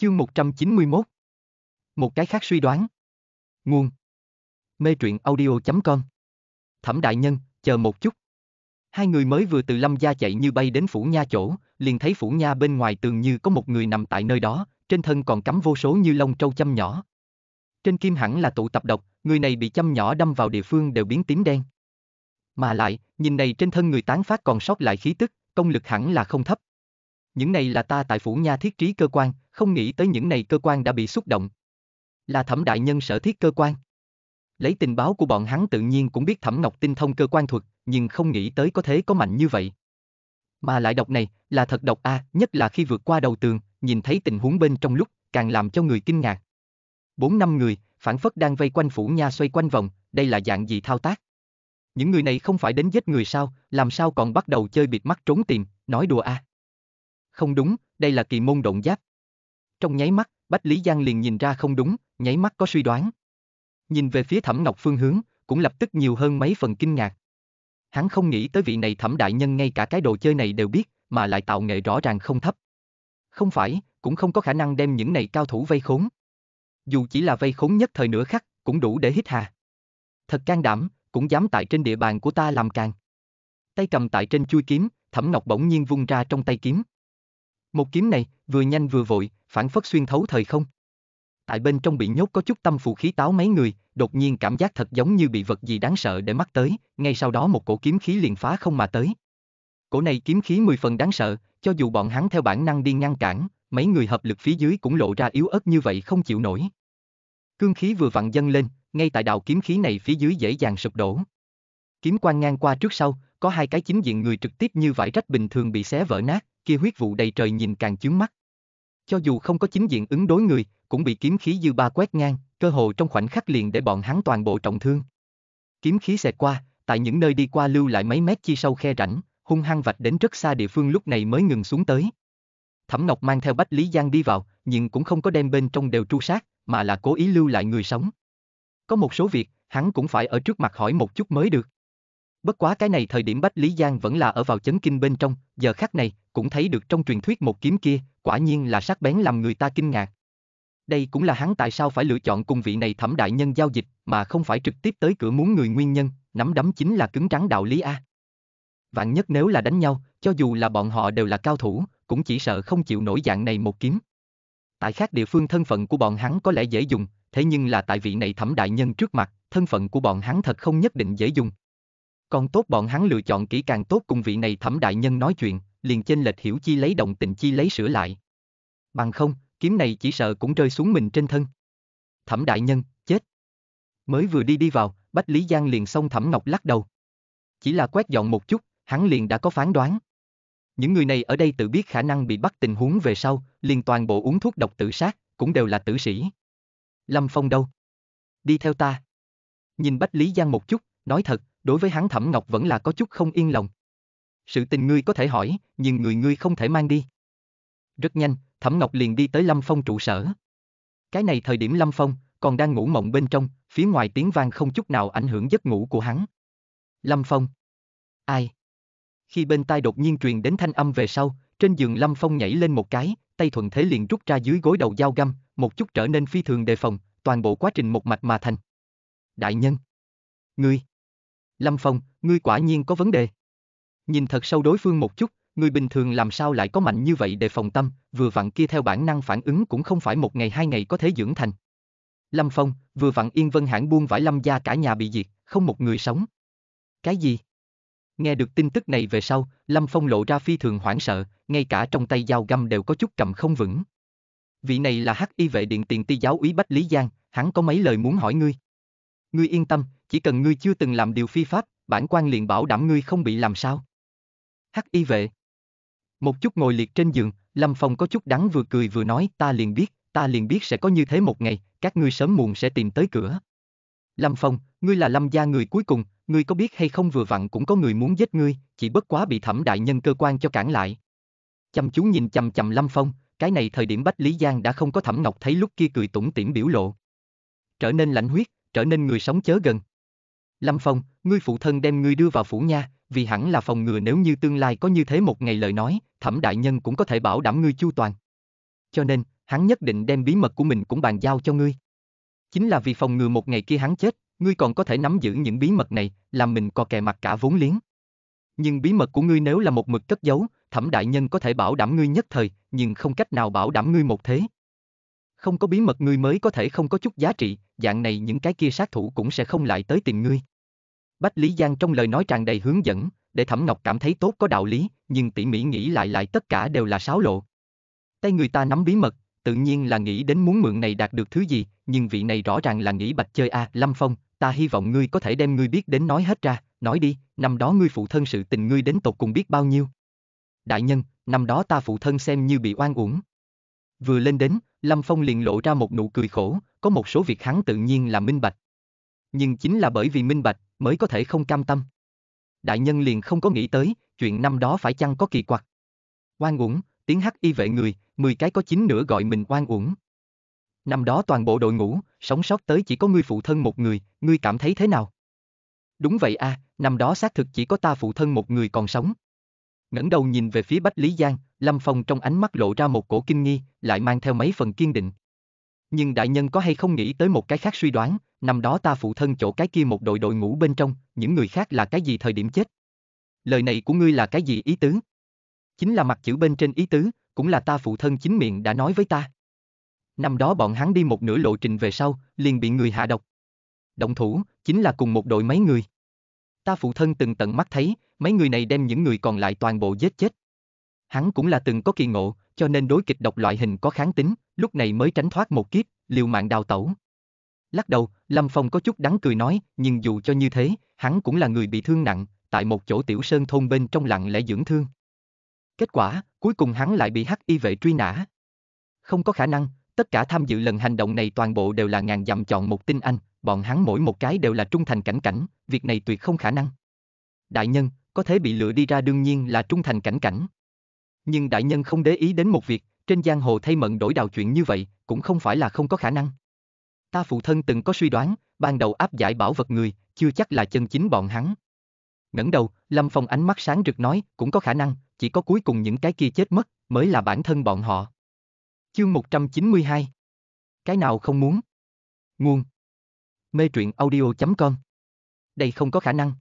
Chương 191 Một cái khác suy đoán Nguồn Mê truyện audio.com Thẩm đại nhân, chờ một chút. Hai người mới vừa từ Lâm Gia chạy như bay đến phủ nha chỗ, liền thấy phủ nha bên ngoài tường như có một người nằm tại nơi đó, trên thân còn cắm vô số như lông trâu châm nhỏ. Trên kim hẳn là tụ tập độc, người này bị châm nhỏ đâm vào địa phương đều biến tím đen. Mà lại, nhìn này trên thân người tán phát còn sót lại khí tức, công lực hẳn là không thấp những này là ta tại phủ nha thiết trí cơ quan, không nghĩ tới những này cơ quan đã bị xúc động. Là thẩm đại nhân sở thiết cơ quan. Lấy tình báo của bọn hắn tự nhiên cũng biết thẩm ngọc tinh thông cơ quan thuật, nhưng không nghĩ tới có thế có mạnh như vậy. Mà lại độc này, là thật độc a, à, nhất là khi vượt qua đầu tường, nhìn thấy tình huống bên trong lúc, càng làm cho người kinh ngạc. Bốn năm người, phản phất đang vây quanh phủ nha xoay quanh vòng, đây là dạng gì thao tác? Những người này không phải đến giết người sao, làm sao còn bắt đầu chơi bịt mắt trốn tìm, nói đùa a. À không đúng, đây là kỳ môn động giáp. Trong nháy mắt, Bách Lý Giang liền nhìn ra không đúng, nháy mắt có suy đoán. Nhìn về phía Thẩm Ngọc phương hướng, cũng lập tức nhiều hơn mấy phần kinh ngạc. Hắn không nghĩ tới vị này Thẩm Đại Nhân ngay cả cái đồ chơi này đều biết, mà lại tạo nghệ rõ ràng không thấp. Không phải, cũng không có khả năng đem những này cao thủ vây khốn. Dù chỉ là vây khốn nhất thời nửa khắc, cũng đủ để hít hà. Thật can đảm, cũng dám tại trên địa bàn của ta làm càng. Tay cầm tại trên chui kiếm, Thẩm Ngọc bỗng nhiên vung ra trong tay kiếm. Một kiếm này, vừa nhanh vừa vội, phản phất xuyên thấu thời không. Tại bên trong bị nhốt có chút tâm phù khí táo mấy người, đột nhiên cảm giác thật giống như bị vật gì đáng sợ để mắt tới, ngay sau đó một cổ kiếm khí liền phá không mà tới. Cổ này kiếm khí mười phần đáng sợ, cho dù bọn hắn theo bản năng đi ngăn cản, mấy người hợp lực phía dưới cũng lộ ra yếu ớt như vậy không chịu nổi. Cương khí vừa vặn dâng lên, ngay tại đạo kiếm khí này phía dưới dễ dàng sụp đổ. Kiếm quang ngang qua trước sau, có hai cái chính diện người trực tiếp như vải rách bình thường bị xé vỡ nát, kia huyết vụ đầy trời nhìn càng chướng mắt. Cho dù không có chính diện ứng đối người, cũng bị kiếm khí dư ba quét ngang, cơ hồ trong khoảnh khắc liền để bọn hắn toàn bộ trọng thương. Kiếm khí xẹt qua, tại những nơi đi qua lưu lại mấy mét chi sâu khe rãnh, hung hăng vạch đến rất xa địa phương lúc này mới ngừng xuống tới. Thẩm Ngọc mang theo Bách Lý Giang đi vào, nhưng cũng không có đem bên trong đều tru sát, mà là cố ý lưu lại người sống. Có một số việc, hắn cũng phải ở trước mặt hỏi một chút mới được. Bất quá cái này thời điểm Bách Lý Giang vẫn là ở vào chấn kinh bên trong, giờ khắc này, cũng thấy được trong truyền thuyết một kiếm kia, quả nhiên là sắc bén làm người ta kinh ngạc. Đây cũng là hắn tại sao phải lựa chọn cùng vị này thẩm đại nhân giao dịch, mà không phải trực tiếp tới cửa muốn người nguyên nhân, nắm đấm chính là cứng trắng đạo lý A. Vạn nhất nếu là đánh nhau, cho dù là bọn họ đều là cao thủ, cũng chỉ sợ không chịu nổi dạng này một kiếm. Tại khác địa phương thân phận của bọn hắn có lẽ dễ dùng, thế nhưng là tại vị này thẩm đại nhân trước mặt, thân phận của bọn hắn thật không nhất định dễ dùng. Còn tốt bọn hắn lựa chọn kỹ càng tốt cùng vị này thẩm đại nhân nói chuyện, liền trên lệch hiểu chi lấy động tình chi lấy sửa lại. Bằng không, kiếm này chỉ sợ cũng rơi xuống mình trên thân. Thẩm đại nhân, chết. Mới vừa đi đi vào, Bách Lý Giang liền xông Thẩm Ngọc lắc đầu. Chỉ là quét dọn một chút, hắn liền đã có phán đoán. Những người này ở đây tự biết khả năng bị bắt tình huống về sau, liền toàn bộ uống thuốc độc tự sát, cũng đều là tử sĩ. Lâm Phong đâu? Đi theo ta. Nhìn Bách Lý Giang một chút, nói thật, đối với hắn Thẩm Ngọc vẫn là có chút không yên lòng. Sự tình ngươi có thể hỏi, nhưng người ngươi không thể mang đi. Rất nhanh, Thẩm Ngọc liền đi tới Lâm Phong trụ sở. Cái này thời điểm Lâm Phong còn đang ngủ mộng bên trong, phía ngoài tiếng vang không chút nào ảnh hưởng giấc ngủ của hắn. Lâm Phong. Ai? Khi bên tai đột nhiên truyền đến thanh âm về sau, trên giường Lâm Phong nhảy lên một cái, tay thuận thế liền rút ra dưới gối đầu dao găm, một chút trở nên phi thường đề phòng, toàn bộ quá trình một mạch mà thành. Đại nhân. Ngươi. Lâm Phong, ngươi quả nhiên có vấn đề. Nhìn thật sâu đối phương một chút, người bình thường làm sao lại có mạnh như vậy để phòng tâm, vừa vặn kia theo bản năng phản ứng cũng không phải một ngày hai ngày có thể dưỡng thành. Lâm Phong, vừa vặn Yên Vân hãng buông vải Lâm gia cả nhà bị diệt, không một người sống. Cái gì? Nghe được tin tức này về sau, Lâm Phong lộ ra phi thường hoảng sợ, ngay cả trong tay dao găm đều có chút cầm không vững. Vị này là hắc y vệ điện tiền ti giáo úy Bách Lý Giang, hắn có mấy lời muốn hỏi ngươi. Ngươi yên tâm, chỉ cần ngươi chưa từng làm điều phi pháp, bản quan liền bảo đảm ngươi không bị làm sao. Hắc y vệ. Một chút ngồi liệt trên giường, Lâm Phong có chút đắng vừa cười vừa nói ta liền biết, ta liền biết sẽ có như thế một ngày, các ngươi sớm muộn sẽ tìm tới cửa. Lâm Phong, ngươi là Lâm gia người cuối cùng, ngươi có biết hay không vừa vặn cũng có người muốn giết ngươi, chỉ bất quá bị thẩm đại nhân cơ quan cho cản lại. Chăm chú nhìn chầm chầm Lâm Phong, cái này thời điểm Bách Lý Giang đã không có thẩm ngọc thấy lúc kia cười tủm tỉm biểu lộ. Trở nên lạnh huyết, trở nên người sống chớ gần. Lâm Phong, ngươi phụ thân đem ngươi đưa vào phủ nha, vì hẳn là phòng ngừa nếu như tương lai có như thế một ngày lời nói, thẩm đại nhân cũng có thể bảo đảm ngươi chu toàn. Cho nên, hắn nhất định đem bí mật của mình cũng bàn giao cho ngươi. Chính là vì phòng ngừa một ngày kia hắn chết, ngươi còn có thể nắm giữ những bí mật này, làm mình co kè mặt cả vốn liếng. Nhưng bí mật của ngươi nếu là một mực cất giấu, thẩm đại nhân có thể bảo đảm ngươi nhất thời, nhưng không cách nào bảo đảm ngươi một thế. Không có bí mật ngươi mới có thể không có chút giá trị, dạng này những cái kia sát thủ cũng sẽ không lại tới tìm ngươi. Bách Lý Giang trong lời nói tràn đầy hướng dẫn, để Thẩm Ngọc cảm thấy tốt có đạo lý, nhưng tỉ mỉ nghĩ lại lại tất cả đều là sáo lộ. Tay người ta nắm bí mật, tự nhiên là nghĩ đến muốn mượn này đạt được thứ gì, nhưng vị này rõ ràng là nghĩ bạch chơi a, à, Lâm Phong, ta hy vọng ngươi có thể đem ngươi biết đến nói hết ra, nói đi, năm đó ngươi phụ thân sự tình ngươi đến tột cùng biết bao nhiêu. Đại nhân, năm đó ta phụ thân xem như bị oan uổng. Vừa lên đến, Lâm Phong liền lộ ra một nụ cười khổ, có một số việc hắn tự nhiên là minh bạch, nhưng chính là bởi vì minh bạch, mới có thể không cam tâm. Đại nhân liền không có nghĩ tới, chuyện năm đó phải chăng có kỳ quặc. Oan uổng, tiếng hắc y vệ người, 10 cái có 9 nửa gọi mình oan uổng. Năm đó toàn bộ đội ngũ, sống sót tới chỉ có ngươi phụ thân một người, ngươi cảm thấy thế nào? Đúng vậy a, à, năm đó xác thực chỉ có ta phụ thân một người còn sống. ngẩng đầu nhìn về phía Bách Lý Giang, Lâm Phong trong ánh mắt lộ ra một cổ kinh nghi, lại mang theo mấy phần kiên định. Nhưng đại nhân có hay không nghĩ tới một cái khác suy đoán, năm đó ta phụ thân chỗ cái kia một đội đội ngũ bên trong, những người khác là cái gì thời điểm chết? Lời này của ngươi là cái gì ý tứ? Chính là mặt chữ bên trên ý tứ, cũng là ta phụ thân chính miệng đã nói với ta. Năm đó bọn hắn đi một nửa lộ trình về sau, liền bị người hạ độc. Động thủ, chính là cùng một đội mấy người. Ta phụ thân từng tận mắt thấy, mấy người này đem những người còn lại toàn bộ giết chết. Hắn cũng là từng có kỳ ngộ, cho nên đối kịch độc loại hình có kháng tính, lúc này mới tránh thoát một kiếp, liều mạng đào tẩu. Lắc đầu, Lâm Phong có chút đắng cười nói, nhưng dù cho như thế, hắn cũng là người bị thương nặng, tại một chỗ tiểu sơn thôn bên trong lặng lẽ dưỡng thương. Kết quả, cuối cùng hắn lại bị hắc y vệ truy nã. Không có khả năng, tất cả tham dự lần hành động này toàn bộ đều là ngàn dặm chọn một tinh anh, bọn hắn mỗi một cái đều là trung thành cảnh cảnh, việc này tuyệt không khả năng. Đại nhân, có thể bị lựa đi ra đương nhiên là trung thành cảnh cảnh. Nhưng đại nhân không để ý đến một việc, trên giang hồ thay mận đổi đào chuyện như vậy, cũng không phải là không có khả năng. Ta phụ thân từng có suy đoán, ban đầu áp giải bảo vật người, chưa chắc là chân chính bọn hắn. ngẩng đầu, Lâm Phong ánh mắt sáng rực nói, cũng có khả năng, chỉ có cuối cùng những cái kia chết mất, mới là bản thân bọn họ. Chương 192 Cái nào không muốn? Nguồn Mê truyện audio.com Đây không có khả năng.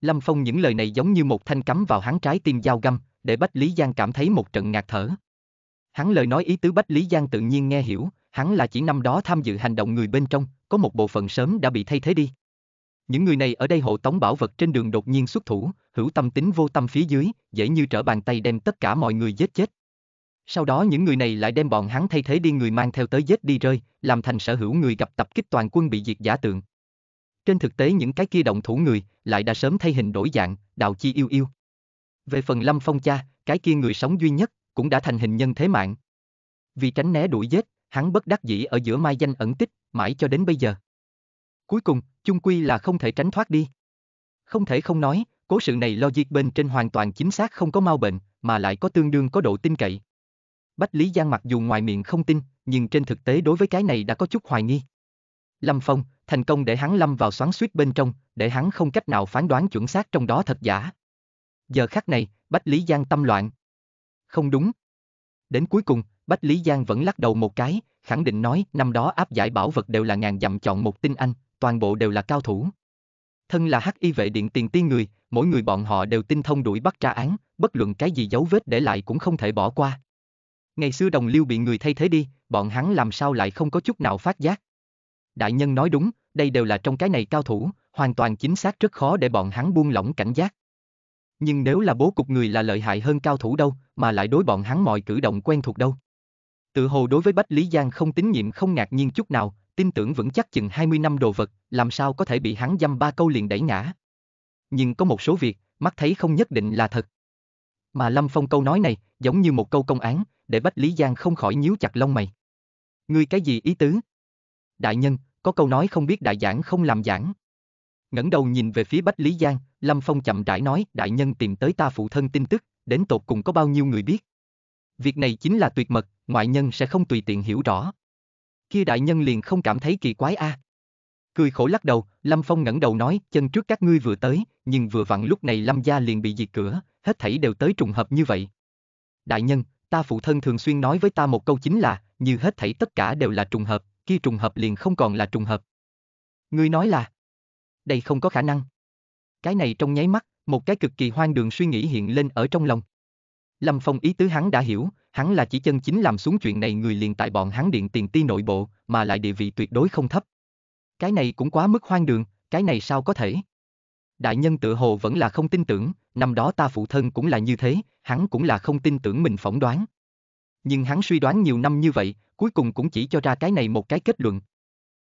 Lâm Phong những lời này giống như một thanh cắm vào hắn trái tim dao găm, để Bách Lý Giang cảm thấy một trận ngạt thở. Hắn lời nói ý tứ Bách Lý Giang tự nhiên nghe hiểu, hắn là chỉ năm đó tham dự hành động người bên trong, có một bộ phận sớm đã bị thay thế đi. Những người này ở đây hộ tống bảo vật trên đường đột nhiên xuất thủ, hữu tâm tính vô tâm phía dưới, dễ như trở bàn tay đem tất cả mọi người giết chết. Sau đó những người này lại đem bọn hắn thay thế đi người mang theo tới giết đi rơi, làm thành sở hữu người gặp tập kích toàn quân bị diệt giả tượng. Trên thực tế những cái kia động thủ người, lại đã sớm thay hình đổi dạng, đào chi yêu yêu. Về phần Lâm Phong cha, cái kia người sống duy nhất, cũng đã thành hình nhân thế mạng. Vì tránh né đuổi giết, hắn bất đắc dĩ ở giữa mai danh ẩn tích, mãi cho đến bây giờ. Cuối cùng, chung quy là không thể tránh thoát đi. Không thể không nói, cố sự này logic bên trên hoàn toàn chính xác không có mau bệnh, mà lại có tương đương có độ tin cậy. Bách Lý Giang mặc dù ngoài miệng không tin, nhưng trên thực tế đối với cái này đã có chút hoài nghi. Lâm Phong, thành công để hắn lâm vào xoắn suýt bên trong, để hắn không cách nào phán đoán chuẩn xác trong đó thật giả. Giờ khắc này, Bách Lý Giang tâm loạn, không đúng. Đến cuối cùng, Bách Lý Giang vẫn lắc đầu một cái, khẳng định nói năm đó áp giải bảo vật đều là ngàn dặm chọn một tinh anh, toàn bộ đều là cao thủ. Thân là hắc y vệ điện tiền tiên người, mỗi người bọn họ đều tinh thông đuổi bắt tra án, bất luận cái gì dấu vết để lại cũng không thể bỏ qua. Ngày xưa đồng liêu bị người thay thế đi, bọn hắn làm sao lại không có chút nào phát giác. Đại nhân nói đúng, đây đều là trong cái này cao thủ, hoàn toàn chính xác rất khó để bọn hắn buông lỏng cảnh giác. Nhưng nếu là bố cục người là lợi hại hơn cao thủ đâu, mà lại đối bọn hắn mọi cử động quen thuộc đâu. Tự hồ đối với Bách Lý Giang không tín nhiệm không ngạc nhiên chút nào, tin tưởng vững chắc chừng 20 năm đồ vật, làm sao có thể bị hắn dăm ba câu liền đẩy ngã. Nhưng có một số việc, mắt thấy không nhất định là thật. Mà Lâm Phong câu nói này, giống như một câu công án, để Bách Lý Giang không khỏi nhíu chặt lông mày. Ngươi cái gì ý tứ? Đại nhân, có câu nói không biết đại giảng không làm giảng ngẩng đầu nhìn về phía Bách Lý Giang, Lâm Phong chậm rãi nói, đại nhân tìm tới ta phụ thân tin tức, đến tột cùng có bao nhiêu người biết. Việc này chính là tuyệt mật, ngoại nhân sẽ không tùy tiện hiểu rõ. Kia đại nhân liền không cảm thấy kỳ quái a. À. Cười khổ lắc đầu, Lâm Phong ngẩng đầu nói, chân trước các ngươi vừa tới, nhưng vừa vặn lúc này Lâm gia liền bị diệt cửa, hết thảy đều tới trùng hợp như vậy. Đại nhân, ta phụ thân thường xuyên nói với ta một câu chính là, như hết thảy tất cả đều là trùng hợp, kia trùng hợp liền không còn là trùng hợp. Ngươi nói là đây không có khả năng. Cái này trong nháy mắt, một cái cực kỳ hoang đường suy nghĩ hiện lên ở trong lòng. Lâm Phong ý tứ hắn đã hiểu, hắn là chỉ chân chính làm xuống chuyện này người liền tại bọn hắn điện tiền ti nội bộ, mà lại địa vị tuyệt đối không thấp. Cái này cũng quá mức hoang đường, cái này sao có thể? Đại nhân tự hồ vẫn là không tin tưởng, năm đó ta phụ thân cũng là như thế, hắn cũng là không tin tưởng mình phỏng đoán. Nhưng hắn suy đoán nhiều năm như vậy, cuối cùng cũng chỉ cho ra cái này một cái kết luận.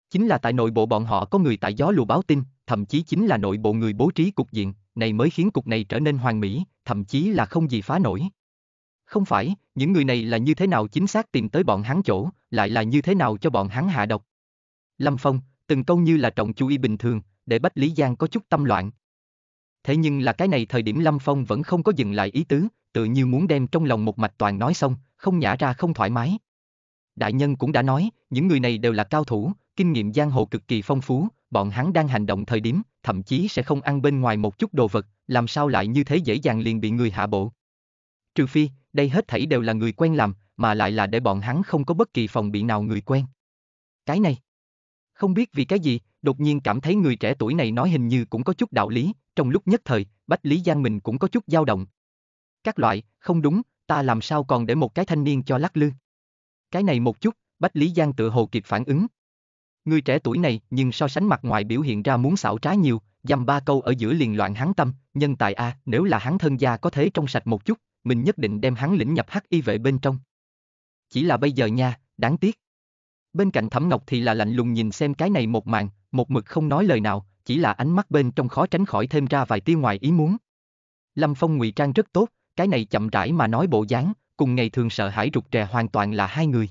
Chính là tại nội bộ bọn họ có người tại gió lùa báo tin, thậm chí chính là nội bộ người bố trí cục diện, này mới khiến cục này trở nên hoàn mỹ, thậm chí là không gì phá nổi. Không phải, những người này là như thế nào chính xác tìm tới bọn hắn chỗ, lại là như thế nào cho bọn hắn hạ độc. Lâm Phong, từng câu như là trọng chú ý bình thường, để Bách Lý Giang có chút tâm loạn. Thế nhưng là cái này thời điểm Lâm Phong vẫn không có dừng lại ý tứ, tự như muốn đem trong lòng một mạch toàn nói xong, không nhả ra không thoải mái. Đại nhân cũng đã nói, những người này đều là cao thủ, kinh nghiệm giang hồ cực kỳ phong phú, bọn hắn đang hành động thời điểm, thậm chí sẽ không ăn bên ngoài một chút đồ vật, làm sao lại như thế dễ dàng liền bị người hạ bộ. Trừ phi, đây hết thảy đều là người quen làm, mà lại là để bọn hắn không có bất kỳ phòng bị nào người quen. Cái này, không biết vì cái gì, đột nhiên cảm thấy người trẻ tuổi này nói hình như cũng có chút đạo lý, trong lúc nhất thời, Bách Lý Giang mình cũng có chút dao động. Các loại, không đúng, ta làm sao còn để một cái thanh niên cho lắc lư. Cái này một chút, Bách Lý Giang tự hồ kịp phản ứng, Người trẻ tuổi này nhưng so sánh mặt ngoài biểu hiện ra muốn xảo trá nhiều, dăm ba câu ở giữa liền loạn hắn tâm, nhân tài a, à, nếu là hắn thân gia có thế trong sạch một chút, mình nhất định đem hắn lĩnh nhập hắc y vệ bên trong. Chỉ là bây giờ nha, đáng tiếc. Bên cạnh Thẩm Ngọc thì là lạnh lùng nhìn xem cái này một màn, một mực không nói lời nào, chỉ là ánh mắt bên trong khó tránh khỏi thêm ra vài tia ngoài ý muốn. Lâm Phong ngụy trang rất tốt, cái này chậm rãi mà nói bộ dáng, cùng ngày thường sợ hãi rụt rè hoàn toàn là hai người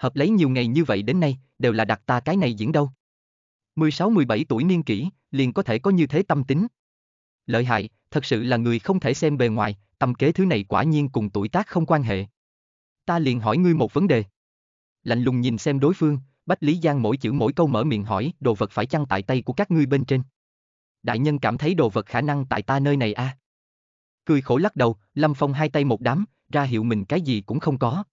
hợp lấy nhiều ngày như vậy đến nay, đều là đặt ta cái này diễn đâu. 16-17 tuổi niên kỷ, liền có thể có như thế tâm tính. Lợi hại, thật sự là người không thể xem bề ngoài, tâm kế thứ này quả nhiên cùng tuổi tác không quan hệ. Ta liền hỏi ngươi một vấn đề. Lạnh lùng nhìn xem đối phương, Bách Lý Giang mỗi chữ mỗi câu mở miệng hỏi, đồ vật phải chăng tại tay của các ngươi bên trên? Đại nhân cảm thấy đồ vật khả năng tại ta nơi này a à? Cười khổ lắc đầu, Lâm Phong hai tay một đám, ra hiệu mình cái gì cũng không có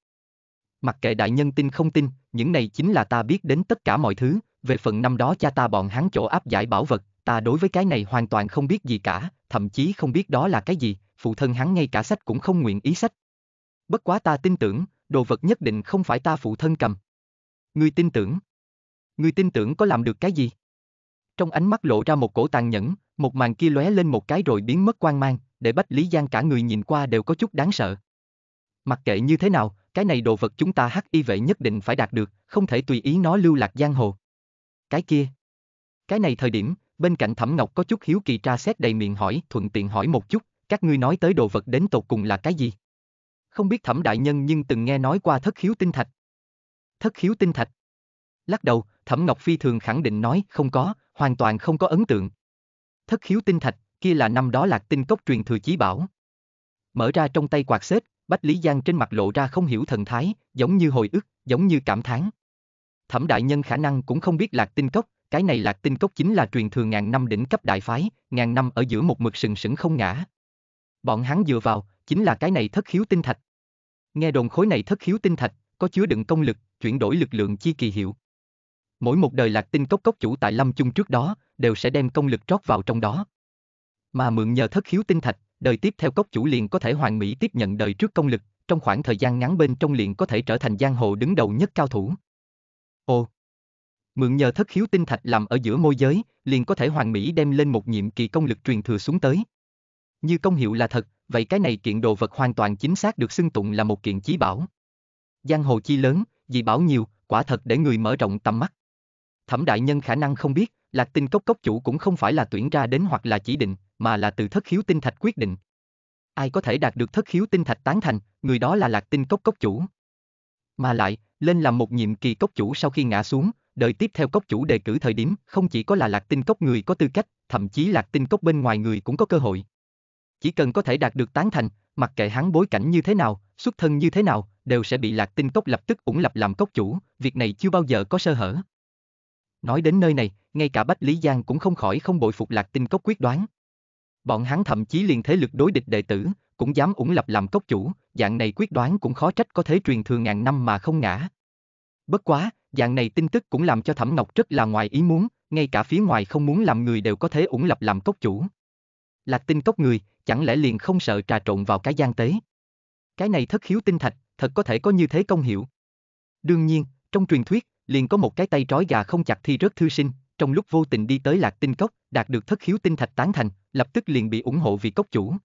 mặc kệ đại nhân tin không tin, những này chính là ta biết đến tất cả mọi thứ, về phần năm đó cha ta bọn hắn chỗ áp giải bảo vật, ta đối với cái này hoàn toàn không biết gì cả, thậm chí không biết đó là cái gì, phụ thân hắn ngay cả sách cũng không nguyện ý sách. Bất quá ta tin tưởng, đồ vật nhất định không phải ta phụ thân cầm. Ngươi tin tưởng? Ngươi tin tưởng có làm được cái gì? Trong ánh mắt lộ ra một cổ tàn nhẫn, một màn kia lóe lên một cái rồi biến mất quang mang, để Bách Lý Giang cả người nhìn qua đều có chút đáng sợ. Mặc kệ như thế nào, cái này đồ vật chúng ta hắc y vệ nhất định phải đạt được, không thể tùy ý nó lưu lạc giang hồ. Cái kia. Cái này thời điểm, bên cạnh Thẩm Ngọc có chút hiếu kỳ tra xét đầy miệng hỏi, thuận tiện hỏi một chút, các ngươi nói tới đồ vật đến tột cùng là cái gì? Không biết Thẩm đại nhân nhưng từng nghe nói qua thất hiếu tinh thạch. Thất hiếu tinh thạch. Lắc đầu, Thẩm Ngọc phi thường khẳng định nói, không có, hoàn toàn không có ấn tượng. Thất hiếu tinh thạch, kia là năm đó lạc tinh cốc truyền thừa chí bảo. Mở ra trong tay quạt xếp, Bách Lý Giang trên mặt lộ ra không hiểu thần thái, giống như hồi ức, giống như cảm thán. Thẩm đại nhân khả năng cũng không biết lạc tinh cốc, cái này lạc tinh cốc chính là truyền thừa ngàn năm đỉnh cấp đại phái, ngàn năm ở giữa một mực sừng sững không ngã. Bọn hắn dựa vào, chính là cái này thất khiếu tinh thạch. Nghe đồn khối này thất khiếu tinh thạch, có chứa đựng công lực, chuyển đổi lực lượng chi kỳ hiệu. Mỗi một đời lạc tinh cốc cốc chủ tại lâm chung trước đó, đều sẽ đem công lực trót vào trong đó. Mà mượn nhờ thất khiếu tinh thạch, đời tiếp theo cốc chủ liền có thể hoàn mỹ tiếp nhận đời trước công lực, trong khoảng thời gian ngắn bên trong liền có thể trở thành giang hồ đứng đầu nhất cao thủ. Ồ! Mượn nhờ thất khiếu tinh thạch làm ở giữa môi giới, liền có thể hoàn mỹ đem lên một nhiệm kỳ công lực truyền thừa xuống tới. Như công hiệu là thật, vậy cái này kiện đồ vật hoàn toàn chính xác được xưng tụng là một kiện chí bảo. Giang hồ chi lớn, dị bảo nhiều, quả thật để người mở rộng tầm mắt. Thẩm đại nhân khả năng không biết, Lạc Tinh Cốc Cốc chủ cũng không phải là tuyển ra đến hoặc là chỉ định, mà là từ thất khiếu tinh thạch quyết định. Ai có thể đạt được thất khiếu tinh thạch tán thành, người đó là lạc tinh cốc cốc chủ. Mà lại, lên làm một nhiệm kỳ cốc chủ sau khi ngã xuống, đời tiếp theo cốc chủ đề cử thời điểm, không chỉ có là lạc tinh cốc người có tư cách, thậm chí lạc tinh cốc bên ngoài người cũng có cơ hội. Chỉ cần có thể đạt được tán thành, mặc kệ hắn bối cảnh như thế nào, xuất thân như thế nào, đều sẽ bị lạc tinh cốc lập tức ủng lập làm cốc chủ, việc này chưa bao giờ có sơ hở. Nói đến nơi này, ngay cả Bách Lý Giang cũng không khỏi không bội phục lạc tinh cốc quyết đoán. Bọn hắn thậm chí liền thế lực đối địch đệ tử, cũng dám ủng lập làm cốc chủ, dạng này quyết đoán cũng khó trách có thể truyền thừa ngàn năm mà không ngã. Bất quá, dạng này tin tức cũng làm cho Thẩm Ngọc rất là ngoài ý muốn, ngay cả phía ngoài không muốn làm người đều có thể ủng lập làm cốc chủ. Lạc tinh cốc người, chẳng lẽ liền không sợ trà trộn vào cái gian tế? Cái này thất hiếu tinh thạch, thật có thể có như thế công hiệu. Đương nhiên, trong truyền thuyết, liền có một cái tay trói gà không chặt thì rất thư sinh, trong lúc vô tình đi tới lạc tinh cốc, đạt được thất hiếu tinh thạch tán thành, lập tức liền bị ủng hộ vì cốc chủ.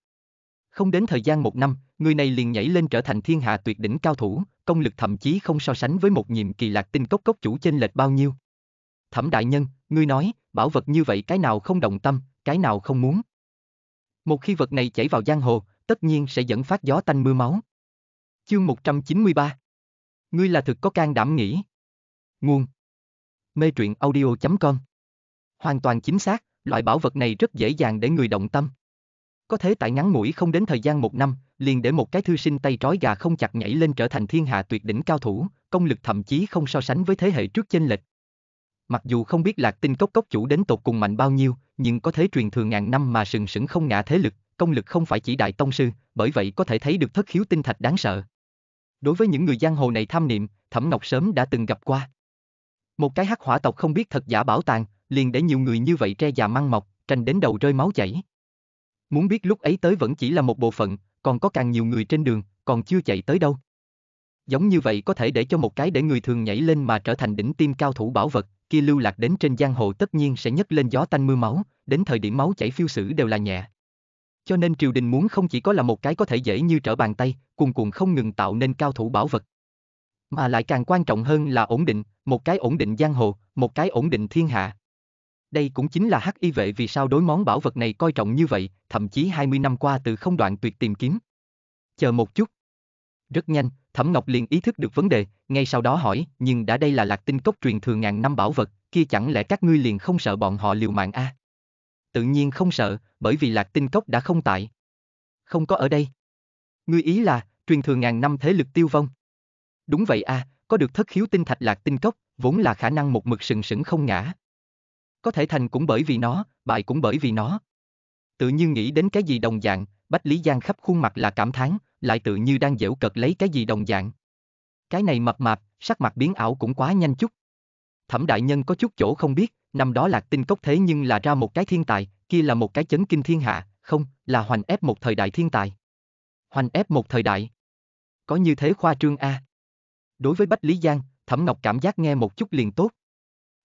Không đến thời gian một năm, người này liền nhảy lên trở thành thiên hạ tuyệt đỉnh cao thủ, công lực thậm chí không so sánh với một nhiệm kỳ lạc tinh cốc cốc chủ trên lệch bao nhiêu. Thẩm đại nhân, ngươi nói, bảo vật như vậy cái nào không đồng tâm, cái nào không muốn. Một khi vật này chảy vào giang hồ, tất nhiên sẽ dẫn phát gió tanh mưa máu. Chương 193 Ngươi là thực có can đảm nghĩ. Nguồn Mê truyện audio.com Hoàn toàn chính xác, loại bảo vật này rất dễ dàng để người động tâm. Có thế tại ngắn ngủi không đến thời gian một năm, liền để một cái thư sinh tay trói gà không chặt nhảy lên trở thành thiên hạ tuyệt đỉnh cao thủ, công lực thậm chí không so sánh với thế hệ trước chênh lệch. Mặc dù không biết lạc tinh cốc cốc chủ đến tột cùng mạnh bao nhiêu, nhưng có thế truyền thừa ngàn năm mà sừng sững không ngã thế lực, công lực không phải chỉ đại tông sư, bởi vậy có thể thấy được thất hiếu tinh thạch đáng sợ. Đối với những người giang hồ này tham niệm, Thẩm Ngọc sớm đã từng gặp qua. Một cái hắc hỏa tộc không biết thật giả bảo tàng, liền để nhiều người như vậy tre già mang mọc, tranh đến đầu rơi máu chảy. Muốn biết lúc ấy tới vẫn chỉ là một bộ phận, còn có càng nhiều người trên đường, còn chưa chạy tới đâu. Giống như vậy có thể để cho một cái để người thường nhảy lên mà trở thành đỉnh tim cao thủ bảo vật, kia lưu lạc đến trên giang hồ tất nhiên sẽ nhấc lên gió tanh mưa máu, đến thời điểm máu chảy phiêu sử đều là nhẹ. Cho nên triều đình muốn không chỉ có là một cái có thể dễ như trở bàn tay, cuồn cuộn không ngừng tạo nên cao thủ bảo vật. Mà lại càng quan trọng hơn là ổn định, một cái ổn định giang hồ, một cái ổn định thiên hạ. Đây cũng chính là hắc y vệ vì sao đối món bảo vật này coi trọng như vậy, thậm chí 20 năm qua từ không đoạn tuyệt tìm kiếm. Chờ một chút. Rất nhanh, Thẩm Ngọc liền ý thức được vấn đề, ngay sau đó hỏi, nhưng đã đây là lạc tinh cốc truyền thường ngàn năm bảo vật, kia chẳng lẽ các ngươi liền không sợ bọn họ liều mạng a? À? Tự nhiên không sợ, bởi vì lạc tinh cốc đã không tại. Không có ở đây. Ngươi ý là, truyền thừa ngàn năm thế lực tiêu vong. Đúng vậy a, à, có được thất khiếu tinh thạch lạc tinh cốc, vốn là khả năng một mực sừng sững không ngã, có thể thành cũng bởi vì nó, bại cũng bởi vì nó. Tự như nghĩ đến cái gì đồng dạng, Bách Lý Giang khắp khuôn mặt là cảm thán, lại tự như đang dễu cợt lấy cái gì đồng dạng. Cái này mập mạp, sắc mặt biến ảo cũng quá nhanh chút. Thẩm đại nhân có chút chỗ không biết, năm đó lạc tinh cốc thế nhưng là ra một cái thiên tài, kia là một cái chấn kinh thiên hạ, không, là hoành ép một thời đại thiên tài. Hoành ép một thời đại. Có như thế khoa trương A. Đối với Bách Lý Giang, Thẩm Ngọc cảm giác nghe một chút liền tốt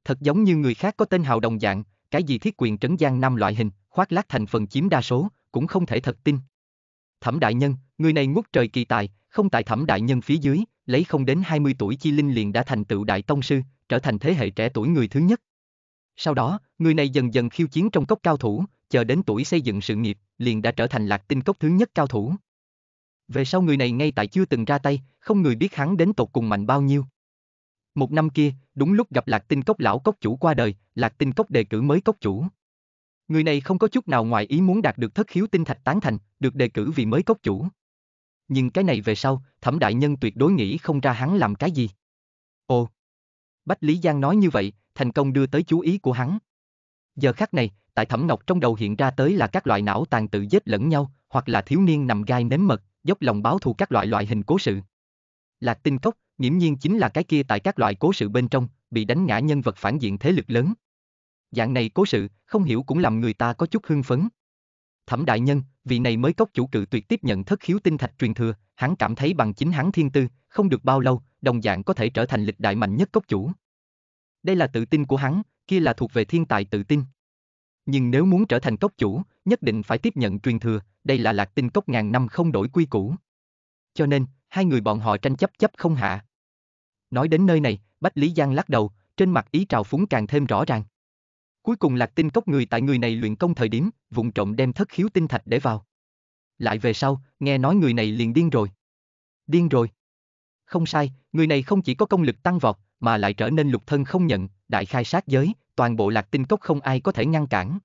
thật giống như người khác có tên hào đồng dạng, cái gì thiết quyền trấn giang năm loại hình, khoác lác thành phần chiếm đa số, cũng không thể thật tin. Thẩm đại nhân, người này ngút trời kỳ tài, không tại thẩm đại nhân phía dưới, lấy không đến 20 tuổi chi linh liền đã thành tựu đại tông sư, trở thành thế hệ trẻ tuổi người thứ nhất. Sau đó, người này dần dần khiêu chiến trong cốc cao thủ, chờ đến tuổi xây dựng sự nghiệp, liền đã trở thành lạc tinh cốc thứ nhất cao thủ. Về sau người này ngay tại chưa từng ra tay, không người biết hắn đến tột cùng mạnh bao nhiêu. Một năm kia, đúng lúc gặp Lạc Tinh Cốc lão cốc chủ qua đời, Lạc Tinh Cốc đề cử mới cốc chủ. Người này không có chút nào ngoài ý muốn đạt được thất khiếu tinh thạch tán thành, được đề cử vì mới cốc chủ. Nhưng cái này về sau, thẩm đại nhân tuyệt đối nghĩ không ra hắn làm cái gì. Ồ! Bách Lý Giang nói như vậy, thành công đưa tới chú ý của hắn. Giờ khắc này, tại thẩm ngọc trong đầu hiện ra tới là các loại não tàn tự giết lẫn nhau, hoặc là thiếu niên nằm gai nếm mật, dốc lòng báo thù các loại loại hình cố sự là tinh cốc, nghiễm nhiên chính là cái kia tại các loại cố sự bên trong, bị đánh ngã nhân vật phản diện thế lực lớn. Dạng này cố sự, không hiểu cũng làm người ta có chút hưng phấn. Thẩm đại nhân, vị này mới cốc chủ cự tuyệt tiếp nhận thất khiếu tinh thạch truyền thừa, hắn cảm thấy bằng chính hắn thiên tư, không được bao lâu, đồng dạng có thể trở thành lịch đại mạnh nhất cốc chủ. Đây là tự tin của hắn, kia là thuộc về thiên tài tự tin. Nhưng nếu muốn trở thành cốc chủ, nhất định phải tiếp nhận truyền thừa, đây là lạc tinh cốc ngàn năm không đổi quy củ. Cho nên, hai người bọn họ tranh chấp chấp không hạ. Nói đến nơi này, Bách Lý Giang lắc đầu, trên mặt ý trào phúng càng thêm rõ ràng. Cuối cùng lạc tinh cốc người tại người này luyện công thời điểm, vùng trộm đem thất khiếu tinh thạch để vào. Lại về sau, nghe nói người này liền điên rồi. Điên rồi. Không sai, người này không chỉ có công lực tăng vọt, mà lại trở nên lục thân không nhận, đại khai sát giới, toàn bộ lạc tinh cốc không ai có thể ngăn cản.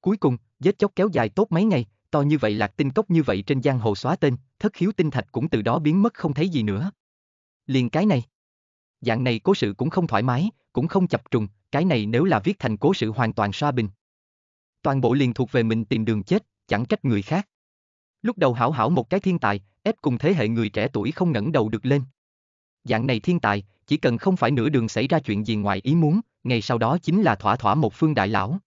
Cuối cùng, vết chốc kéo dài tốt mấy ngày, to như vậy lạc tinh cốc như vậy trên giang hồ xóa tên, thất hiếu tinh thạch cũng từ đó biến mất không thấy gì nữa. Liền cái này. Dạng này cố sự cũng không thoải mái, cũng không chập trùng, cái này nếu là viết thành cố sự hoàn toàn xoa bình. Toàn bộ liền thuộc về mình tìm đường chết, chẳng trách người khác. Lúc đầu hảo hảo một cái thiên tài, ép cùng thế hệ người trẻ tuổi không ngẩng đầu được lên. Dạng này thiên tài, chỉ cần không phải nửa đường xảy ra chuyện gì ngoài ý muốn, ngày sau đó chính là thỏa thỏa một phương đại lão.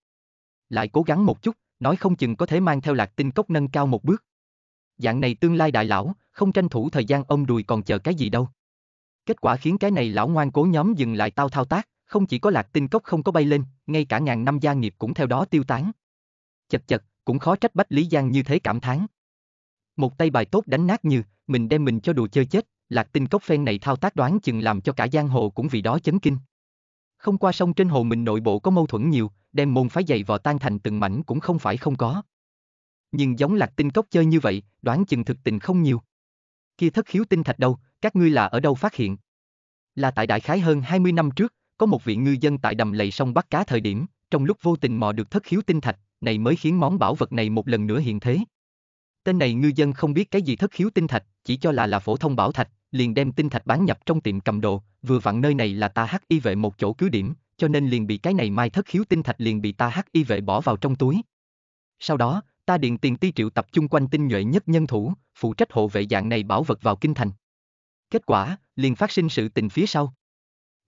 Lại cố gắng một chút, nói không chừng có thể mang theo lạc tinh cốc nâng cao một bước. Dạng này tương lai đại lão, không tranh thủ thời gian ông đùi còn chờ cái gì đâu. Kết quả khiến cái này lão ngoan cố nhóm dừng lại tao thao tác, không chỉ có lạc tinh cốc không có bay lên, ngay cả ngàn năm gia nghiệp cũng theo đó tiêu tán. Chật chật, cũng khó trách Bách Lý Giang như thế cảm thán. Một tay bài tốt đánh nát như, mình đem mình cho đùa chơi chết, lạc tinh cốc phen này thao tác đoán chừng làm cho cả giang hồ cũng vì đó chấn kinh không qua sông trên hồ mình nội bộ có mâu thuẫn nhiều, đem môn phái dày vò tan thành từng mảnh cũng không phải không có. Nhưng giống lạc tinh cốc chơi như vậy, đoán chừng thực tình không nhiều. Kia thất khiếu tinh thạch đâu, các ngươi là ở đâu phát hiện? Là tại đại khái hơn 20 năm trước, có một vị ngư dân tại đầm lầy sông bắt cá thời điểm, trong lúc vô tình mò được thất khiếu tinh thạch, này mới khiến món bảo vật này một lần nữa hiện thế. Tên này ngư dân không biết cái gì thất khiếu tinh thạch, chỉ cho là là phổ thông bảo thạch, liền đem tinh thạch bán nhập trong tiệm cầm đồ, vừa vặn nơi này là ta hắc y vệ một chỗ cứ điểm, cho nên liền bị cái này mai thất khiếu tinh thạch liền bị ta hắc y vệ bỏ vào trong túi. Sau đó, ta điện tiền ti triệu tập chung quanh tinh nhuệ nhất nhân thủ, phụ trách hộ vệ dạng này bảo vật vào kinh thành. Kết quả, liền phát sinh sự tình phía sau.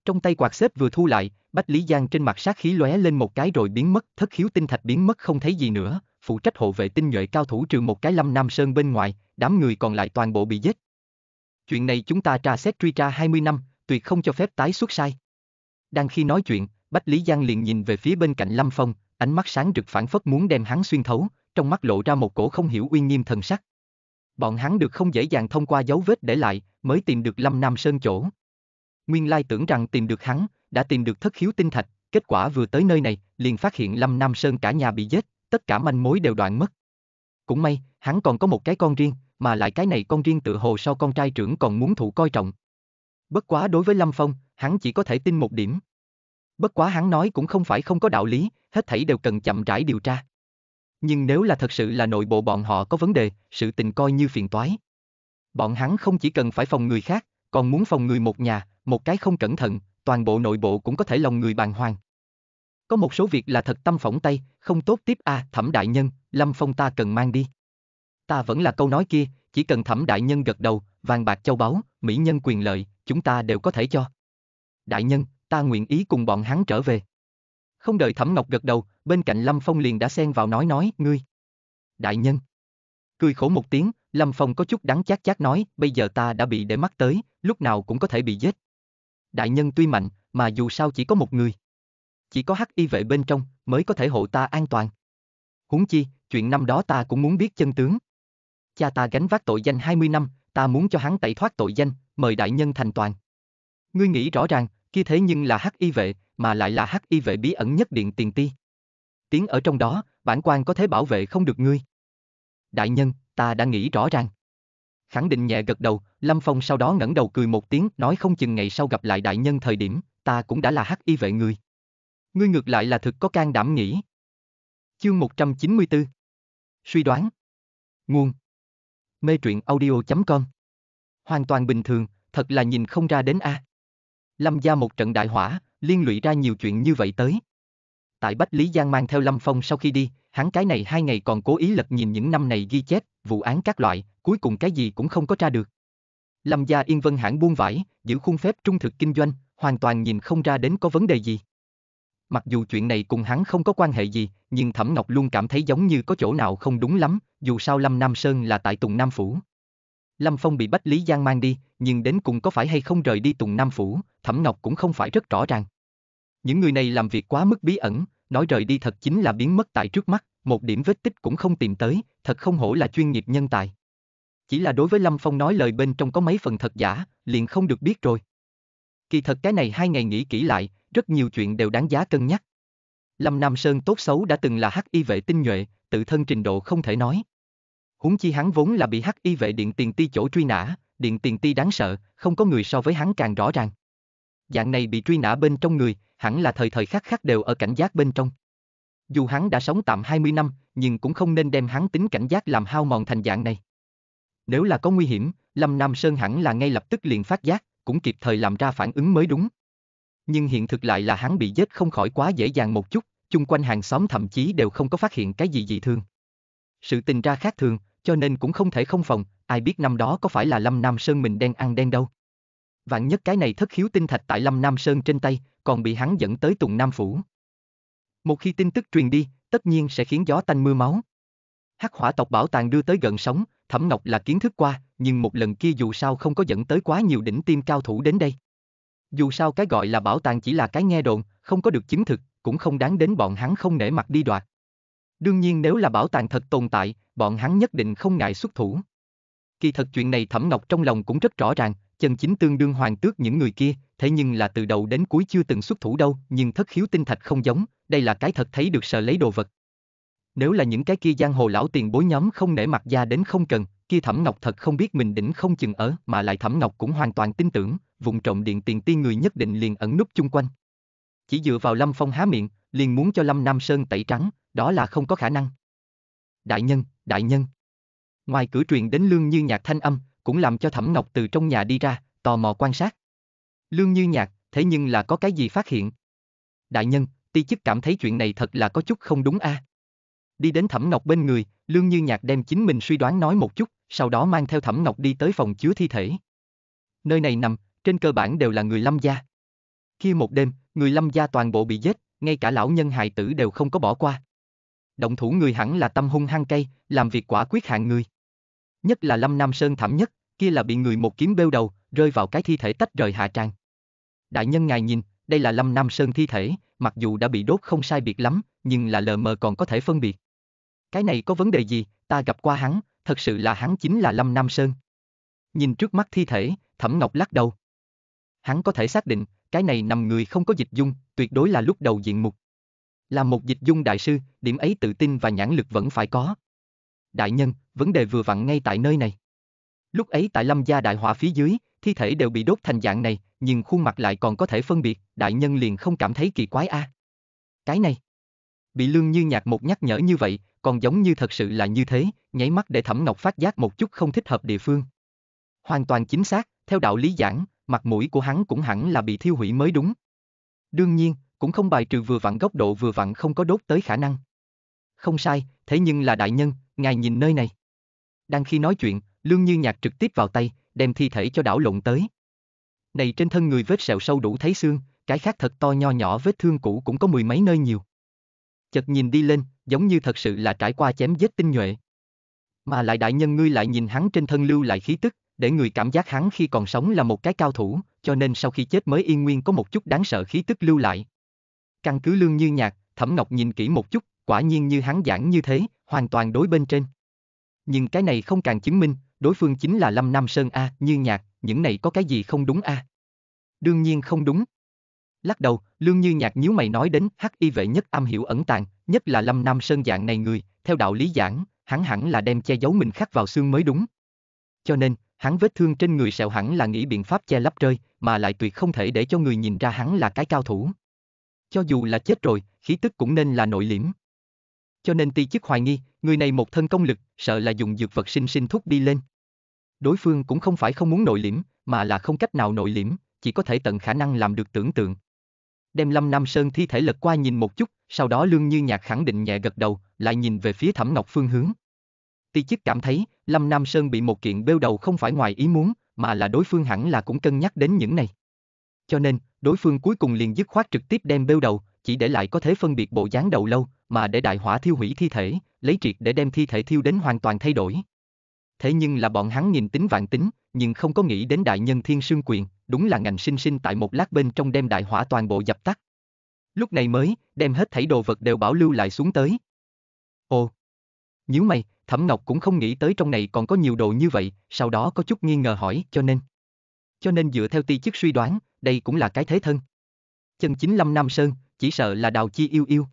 Trong tay quạt xếp vừa thu lại, Bách Lý Giang trên mặt sát khí lóe lên một cái rồi biến mất, thất khiếu tinh thạch biến mất không thấy gì nữa, phụ trách hộ vệ tinh nhuệ cao thủ trừ một cái lâm nam sơn bên ngoài, đám người còn lại toàn bộ bị giết. Chuyện này chúng ta tra xét truy tra 20 năm, tuyệt không cho phép tái xuất sai. Đang khi nói chuyện, Bách Lý Giang liền nhìn về phía bên cạnh Lâm Phong, ánh mắt sáng rực phản phất muốn đem hắn xuyên thấu, trong mắt lộ ra một cổ không hiểu uy nghiêm thần sắc. Bọn hắn được không dễ dàng thông qua dấu vết để lại, mới tìm được Lâm Nam Sơn chỗ. Nguyên lai tưởng rằng tìm được hắn, đã tìm được thất hiếu tinh thạch, kết quả vừa tới nơi này, liền phát hiện Lâm Nam Sơn cả nhà bị giết, tất cả manh mối đều đoạn mất. Cũng may, hắn còn có một cái con riêng, mà lại cái này con riêng tự hồ sau con trai trưởng còn muốn thụ coi trọng. Bất quá đối với Lâm Phong, hắn chỉ có thể tin một điểm. Bất quá hắn nói cũng không phải không có đạo lý, hết thảy đều cần chậm rãi điều tra. Nhưng nếu là thật sự là nội bộ bọn họ có vấn đề, sự tình coi như phiền toái. Bọn hắn không chỉ cần phải phòng người khác, còn muốn phòng người một nhà, một cái không cẩn thận, toàn bộ nội bộ cũng có thể lòng người bàn hoàng. Có một số việc là thật tâm phỏng tay, không tốt tiếp a à, thẩm đại nhân, Lâm Phong ta cần mang đi. Ta vẫn là câu nói kia, chỉ cần thẩm đại nhân gật đầu, vàng bạc châu báu, mỹ nhân quyền lợi, chúng ta đều có thể cho. Đại nhân, ta nguyện ý cùng bọn hắn trở về. Không đợi thẩm ngọc gật đầu, bên cạnh Lâm Phong liền đã xen vào nói nói, ngươi. Đại nhân. Cười khổ một tiếng, Lâm Phong có chút đắng chát chát nói, bây giờ ta đã bị để mắt tới, lúc nào cũng có thể bị giết. Đại nhân tuy mạnh, mà dù sao chỉ có một người. Chỉ có hắc y vệ bên trong mới có thể hộ ta an toàn. Huống chi, chuyện năm đó ta cũng muốn biết chân tướng. Cha ta gánh vác tội danh 20 năm, ta muốn cho hắn tẩy thoát tội danh, mời đại nhân thành toàn. Ngươi nghĩ rõ ràng, kia thế nhưng là hắc y vệ, mà lại là hắc y vệ bí ẩn nhất điện tiền ti. Tiếng ở trong đó, bản quan có thể bảo vệ không được ngươi. Đại nhân, ta đã nghĩ rõ ràng. Khẳng định nhẹ gật đầu, Lâm Phong sau đó ngẩng đầu cười một tiếng, nói không chừng ngày sau gặp lại đại nhân thời điểm, ta cũng đã là hắc y vệ ngươi. Ngươi ngược lại là thực có can đảm nghĩ. Chương 194 Suy đoán Nguồn mê truyện audio.com. Hoàn toàn bình thường, thật là nhìn không ra đến a. À. Lâm gia một trận đại hỏa, liên lụy ra nhiều chuyện như vậy tới. Tại Bách Lý Giang mang theo Lâm Phong sau khi đi, hắn cái này hai ngày còn cố ý lật nhìn những năm này ghi chép, vụ án các loại, cuối cùng cái gì cũng không có tra được. Lâm gia Yên Vân hãng buông vải, giữ khuôn phép trung thực kinh doanh, hoàn toàn nhìn không ra đến có vấn đề gì. Mặc dù chuyện này cùng hắn không có quan hệ gì, nhưng Thẩm Ngọc luôn cảm thấy giống như có chỗ nào không đúng lắm, dù sao Lâm Nam Sơn là tại Tùng Nam Phủ. Lâm Phong bị Bách Lý Giang mang đi, nhưng đến cùng có phải hay không rời đi Tùng Nam Phủ, Thẩm Ngọc cũng không phải rất rõ ràng. Những người này làm việc quá mức bí ẩn, nói rời đi thật chính là biến mất tại trước mắt, một điểm vết tích cũng không tìm tới, thật không hổ là chuyên nghiệp nhân tài. Chỉ là đối với Lâm Phong nói lời bên trong có mấy phần thật giả, liền không được biết rồi. Kỳ thật cái này hai ngày nghĩ kỹ lại, rất nhiều chuyện đều đáng giá cân nhắc. Lâm Nam Sơn tốt xấu đã từng là hắc y vệ tinh nhuệ, tự thân trình độ không thể nói. Huống chi hắn vốn là bị hắc y vệ điện tiền ti chỗ truy nã, điện tiền ti đáng sợ, không có người so với hắn càng rõ ràng. Dạng này bị truy nã bên trong người, hẳn là thời thời khắc khắc đều ở cảnh giác bên trong. Dù hắn đã sống tạm 20 năm, nhưng cũng không nên đem hắn tính cảnh giác làm hao mòn thành dạng này. Nếu là có nguy hiểm, Lâm Nam Sơn hẳn là ngay lập tức liền phát giác, cũng kịp thời làm ra phản ứng mới đúng. Nhưng hiện thực lại là hắn bị giết không khỏi quá dễ dàng một chút, chung quanh hàng xóm thậm chí đều không có phát hiện cái gì dị thương. Sự tình ra khác thường, cho nên cũng không thể không phòng, ai biết năm đó có phải là Lâm Nam Sơn mình đen ăn đen đâu. Vạn nhất cái này thất hiếu tinh thạch tại Lâm Nam Sơn trên tay, còn bị hắn dẫn tới Tùng Nam Phủ. Một khi tin tức truyền đi, tất nhiên sẽ khiến gió tanh mưa máu. Hắc hỏa tộc bảo tàng đưa tới gần sống, Thẩm Ngọc là kiến thức qua, nhưng một lần kia dù sao không có dẫn tới quá nhiều đỉnh tiêm cao thủ đến đây. Dù sao cái gọi là bảo tàng chỉ là cái nghe đồn, không có được chứng thực, cũng không đáng đến bọn hắn không nể mặt đi đoạt. Đương nhiên nếu là bảo tàng thật tồn tại, bọn hắn nhất định không ngại xuất thủ. Kỳ thật chuyện này Thẩm Ngọc trong lòng cũng rất rõ ràng, chân chính tương đương hoàng tước những người kia, thế nhưng là từ đầu đến cuối chưa từng xuất thủ đâu, nhưng thất khiếu tinh thạch không giống, đây là cái thật thấy được sợ lấy đồ vật. Nếu là những cái kia giang hồ lão tiền bối nhóm không nể mặt ra đến không cần, kia Thẩm Ngọc thật không biết mình đỉnh không chừng ở, mà lại Thẩm Ngọc cũng hoàn toàn tin tưởng, vùng trộm điện tiền tiên người nhất định liền ẩn núp chung quanh. Chỉ dựa vào Lâm Phong há miệng, liền muốn cho Lâm Nam Sơn tẩy trắng, đó là không có khả năng. Đại nhân, đại nhân. Ngoài cửa truyền đến Lương Như Nhạc thanh âm, cũng làm cho Thẩm Ngọc từ trong nhà đi ra, tò mò quan sát. Lương Như Nhạc, thế nhưng là có cái gì phát hiện? Đại nhân, ti chức cảm thấy chuyện này thật là có chút không đúng a. À? Đi đến Thẩm Ngọc bên người, Lương Như Nhạc đem chính mình suy đoán nói một chút, sau đó mang theo Thẩm Ngọc đi tới phòng chứa thi thể. Nơi này nằm, trên cơ bản đều là người lâm gia. Khi một đêm, người lâm gia toàn bộ bị giết, ngay cả lão nhân hài tử đều không có bỏ qua. Động thủ người hẳn là tâm hung hăng cây, làm việc quả quyết hạng người. Nhất là lâm nam sơn thảm nhất, kia là bị người một kiếm bêu đầu, rơi vào cái thi thể tách rời hạ tràng. Đại nhân ngài nhìn, đây là lâm nam sơn thi thể, mặc dù đã bị đốt không sai biệt lắm, nhưng là lờ mờ còn có thể phân biệt. Cái này có vấn đề gì, ta gặp qua hắn, thật sự là hắn chính là Lâm Nam Sơn. Nhìn trước mắt thi thể, Thẩm Ngọc lắc đầu. Hắn có thể xác định, cái này nằm người không có dịch dung, tuyệt đối là lúc đầu diện mục. Là một dịch dung đại sư, điểm ấy tự tin và nhãn lực vẫn phải có. Đại nhân, vấn đề vừa vặn ngay tại nơi này. Lúc ấy tại lâm gia đại hỏa phía dưới, thi thể đều bị đốt thành dạng này, nhưng khuôn mặt lại còn có thể phân biệt, đại nhân liền không cảm thấy kỳ quái a. À. Cái này, bị lương như nhạc một nhắc nhở như vậy, còn giống như thật sự là như thế, nháy mắt để Thẩm Ngọc phát giác một chút không thích hợp địa phương. Hoàn toàn chính xác, theo đạo lý giảng, mặt mũi của hắn cũng hẳn là bị thiêu hủy mới đúng. Đương nhiên, cũng không bài trừ vừa vặn góc độ vừa vặn không có đốt tới khả năng. Không sai, thế nhưng là đại nhân, ngài nhìn nơi này. Đang khi nói chuyện, Lương Như Nhạc trực tiếp vào tay, đem thi thể cho đảo lộn tới. Này trên thân người vết sẹo sâu đủ thấy xương, cái khác thật to nho nhỏ vết thương cũ cũng có mười mấy nơi nhiều. Chợt nhìn đi lên, giống như thật sự là trải qua chém giết tinh nhuệ. Mà lại đại nhân ngươi lại nhìn hắn trên thân lưu lại khí tức, để người cảm giác hắn khi còn sống là một cái cao thủ, cho nên sau khi chết mới yên nguyên có một chút đáng sợ khí tức lưu lại. Căn cứ lương như nhạc, Thẩm Ngọc nhìn kỹ một chút, quả nhiên như hắn giảng như thế, hoàn toàn đối bên trên. Nhưng cái này không càng chứng minh, đối phương chính là Lâm Nam Sơn A, như nhạc, những này có cái gì không đúng A. Đương nhiên không đúng. Lắc đầu, lương như nhạc nhíu mày nói đến hắc y vệ nhất âm hiểu ẩn tàng, nhất là Lâm Nam Sơn dạng này người, theo đạo lý giảng, hắn hẳn là đem che giấu mình khắc vào xương mới đúng. Cho nên, hắn vết thương trên người sẹo hẳn là nghĩ biện pháp che lấp rơi, mà lại tuyệt không thể để cho người nhìn ra hắn là cái cao thủ. Cho dù là chết rồi, khí tức cũng nên là nội liễm. Cho nên ti chức hoài nghi, người này một thân công lực, sợ là dùng dược vật sinh sinh thuốc đi lên. Đối phương cũng không phải không muốn nội liễm, mà là không cách nào nội liễm, chỉ có thể tận khả năng làm được tưởng tượng. Đem Lâm Nam Sơn thi thể lật qua nhìn một chút, sau đó Lương Như Nhạc khẳng định nhẹ gật đầu, lại nhìn về phía Thẩm Ngọc Phương hướng. Ti chức cảm thấy, Lâm Nam Sơn bị một kiện bêu đầu không phải ngoài ý muốn, mà là đối phương hẳn là cũng cân nhắc đến những này. Cho nên, đối phương cuối cùng liền dứt khoát trực tiếp đem bêu đầu, chỉ để lại có thể phân biệt bộ dáng đầu lâu, mà để đại hỏa thiêu hủy thi thể, lấy triệt để đem thi thể thiêu đến hoàn toàn thay đổi. Thế nhưng là bọn hắn nhìn tính vạn tính, nhưng không có nghĩ đến đại nhân thiên sương quyền, đúng là ngành sinh sinh tại một lát bên trong đem đại hỏa toàn bộ dập tắt. Lúc này mới, đem hết thảy đồ vật đều bảo lưu lại xuống tới. Ồ! Nhíu mày, Thẩm Ngọc cũng không nghĩ tới trong này còn có nhiều đồ như vậy, sau đó có chút nghi ngờ hỏi, cho nên. Cho nên dựa theo ti chức suy đoán, đây cũng là cái thế thân. Chân chính Lâm Nam Sơn, chỉ sợ là đào chi yêu yêu.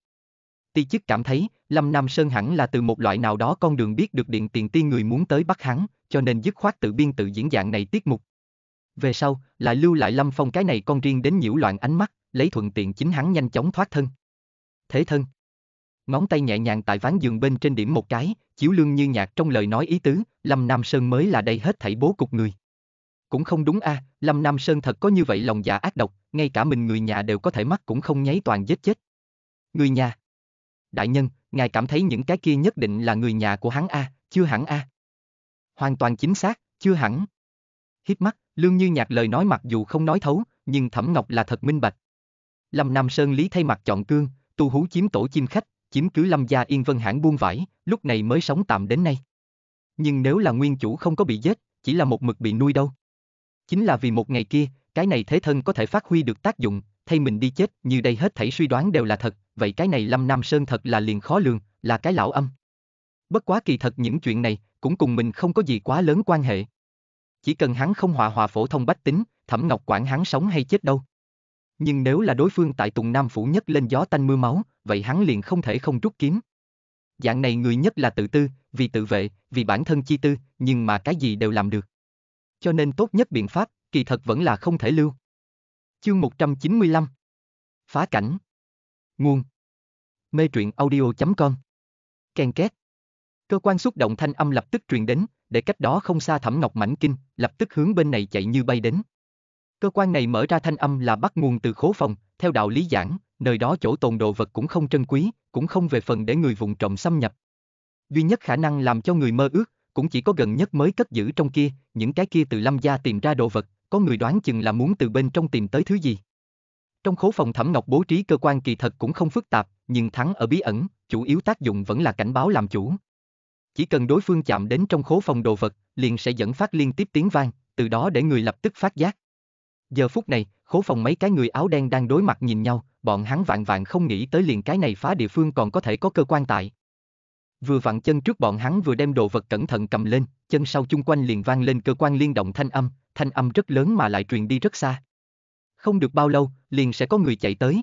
Ti chức cảm thấy, Lâm Nam Sơn hẳn là từ một loại nào đó con đường biết được điện tiền tiên người muốn tới bắt hắn, cho nên dứt khoát tự biên tự diễn dạng này tiết mục. Về sau, lại lưu lại Lâm Phong cái này con riêng đến nhiễu loạn ánh mắt, lấy thuận tiện chính hắn nhanh chóng thoát thân. Thế thân. Ngón tay nhẹ nhàng tại ván giường bên trên điểm một cái, chiếu lương như nhạc trong lời nói ý tứ, Lâm Nam Sơn mới là đây hết thảy bố cục người. Cũng không đúng a, à, Lâm Nam Sơn thật có như vậy lòng dạ ác độc, ngay cả mình người nhà đều có thể mắt cũng không nháy toàn giết chết. Người nhà. Đại nhân, ngài cảm thấy những cái kia nhất định là người nhà của hắn a, à, chưa hẳn a. À. Hoàn toàn chính xác, chưa hẳn. Hít mắt, lương như nhạc lời nói mặc dù không nói thấu, nhưng Thẩm Ngọc là thật minh bạch. Lâm Nam Sơn lý thay mặt chọn cương, tu hú chiếm tổ chim khách, chiếm cứ lâm gia yên vân hãng buông vải, lúc này mới sống tạm đến nay. Nhưng nếu là nguyên chủ không có bị giết, chỉ là một mực bị nuôi đâu. Chính là vì một ngày kia, cái này thế thân có thể phát huy được tác dụng, thay mình đi chết, như đây hết thảy suy đoán đều là thật, vậy cái này Lâm Nam Sơn thật là liền khó lường, là cái lão âm. Bất quá kỳ thật những chuyện này cũng cùng mình không có gì quá lớn quan hệ. Chỉ cần hắn không hòa hòa phổ thông bách tính, Thẩm Ngọc quản hắn sống hay chết đâu. Nhưng nếu là đối phương tại Tùng Nam Phủ nhất lên gió tanh mưa máu, vậy hắn liền không thể không rút kiếm. Dạng này người nhất là tự tư, vì tự vệ, vì bản thân chi tư, nhưng mà cái gì đều làm được. Cho nên tốt nhất biện pháp, kỳ thật vẫn là không thể lưu. Chương 195 Phá cảnh Nguồn Mê truyện audio.com Ken két Cơ quan xúc động thanh âm lập tức truyền đến, để cách đó không xa Thẩm Ngọc Mảnh Kinh, lập tức hướng bên này chạy như bay đến. Cơ quan này mở ra thanh âm là bắt nguồn từ khố phòng, theo đạo lý giảng, nơi đó chỗ tồn đồ vật cũng không trân quý, cũng không về phần để người vùng trộm xâm nhập. Duy nhất khả năng làm cho người mơ ước, cũng chỉ có gần nhất mới cất giữ trong kia, những cái kia từ lâm gia tìm ra đồ vật, có người đoán chừng là muốn từ bên trong tìm tới thứ gì. Trong khố phòng thẩm ngọc bố trí cơ quan kỳ thật cũng không phức tạp, nhưng thắng ở bí ẩn, chủ yếu tác dụng vẫn là cảnh báo làm chủ. Chỉ cần đối phương chạm đến trong khố phòng đồ vật, liền sẽ dẫn phát liên tiếp tiếng vang, từ đó để người lập tức phát giác. Giờ phút này, khố phòng mấy cái người áo đen đang đối mặt nhìn nhau, bọn hắn vạn vạn không nghĩ tới liền cái này phá địa phương còn có thể có cơ quan tại. Vừa vặn chân trước bọn hắn vừa đem đồ vật cẩn thận cầm lên, chân sau chung quanh liền vang lên cơ quan liên động thanh âm, thanh âm rất lớn mà lại truyền đi rất xa. Không được bao lâu, liền sẽ có người chạy tới.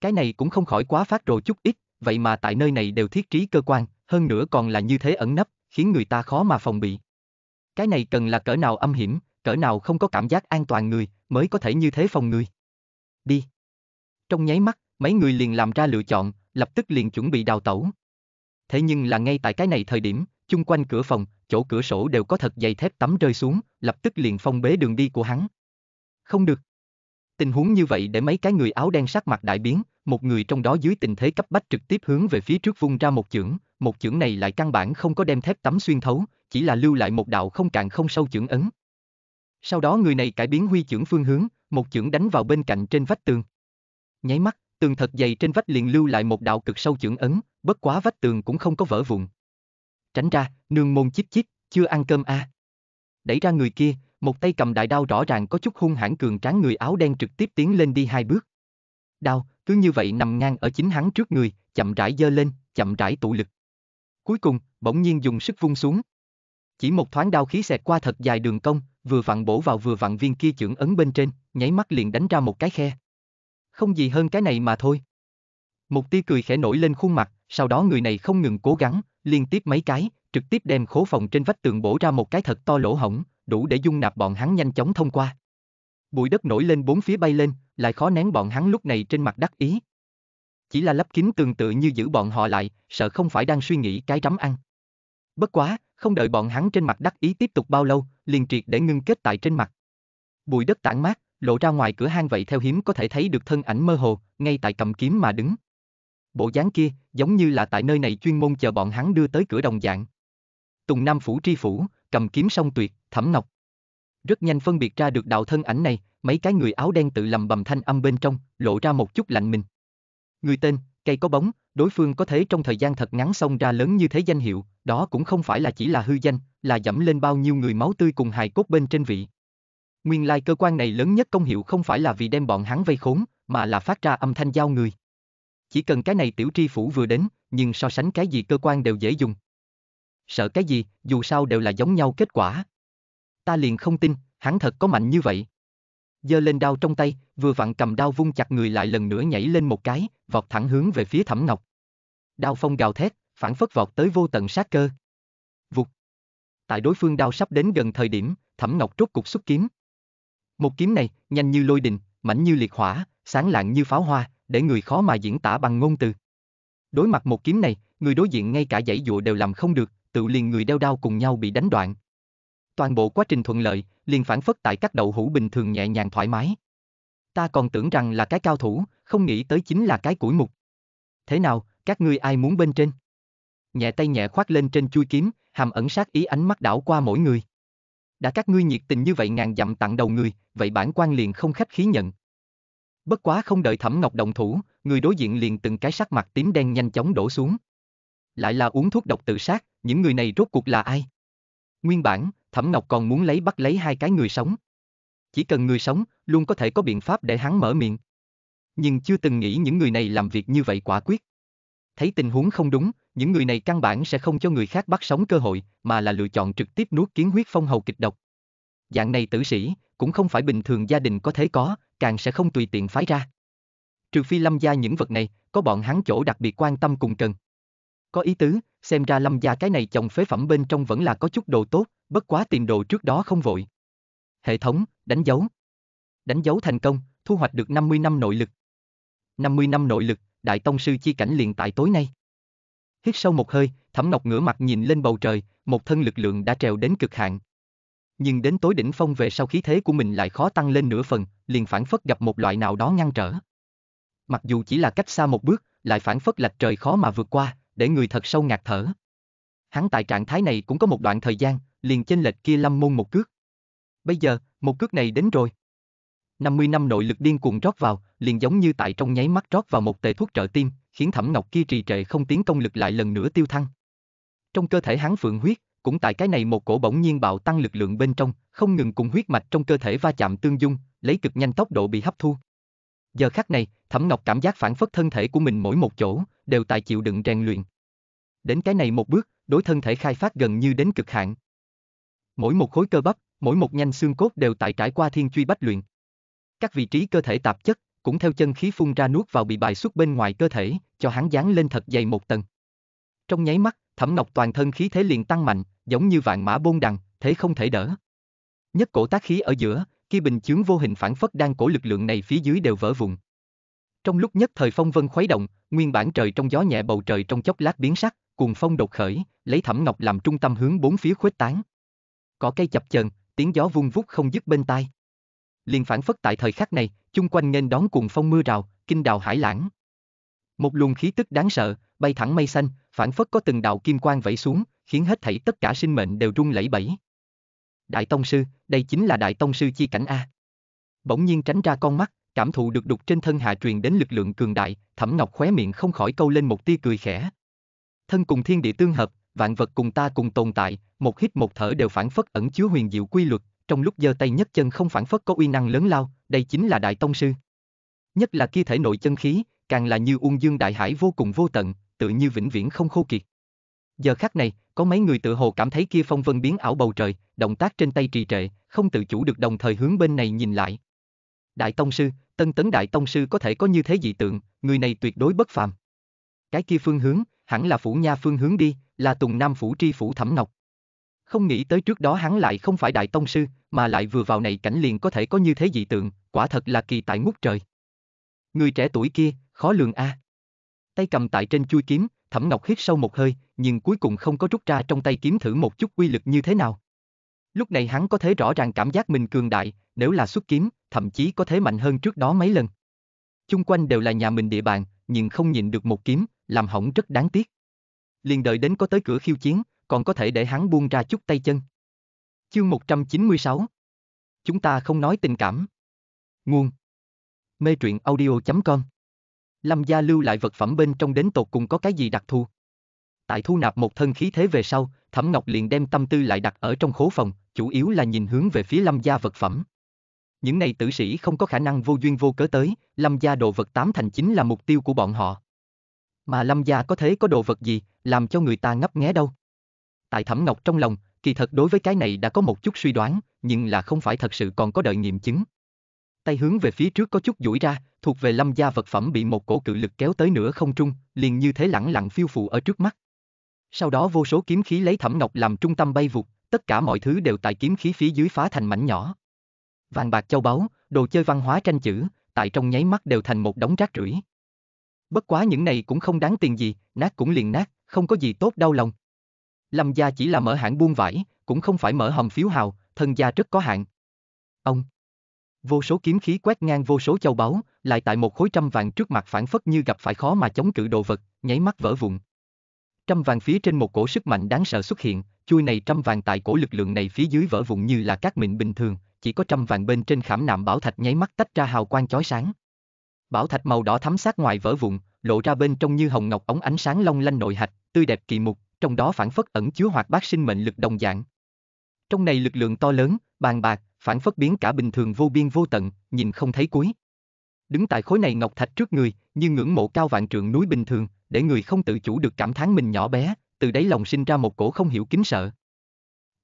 Cái này cũng không khỏi quá phát rồi chút ít, vậy mà tại nơi này đều thiết trí cơ quan, hơn nữa còn là như thế ẩn nấp, khiến người ta khó mà phòng bị. Cái này cần là cỡ nào âm hiểm, cỡ nào không có cảm giác an toàn người, mới có thể như thế phòng người. Đi. Trong nháy mắt, mấy người liền làm ra lựa chọn, lập tức liền chuẩn bị đào tẩu. Thế nhưng là ngay tại cái này thời điểm, chung quanh cửa phòng, chỗ cửa sổ đều có thật dày thép tắm rơi xuống, lập tức liền phong bế đường đi của hắn. Không được. Tình huống như vậy để mấy cái người áo đen sắc mặt đại biến, một người trong đó dưới tình thế cấp bách trực tiếp hướng về phía trước vung ra một chưởng, một chưởng này lại căn bản không có đem thép tắm xuyên thấu, chỉ là lưu lại một đạo không cạn không sâu chưởng ấn. Sau đó người này cải biến huy chưởng phương hướng, một chưởng đánh vào bên cạnh trên vách tường. Nháy mắt, tường thật dày trên vách liền lưu lại một đạo cực sâu chưởng ấn, bất quá vách tường cũng không có vỡ vụn. Tránh ra, nương môn chíp chíp, chưa ăn cơm À. Đẩy ra người kia, một tay cầm đại đao rõ ràng có chút hung hãn cường tráng người áo đen trực tiếp tiến lên đi hai bước. Đao, cứ như vậy nằm ngang ở chính hắn trước người, chậm rãi dơ lên, chậm rãi tụ lực. Cuối cùng, bỗng nhiên dùng sức vung xuống, chỉ một thoáng đao khí xẹt qua thật dài đường cong, vừa vặn bổ vào vừa vặn viên kia chưởng ấn bên trên, nháy mắt liền đánh ra một cái khe. Không gì hơn cái này mà thôi. Một tia cười khẽ nổi lên khuôn mặt, sau đó người này không ngừng cố gắng, liên tiếp mấy cái, trực tiếp đem khố phòng trên vách tường bổ ra một cái thật to lỗ hổng, đủ để dung nạp bọn hắn nhanh chóng thông qua. Bụi đất nổi lên bốn phía bay lên, lại khó nén bọn hắn lúc này trên mặt đắc ý. Chỉ là lấp kín tương tự như giữ bọn họ lại, sợ không phải đang suy nghĩ cái rắm ăn. Bất quá, không đợi bọn hắn trên mặt đắc ý tiếp tục bao lâu, liền triệt để ngưng kết tại trên mặt. Bụi đất tản mát, lộ ra ngoài cửa hang vậy theo hiếm có thể thấy được thân ảnh mơ hồ, ngay tại cầm kiếm mà đứng. Bộ dáng kia, giống như là tại nơi này chuyên môn chờ bọn hắn đưa tới cửa đồng dạng. Tùng Nam Phủ Tri Phủ, cầm kiếm song tuyệt, thẩm ngọc. Rất nhanh phân biệt ra được đạo thân ảnh này, mấy cái người áo đen tự lầm bầm thanh âm bên trong, lộ ra một chút lạnh mình. Người tên, cây có bóng, đối phương có thế trong thời gian thật ngắn xông ra lớn như thế danh hiệu, đó cũng không phải là chỉ là hư danh, là dẫm lên bao nhiêu người máu tươi cùng hài cốt bên trên vị. Nguyên lai cơ quan này lớn nhất công hiệu không phải là vì đem bọn hắn vây khốn, mà là phát ra âm thanh giao người. Chỉ cần cái này tiểu tri phủ vừa đến, nhưng so sánh cái gì cơ quan đều dễ dùng. Sợ cái gì, dù sao đều là giống nhau kết quả. Ta liền không tin, hắn thật có mạnh như vậy giơ lên đao trong tay, vừa vặn cầm đao vung chặt người lại lần nữa nhảy lên một cái, vọt thẳng hướng về phía Thẩm Ngọc. Đao phong gào thét, phản phất vọt tới vô tận sát cơ. Vụt. Tại đối phương đao sắp đến gần thời điểm, Thẩm Ngọc rút cục xuất kiếm. Một kiếm này, nhanh như lôi đình, mảnh như liệt hỏa, sáng lạng như pháo hoa, để người khó mà diễn tả bằng ngôn từ. Đối mặt một kiếm này, người đối diện ngay cả dãy dụa đều làm không được, tự liền người đeo đao cùng nhau bị đánh đoạn toàn bộ quá trình thuận lợi, liền phản phất tại các đậu hũ bình thường nhẹ nhàng thoải mái. Ta còn tưởng rằng là cái cao thủ, không nghĩ tới chính là cái củi mục. Thế nào, các ngươi ai muốn bên trên? Nhẹ tay nhẹ khoát lên trên chui kiếm, hàm ẩn sát ý ánh mắt đảo qua mỗi người. Đã các ngươi nhiệt tình như vậy ngàn dặm tặng đầu người, vậy bản quan liền không khách khí nhận. Bất quá không đợi Thẩm Ngọc động thủ, người đối diện liền từng cái sắc mặt tím đen nhanh chóng đổ xuống. Lại là uống thuốc độc tự sát, những người này rốt cuộc là ai? Nguyên bản, Thẩm Ngọc còn muốn lấy bắt lấy hai cái người sống. Chỉ cần người sống, luôn có thể có biện pháp để hắn mở miệng. Nhưng chưa từng nghĩ những người này làm việc như vậy quả quyết. Thấy tình huống không đúng, những người này căn bản sẽ không cho người khác bắt sống cơ hội, mà là lựa chọn trực tiếp nuốt kiến huyết phong hầu kịch độc. Dạng này tử sĩ, cũng không phải bình thường gia đình có thể có, càng sẽ không tùy tiện phái ra. Trừ phi lâm gia những vật này, có bọn hắn chỗ đặc biệt quan tâm cùng cần. Có ý tứ, xem ra lâm gia cái này chồng phế phẩm bên trong vẫn là có chút đồ tốt, bất quá tìm đồ trước đó không vội. Hệ thống, đánh dấu. Đánh dấu thành công, thu hoạch được 50 năm nội lực. 50 năm nội lực, Đại Tông Sư chi cảnh liền tại tối nay. Hít sâu một hơi, Thẩm Ngọc ngửa mặt nhìn lên bầu trời, một thân lực lượng đã trèo đến cực hạn. Nhưng đến tối đỉnh phong về sau khí thế của mình lại khó tăng lên nửa phần, liền phản phất gặp một loại nào đó ngăn trở. Mặc dù chỉ là cách xa một bước, lại phản phất lạch trời khó mà vượt qua, để người thật sâu ngạt thở. Hắn tại trạng thái này cũng có một đoạn thời gian, liền chênh lệch kia lâm môn một cước. Bây giờ, một cước này đến rồi. 50 năm nội lực điên cuồng rót vào, liền giống như tại trong nháy mắt rót vào một tệ thuốc trợ tim, khiến Thẩm Ngọc kia trì trệ không tiến công lực lại lần nữa tiêu thăng. Trong cơ thể hắn phượng huyết, cũng tại cái này một cổ bỗng nhiên bạo tăng lực lượng bên trong, không ngừng cùng huyết mạch trong cơ thể va chạm tương dung, lấy cực nhanh tốc độ bị hấp thu. Giờ khắc này, Thẩm Ngọc cảm giác phản phất thân thể của mình mỗi một chỗ, đều tài chịu đựng rèn luyện. Đến cái này một bước, đối thân thể khai phát gần như đến cực hạn. Mỗi một khối cơ bắp, mỗi một nhanh xương cốt đều tại trải qua thiên truy bách luyện. Các vị trí cơ thể tạp chất, cũng theo chân khí phun ra nuốt vào bị bài xuất bên ngoài cơ thể, cho hắn dán lên thật dày một tầng. Trong nháy mắt, Thẩm Ngọc toàn thân khí thế liền tăng mạnh, giống như vạn mã bôn đằng, thế không thể đỡ. Nhất cổ tác khí ở giữa, khi bình chướng vô hình phản phất đang cổ lực lượng này phía dưới đều vỡ vụn. Trong lúc nhất thời phong vân khuấy động, nguyên bản trời trong gió nhẹ bầu trời trong chốc lát biến sắc, cùng phong đột khởi, lấy thẩm ngọc làm trung tâm hướng bốn phía khuếch tán. Có cây chập chờn, tiếng gió vung vút không dứt bên tai. Liên phản phất tại thời khắc này, chung quanh nên đón cùng phong mưa rào, kinh đào hải lãng. Một luồng khí tức đáng sợ, bay thẳng mây xanh, phản phất có từng đạo kim quang vẫy xuống, khiến hết thảy tất cả sinh mệnh đều rung lẩy bẩy. Đại Tông Sư, đây chính là Đại Tông Sư chi cảnh A. Bỗng nhiên tránh ra con mắt, cảm thụ được đục trên thân hạ truyền đến lực lượng cường đại, Thẩm Ngọc khóe miệng không khỏi câu lên một tia cười khẽ. Thân cùng thiên địa tương hợp, vạn vật cùng ta cùng tồn tại, một hít một thở đều phản phất ẩn chứa huyền diệu quy luật, trong lúc giơ tay nhất chân không phản phất có uy năng lớn lao, đây chính là đại tông sư. Nhất là kia thể nội chân khí, càng là như Ung dương đại hải vô cùng vô tận, tự như vĩnh viễn không khô kiệt. Giờ khắc này, có mấy người tự hồ cảm thấy kia phong vân biến ảo bầu trời, động tác trên tay trì trệ, không tự chủ được đồng thời hướng bên này nhìn lại. Đại Tông Sư, Tân Tấn Đại Tông Sư có thể có như thế dị tượng, người này tuyệt đối bất phàm. Cái kia phương hướng, hẳn là phủ nha phương hướng đi, là Tùng Nam Phủ Tri Phủ Thẩm Ngọc. Không nghĩ tới trước đó hắn lại không phải Đại Tông Sư, mà lại vừa vào này cảnh liền có thể có như thế dị tượng, quả thật là kỳ tại ngút trời. Người trẻ tuổi kia, khó lường a. À. Tay cầm tại trên chui kiếm, Thẩm Ngọc hít sâu một hơi, nhưng cuối cùng không có rút ra trong tay kiếm thử một chút quy lực như thế nào. Lúc này hắn có thể rõ ràng cảm giác mình cường đại, nếu là xuất kiếm, thậm chí có thể mạnh hơn trước đó mấy lần. Chung quanh đều là nhà mình địa bàn, nhưng không nhìn được một kiếm, làm hỏng rất đáng tiếc. Liền đợi đến có tới cửa khiêu chiến, còn có thể để hắn buông ra chút tay chân. Chương 196 Chúng ta không nói tình cảm. Nguồn Mê truyện audio.com Lâm gia lưu lại vật phẩm bên trong đến tột cùng có cái gì đặc thù. Tại thu nạp một thân khí thế về sau, Thẩm Ngọc liền đem tâm tư lại đặt ở trong khố phòng, chủ yếu là nhìn hướng về phía Lâm gia vật phẩm. Những này tử sĩ không có khả năng vô duyên vô cớ tới, Lâm gia đồ vật tám thành chính là mục tiêu của bọn họ. Mà Lâm gia có thế có đồ vật gì, làm cho người ta ngấp nghé đâu. Tại Thẩm Ngọc trong lòng, kỳ thật đối với cái này đã có một chút suy đoán, nhưng là không phải thật sự còn có đợi nghiệm chứng tay hướng về phía trước có chút duỗi ra, thuộc về lâm gia vật phẩm bị một cổ cự lực kéo tới nửa không trung, liền như thế lẳng lặng phiêu phù ở trước mắt. Sau đó vô số kiếm khí lấy thẩm ngọc làm trung tâm bay vụt, tất cả mọi thứ đều tại kiếm khí phía dưới phá thành mảnh nhỏ. Vàng bạc châu báu, đồ chơi văn hóa tranh chữ, tại trong nháy mắt đều thành một đống rác rưởi. Bất quá những này cũng không đáng tiền gì, nát cũng liền nát, không có gì tốt đau lòng. Lâm gia chỉ là mở hãng buôn vải, cũng không phải mở hầm phiếu hào, thân gia rất có hạn. Ông Vô số kiếm khí quét ngang vô số châu báu, lại tại một khối trăm vàng trước mặt phản phất như gặp phải khó mà chống cự đồ vật, nháy mắt vỡ vụn. Trăm vàng phía trên một cổ sức mạnh đáng sợ xuất hiện, chui này trăm vàng tại cổ lực lượng này phía dưới vỡ vụn như là các mịn bình thường, chỉ có trăm vàng bên trên khảm nạm bảo thạch nháy mắt tách ra hào quang chói sáng. Bảo thạch màu đỏ thắm sát ngoài vỡ vụn, lộ ra bên trong như hồng ngọc ống ánh sáng long lanh nội hạch, tươi đẹp kỳ mục, trong đó phản phất ẩn chứa hoạt bát sinh mệnh lực đồng dạng. Trong này lực lượng to lớn, bàn bạc, phản phất biến cả bình thường vô biên vô tận, nhìn không thấy cuối. Đứng tại khối này ngọc thạch trước người, như ngưỡng mộ cao vạn trượng núi bình thường, để người không tự chủ được cảm thán mình nhỏ bé, từ đấy lòng sinh ra một cổ không hiểu kính sợ.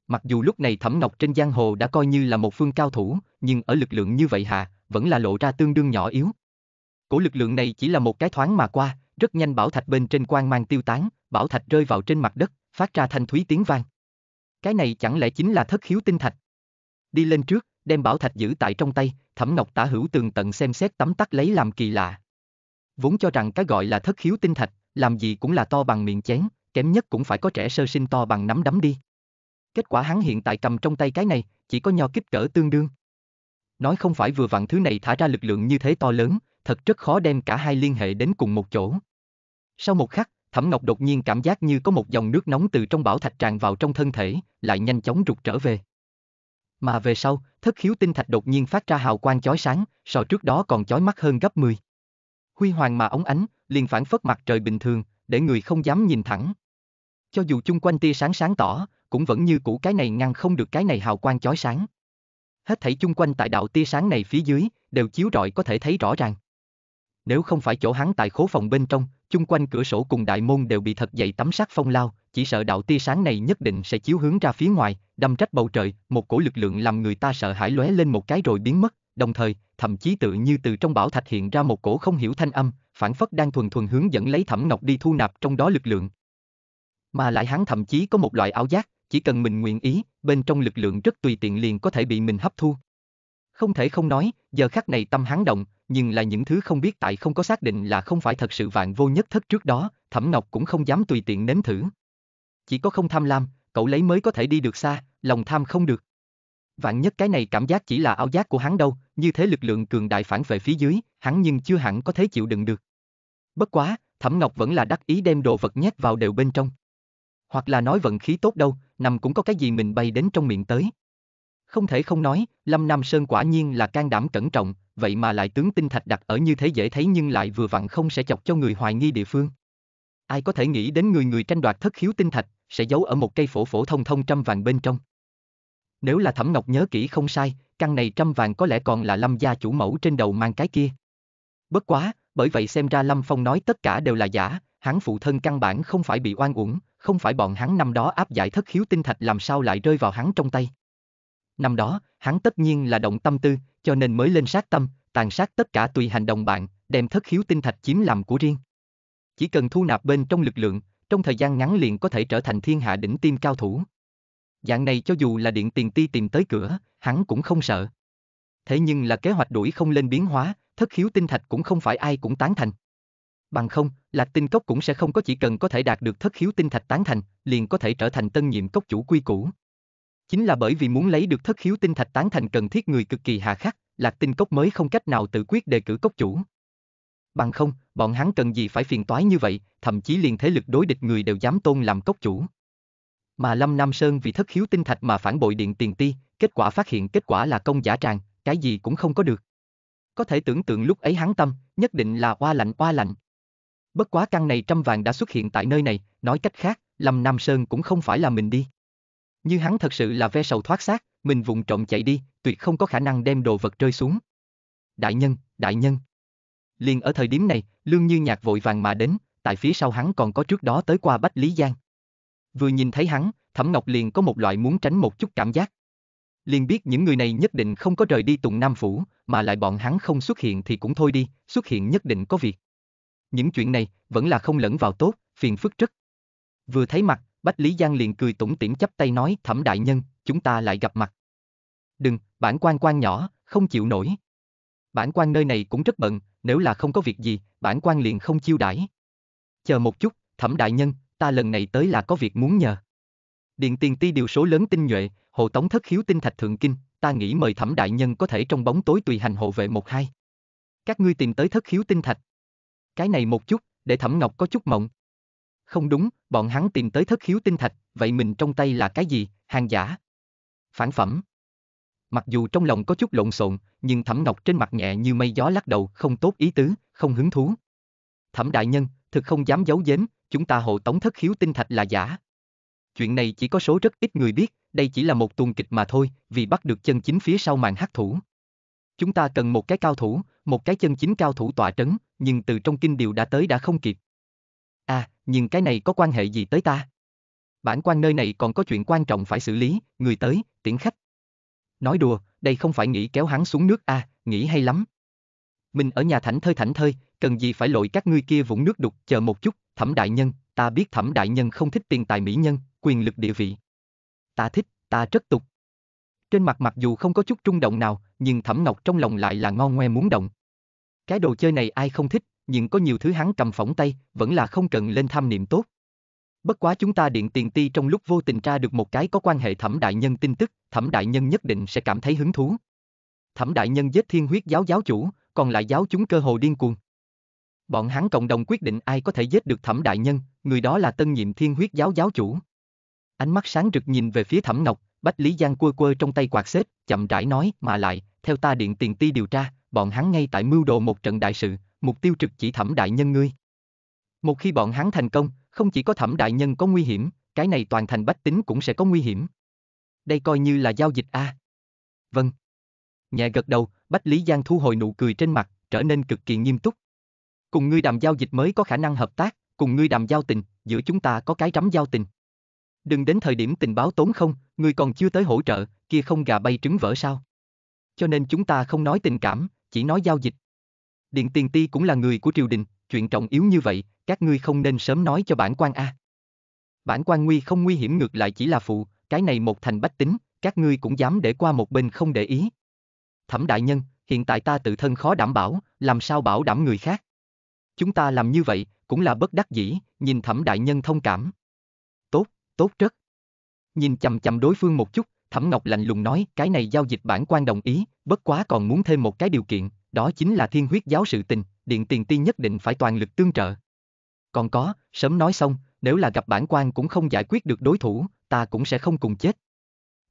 Mặc dù lúc này Thẩm Ngọc trên giang hồ đã coi như là một phương cao thủ, nhưng ở lực lượng như vậy hạ, vẫn là lộ ra tương đương nhỏ yếu. Cổ lực lượng này chỉ là một cái thoáng mà qua, rất nhanh bảo thạch bên trên quang mang tiêu tán, bảo thạch rơi vào trên mặt đất, phát ra thanh thúy tiếng vang. Cái này chẳng lẽ chính là thất khiếu tinh thạch? đi lên trước, đem bảo thạch giữ tại trong tay, thẩm ngọc tả hữu tường tận xem xét tấm tắc lấy làm kỳ lạ. Vốn cho rằng cái gọi là thất khiếu tinh thạch, làm gì cũng là to bằng miệng chén, kém nhất cũng phải có trẻ sơ sinh to bằng nắm đấm đi. Kết quả hắn hiện tại cầm trong tay cái này, chỉ có nho kích cỡ tương đương. Nói không phải vừa vặn thứ này thả ra lực lượng như thế to lớn, thật rất khó đem cả hai liên hệ đến cùng một chỗ. Sau một khắc, Thẩm Ngọc đột nhiên cảm giác như có một dòng nước nóng từ trong bảo thạch tràn vào trong thân thể, lại nhanh chóng rụt trở về. Mà về sau, thất khiếu tinh thạch đột nhiên phát ra hào quang chói sáng, so trước đó còn chói mắt hơn gấp 10. Huy hoàng mà ống ánh, liền phản phất mặt trời bình thường, để người không dám nhìn thẳng. Cho dù chung quanh tia sáng sáng tỏ, cũng vẫn như cũ cái này ngăn không được cái này hào quang chói sáng. Hết thảy chung quanh tại đạo tia sáng này phía dưới, đều chiếu rọi có thể thấy rõ ràng. Nếu không phải chỗ hắn tại khố phòng bên trong, chung quanh cửa sổ cùng đại môn đều bị thật dậy tắm sắc phong lao, chỉ sợ đạo tia sáng này nhất định sẽ chiếu hướng ra phía ngoài, đâm trách bầu trời, một cổ lực lượng làm người ta sợ hãi lóe lên một cái rồi biến mất, đồng thời, thậm chí tự như từ trong bảo thạch hiện ra một cổ không hiểu thanh âm, phản phất đang thuần thuần hướng dẫn lấy Thẩm Ngọc đi thu nạp trong đó lực lượng. Mà lại hắn thậm chí có một loại áo giác, chỉ cần mình nguyện ý, bên trong lực lượng rất tùy tiện liền có thể bị mình hấp thu. Không thể không nói, giờ khắc này tâm hắn động, nhưng là những thứ không biết tại không có xác định là không phải thật sự vạn vô nhất thất trước đó, Thẩm Ngọc cũng không dám tùy tiện nếm thử chỉ có không tham lam, cậu lấy mới có thể đi được xa, lòng tham không được. Vạn nhất cái này cảm giác chỉ là ảo giác của hắn đâu, như thế lực lượng cường đại phản về phía dưới, hắn nhưng chưa hẳn có thể chịu đựng được. Bất quá, Thẩm Ngọc vẫn là đắc ý đem đồ vật nhét vào đều bên trong. Hoặc là nói vận khí tốt đâu, nằm cũng có cái gì mình bay đến trong miệng tới. Không thể không nói, Lâm Nam Sơn quả nhiên là can đảm cẩn trọng, vậy mà lại tướng tinh thạch đặt ở như thế dễ thấy nhưng lại vừa vặn không sẽ chọc cho người hoài nghi địa phương. Ai có thể nghĩ đến người người tranh đoạt thất khiếu tinh thạch, sẽ giấu ở một cây phổ phổ thông thông trăm vàng bên trong. Nếu là Thẩm Ngọc nhớ kỹ không sai, căn này trăm vàng có lẽ còn là Lâm gia chủ mẫu trên đầu mang cái kia. Bất quá, bởi vậy xem ra Lâm Phong nói tất cả đều là giả, hắn phụ thân căn bản không phải bị oan uổng, không phải bọn hắn năm đó áp giải thất hiếu tinh thạch làm sao lại rơi vào hắn trong tay. Năm đó, hắn tất nhiên là động tâm tư, cho nên mới lên sát tâm, tàn sát tất cả tùy hành đồng bạn, đem thất hiếu tinh thạch chiếm làm của riêng. Chỉ cần thu nạp bên trong lực lượng, trong thời gian ngắn liền có thể trở thành thiên hạ đỉnh tiêm cao thủ. Dạng này cho dù là điện tiền ti tìm tới cửa, hắn cũng không sợ. Thế nhưng là kế hoạch đuổi không lên biến hóa, thất khiếu tinh thạch cũng không phải ai cũng tán thành. Bằng không, lạc tinh cốc cũng sẽ không có chỉ cần có thể đạt được thất khiếu tinh thạch tán thành, liền có thể trở thành tân nhiệm cốc chủ quy cũ. Chính là bởi vì muốn lấy được thất khiếu tinh thạch tán thành cần thiết người cực kỳ hà khắc, lạc tinh cốc mới không cách nào tự quyết đề cử cốc chủ. Bằng không, bọn hắn cần gì phải phiền toái như vậy, thậm chí liền thế lực đối địch người đều dám tôn làm cốc chủ. Mà Lâm Nam Sơn vì thất hiếu tinh thạch mà phản bội điện tiền ti, kết quả phát hiện kết quả là công giả tràng, cái gì cũng không có được. Có thể tưởng tượng lúc ấy hắn tâm, nhất định là oa lạnh oa lạnh. Bất quá căn này trăm vàng đã xuất hiện tại nơi này, nói cách khác, Lâm Nam Sơn cũng không phải là mình đi. Như hắn thật sự là ve sầu thoát xác, mình vùng trộm chạy đi, tuyệt không có khả năng đem đồ vật rơi xuống. Đại nhân, đại nhân. Liền ở thời điểm này, Lương Như Nhạc vội vàng mà đến, tại phía sau hắn còn có trước đó tới qua Bách Lý Giang. Vừa nhìn thấy hắn, Thẩm Ngọc liền có một loại muốn tránh một chút cảm giác. Liền biết những người này nhất định không có rời đi Tùng Nam Phủ, mà lại bọn hắn không xuất hiện thì cũng thôi đi, xuất hiện nhất định có việc. Những chuyện này vẫn là không lẫn vào tốt, phiền phức rất. Vừa thấy mặt, Bách Lý Giang liền cười tủm tỉm chắp tay nói Thẩm Đại Nhân, chúng ta lại gặp mặt. Đừng, bản quan quan nhỏ, không chịu nổi. Bản quan nơi này cũng rất bận, nếu là không có việc gì, bản quan liền không chiêu đãi. Chờ một chút, thẩm đại nhân, ta lần này tới là có việc muốn nhờ. Điện tiền ti điều số lớn tinh nhuệ, hộ tống thất khiếu tinh thạch thượng kinh, ta nghĩ mời thẩm đại nhân có thể trong bóng tối tùy hành hộ vệ một hai. Các ngươi tìm tới thất khiếu tinh thạch. Cái này một chút, để thẩm ngọc có chút mộng. Không đúng, bọn hắn tìm tới thất khiếu tinh thạch, vậy mình trong tay là cái gì, hàng giả. Phản phẩm. Mặc dù trong lòng có chút lộn xộn, nhưng Thẩm Ngọc trên mặt nhẹ như mây gió lắc đầu không tốt ý tứ, không hứng thú. Thẩm đại nhân, thực không dám giấu giếm, chúng ta hộ tống thất khiếu tinh thạch là giả. Chuyện này chỉ có số rất ít người biết, đây chỉ là một tuần kịch mà thôi, vì bắt được chân chính phía sau màn hắc thủ. Chúng ta cần một cái cao thủ, một cái chân chính cao thủ tọa trấn, nhưng từ trong kinh điều đã tới đã không kịp. À, nhưng cái này có quan hệ gì tới ta? Bản quan nơi này còn có chuyện quan trọng phải xử lý, người tới, tiễn khách, Nói đùa, đây không phải nghĩ kéo hắn xuống nước à, nghĩ hay lắm. Mình ở nhà thảnh thơi thảnh thơi, cần gì phải lội các ngươi kia vũng nước đục, chờ một chút, thẩm đại nhân, ta biết thẩm đại nhân không thích tiền tài mỹ nhân, quyền lực địa vị. Ta thích, ta rất tục. Trên mặt mặc dù không có chút trung động nào, nhưng thẩm ngọc trong lòng lại là ngon ngoe muốn động. Cái đồ chơi này ai không thích, nhưng có nhiều thứ hắn cầm phỏng tay, vẫn là không cần lên tham niệm tốt. Bất quá chúng ta điện tiền ti trong lúc vô tình tra được một cái có quan hệ thẩm đại nhân tin tức, thẩm đại nhân nhất định sẽ cảm thấy hứng thú. Thẩm đại nhân giết thiên huyết giáo giáo chủ, còn lại giáo chúng cơ hồ điên cuồng. Bọn hắn cộng đồng quyết định ai có thể giết được thẩm đại nhân, người đó là tân nhiệm thiên huyết giáo giáo chủ. Ánh mắt sáng rực nhìn về phía thẩm ngọc, Bách Lý Giang quơ quơ trong tay quạt xếp, chậm rãi nói, mà lại, theo ta điện tiền ti điều tra, bọn hắn ngay tại mưu đồ một trận đại sự, mục tiêu trực chỉ thẩm đại nhân ngươi. Một khi bọn hắn thành công, không chỉ có thẩm đại nhân có nguy hiểm, cái này toàn thành bách tính cũng sẽ có nguy hiểm. Đây coi như là giao dịch A. À? Vâng. Nhẹ gật đầu, Bách Lý Giang thu hồi nụ cười trên mặt, trở nên cực kỳ nghiêm túc. Cùng ngươi đàm giao dịch mới có khả năng hợp tác, cùng ngươi đàm giao tình, giữa chúng ta có cái rắm giao tình. Đừng đến thời điểm tình báo tốn không, ngươi còn chưa tới hỗ trợ, kia không gà bay trứng vỡ sao. Cho nên chúng ta không nói tình cảm, chỉ nói giao dịch. Điện Tiền Ti cũng là người của triều đình, chuyện trọng yếu như vậy, các ngươi không nên sớm nói cho bản quan a. À. Bản quan nguy không nguy hiểm ngược lại chỉ là phụ, cái này một thành bách tính, các ngươi cũng dám để qua một bên không để ý. Thẩm đại nhân, hiện tại ta tự thân khó đảm bảo, làm sao bảo đảm người khác. Chúng ta làm như vậy, cũng là bất đắc dĩ, nhìn thẩm đại nhân thông cảm. Tốt, tốt rất. Nhìn chầm chầm đối phương một chút, thẩm ngọc lạnh lùng nói, cái này giao dịch bản quan đồng ý, bất quá còn muốn thêm một cái điều kiện, đó chính là thiên huyết giáo sự tình, điện tiền ti nhất định phải toàn lực tương trợ. Còn có, sớm nói xong, nếu là gặp bản quan cũng không giải quyết được đối thủ, ta cũng sẽ không cùng chết.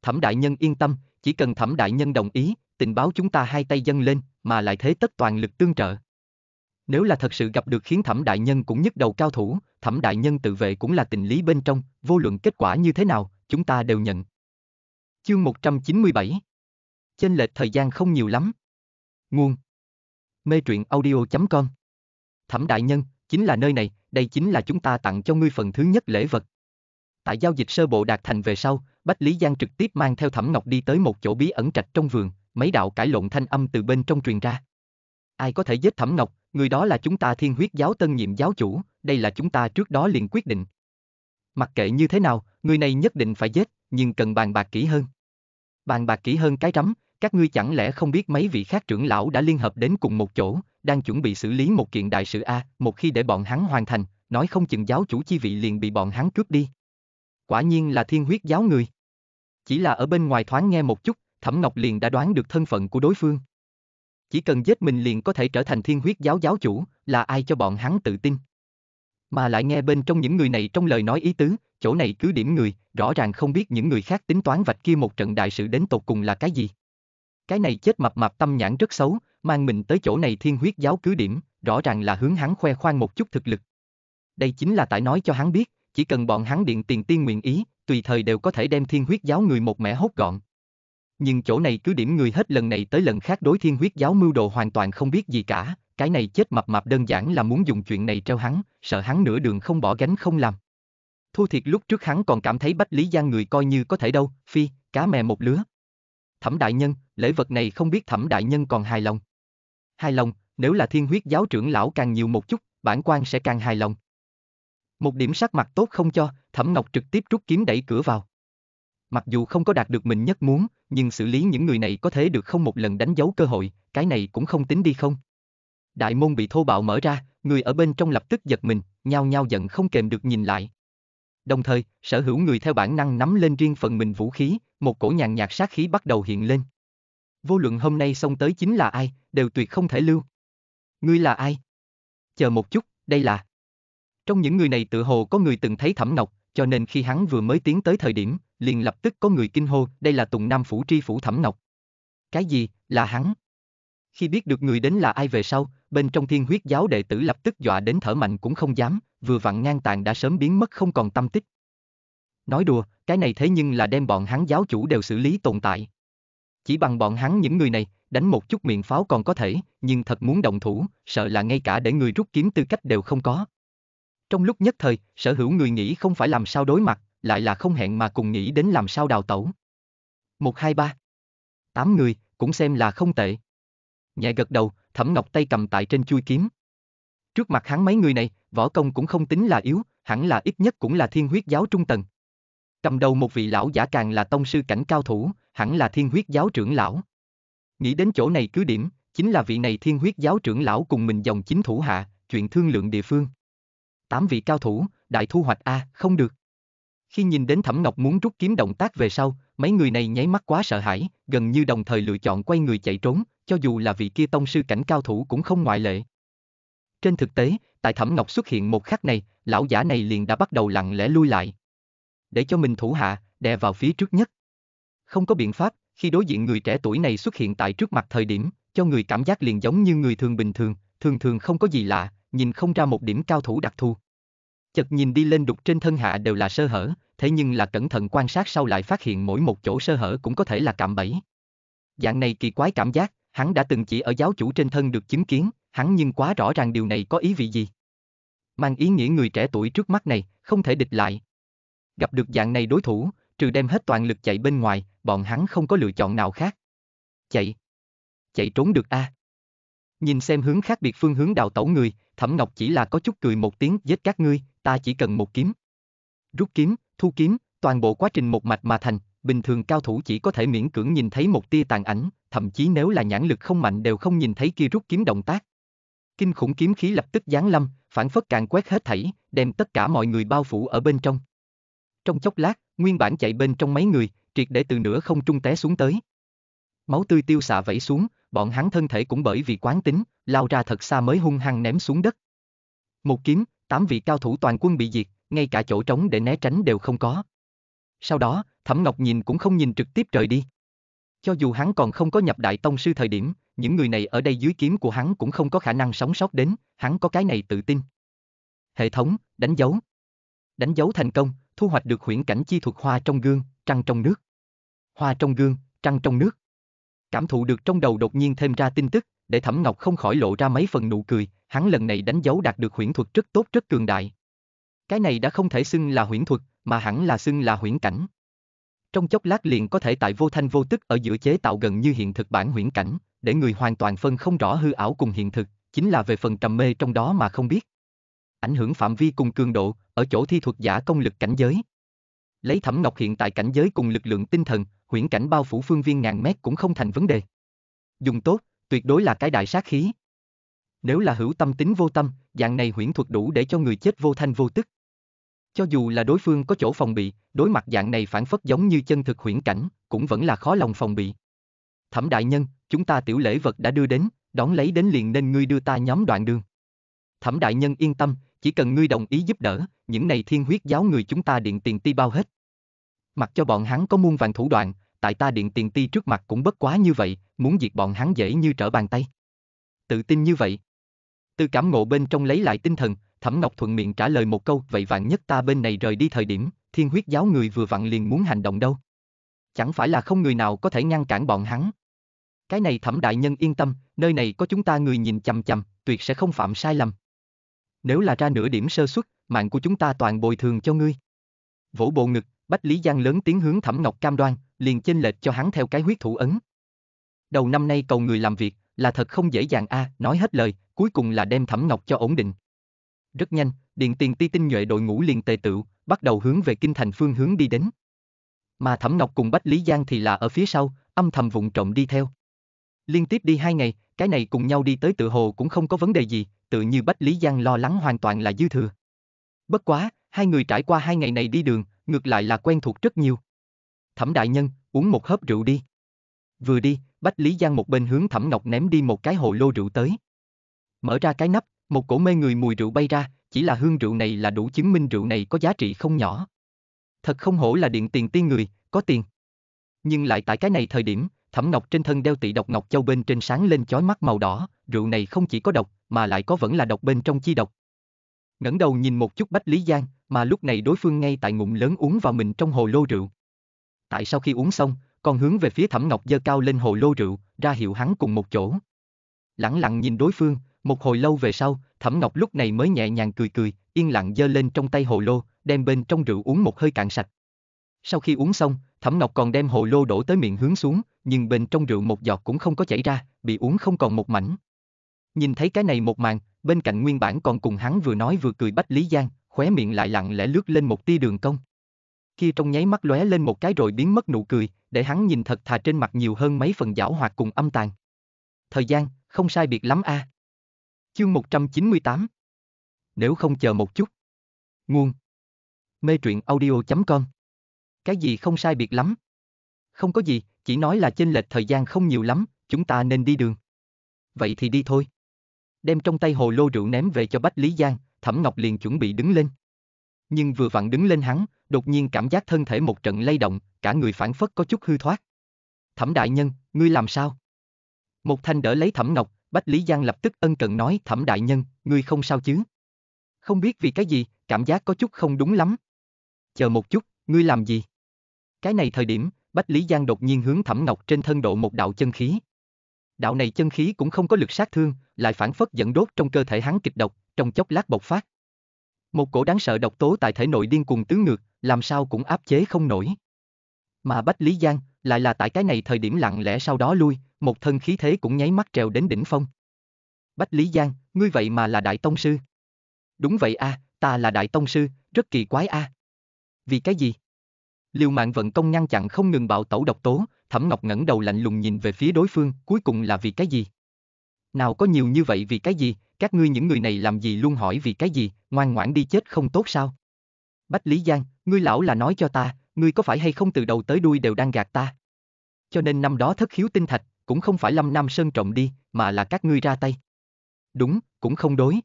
Thẩm đại nhân yên tâm, chỉ cần thẩm đại nhân đồng ý, tình báo chúng ta hai tay dâng lên, mà lại thế tất toàn lực tương trợ. Nếu là thật sự gặp được khiến thẩm đại nhân cũng nhức đầu cao thủ, thẩm đại nhân tự vệ cũng là tình lý bên trong, vô luận kết quả như thế nào, chúng ta đều nhận. Chương 197 Chênh lệch thời gian không nhiều lắm. Nguồn Mê truyện audio.com Thẩm đại nhân, chính là nơi này, đây chính là chúng ta tặng cho ngươi phần thứ nhất lễ vật. Tại giao dịch sơ bộ đạt thành về sau, Bách Lý Giang trực tiếp mang theo Thẩm Ngọc đi tới một chỗ bí ẩn trạch trong vườn, mấy đạo cải lộn thanh âm từ bên trong truyền ra. Ai có thể giết Thẩm Ngọc, người đó là chúng ta thiên huyết giáo tân nhiệm giáo chủ, đây là chúng ta trước đó liền quyết định. Mặc kệ như thế nào, người này nhất định phải giết, nhưng cần bàn bạc kỹ hơn. Bàn bạc kỹ hơn cái rắm, các ngươi chẳng lẽ không biết mấy vị khác trưởng lão đã liên hợp đến cùng một chỗ, đang chuẩn bị xử lý một kiện đại sự A, một khi để bọn hắn hoàn thành, nói không chừng giáo chủ chi vị liền bị bọn hắn cướp đi. Quả nhiên là thiên huyết giáo người. Chỉ là ở bên ngoài thoáng nghe một chút, Thẩm Ngọc liền đã đoán được thân phận của đối phương. Chỉ cần giết mình liền có thể trở thành thiên huyết giáo giáo chủ, là ai cho bọn hắn tự tin. Mà lại nghe bên trong những người này trong lời nói ý tứ, chỗ này cứ điểm người, rõ ràng không biết những người khác tính toán vạch kia một trận đại sự đến tột cùng là cái gì. Cái này chết mập mập tâm nhãn rất xấu, mang mình tới chỗ này thiên huyết giáo cứ điểm, rõ ràng là hướng hắn khoe khoang một chút thực lực. Đây chính là tại nói cho hắn biết, chỉ cần bọn hắn điện tiền tiên nguyện ý, tùy thời đều có thể đem thiên huyết giáo người một mẻ hốt gọn. Nhưng chỗ này cứ điểm người hết lần này tới lần khác đối thiên huyết giáo mưu đồ hoàn toàn không biết gì cả, cái này chết mập mập đơn giản là muốn dùng chuyện này treo hắn, sợ hắn nửa đường không bỏ gánh không làm. Thu thiệt lúc trước hắn còn cảm thấy Bách Lý Giang người coi như có thể đâu, phi, cá mè một lứa. Thẩm đại nhân, lễ vật này không biết thẩm đại nhân còn hài lòng. Hài lòng, nếu là thiên huyết giáo trưởng lão càng nhiều một chút, bản quan sẽ càng hài lòng. Một điểm sắc mặt tốt không cho, thẩm ngọc trực tiếp rút kiếm đẩy cửa vào. Mặc dù không có đạt được mình nhất muốn, nhưng xử lý những người này có thể được không một lần đánh dấu cơ hội, cái này cũng không tính đi không. Đại môn bị thô bạo mở ra, người ở bên trong lập tức giật mình, nhao nhao giận không kềm được nhìn lại. Đồng thời, sở hữu người theo bản năng nắm lên riêng phần mình vũ khí, một cổ nhàn nhạt sát khí bắt đầu hiện lên. Vô luận hôm nay xông tới chính là ai, đều tuyệt không thể lưu. Ngươi là ai? Chờ một chút, đây là... Trong những người này tự hồ có người từng thấy thẩm ngọc, cho nên khi hắn vừa mới tiến tới thời điểm, liền lập tức có người kinh hô, đây là Tùng Nam Phủ Tri Phủ Thẩm ngọc. Cái gì, là hắn? Khi biết được người đến là ai về sau, bên trong thiên huyết giáo đệ tử lập tức dọa đến thở mạnh cũng không dám, vừa vặn ngang tàn đã sớm biến mất không còn tâm tích. Nói đùa, cái này thế nhưng là đem bọn hắn giáo chủ đều xử lý tồn tại. Chỉ bằng bọn hắn những người này, đánh một chút miệng pháo còn có thể, nhưng thật muốn động thủ, sợ là ngay cả để người rút kiếm tư cách đều không có. Trong lúc nhất thời, sở hữu người nghĩ không phải làm sao đối mặt, lại là không hẹn mà cùng nghĩ đến làm sao đào tẩu. Một hai ba. Tám người, cũng xem là không tệ. Nhẹ gật đầu, thẩm ngọc tay cầm tại trên chui kiếm. Trước mặt hắn mấy người này, võ công cũng không tính là yếu, hẳn là ít nhất cũng là thiên huyết giáo trung tầng. Cầm đầu một vị lão giả càng là tông sư cảnh cao thủ, hẳn là thiên huyết giáo trưởng lão. Nghĩ đến chỗ này cứ điểm, chính là vị này thiên huyết giáo trưởng lão cùng mình dòng chính thủ hạ, chuyện thương lượng địa phương. Tám vị cao thủ, đại thu hoạch A, à, không được. Khi nhìn đến Thẩm Ngọc muốn rút kiếm động tác về sau, mấy người này nháy mắt quá sợ hãi, gần như đồng thời lựa chọn quay người chạy trốn, cho dù là vị kia tông sư cảnh cao thủ cũng không ngoại lệ. Trên thực tế, tại Thẩm Ngọc xuất hiện một khắc này, lão giả này liền đã bắt đầu lặng lẽ lui lại, để cho mình thủ hạ, đè vào phía trước nhất. Không có biện pháp, khi đối diện người trẻ tuổi này xuất hiện tại trước mặt thời điểm, cho người cảm giác liền giống như người thường bình thường, thường thường không có gì lạ, nhìn không ra một điểm cao thủ đặc thù. Chợt nhìn đi lên đục trên thân hạ đều là sơ hở, thế nhưng là cẩn thận quan sát sau lại phát hiện mỗi một chỗ sơ hở cũng có thể là cạm bẫy. Dạng này kỳ quái cảm giác, hắn đã từng chỉ ở giáo chủ trên thân được chứng kiến, hắn nhưng quá rõ ràng điều này có ý vị gì. Mang ý nghĩa người trẻ tuổi trước mắt này, không thể địch lại, Gặp được dạng này đối thủ, trừ đem hết toàn lực chạy bên ngoài, bọn hắn không có lựa chọn nào khác. Chạy. Chạy trốn được a. À? Nhìn xem hướng khác biệt phương hướng đào tẩu người, Thẩm Ngọc chỉ là có chút cười một tiếng giết các ngươi, ta chỉ cần một kiếm. Rút kiếm, thu kiếm, toàn bộ quá trình một mạch mà thành, bình thường cao thủ chỉ có thể miễn cưỡng nhìn thấy một tia tàn ảnh, thậm chí nếu là nhãn lực không mạnh đều không nhìn thấy kia rút kiếm động tác. Kinh khủng kiếm khí lập tức giáng lâm, phản phất càng quét hết thảy, đem tất cả mọi người bao phủ ở bên trong. Trong chốc lát, nguyên bản chạy bên trong mấy người, triệt để từ nửa không trung té xuống tới. Máu tươi tiêu xạ vẫy xuống, bọn hắn thân thể cũng bởi vì quán tính, lao ra thật xa mới hung hăng ném xuống đất. Một kiếm, tám vị cao thủ toàn quân bị diệt, ngay cả chỗ trống để né tránh đều không có. Sau đó, Thẩm Ngọc nhìn cũng không nhìn trực tiếp trời đi. Cho dù hắn còn không có nhập đại tông sư thời điểm, những người này ở đây dưới kiếm của hắn cũng không có khả năng sống sót đến, hắn có cái này tự tin. Hệ thống, đánh dấu. Đánh dấu thành công, thu hoạch được huyễn cảnh chi thuật hoa trong gương, trăng trong nước. Hoa trong gương, trăng trong nước. Cảm thụ được trong đầu đột nhiên thêm ra tin tức, để Thẩm Ngọc không khỏi lộ ra mấy phần nụ cười, hắn lần này đánh dấu đạt được huyễn thuật rất tốt rất cường đại. Cái này đã không thể xưng là huyễn thuật, mà hẳn là xưng là huyễn cảnh. Trong chốc lát liền có thể tại vô thanh vô tức ở giữa chế tạo gần như hiện thực bản huyễn cảnh, để người hoàn toàn phân không rõ hư ảo cùng hiện thực, chính là về phần trầm mê trong đó mà không biết. Ảnh hưởng phạm vi cùng cường độ, ở chỗ thi thuật giả công lực cảnh giới. Lấy Thẩm Ngọc hiện tại cảnh giới cùng lực lượng tinh thần, huyễn cảnh bao phủ phương viên ngàn mét cũng không thành vấn đề. Dùng tốt, tuyệt đối là cái đại sát khí. Nếu là hữu tâm tính vô tâm, dạng này huyễn thuật đủ để cho người chết vô thanh vô tức. Cho dù là đối phương có chỗ phòng bị, đối mặt dạng này phản phất giống như chân thực huyễn cảnh, cũng vẫn là khó lòng phòng bị. Thẩm đại nhân, chúng ta tiểu lễ vật đã đưa đến, đón lấy đến liền nên ngươi đưa ta nhóm đoạn đường. Thẩm đại nhân yên tâm, chỉ cần ngươi đồng ý giúp đỡ, những này thiên huyết giáo người chúng ta điện tiền ti bao hết. Mặc cho bọn hắn có muôn vàng thủ đoạn, tại ta điện tiền ti trước mặt cũng bất quá như vậy, muốn diệt bọn hắn dễ như trở bàn tay. Tự tin như vậy. Từ cảm ngộ bên trong lấy lại tinh thần, Thẩm Ngọc thuận miệng trả lời một câu, vậy vạn nhất ta bên này rời đi thời điểm, thiên huyết giáo người vừa vặn liền muốn hành động đâu. Chẳng phải là không người nào có thể ngăn cản bọn hắn. Cái này Thẩm Đại Nhân yên tâm, nơi này có chúng ta người nhìn chằm chằm, tuyệt sẽ không phạm sai lầm nếu là ra nửa điểm sơ xuất, mạng của chúng ta toàn bồi thường cho ngươi. Vỗ bộ ngực, Bách Lý Giang lớn tiếng hướng Thẩm Ngọc cam đoan, liền chênh lệch cho hắn theo cái huyết thủ ấn. Đầu năm nay cầu người làm việc, là thật không dễ dàng a, à, nói hết lời, cuối cùng là đem Thẩm Ngọc cho ổn định. Rất nhanh, Điền Tiền Ti tinh nhuệ đội ngũ liền tề tựu, bắt đầu hướng về kinh thành phương hướng đi đến. Mà Thẩm Ngọc cùng Bách Lý Giang thì là ở phía sau, âm thầm vụng trộm đi theo. Liên tiếp đi hai ngày, cái này cùng nhau đi tới tự hồ cũng không có vấn đề gì, tự như Bách Lý Giang lo lắng hoàn toàn là dư thừa. Bất quá, hai người trải qua hai ngày này đi đường, ngược lại là quen thuộc rất nhiều. Thẩm đại nhân, uống một hớp rượu đi. Vừa đi, Bách Lý Giang một bên hướng Thẩm Ngọc ném đi một cái hồ lô rượu tới. Mở ra cái nắp, một cổ mê người mùi rượu bay ra, chỉ là hương rượu này là đủ chứng minh rượu này có giá trị không nhỏ. Thật không hổ là điện tiền tiên người, có tiền. Nhưng lại tại cái này thời điểm, Thẩm Ngọc trên thân đeo tỷ độc ngọc châu bên trên sáng lên chói mắt màu đỏ, rượu này không chỉ có độc, mà lại có vẫn là độc bên trong chi độc. ngẩng đầu nhìn một chút Bách Lý Giang, mà lúc này đối phương ngay tại ngụm lớn uống vào mình trong hồ lô rượu. Tại sau khi uống xong, còn hướng về phía Thẩm Ngọc dơ cao lên hồ lô rượu, ra hiệu hắn cùng một chỗ. Lặng lặng nhìn đối phương, một hồi lâu về sau, Thẩm Ngọc lúc này mới nhẹ nhàng cười cười, yên lặng dơ lên trong tay hồ lô, đem bên trong rượu uống một hơi cạn sạch. Sau khi uống xong, Thẩm Ngọc còn đem hồ lô đổ tới miệng hướng xuống, nhưng bên trong rượu một giọt cũng không có chảy ra, bị uống không còn một mảnh. Nhìn thấy cái này một màn, bên cạnh nguyên bản còn cùng hắn vừa nói vừa cười Bách Lý Giang, khóe miệng lại lặng lẽ lướt lên một tia đường cong. Kia trong nháy mắt lóe lên một cái rồi biến mất nụ cười, để hắn nhìn thật thà trên mặt nhiều hơn mấy phần giảo hoạt cùng âm tàn. Thời gian, không sai biệt lắm a. À. Chương 198 Nếu không chờ một chút. Nguồn Mê truyện audio.com Cái gì không sai biệt lắm? Không có gì, chỉ nói là chênh lệch thời gian không nhiều lắm, chúng ta nên đi đường. Vậy thì đi thôi đem trong tay hồ lô rượu ném về cho Bách Lý Giang, Thẩm Ngọc liền chuẩn bị đứng lên. Nhưng vừa vặn đứng lên hắn, đột nhiên cảm giác thân thể một trận lay động, cả người phản phất có chút hư thoát. Thẩm đại nhân, ngươi làm sao? Một thanh đỡ lấy Thẩm Ngọc, Bách Lý Giang lập tức ân cần nói Thẩm đại nhân, ngươi không sao chứ? Không biết vì cái gì, cảm giác có chút không đúng lắm. Chờ một chút, ngươi làm gì? Cái này thời điểm, Bách Lý Giang đột nhiên hướng Thẩm Ngọc trên thân độ một đạo chân khí đạo này chân khí cũng không có lực sát thương, lại phản phất dẫn đốt trong cơ thể hắn kịch độc, trong chốc lát bộc phát. Một cổ đáng sợ độc tố tại thể nội điên cuồng tứ ngược, làm sao cũng áp chế không nổi. Mà Bách Lý Giang lại là tại cái này thời điểm lặng lẽ sau đó lui, một thân khí thế cũng nháy mắt trèo đến đỉnh phong. Bách Lý Giang, ngươi vậy mà là đại tông sư. Đúng vậy a, à, ta là đại tông sư, rất kỳ quái a. À. Vì cái gì? liều mạng vận công ngăn chặn không ngừng bạo tẩu độc tố, Thẩm Ngọc ngẩng đầu lạnh lùng nhìn về phía đối phương, cuối cùng là vì cái gì? Nào có nhiều như vậy vì cái gì, các ngươi những người này làm gì luôn hỏi vì cái gì, ngoan ngoãn đi chết không tốt sao? Bách Lý Giang, ngươi lão là nói cho ta, ngươi có phải hay không từ đầu tới đuôi đều đang gạt ta? Cho nên năm đó thất khiếu tinh thạch, cũng không phải Lâm Nam Sơn trọng đi, mà là các ngươi ra tay. Đúng, cũng không đối.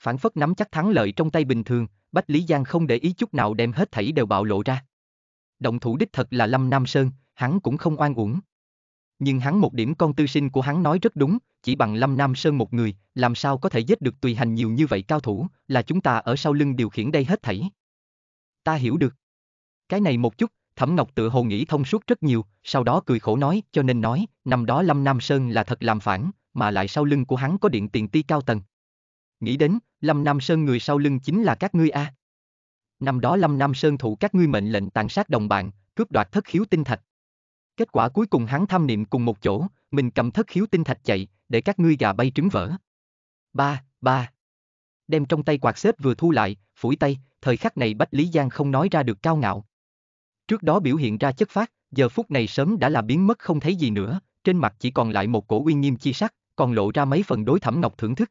Phản phất nắm chắc thắng lợi trong tay bình thường, Bách Lý Giang không để ý chút nào đem hết thảy đều bạo lộ ra động thủ đích thật là Lâm Nam Sơn, hắn cũng không oan uổng. Nhưng hắn một điểm con tư sinh của hắn nói rất đúng, chỉ bằng Lâm Nam Sơn một người, làm sao có thể giết được tùy hành nhiều như vậy cao thủ, là chúng ta ở sau lưng điều khiển đây hết thảy. Ta hiểu được. Cái này một chút, Thẩm Ngọc tự hồ nghĩ thông suốt rất nhiều, sau đó cười khổ nói, cho nên nói, năm đó Lâm Nam Sơn là thật làm phản, mà lại sau lưng của hắn có điện tiền ti cao tầng. Nghĩ đến, Lâm Nam Sơn người sau lưng chính là các ngươi a. À. Năm đó Lâm Nam Sơn thủ các ngươi mệnh lệnh tàn sát đồng bạn, cướp đoạt thất khiếu tinh thạch. Kết quả cuối cùng hắn tham niệm cùng một chỗ, mình cầm thất khiếu tinh thạch chạy, để các ngươi gà bay trứng vỡ. Ba, ba. Đem trong tay quạt xếp vừa thu lại, phủi tay, thời khắc này Bách Lý Giang không nói ra được cao ngạo. Trước đó biểu hiện ra chất phát, giờ phút này sớm đã là biến mất không thấy gì nữa, trên mặt chỉ còn lại một cổ uy nghiêm chi sắc, còn lộ ra mấy phần đối thẩm ngọc thưởng thức.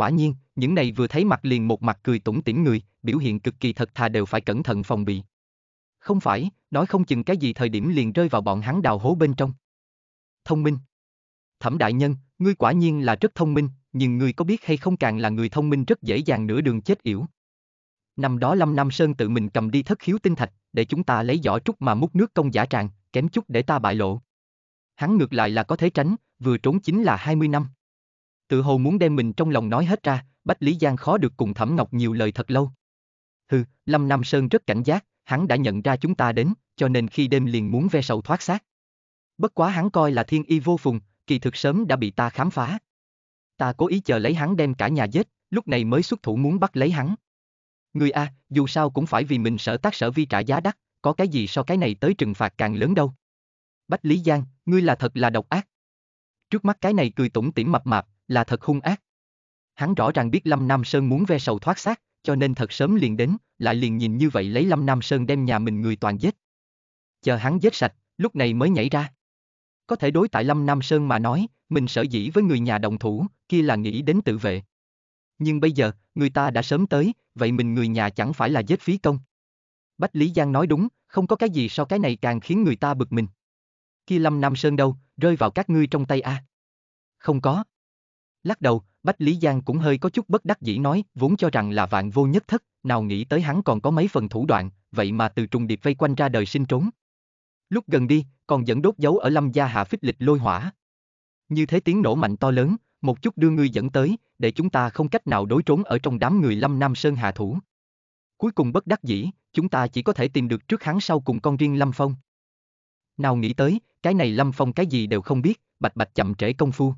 Quả nhiên, những này vừa thấy mặt liền một mặt cười tủm tỉm người, biểu hiện cực kỳ thật thà đều phải cẩn thận phòng bị. Không phải, nói không chừng cái gì thời điểm liền rơi vào bọn hắn đào hố bên trong. Thông minh. Thẩm đại nhân, ngươi quả nhiên là rất thông minh, nhưng ngươi có biết hay không càng là người thông minh rất dễ dàng nửa đường chết yểu. Năm đó Lâm Nam Sơn tự mình cầm đi thất khiếu tinh thạch, để chúng ta lấy giỏ trúc mà múc nước công giả tràng, kém chút để ta bại lộ. Hắn ngược lại là có thể tránh, vừa trốn chính là 20 năm. Tự hồ muốn đem mình trong lòng nói hết ra, Bách Lý Giang khó được cùng Thẩm Ngọc nhiều lời thật lâu. Hừ, Lâm Nam Sơn rất cảnh giác, hắn đã nhận ra chúng ta đến, cho nên khi đêm liền muốn ve sầu thoát xác. Bất quá hắn coi là thiên y vô phùng, kỳ thực sớm đã bị ta khám phá. Ta cố ý chờ lấy hắn đem cả nhà giết, lúc này mới xuất thủ muốn bắt lấy hắn. Người A, dù sao cũng phải vì mình sợ tác sở vi trả giá đắt, có cái gì so cái này tới trừng phạt càng lớn đâu. Bách Lý Giang, ngươi là thật là độc ác. Trước mắt cái này cười tủm tỉm mập mạp, là thật hung ác. Hắn rõ ràng biết Lâm Nam Sơn muốn ve sầu thoát xác, cho nên thật sớm liền đến, lại liền nhìn như vậy lấy Lâm Nam Sơn đem nhà mình người toàn giết. Chờ hắn giết sạch, lúc này mới nhảy ra. Có thể đối tại Lâm Nam Sơn mà nói, mình sở dĩ với người nhà đồng thủ, kia là nghĩ đến tự vệ. Nhưng bây giờ, người ta đã sớm tới, vậy mình người nhà chẳng phải là giết phí công. Bách Lý Giang nói đúng, không có cái gì so cái này càng khiến người ta bực mình. Kia Lâm Nam Sơn đâu, rơi vào các ngươi trong tay a. À? Không có. Lắc đầu, Bách Lý Giang cũng hơi có chút bất đắc dĩ nói, vốn cho rằng là vạn vô nhất thất, nào nghĩ tới hắn còn có mấy phần thủ đoạn, vậy mà từ trùng điệp vây quanh ra đời sinh trốn. Lúc gần đi, còn dẫn đốt dấu ở lâm gia hạ phích lịch lôi hỏa. Như thế tiếng nổ mạnh to lớn, một chút đưa ngươi dẫn tới, để chúng ta không cách nào đối trốn ở trong đám người lâm nam sơn hạ thủ. Cuối cùng bất đắc dĩ, chúng ta chỉ có thể tìm được trước hắn sau cùng con riêng lâm phong. Nào nghĩ tới, cái này lâm phong cái gì đều không biết, bạch bạch chậm trễ công phu.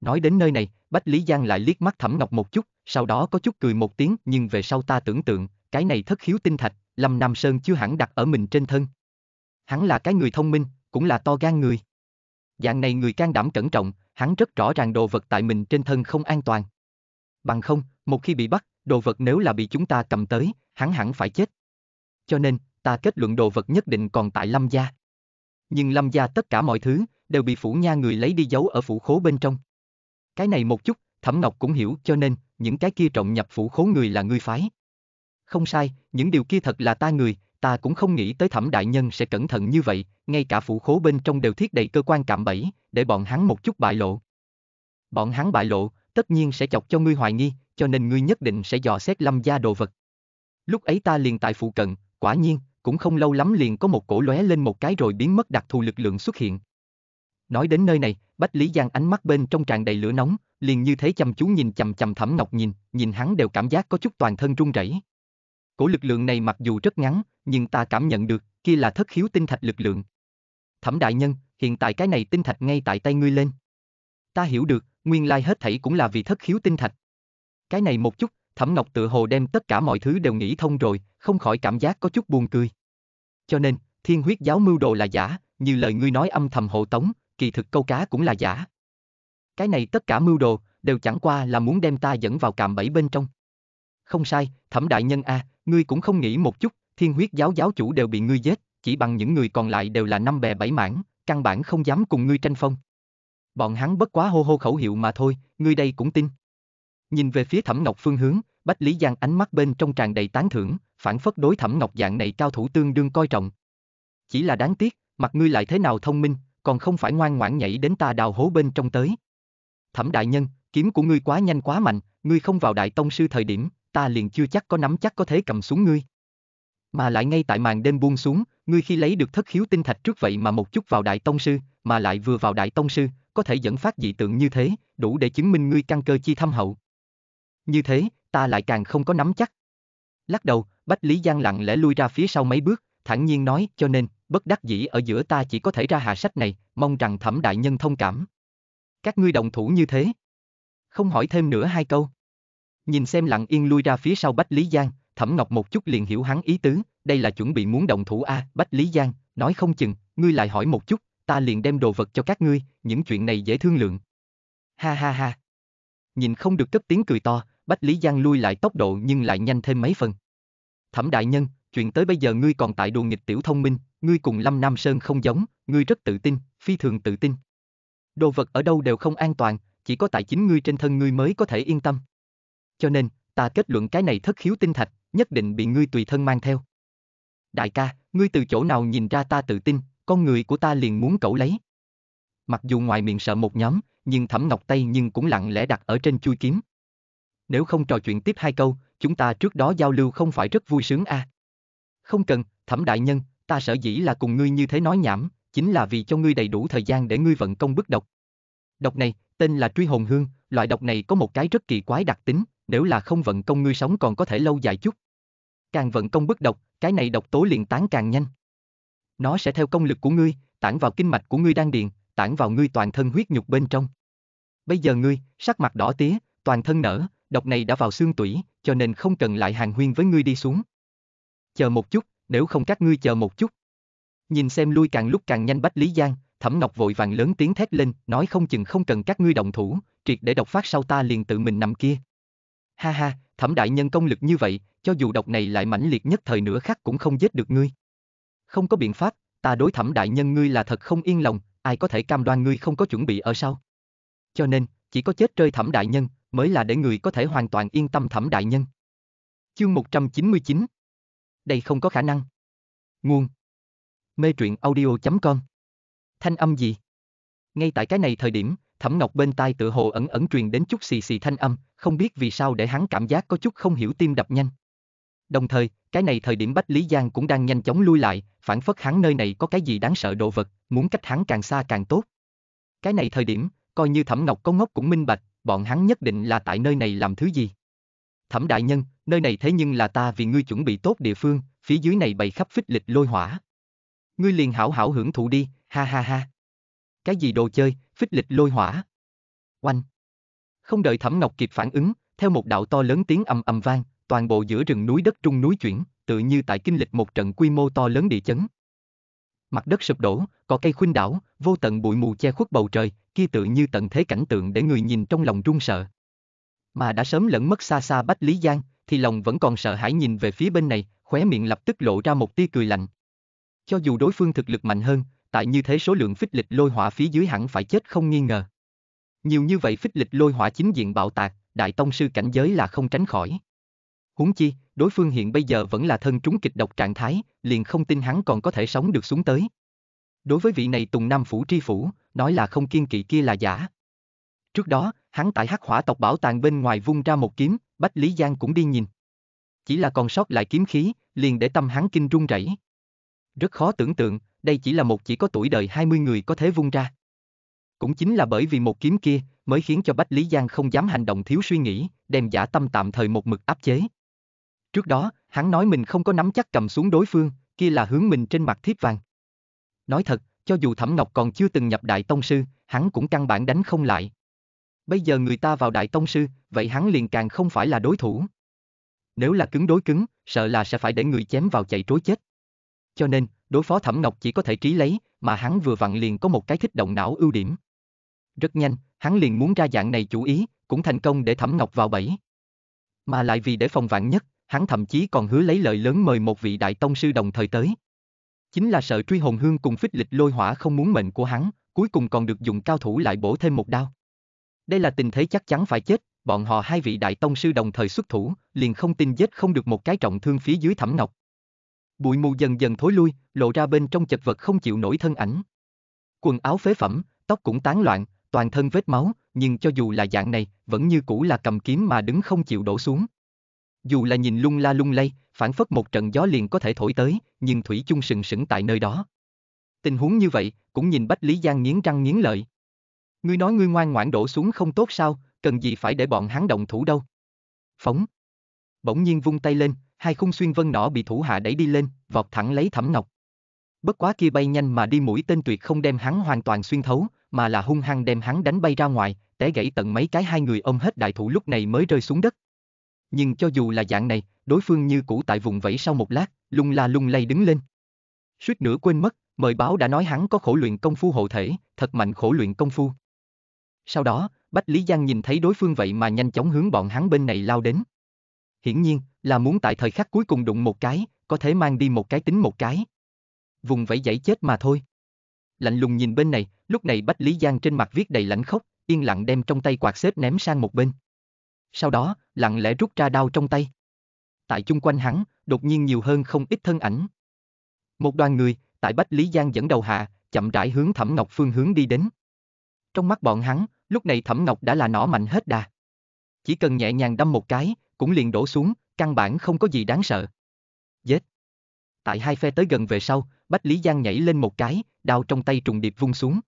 Nói đến nơi này, Bách Lý Giang lại liếc mắt Thẩm Ngọc một chút, sau đó có chút cười một tiếng nhưng về sau ta tưởng tượng, cái này thất khiếu tinh thạch, Lâm Nam Sơn chưa hẳn đặt ở mình trên thân. Hắn là cái người thông minh, cũng là to gan người. Dạng này người can đảm cẩn trọng, hắn rất rõ ràng đồ vật tại mình trên thân không an toàn. Bằng không, một khi bị bắt, đồ vật nếu là bị chúng ta cầm tới, hắn hẳn phải chết. Cho nên, ta kết luận đồ vật nhất định còn tại Lâm gia. Nhưng Lâm gia tất cả mọi thứ đều bị phủ nha người lấy đi giấu ở phủ khố bên trong. Cái này một chút, Thẩm Ngọc cũng hiểu cho nên, những cái kia trọng nhập phủ khố người là ngươi phái. Không sai, những điều kia thật là ta người, ta cũng không nghĩ tới Thẩm Đại Nhân sẽ cẩn thận như vậy, ngay cả phủ khố bên trong đều thiết đầy cơ quan cạm bẫy, để bọn hắn một chút bại lộ. Bọn hắn bại lộ, tất nhiên sẽ chọc cho ngươi hoài nghi, cho nên ngươi nhất định sẽ dò xét lâm gia đồ vật. Lúc ấy ta liền tại phụ cận, quả nhiên, cũng không lâu lắm liền có một cổ lóe lên một cái rồi biến mất đặc thù lực lượng xuất hiện. Nói đến nơi này, Bách Lý Giang ánh mắt bên trong tràn đầy lửa nóng, liền như thế chăm chú nhìn chầm chầm Thẩm Ngọc nhìn, nhìn hắn đều cảm giác có chút toàn thân run rẩy. Cổ lực lượng này mặc dù rất ngắn, nhưng ta cảm nhận được, kia là thất khiếu tinh thạch lực lượng. Thẩm đại nhân, hiện tại cái này tinh thạch ngay tại tay ngươi lên. Ta hiểu được, nguyên lai hết thảy cũng là vì thất khiếu tinh thạch. Cái này một chút, Thẩm Ngọc tự hồ đem tất cả mọi thứ đều nghĩ thông rồi, không khỏi cảm giác có chút buồn cười. Cho nên, thiên huyết giáo mưu đồ là giả, như lời ngươi nói âm thầm hộ tống, kỳ thực câu cá cũng là giả. Cái này tất cả mưu đồ, đều chẳng qua là muốn đem ta dẫn vào cạm bẫy bên trong. Không sai, thẩm đại nhân a, à, ngươi cũng không nghĩ một chút, thiên huyết giáo giáo chủ đều bị ngươi giết, chỉ bằng những người còn lại đều là năm bè bảy mảng, căn bản không dám cùng ngươi tranh phong. Bọn hắn bất quá hô hô khẩu hiệu mà thôi, ngươi đây cũng tin. Nhìn về phía Thẩm Ngọc phương hướng, Bách Lý Giang ánh mắt bên trong tràn đầy tán thưởng, phản phất đối Thẩm Ngọc dạng này cao thủ tương đương coi trọng. Chỉ là đáng tiếc, mặt ngươi lại thế nào thông minh, còn không phải ngoan ngoãn nhảy đến ta đào hố bên trong tới. Thẩm đại nhân, kiếm của ngươi quá nhanh quá mạnh, ngươi không vào đại tông sư thời điểm, ta liền chưa chắc có nắm chắc có thể cầm xuống ngươi. Mà lại ngay tại màn đêm buông xuống, ngươi khi lấy được thất khiếu tinh thạch trước vậy mà một chút vào đại tông sư, mà lại vừa vào đại tông sư, có thể dẫn phát dị tượng như thế, đủ để chứng minh ngươi căn cơ chi thâm hậu. Như thế, ta lại càng không có nắm chắc. Lắc đầu, Bách Lý Giang lặng lẽ lui ra phía sau mấy bước, thản nhiên nói, cho nên, bất đắc dĩ ở giữa ta chỉ có thể ra hạ sách này, mong rằng thẩm đại nhân thông cảm. Các ngươi đồng thủ như thế. Không hỏi thêm nữa hai câu. Nhìn xem lặng yên lui ra phía sau Bách Lý Giang, thẩm ngọc một chút liền hiểu hắn ý tứ, đây là chuẩn bị muốn đồng thủ a Bách Lý Giang, nói không chừng, ngươi lại hỏi một chút, ta liền đem đồ vật cho các ngươi, những chuyện này dễ thương lượng. Ha ha ha. Nhìn không được cất tiếng cười to, Bách Lý Giang lui lại tốc độ nhưng lại nhanh thêm mấy phần. Thẩm đại nhân, chuyện tới bây giờ ngươi còn tại đồ nghịch tiểu thông minh, ngươi cùng Lâm Nam Sơn không giống, ngươi rất tự tin, phi thường tự tin. Đồ vật ở đâu đều không an toàn, chỉ có tại chính ngươi trên thân ngươi mới có thể yên tâm. Cho nên, ta kết luận cái này thất khiếu tinh thạch, nhất định bị ngươi tùy thân mang theo. Đại ca, ngươi từ chỗ nào nhìn ra ta tự tin, con người của ta liền muốn cẩu lấy. Mặc dù ngoài miệng sợ một nhóm, nhưng thẩm ngọc tay nhưng cũng lặng lẽ đặt ở trên chui kiếm. Nếu không trò chuyện tiếp hai câu, chúng ta trước đó giao lưu không phải rất vui sướng à. Không cần, thẩm đại nhân, ta sở dĩ là cùng ngươi như thế nói nhảm, chính là vì cho ngươi đầy đủ thời gian để ngươi vận công bức độc. Độc này, tên là truy hồn hương, loại độc này có một cái rất kỳ quái đặc tính, nếu là không vận công ngươi sống còn có thể lâu dài chút. Càng vận công bức độc, cái này độc tố liền tán càng nhanh. Nó sẽ theo công lực của ngươi, tản vào kinh mạch của ngươi đang điền, tản vào ngươi toàn thân huyết nhục bên trong. Bây giờ ngươi, sắc mặt đỏ tía, toàn thân nở, độc này đã vào xương tủy, cho nên không cần lại hàng huyên với ngươi đi xuống. Chờ một chút, nếu không các ngươi chờ một chút. Nhìn xem lui càng lúc càng nhanh Bách Lý Giang, Thẩm Ngọc vội vàng lớn tiếng thét lên, nói không chừng không cần các ngươi động thủ, triệt để độc phát sau ta liền tự mình nằm kia. Ha ha, Thẩm đại nhân công lực như vậy, cho dù độc này lại mãnh liệt nhất thời nữa khắc cũng không giết được ngươi. Không có biện pháp, ta đối Thẩm đại nhân ngươi là thật không yên lòng, ai có thể cam đoan ngươi không có chuẩn bị ở sau. Cho nên, chỉ có chết rơi Thẩm đại nhân mới là để người có thể hoàn toàn yên tâm Thẩm đại nhân. Chương 199, đây không có khả năng. Nguồn Mê truyện audio.com Thanh âm gì? Ngay tại cái này thời điểm, Thẩm Ngọc bên tai tựa hồ ẩn ẩn truyền đến chút xì xì thanh âm, không biết vì sao để hắn cảm giác có chút không hiểu tim đập nhanh. Đồng thời, cái này thời điểm Bách Lý Giang cũng đang nhanh chóng lui lại, phản phất hắn nơi này có cái gì đáng sợ đồ vật, muốn cách hắn càng xa càng tốt. Cái này thời điểm, coi như Thẩm Ngọc có ngốc cũng minh bạch, bọn hắn nhất định là tại nơi này làm thứ gì. Thẩm đại nhân, nơi này thế nhưng là ta vì ngươi chuẩn bị tốt địa phương, phía dưới này bày khắp phích lịch lôi hỏa. Ngươi liền hảo hảo hưởng thụ đi, ha ha ha. Cái gì đồ chơi, phích lịch lôi hỏa. Oanh. Không đợi Thẩm Ngọc kịp phản ứng, theo một đạo to lớn tiếng ầm ầm vang, toàn bộ giữa rừng núi đất trung núi chuyển, tự như tại kinh lịch một trận quy mô to lớn địa chấn. Mặt đất sụp đổ, có cây khuynh đảo, vô tận bụi mù che khuất bầu trời, kia tự như tận thế cảnh tượng để người nhìn trong lòng run sợ. Mà đã sớm lẫn mất xa xa Bách Lý Giang, thì lòng vẫn còn sợ hãi nhìn về phía bên này, khóe miệng lập tức lộ ra một tia cười lạnh. Cho dù đối phương thực lực mạnh hơn, tại như thế số lượng phích lịch lôi hỏa phía dưới hẳn phải chết không nghi ngờ. Nhiều như vậy phích lịch lôi hỏa chính diện bạo tạc, đại tông sư cảnh giới là không tránh khỏi. Huống chi, đối phương hiện bây giờ vẫn là thân trúng kịch độc trạng thái, liền không tin hắn còn có thể sống được xuống tới. Đối với vị này Tùng Nam Phủ Tri Phủ, nói là không kiên kỵ kia là giả. Trước đó, hắn tại hắc hỏa tộc bảo tàng bên ngoài vung ra một kiếm, Bách Lý Giang cũng đi nhìn. Chỉ là còn sót lại kiếm khí, liền để tâm hắn kinh run rẩy. Rất khó tưởng tượng, đây chỉ là một chỉ có tuổi đời 20 người có thể vung ra. Cũng chính là bởi vì một kiếm kia, mới khiến cho Bách Lý Giang không dám hành động thiếu suy nghĩ, đem giả tâm tạm thời một mực áp chế. Trước đó, hắn nói mình không có nắm chắc cầm xuống đối phương, kia là hướng mình trên mặt thiếp vàng. Nói thật, cho dù Thẩm Ngọc còn chưa từng nhập Đại Tông Sư, hắn cũng căn bản đánh không lại. Bây giờ người ta vào Đại Tông Sư, vậy hắn liền càng không phải là đối thủ. Nếu là cứng đối cứng, sợ là sẽ phải để người chém vào chạy trối chết. Cho nên, đối phó Thẩm Ngọc chỉ có thể trí lấy, mà hắn vừa vặn liền có một cái thích động não ưu điểm. Rất nhanh, hắn liền muốn ra dạng này chủ ý, cũng thành công để Thẩm Ngọc vào bẫy. Mà lại vì để phòng vạn nhất, hắn thậm chí còn hứa lấy lời lớn mời một vị đại tông sư đồng thời tới. Chính là sợ truy hồn hương cùng phích lịch lôi hỏa không muốn mệnh của hắn, cuối cùng còn được dùng cao thủ lại bổ thêm một đao. Đây là tình thế chắc chắn phải chết, bọn họ hai vị đại tông sư đồng thời xuất thủ, liền không tin giết không được một cái trọng thương phía dưới thẳm ngọc. Bụi mù dần dần thối lui, lộ ra bên trong chật vật không chịu nổi thân ảnh. Quần áo phế phẩm, tóc cũng tán loạn, toàn thân vết máu, nhưng cho dù là dạng này, vẫn như cũ là cầm kiếm mà đứng không chịu đổ xuống. Dù là nhìn lung la lung lay, phản phất một trận gió liền có thể thổi tới, nhưng Thủy chung sừng sững tại nơi đó. Tình huống như vậy, cũng nhìn Bách Lý Giang nghiến răng nghiến lợi. Ngươi nói ngươi ngoan ngoãn đổ xuống không tốt sao, cần gì phải để bọn hắn động thủ đâu. Phóng. Bỗng nhiên vung tay lên, hai khung xuyên vân nỏ bị thủ hạ đẩy đi lên, vọt thẳng lấy thẩm ngọc. Bất quá kia bay nhanh mà đi mũi tên tuyệt không đem hắn hoàn toàn xuyên thấu, mà là hung hăng đem hắn đánh bay ra ngoài, té gãy tận mấy cái hai người ôm hết đại thủ lúc này mới rơi xuống đất. Nhưng cho dù là dạng này, đối phương như cũ tại vùng vẫy sau một lát, lung la lung lay đứng lên. Suýt nữa quên mất, mời báo đã nói hắn có khổ luyện công phu hộ thể, thật mạnh khổ luyện công phu. Sau đó, Bách Lý Giang nhìn thấy đối phương vậy mà nhanh chóng hướng bọn hắn bên này lao đến. Hiển nhiên, là muốn tại thời khắc cuối cùng đụng một cái, có thể mang đi một cái tính một cái. Vùng vẫy dãy chết mà thôi. Lạnh lùng nhìn bên này, lúc này Bách Lý Giang trên mặt viết đầy lãnh khốc, yên lặng đem trong tay quạt xếp ném sang một bên. Sau đó, lặng lẽ rút ra đao trong tay. Tại chung quanh hắn, đột nhiên nhiều hơn không ít thân ảnh. Một đoàn người, tại Bách Lý Giang dẫn đầu hạ, chậm rãi hướng Thẩm Ngọc Phương hướng đi đến. Trong mắt bọn hắn, lúc này Thẩm Ngọc đã là nỏ mạnh hết đà. Chỉ cần nhẹ nhàng đâm một cái, cũng liền đổ xuống, căn bản không có gì đáng sợ. Giết. Tại hai phe tới gần về sau, Bách Lý Giang nhảy lên một cái, đao trong tay trùng điệp vung xuống.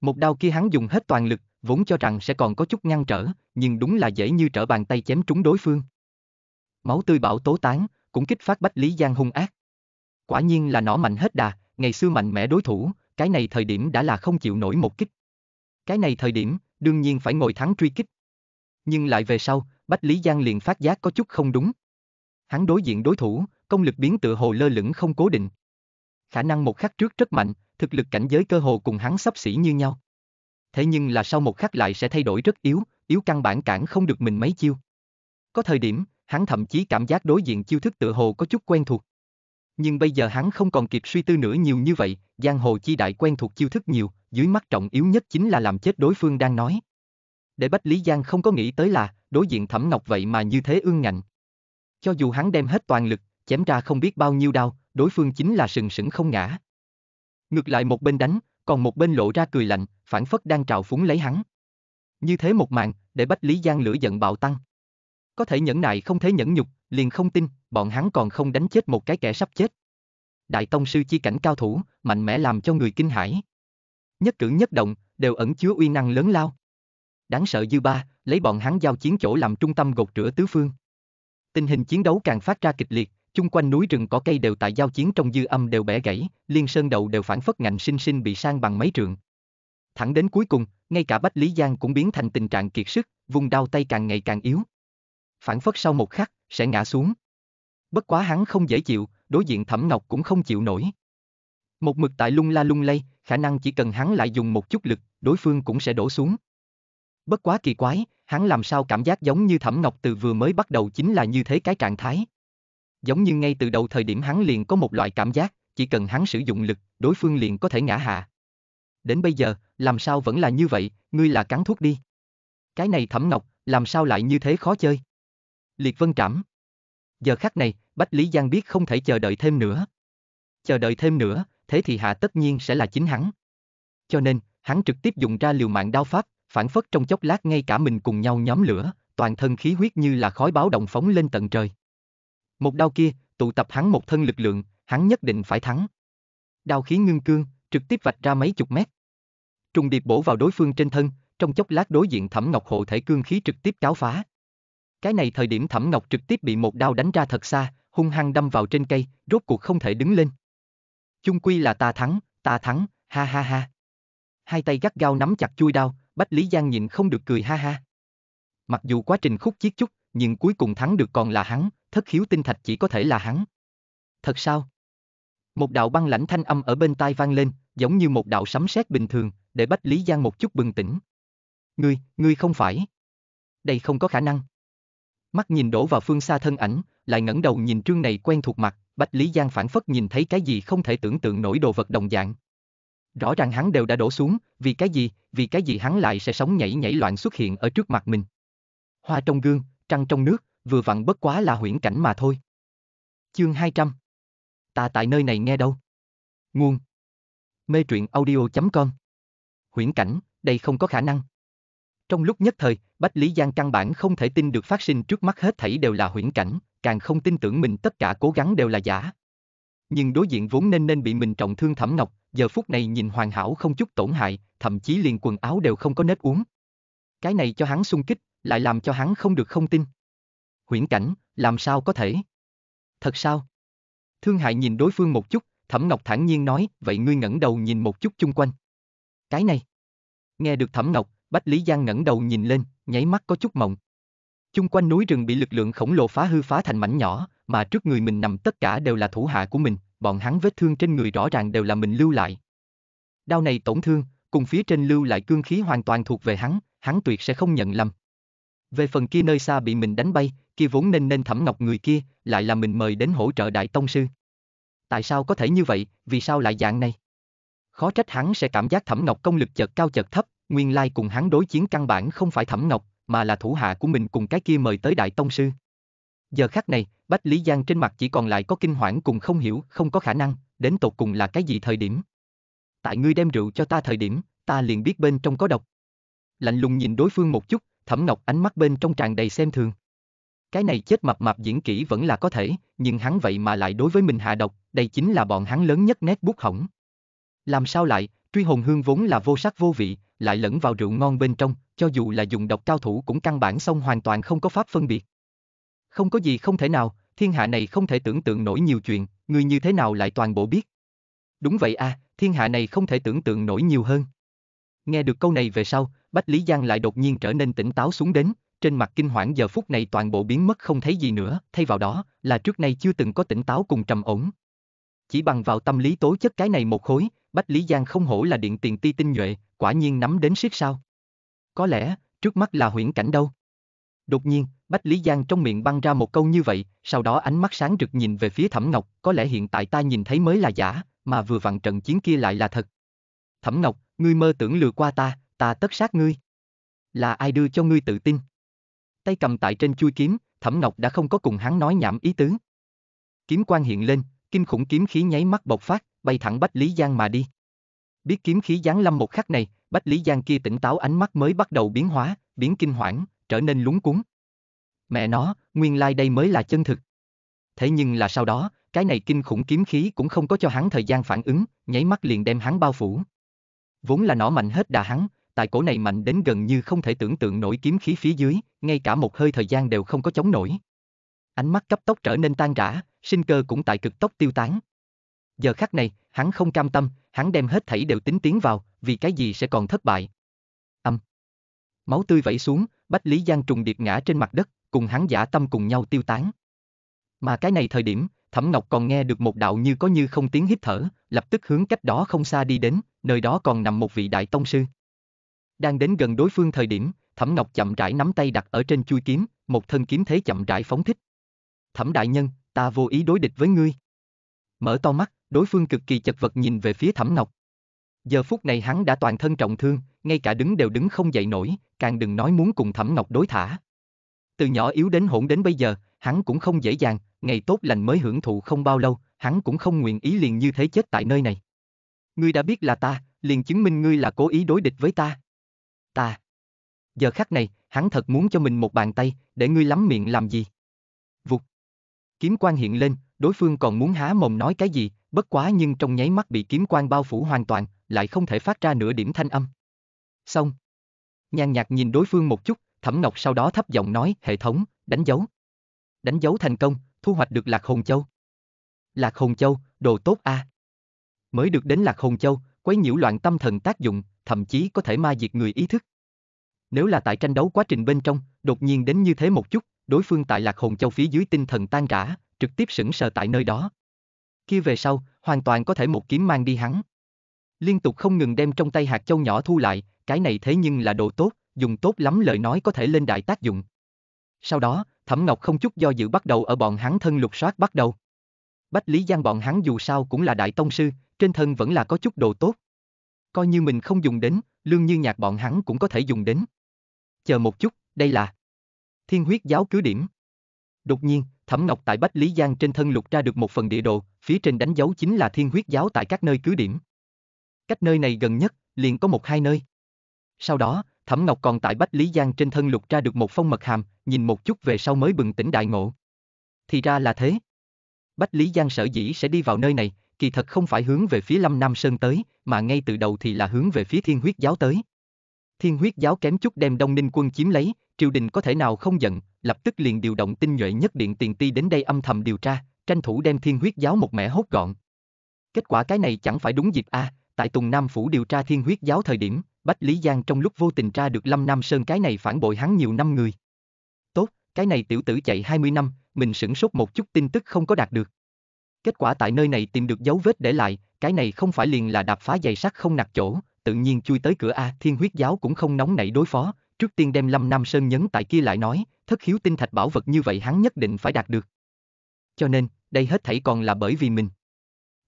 Một đao kia hắn dùng hết toàn lực, vốn cho rằng sẽ còn có chút ngăn trở, nhưng đúng là dễ như trở bàn tay chém trúng đối phương. Máu tươi bão tố tán, cũng kích phát Bách Lý Giang hung ác. Quả nhiên là nỏ mạnh hết đà, ngày xưa mạnh mẽ đối thủ, cái này thời điểm đã là không chịu nổi một kích. Cái này thời điểm, đương nhiên phải ngồi thắng truy kích. Nhưng lại về sau, Bách Lý Giang liền phát giác có chút không đúng. Hắn đối diện đối thủ, công lực biến tựa hồ lơ lửng không cố định. Khả năng một khắc trước rất mạnh, thực lực cảnh giới cơ hồ cùng hắn sắp xỉ như nhau. Thế nhưng là sau một khắc lại sẽ thay đổi rất yếu, yếu căn bản cản không được mình mấy chiêu. Có thời điểm, hắn thậm chí cảm giác đối diện chiêu thức tựa hồ có chút quen thuộc. Nhưng bây giờ hắn không còn kịp suy tư nữa nhiều như vậy, giang hồ chi đại quen thuộc chiêu thức nhiều, dưới mắt trọng yếu nhất chính là làm chết đối phương đang nói. Để Bách Lý Giang không có nghĩ tới là, đối diện Thẩm Ngọc vậy mà như thế ương ngạnh. Cho dù hắn đem hết toàn lực, chém ra không biết bao nhiêu đau, đối phương chính là sừng sững không ngã. Ngược lại một bên đánh, còn một bên lộ ra cười lạnh, phản phất đang trào phúng lấy hắn. Như thế một màn, để Bách Lý Giang lửa giận bạo tăng. Có thể nhẫn nại không thể nhẫn nhục, liền không tin, bọn hắn còn không đánh chết một cái kẻ sắp chết. Đại Tông Sư chi cảnh cao thủ, mạnh mẽ làm cho người kinh hãi nhất cử nhất động, đều ẩn chứa uy năng lớn lao. Đáng sợ dư ba, lấy bọn hắn giao chiến chỗ làm trung tâm gột rửa tứ phương. Tình hình chiến đấu càng phát ra kịch liệt, chung quanh núi rừng có cây đều tại giao chiến trong dư âm đều bẻ gãy, liên sơn đầu đều phản phất ngạnh sinh sinh bị sang bằng mấy trường. Thẳng đến cuối cùng, ngay cả Bách Lý Giang cũng biến thành tình trạng kiệt sức, vùng đau tay càng ngày càng yếu. Phản phất sau một khắc, sẽ ngã xuống. Bất quá hắn không dễ chịu, đối diện Thẩm Ngọc cũng không chịu nổi. Một mực tại lung la lung lay, khả năng chỉ cần hắn lại dùng một chút lực, đối phương cũng sẽ đổ xuống. Bất quá kỳ quái, hắn làm sao cảm giác giống như Thẩm Ngọc từ vừa mới bắt đầu chính là như thế cái trạng thái. Giống như ngay từ đầu thời điểm hắn liền có một loại cảm giác, chỉ cần hắn sử dụng lực, đối phương liền có thể ngã hạ. Đến bây giờ, làm sao vẫn là như vậy, ngươi là cắn thuốc đi. Cái này Thẩm Ngọc, làm sao lại như thế khó chơi? Liệt Vân Trảm. Giờ khắc này, Bách Lý Giang biết không thể chờ đợi thêm nữa. Chờ đợi thêm nữa, thế thì hạ tất nhiên sẽ là chính hắn. Cho nên, hắn trực tiếp dùng ra liều mạng đao pháp, phản phất trong chốc lát ngay cả mình cùng nhau nhóm lửa, toàn thân khí huyết như là khói báo động phóng lên tận trời. Một đao kia, tụ tập hắn một thân lực lượng, hắn nhất định phải thắng. Đao khí ngưng cương, trực tiếp vạch ra mấy chục mét. Trùng điệp bổ vào đối phương trên thân, trong chốc lát đối diện Thẩm Ngọc hộ thể cương khí trực tiếp cáo phá. Cái này thời điểm Thẩm Ngọc trực tiếp bị một đao đánh ra thật xa, hung hăng đâm vào trên cây, rốt cuộc không thể đứng lên chung quy là ta thắng, ta thắng, ha ha ha. Hai tay gắt gao nắm chặt chui đao, Bách Lý Giang nhịn không được cười ha ha. Mặc dù quá trình khúc chiết chút, nhưng cuối cùng thắng được còn là hắn, thất khiếu tinh thạch chỉ có thể là hắn. Thật sao? Một đạo băng lãnh thanh âm ở bên tai vang lên, giống như một đạo sấm sét bình thường, để Bách Lý Giang một chút bừng tỉnh. Ngươi, ngươi không phải. Đây không có khả năng. Mắt nhìn đổ vào phương xa thân ảnh, lại ngẩng đầu nhìn trương này quen thuộc mặt, Bách Lý Giang phản phất nhìn thấy cái gì không thể tưởng tượng nổi đồ vật đồng dạng. Rõ ràng hắn đều đã đổ xuống, vì cái gì, vì cái gì hắn lại sẽ sống nhảy nhảy loạn xuất hiện ở trước mặt mình. Hoa trong gương, trăng trong nước, vừa vặn bất quá là huyễn cảnh mà thôi. Chương 200 Ta tại nơi này nghe đâu? Nguồn Mê truyện audio.com Huyễn cảnh, đây không có khả năng. Trong lúc nhất thời, Bách Lý Giang căn bản không thể tin được phát sinh trước mắt hết thảy đều là huyễn cảnh, càng không tin tưởng mình tất cả cố gắng đều là giả. Nhưng đối diện vốn nên nên bị mình trọng thương thẩm ngọc, giờ phút này nhìn hoàn hảo không chút tổn hại, thậm chí liền quần áo đều không có nếp uống. Cái này cho hắn xung kích, lại làm cho hắn không được không tin. Huyễn cảnh, làm sao có thể? Thật sao? Thương hại nhìn đối phương một chút, Thẩm Ngọc thản nhiên nói, vậy ngươi ngẩng đầu nhìn một chút chung quanh. Cái này. Nghe được Thẩm Ngọc, Bách Lý Giang ngẩng đầu nhìn lên, nháy mắt có chút mộng. Chung quanh núi rừng bị lực lượng khổng lồ phá hư phá thành mảnh nhỏ, mà trước người mình nằm tất cả đều là thủ hạ của mình, bọn hắn vết thương trên người rõ ràng đều là mình lưu lại. Đau này tổn thương, cùng phía trên lưu lại cương khí hoàn toàn thuộc về hắn, hắn tuyệt sẽ không nhận lầm. Về phần kia nơi xa bị mình đánh bay, kia vốn nên nên thẩm ngọc người kia, lại là mình mời đến hỗ trợ đại tông sư. Tại sao có thể như vậy, vì sao lại dạng này? Khó trách hắn sẽ cảm giác thẩm ngọc công lực chợt cao chợt thấp, nguyên lai cùng hắn đối chiến căn bản không phải Thẩm Ngọc, mà là thủ hạ của mình cùng cái kia mời tới Đại Tông Sư. Giờ khắc này, Bách Lý Giang trên mặt chỉ còn lại có kinh hoảng cùng không hiểu, không có khả năng, đến tột cùng là cái gì thời điểm. Tại ngươi đem rượu cho ta thời điểm, ta liền biết bên trong có độc. Lạnh lùng nhìn đối phương một chút, Thẩm Ngọc ánh mắt bên trong tràn đầy xem thường. Cái này chết mập mập diễn kỹ vẫn là có thể, nhưng hắn vậy mà lại đối với mình hạ độc, đây chính là bọn hắn lớn nhất nét bút hỏng. Làm sao lại, truy hồn hương vốn là vô sắc vô vị, lại lẫn vào rượu ngon bên trong, cho dù là dùng độc cao thủ cũng căn bản xong hoàn toàn không có pháp phân biệt. Không có gì không thể nào, thiên hạ này không thể tưởng tượng nổi nhiều chuyện, người như thế nào lại toàn bộ biết. Đúng vậy à, thiên hạ này không thể tưởng tượng nổi nhiều hơn. Nghe được câu này về sau, Bách Lý Giang lại đột nhiên trở nên tỉnh táo xuống đến, trên mặt kinh hoảng giờ phút này toàn bộ biến mất không thấy gì nữa, thay vào đó là trước nay chưa từng có tỉnh táo cùng trầm ổn. Chỉ bằng vào tâm lý tố chất cái này một khối, Bách Lý Giang không hổ là điện tiền ti tinh nhuệ, quả nhiên nắm đến siết sao. Có lẽ, trước mắt là huyễn cảnh đâu. Đột nhiên, Bách Lý Giang trong miệng băng ra một câu như vậy, sau đó ánh mắt sáng rực nhìn về phía Thẩm Ngọc, có lẽ hiện tại ta nhìn thấy mới là giả, mà vừa vặn trận chiến kia lại là thật. Thẩm Ngọc, ngươi mơ tưởng lừa qua ta, ta tất sát ngươi. Là ai đưa cho ngươi tự tin? Tay cầm tại trên chui kiếm, Thẩm Ngọc đã không có cùng hắn nói nhảm ý tứ. Kiếm quan hiện lên, kinh khủng kiếm khí nháy mắt bộc phát, bay thẳng Bách Lý Giang mà đi. Biết kiếm khí giáng lâm một khắc này, Bách Lý Giang kia tỉnh táo ánh mắt mới bắt đầu biến hóa, biến kinh hoảng, trở nên lúng cuốn. Mẹ nó, nguyên lai like đây mới là chân thực. Thế nhưng là sau đó, cái này kinh khủng kiếm khí cũng không có cho hắn thời gian phản ứng, nháy mắt liền đem hắn bao phủ. Vốn là nó mạnh hết đà hắn, tại cổ này mạnh đến gần như không thể tưởng tượng nổi kiếm khí phía dưới, ngay cả một hơi thời gian đều không có chống nổi. Ánh mắt cấp tốc trở nên tan rã, sinh cơ cũng tại cực tốc tiêu tán. Giờ khắc này, hắn không cam tâm, hắn đem hết thảy đều tính tiến vào, vì cái gì sẽ còn thất bại. Âm. Máu tươi vẩy xuống, Bách Lý Giang trùng điệp ngã trên mặt đất, cùng hắn giả tâm cùng nhau tiêu tán. Mà cái này thời điểm, Thẩm Ngọc còn nghe được một đạo như có như không tiếng hít thở, lập tức hướng cách đó không xa đi đến, nơi đó còn nằm một vị đại tông sư. Đang đến gần đối phương thời điểm, Thẩm Ngọc chậm rãi nắm tay đặt ở trên chui kiếm, một thân kiếm thế chậm rãi phóng thích. Thẩm đại nhân, ta vô ý đối địch với ngươi. Mở to mắt, đối phương cực kỳ chật vật nhìn về phía Thẩm Ngọc. Giờ phút này hắn đã toàn thân trọng thương, ngay cả đứng đều đứng không dậy nổi, càng đừng nói muốn cùng Thẩm Ngọc đối thả. Từ nhỏ yếu đến hỗn đến bây giờ, hắn cũng không dễ dàng, ngày tốt lành mới hưởng thụ không bao lâu, hắn cũng không nguyện ý liền như thế chết tại nơi này. Ngươi đã biết là ta, liền chứng minh ngươi là cố ý đối địch với ta. Ta. Giờ khắc này, hắn thật muốn cho mình một bàn tay, để ngươi lắm miệng làm gì. Vụt. Kiếm quan hiện lên, đối phương còn muốn há mồm nói cái gì, bất quá nhưng trong nháy mắt bị kiếm quan bao phủ hoàn toàn, lại không thể phát ra nửa điểm thanh âm. Xong. Nhan nhạc nhìn đối phương một chút, thẩm ngọc sau đó thấp giọng nói, hệ thống, đánh dấu. Đánh dấu thành công, thu hoạch được Lạc Hồn Châu. Lạc Hồn Châu, đồ tốt a. À. Mới được đến Lạc Hồn Châu, quấy nhiễu loạn tâm thần tác dụng, thậm chí có thể ma diệt người ý thức. Nếu là tại tranh đấu quá trình bên trong, đột nhiên đến như thế một chút, đối phương tại Lạc Hồn Châu phía dưới tinh thần tan rã, trực tiếp sững sờ tại nơi đó kia về sau, hoàn toàn có thể một kiếm mang đi hắn. Liên tục không ngừng đem trong tay hạt châu nhỏ thu lại, cái này thế nhưng là đồ tốt, dùng tốt lắm lời nói có thể lên đại tác dụng. Sau đó, Thẩm Ngọc không chút do dự bắt đầu ở bọn hắn thân lục soát bắt đầu. Bách Lý Giang bọn hắn dù sao cũng là đại tông sư, trên thân vẫn là có chút đồ tốt. Coi như mình không dùng đến, lương như nhạc bọn hắn cũng có thể dùng đến. Chờ một chút, đây là Thiên huyết giáo cứ điểm. Đột nhiên, Thẩm Ngọc tại Bách Lý Giang trên thân lục ra được một phần địa đồ, phía trên đánh dấu chính là thiên huyết giáo tại các nơi cứ điểm. Cách nơi này gần nhất, liền có một hai nơi. Sau đó, Thẩm Ngọc còn tại Bách Lý Giang trên thân lục ra được một phong mật hàm, nhìn một chút về sau mới bừng tỉnh đại ngộ. Thì ra là thế. Bách Lý Giang sở dĩ sẽ đi vào nơi này, kỳ thật không phải hướng về phía Lâm Nam Sơn tới, mà ngay từ đầu thì là hướng về phía Thiên Huyết Giáo tới. Thiên Huyết Giáo kém chút đem Đông Ninh quân chiếm lấy, triều đình có thể nào không giận, lập tức liền điều động tinh nhuệ nhất điện tiền ti đến đây âm thầm điều tra, tranh thủ đem thiên huyết giáo một mẻ hốt gọn. Kết quả cái này chẳng phải đúng dịp a, à, tại Tùng Nam Phủ điều tra thiên huyết giáo thời điểm, Bách Lý Giang trong lúc vô tình tra được Lâm Nam Sơn cái này phản bội hắn nhiều năm người. Tốt, cái này tiểu tử chạy 20 năm, mình sửng sốt một chút tin tức không có đạt được. Kết quả tại nơi này tìm được dấu vết để lại, cái này không phải liền là đạp phá giày sắt không nặc chỗ, tự nhiên chui tới cửa A, thiên huyết giáo cũng không nóng nảy đối phó, trước tiên đem Lâm Nam Sơn nhấn tại kia lại nói, thất hiếu tinh thạch bảo vật như vậy hắn nhất định phải đạt được. Cho nên, đây hết thảy còn là bởi vì mình.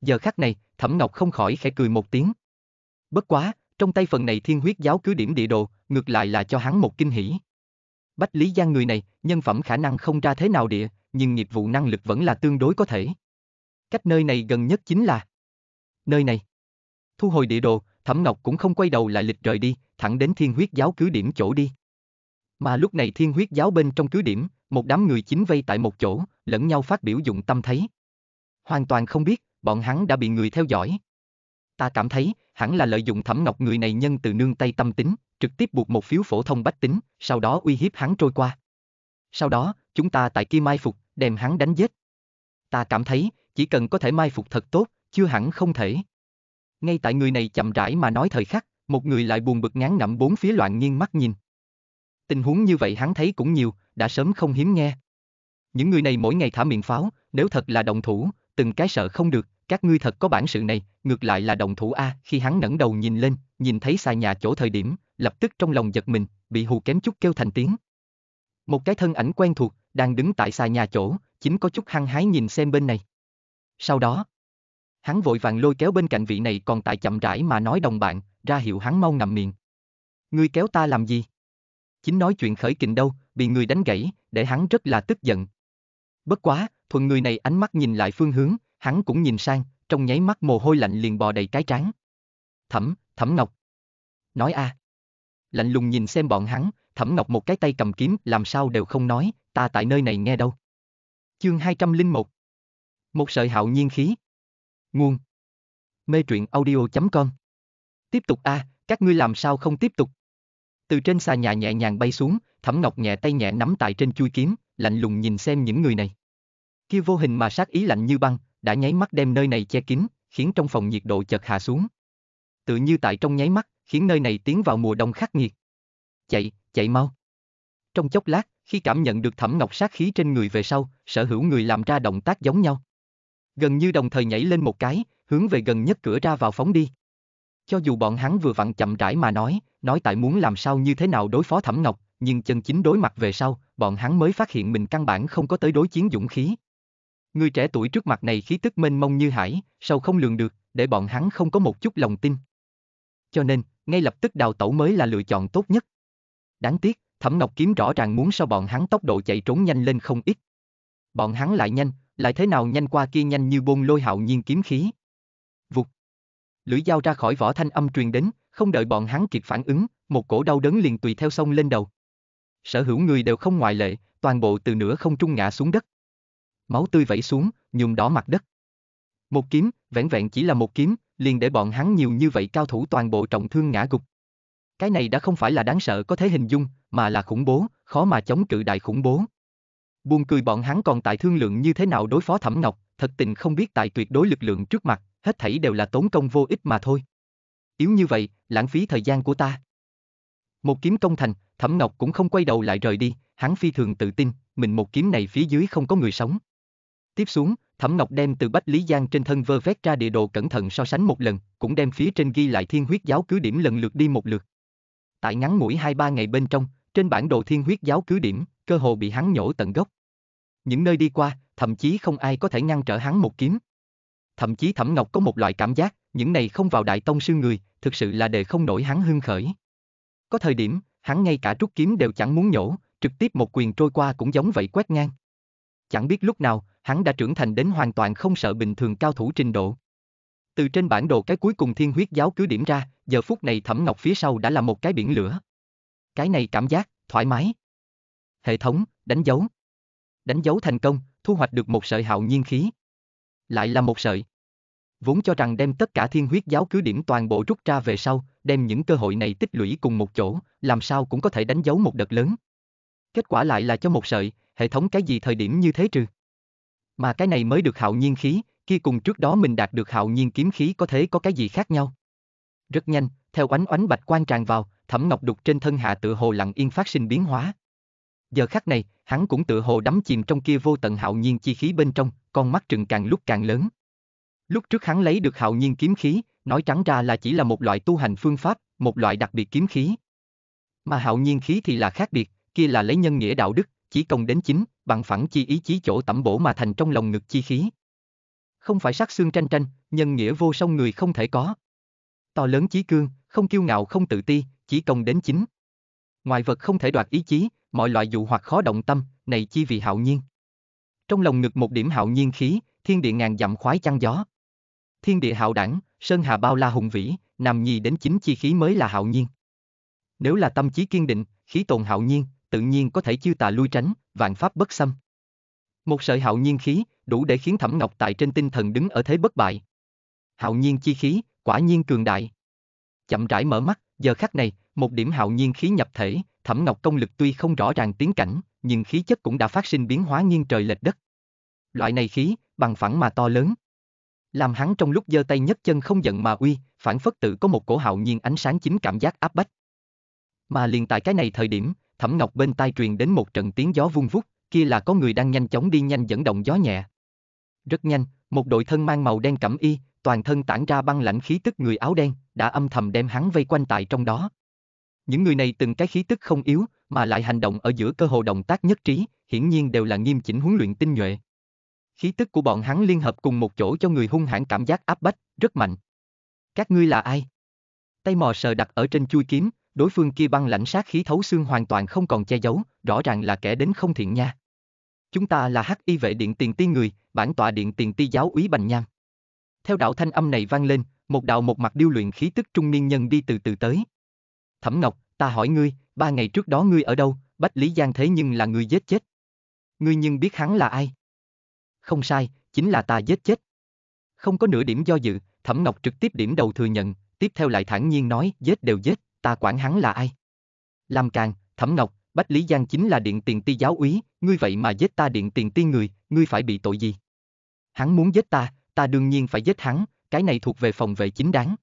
Giờ khắc này, Thẩm Ngọc không khỏi khẽ cười một tiếng. Bất quá, trong tay phần này thiên huyết giáo cứ điểm địa đồ, ngược lại là cho hắn một kinh hỉ. Bách Lý Giang người này, nhân phẩm khả năng không ra thế nào địa, nhưng nghiệp vụ năng lực vẫn là tương đối có thể. Cách nơi này gần nhất chính là nơi này. Thu hồi địa đồ, Thẩm Ngọc cũng không quay đầu lại lịch rời đi, thẳng đến thiên huyết giáo cứ điểm chỗ đi. Mà lúc này thiên huyết giáo bên trong cứ điểm, một đám người chính vây tại một chỗ, lẫn nhau phát biểu dụng tâm thấy. Hoàn toàn không biết, bọn hắn đã bị người theo dõi. Ta cảm thấy, hẳn là lợi dụng thẩm ngọc người này nhân từ nương tay tâm tính, trực tiếp buộc một phiếu phổ thông bách tính, sau đó uy hiếp hắn trôi qua. Sau đó, chúng ta tại kia mai phục, đem hắn đánh giết. Ta cảm thấy, chỉ cần có thể mai phục thật tốt, chưa hẳn không thể. Ngay tại người này chậm rãi mà nói thời khắc, một người lại buồn bực ngán ngẩm bốn phía loạn nghiêng mắt nhìn. Tình huống như vậy hắn thấy cũng nhiều, đã sớm không hiếm nghe. Những người này mỗi ngày thả miệng pháo, nếu thật là đồng thủ, từng cái sợ không được, các ngươi thật có bản sự này, ngược lại là đồng thủ A, khi hắn ngẩng đầu nhìn lên, nhìn thấy xà nhà chỗ thời điểm, lập tức trong lòng giật mình, bị hù kém chút kêu thành tiếng. Một cái thân ảnh quen thuộc, đang đứng tại xà nhà chỗ, chính có chút hăng hái nhìn xem bên này. Sau đó, hắn vội vàng lôi kéo bên cạnh vị này còn tại chậm rãi mà nói đồng bạn, ra hiệu hắn mau ngậm miệng. Ngươi kéo ta làm gì? Chính nói chuyện khởi kình đâu, bị người đánh gãy, để hắn rất là tức giận. Bất quá, thuần người này ánh mắt nhìn lại phương hướng, hắn cũng nhìn sang, trong nháy mắt mồ hôi lạnh liền bò đầy cái trán. Thẩm, Thẩm Ngọc. Nói a. À. Lạnh lùng nhìn xem bọn hắn, Thẩm Ngọc một cái tay cầm kiếm làm sao đều không nói, ta tại nơi này nghe đâu. Chương 201 Một sợi hạo nhiên khí Nguồn Mê truyện audio.com Tiếp tục a, à, các ngươi làm sao không tiếp tục? Từ trên xà nhà nhẹ nhàng bay xuống, Thẩm Ngọc nhẹ tay nhẹ nắm tại trên chui kiếm, lạnh lùng nhìn xem những người này. Kia vô hình mà sát ý lạnh như băng, đã nháy mắt đem nơi này che kín, khiến trong phòng nhiệt độ chợt hạ xuống. Tự như tại trong nháy mắt, khiến nơi này tiến vào mùa đông khắc nghiệt. Chạy, chạy mau. Trong chốc lát, khi cảm nhận được Thẩm Ngọc sát khí trên người về sau, sở hữu người làm ra động tác giống nhau. Gần như đồng thời nhảy lên một cái, hướng về gần nhất cửa ra vào phóng đi. Cho dù bọn hắn vừa vặn chậm rãi mà nói, nói tại muốn làm sao như thế nào đối phó Thẩm Ngọc, nhưng chân chính đối mặt về sau, bọn hắn mới phát hiện mình căn bản không có tới đối chiến dũng khí. Người trẻ tuổi trước mặt này khí tức mênh mông như hải, sâu không lường được, để bọn hắn không có một chút lòng tin. Cho nên, ngay lập tức đào tẩu mới là lựa chọn tốt nhất. Đáng tiếc, Thẩm Ngọc Kiếm rõ ràng muốn so bọn hắn tốc độ chạy trốn nhanh lên không ít. Bọn hắn lại nhanh, lại thế nào nhanh qua kia nhanh như bôn lôi hạo nhiên kiếm khí, lưỡi dao ra khỏi vỏ thanh âm truyền đến, không đợi bọn hắn kịp phản ứng, một cổ đau đớn liền tùy theo sông lên đầu. Sở hữu người đều không ngoại lệ, toàn bộ từ nửa không trung ngã xuống đất. Máu tươi vẩy xuống, nhuộm đỏ mặt đất. Một kiếm, vẻn vẹn chỉ là một kiếm, liền để bọn hắn nhiều như vậy cao thủ toàn bộ trọng thương ngã gục. Cái này đã không phải là đáng sợ có thể hình dung, mà là khủng bố, khó mà chống cự đại khủng bố. Buồn cười bọn hắn còn tại thương lượng như thế nào đối phó Thẩm Ngọc, thật tình không biết tại tuyệt đối lực lượng trước mặt, hết thảy đều là tốn công vô ích mà thôi. Yếu như vậy, lãng phí thời gian của ta. Một kiếm công thành, Thẩm Ngọc cũng không quay đầu lại rời đi, hắn phi thường tự tin, mình một kiếm này phía dưới không có người sống. Tiếp xuống, Thẩm Ngọc đem từ Bách Lý Giang trên thân vơ vét ra địa đồ cẩn thận so sánh một lần, cũng đem phía trên ghi lại thiên huyết giáo cứ điểm lần lượt đi một lượt. Tại ngắn ngủi 2-3 ngày bên trong, trên bản đồ thiên huyết giáo cứ điểm, cơ hồ bị hắn nhổ tận gốc. Những nơi đi qua, thậm chí không ai có thể ngăn trở hắn một kiếm thậm chí Thẩm Ngọc có một loại cảm giác, những này không vào đại tông sư người, thực sự là đề không nổi hắn hưng khởi. Có thời điểm, hắn ngay cả rút kiếm đều chẳng muốn nhổ, trực tiếp một quyền trôi qua cũng giống vậy quét ngang. Chẳng biết lúc nào, hắn đã trưởng thành đến hoàn toàn không sợ bình thường cao thủ trình độ. Từ trên bản đồ cái cuối cùng thiên huyết giáo cứ điểm ra, giờ phút này Thẩm Ngọc phía sau đã là một cái biển lửa. Cái này cảm giác, thoải mái. Hệ thống, đánh dấu. Đánh dấu thành công, thu hoạch được một sợi hạo nhiên khí lại là một sợi. Vốn cho rằng đem tất cả thiên huyết giáo cứ điểm toàn bộ rút ra về sau, đem những cơ hội này tích lũy cùng một chỗ, làm sao cũng có thể đánh dấu một đợt lớn. Kết quả lại là cho một sợi, hệ thống cái gì thời điểm như thế trừ. Mà cái này mới được hạo nhiên khí, kia cùng trước đó mình đạt được hạo nhiên kiếm khí có thế có cái gì khác nhau. Rất nhanh, theo oánh oánh bạch quan tràn vào, thẩm ngọc đục trên thân hạ tự hồ lặng yên phát sinh biến hóa. Giờ khắc này, hắn cũng tựa hồ đắm chìm trong kia vô tận hạo nhiên chi khí bên trong, con mắt trừng càng lúc càng lớn. Lúc trước hắn lấy được hạo nhiên kiếm khí, nói trắng ra là chỉ là một loại tu hành phương pháp, một loại đặc biệt kiếm khí. Mà hạo nhiên khí thì là khác biệt, kia là lấy nhân nghĩa đạo đức, chỉ công đến chính, bằng phẳng chi ý chí chỗ tẩm bổ mà thành trong lòng ngực chi khí. Không phải sát xương tranh tranh, nhân nghĩa vô song người không thể có. To lớn chí cương, không kiêu ngạo không tự ti, chỉ công đến chính. Ngoài vật không thể đoạt ý chí, mọi loại dụ hoặc khó động tâm, này chi vì hạo nhiên. Trong lòng ngực một điểm hạo nhiên khí, thiên địa ngàn dặm khoái chăn gió. Thiên địa hạo đẳng, sơn hà bao la hùng vĩ, nằm nhì đến chính chi khí mới là hạo nhiên. Nếu là tâm trí kiên định, khí tồn hạo nhiên, tự nhiên có thể chư tà lui tránh, vạn pháp bất xâm. Một sợi hạo nhiên khí, đủ để khiến Thẩm Ngọc tại trên tinh thần đứng ở thế bất bại. Hạo nhiên chi khí, quả nhiên cường đại. Chậm rãi mở mắt, giờ khắc này, một điểm hạo nhiên khí nhập thể, Thẩm Ngọc công lực tuy không rõ ràng tiến cảnh, nhưng khí chất cũng đã phát sinh biến hóa nghiêng trời lệch đất. Loại này khí, bằng phẳng mà to lớn. Làm hắn trong lúc giơ tay nhấc chân không giận mà uy, phản phất tự có một cổ hạo nhiên ánh sáng chính cảm giác áp bách. Mà liền tại cái này thời điểm, Thẩm Ngọc bên tai truyền đến một trận tiếng gió vung vút, kia là có người đang nhanh chóng đi nhanh dẫn động gió nhẹ. Rất nhanh, một đội thân mang màu đen cẩm y, toàn thân tản ra băng lãnh khí tức người áo đen, đã âm thầm đem hắn vây quanh tại trong đó. Những người này từng cái khí tức không yếu, mà lại hành động ở giữa cơ hồ động tác nhất trí, hiển nhiên đều là nghiêm chỉnh huấn luyện tinh nhuệ. Khí tức của bọn hắn liên hợp cùng một chỗ cho người hung hãn cảm giác áp bách, rất mạnh. Các ngươi là ai? Tay mò sờ đặt ở trên chui kiếm, đối phương kia băng lãnh sát khí thấu xương hoàn toàn không còn che giấu, rõ ràng là kẻ đến không thiện nha. Chúng ta là hắc y vệ điện tiền ti người, bản tọa điện tiền ti giáo úy Bành Nham. Theo đạo thanh âm này vang lên, một đạo một mặt điêu luyện khí tức trung niên nhân đi từ từ tới, Thẩm Ngọc, ta hỏi ngươi, ba ngày trước đó ngươi ở đâu, Bách Lý Giang thế nhưng là ngươi giết chết. Ngươi nhưng biết hắn là ai? Không sai, chính là ta giết chết. Không có nửa điểm do dự, Thẩm Ngọc trực tiếp điểm đầu thừa nhận, tiếp theo lại thản nhiên nói, giết đều giết, ta quản hắn là ai. Làm càng, Thẩm Ngọc, Bách Lý Giang chính là điện tiền ti giáo úy, ngươi vậy mà giết ta điện tiền ti người, ngươi phải bị tội gì? Hắn muốn giết ta, ta đương nhiên phải giết hắn, cái này thuộc về phòng vệ chính đáng.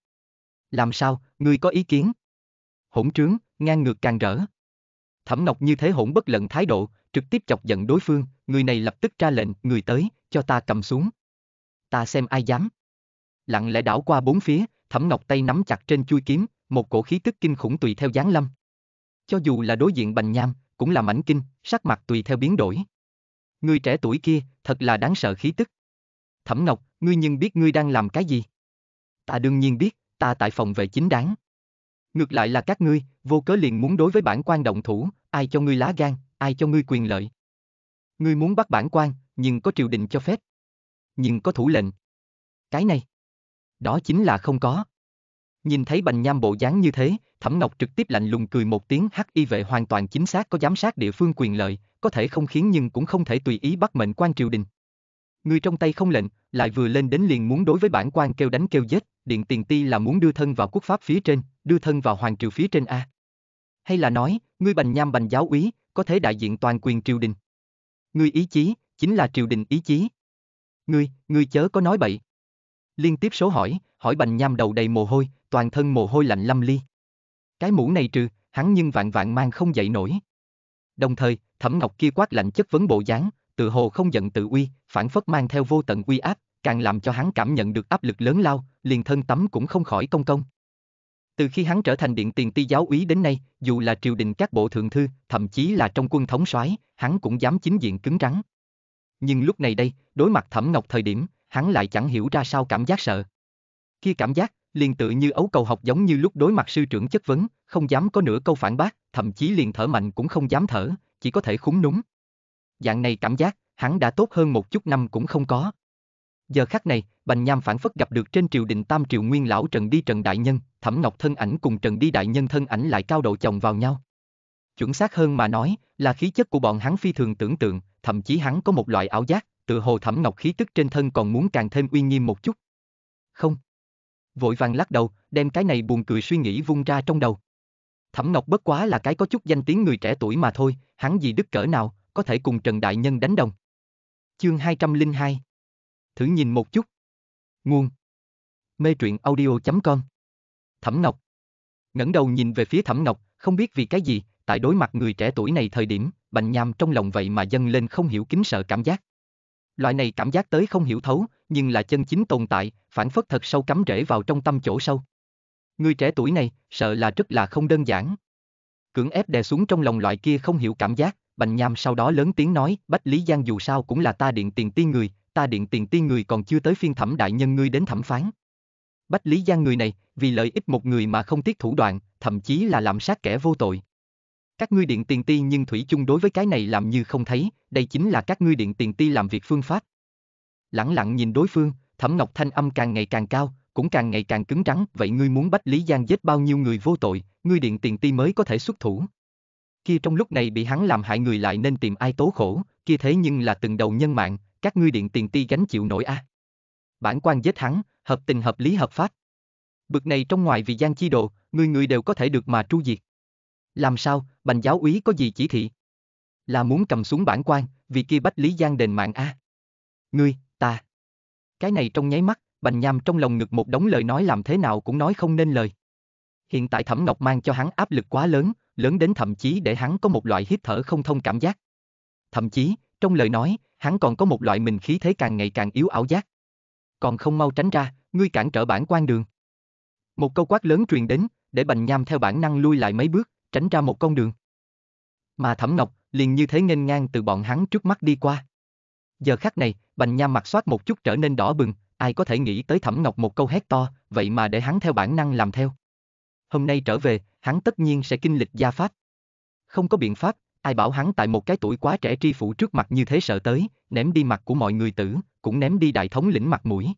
Làm sao, ngươi có ý kiến? hỗn trướng, ngang ngược càng rỡ. Thẩm Ngọc như thế hỗn bất lận thái độ, trực tiếp chọc giận đối phương, người này lập tức ra lệnh, người tới, cho ta cầm xuống. Ta xem ai dám. Lặng lẽ đảo qua bốn phía, Thẩm Ngọc tay nắm chặt trên chui kiếm, một cổ khí tức kinh khủng tùy theo giáng lâm. Cho dù là đối diện Bành Nham, cũng là mảnh kinh, sắc mặt tùy theo biến đổi. Người trẻ tuổi kia, thật là đáng sợ khí tức. Thẩm Ngọc, ngươi nhưng biết ngươi đang làm cái gì? Ta đương nhiên biết, ta tại phòng vệ chính đáng. Ngược lại là các ngươi, vô cớ liền muốn đối với bản quan động thủ, ai cho ngươi lá gan, ai cho ngươi quyền lợi. Ngươi muốn bắt bản quan, nhưng có triều đình cho phép. Nhưng có thủ lệnh. Cái này. Đó chính là không có. Nhìn thấy bành nham bộ dáng như thế, Thẩm Ngọc trực tiếp lạnh lùng cười một tiếng hắc y vệ hoàn toàn chính xác có giám sát địa phương quyền lợi, có thể không khiến nhưng cũng không thể tùy ý bắt mệnh quan triều đình. Ngươi trong tay không lệnh, lại vừa lên đến liền muốn đối với bản quan kêu đánh kêu giết, điện tiền ti là muốn đưa thân vào quốc pháp phía trên, đưa thân vào hoàng triều phía trên a. Hay là nói, ngươi bành nham bành giáo úy, có thể đại diện toàn quyền triều đình. Ngươi ý chí, chính là triều đình ý chí. Ngươi, ngươi chớ có nói bậy. Liên tiếp số hỏi, hỏi bành nham đầu đầy mồ hôi, toàn thân mồ hôi lạnh lâm ly. Cái mũ này trừ, hắn nhưng vạn vạn mang không dậy nổi. Đồng thời, thẩm ngọc kia quát lạnh chất vấn bộ dáng, tự hồ không giận tự uy, phản phất mang theo vô tận uy áp, càng làm cho hắn cảm nhận được áp lực lớn lao, liền thân tắm cũng không khỏi công công. Từ khi hắn trở thành điện tiền ti giáo úy đến nay, dù là triều đình các bộ thượng thư, thậm chí là trong quân thống soái, hắn cũng dám chính diện cứng rắn. Nhưng lúc này đây, đối mặt Thẩm Ngọc thời điểm, hắn lại chẳng hiểu ra sao cảm giác sợ. Khi cảm giác, liền tự như ấu cầu học giống như lúc đối mặt sư trưởng chất vấn, không dám có nửa câu phản bác, thậm chí liền thở mạnh cũng không dám thở, chỉ có thể khúng núng. Dạng này cảm giác, hắn đã tốt hơn một chút năm cũng không có. Giờ khắc này, Bành Nham phản phất gặp được trên triều đình Tam Triều Nguyên lão Trần Đi Trần Đại Nhân, Thẩm Ngọc thân ảnh cùng Trần Đi Đại Nhân thân ảnh lại cao độ chồng vào nhau. Chuẩn xác hơn mà nói, là khí chất của bọn hắn phi thường tưởng tượng, thậm chí hắn có một loại ảo giác, tự hồ Thẩm Ngọc khí tức trên thân còn muốn càng thêm uy nghiêm một chút. Không. Vội vàng lắc đầu, đem cái này buồn cười suy nghĩ vung ra trong đầu. Thẩm Ngọc bất quá là cái có chút danh tiếng người trẻ tuổi mà thôi, hắn gì đức cỡ nào, có thể cùng Trần Đại Nhân đánh đồng. Chương 202 thử nhìn một chút. Nguồn. Mê truyện audio.com Thẩm Ngọc ngẩng đầu nhìn về phía Thẩm Ngọc, không biết vì cái gì, tại đối mặt người trẻ tuổi này thời điểm, Bành Nham trong lòng vậy mà dâng lên không hiểu kính sợ cảm giác. Loại này cảm giác tới không hiểu thấu, nhưng là chân chính tồn tại, phản phất thật sâu cắm rễ vào trong tâm chỗ sâu. Người trẻ tuổi này, sợ là rất là không đơn giản. Cưỡng ép đè xuống trong lòng loại kia không hiểu cảm giác, Bành Nham sau đó lớn tiếng nói, Bách Lý Giang dù sao cũng là ta điện tiền tiên người, ta điện tiền tiên người còn chưa tới phiên thẩm đại nhân ngươi đến thẩm phán. Bách Lý Giang người này, vì lợi ích một người mà không tiếc thủ đoạn, thậm chí là làm sát kẻ vô tội. Các ngươi điện tiền ti nhưng Thủy chung đối với cái này làm như không thấy, đây chính là các ngươi điện tiền ti làm việc phương pháp. Lặng lặng nhìn đối phương, thẩm ngọc thanh âm càng ngày càng cao, cũng càng ngày càng cứng rắn, vậy ngươi muốn Bách Lý Giang giết bao nhiêu người vô tội, ngươi điện tiền ti mới có thể xuất thủ. Kia trong lúc này bị hắn làm hại người lại nên tìm ai tố khổ, kia thế nhưng là từng đầu nhân mạng, các ngươi điện tiền ti gánh chịu nổi a. À? Bản quan giết hắn, hợp tình hợp lý hợp pháp. Bực này trong ngoài vì gian chi đồ, người người đều có thể được mà tru diệt. Làm sao, bành giáo úy có gì chỉ thị? Là muốn cầm xuống bản quan, vì kia bách lý giang đền mạng a. À? Ngươi, ta. Cái này trong nháy mắt, bành nham trong lòng ngực một đống lời nói làm thế nào cũng nói không nên lời. Hiện tại Thẩm Ngọc mang cho hắn áp lực quá lớn, lớn đến thậm chí để hắn có một loại hít thở không thông cảm giác. Thậm chí, trong lời nói, hắn còn có một loại mình khí thế càng ngày càng yếu ảo giác. Còn không mau tránh ra, ngươi cản trở bản quan đường. Một câu quát lớn truyền đến, để Bành Nham theo bản năng lui lại mấy bước, tránh ra một con đường. Mà Thẩm Ngọc liền như thế nghênh ngang từ bọn hắn trước mắt đi qua. Giờ khắc này, Bành Nham mặt soát một chút trở nên đỏ bừng, ai có thể nghĩ tới Thẩm Ngọc một câu hét to, vậy mà để hắn theo bản năng làm theo. Hôm nay trở về, hắn tất nhiên sẽ kinh lịch gia pháp. Không có biện pháp, ai bảo hắn tại một cái tuổi quá trẻ tri phủ trước mặt như thế sợ tới, ném đi mặt của mọi người tử, cũng ném đi đại thống lĩnh mặt mũi.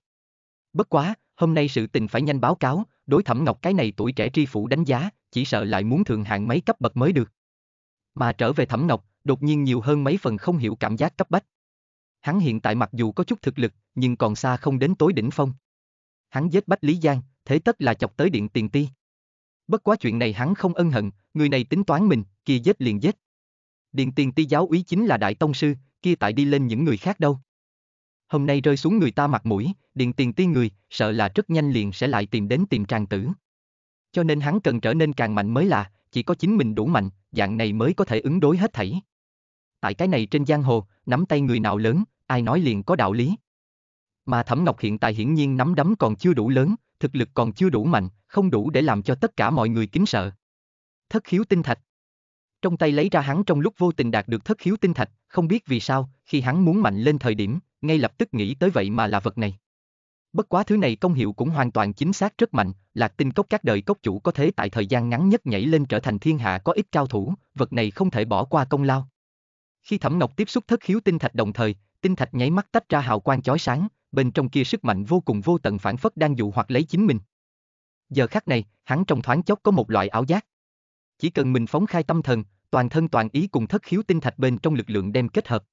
Bất quá, hôm nay sự tình phải nhanh báo cáo, đối thẩm ngọc cái này tuổi trẻ tri phủ đánh giá, chỉ sợ lại muốn thường hạng mấy cấp bậc mới được. Mà trở về thẩm ngọc, đột nhiên nhiều hơn mấy phần không hiểu cảm giác cấp bách. Hắn hiện tại mặc dù có chút thực lực, nhưng còn xa không đến tối đỉnh phong. Hắn giết Bách Lý Giang, thế tất là chọc tới điện tiền ti. Bất quá chuyện này hắn không ân hận, người này tính toán mình, kia giết liền giết. Điện tiền ti giáo úy chính là đại tông sư, kia tại đi lên những người khác đâu. Hôm nay rơi xuống người ta mặt mũi, điện tiền ti người, sợ là rất nhanh liền sẽ lại tìm đến tìm tràng tử. Cho nên hắn cần trở nên càng mạnh mới là, chỉ có chính mình đủ mạnh, dạng này mới có thể ứng đối hết thảy. Tại cái này trên giang hồ, nắm tay người nào lớn, ai nói liền có đạo lý. Mà Thẩm Ngọc hiện tại hiển nhiên nắm đấm còn chưa đủ lớn, thực lực còn chưa đủ mạnh, không đủ để làm cho tất cả mọi người kính sợ. Thất khiếu tinh thạch trong tay lấy ra hắn trong lúc vô tình đạt được thất khiếu tinh thạch, không biết vì sao, khi hắn muốn mạnh lên thời điểm, ngay lập tức nghĩ tới vậy mà là vật này. Bất quá thứ này công hiệu cũng hoàn toàn chính xác rất mạnh, là tinh cốc các đời cốc chủ có thể tại thời gian ngắn nhất nhảy lên trở thành thiên hạ có ít cao thủ, vật này không thể bỏ qua công lao. Khi Thẩm Ngọc tiếp xúc thất khiếu tinh thạch đồng thời, tinh thạch nháy mắt tách ra hào quang chói sáng, bên trong kia sức mạnh vô cùng vô tận phản phất đang dụ hoặc lấy chính mình. Giờ khắc này, hắn trong thoáng chốc có một loại áo giác. Chỉ cần mình phóng khai tâm thần, toàn thân toàn ý cùng thất khiếu tinh thạch bên trong lực lượng đem kết hợp.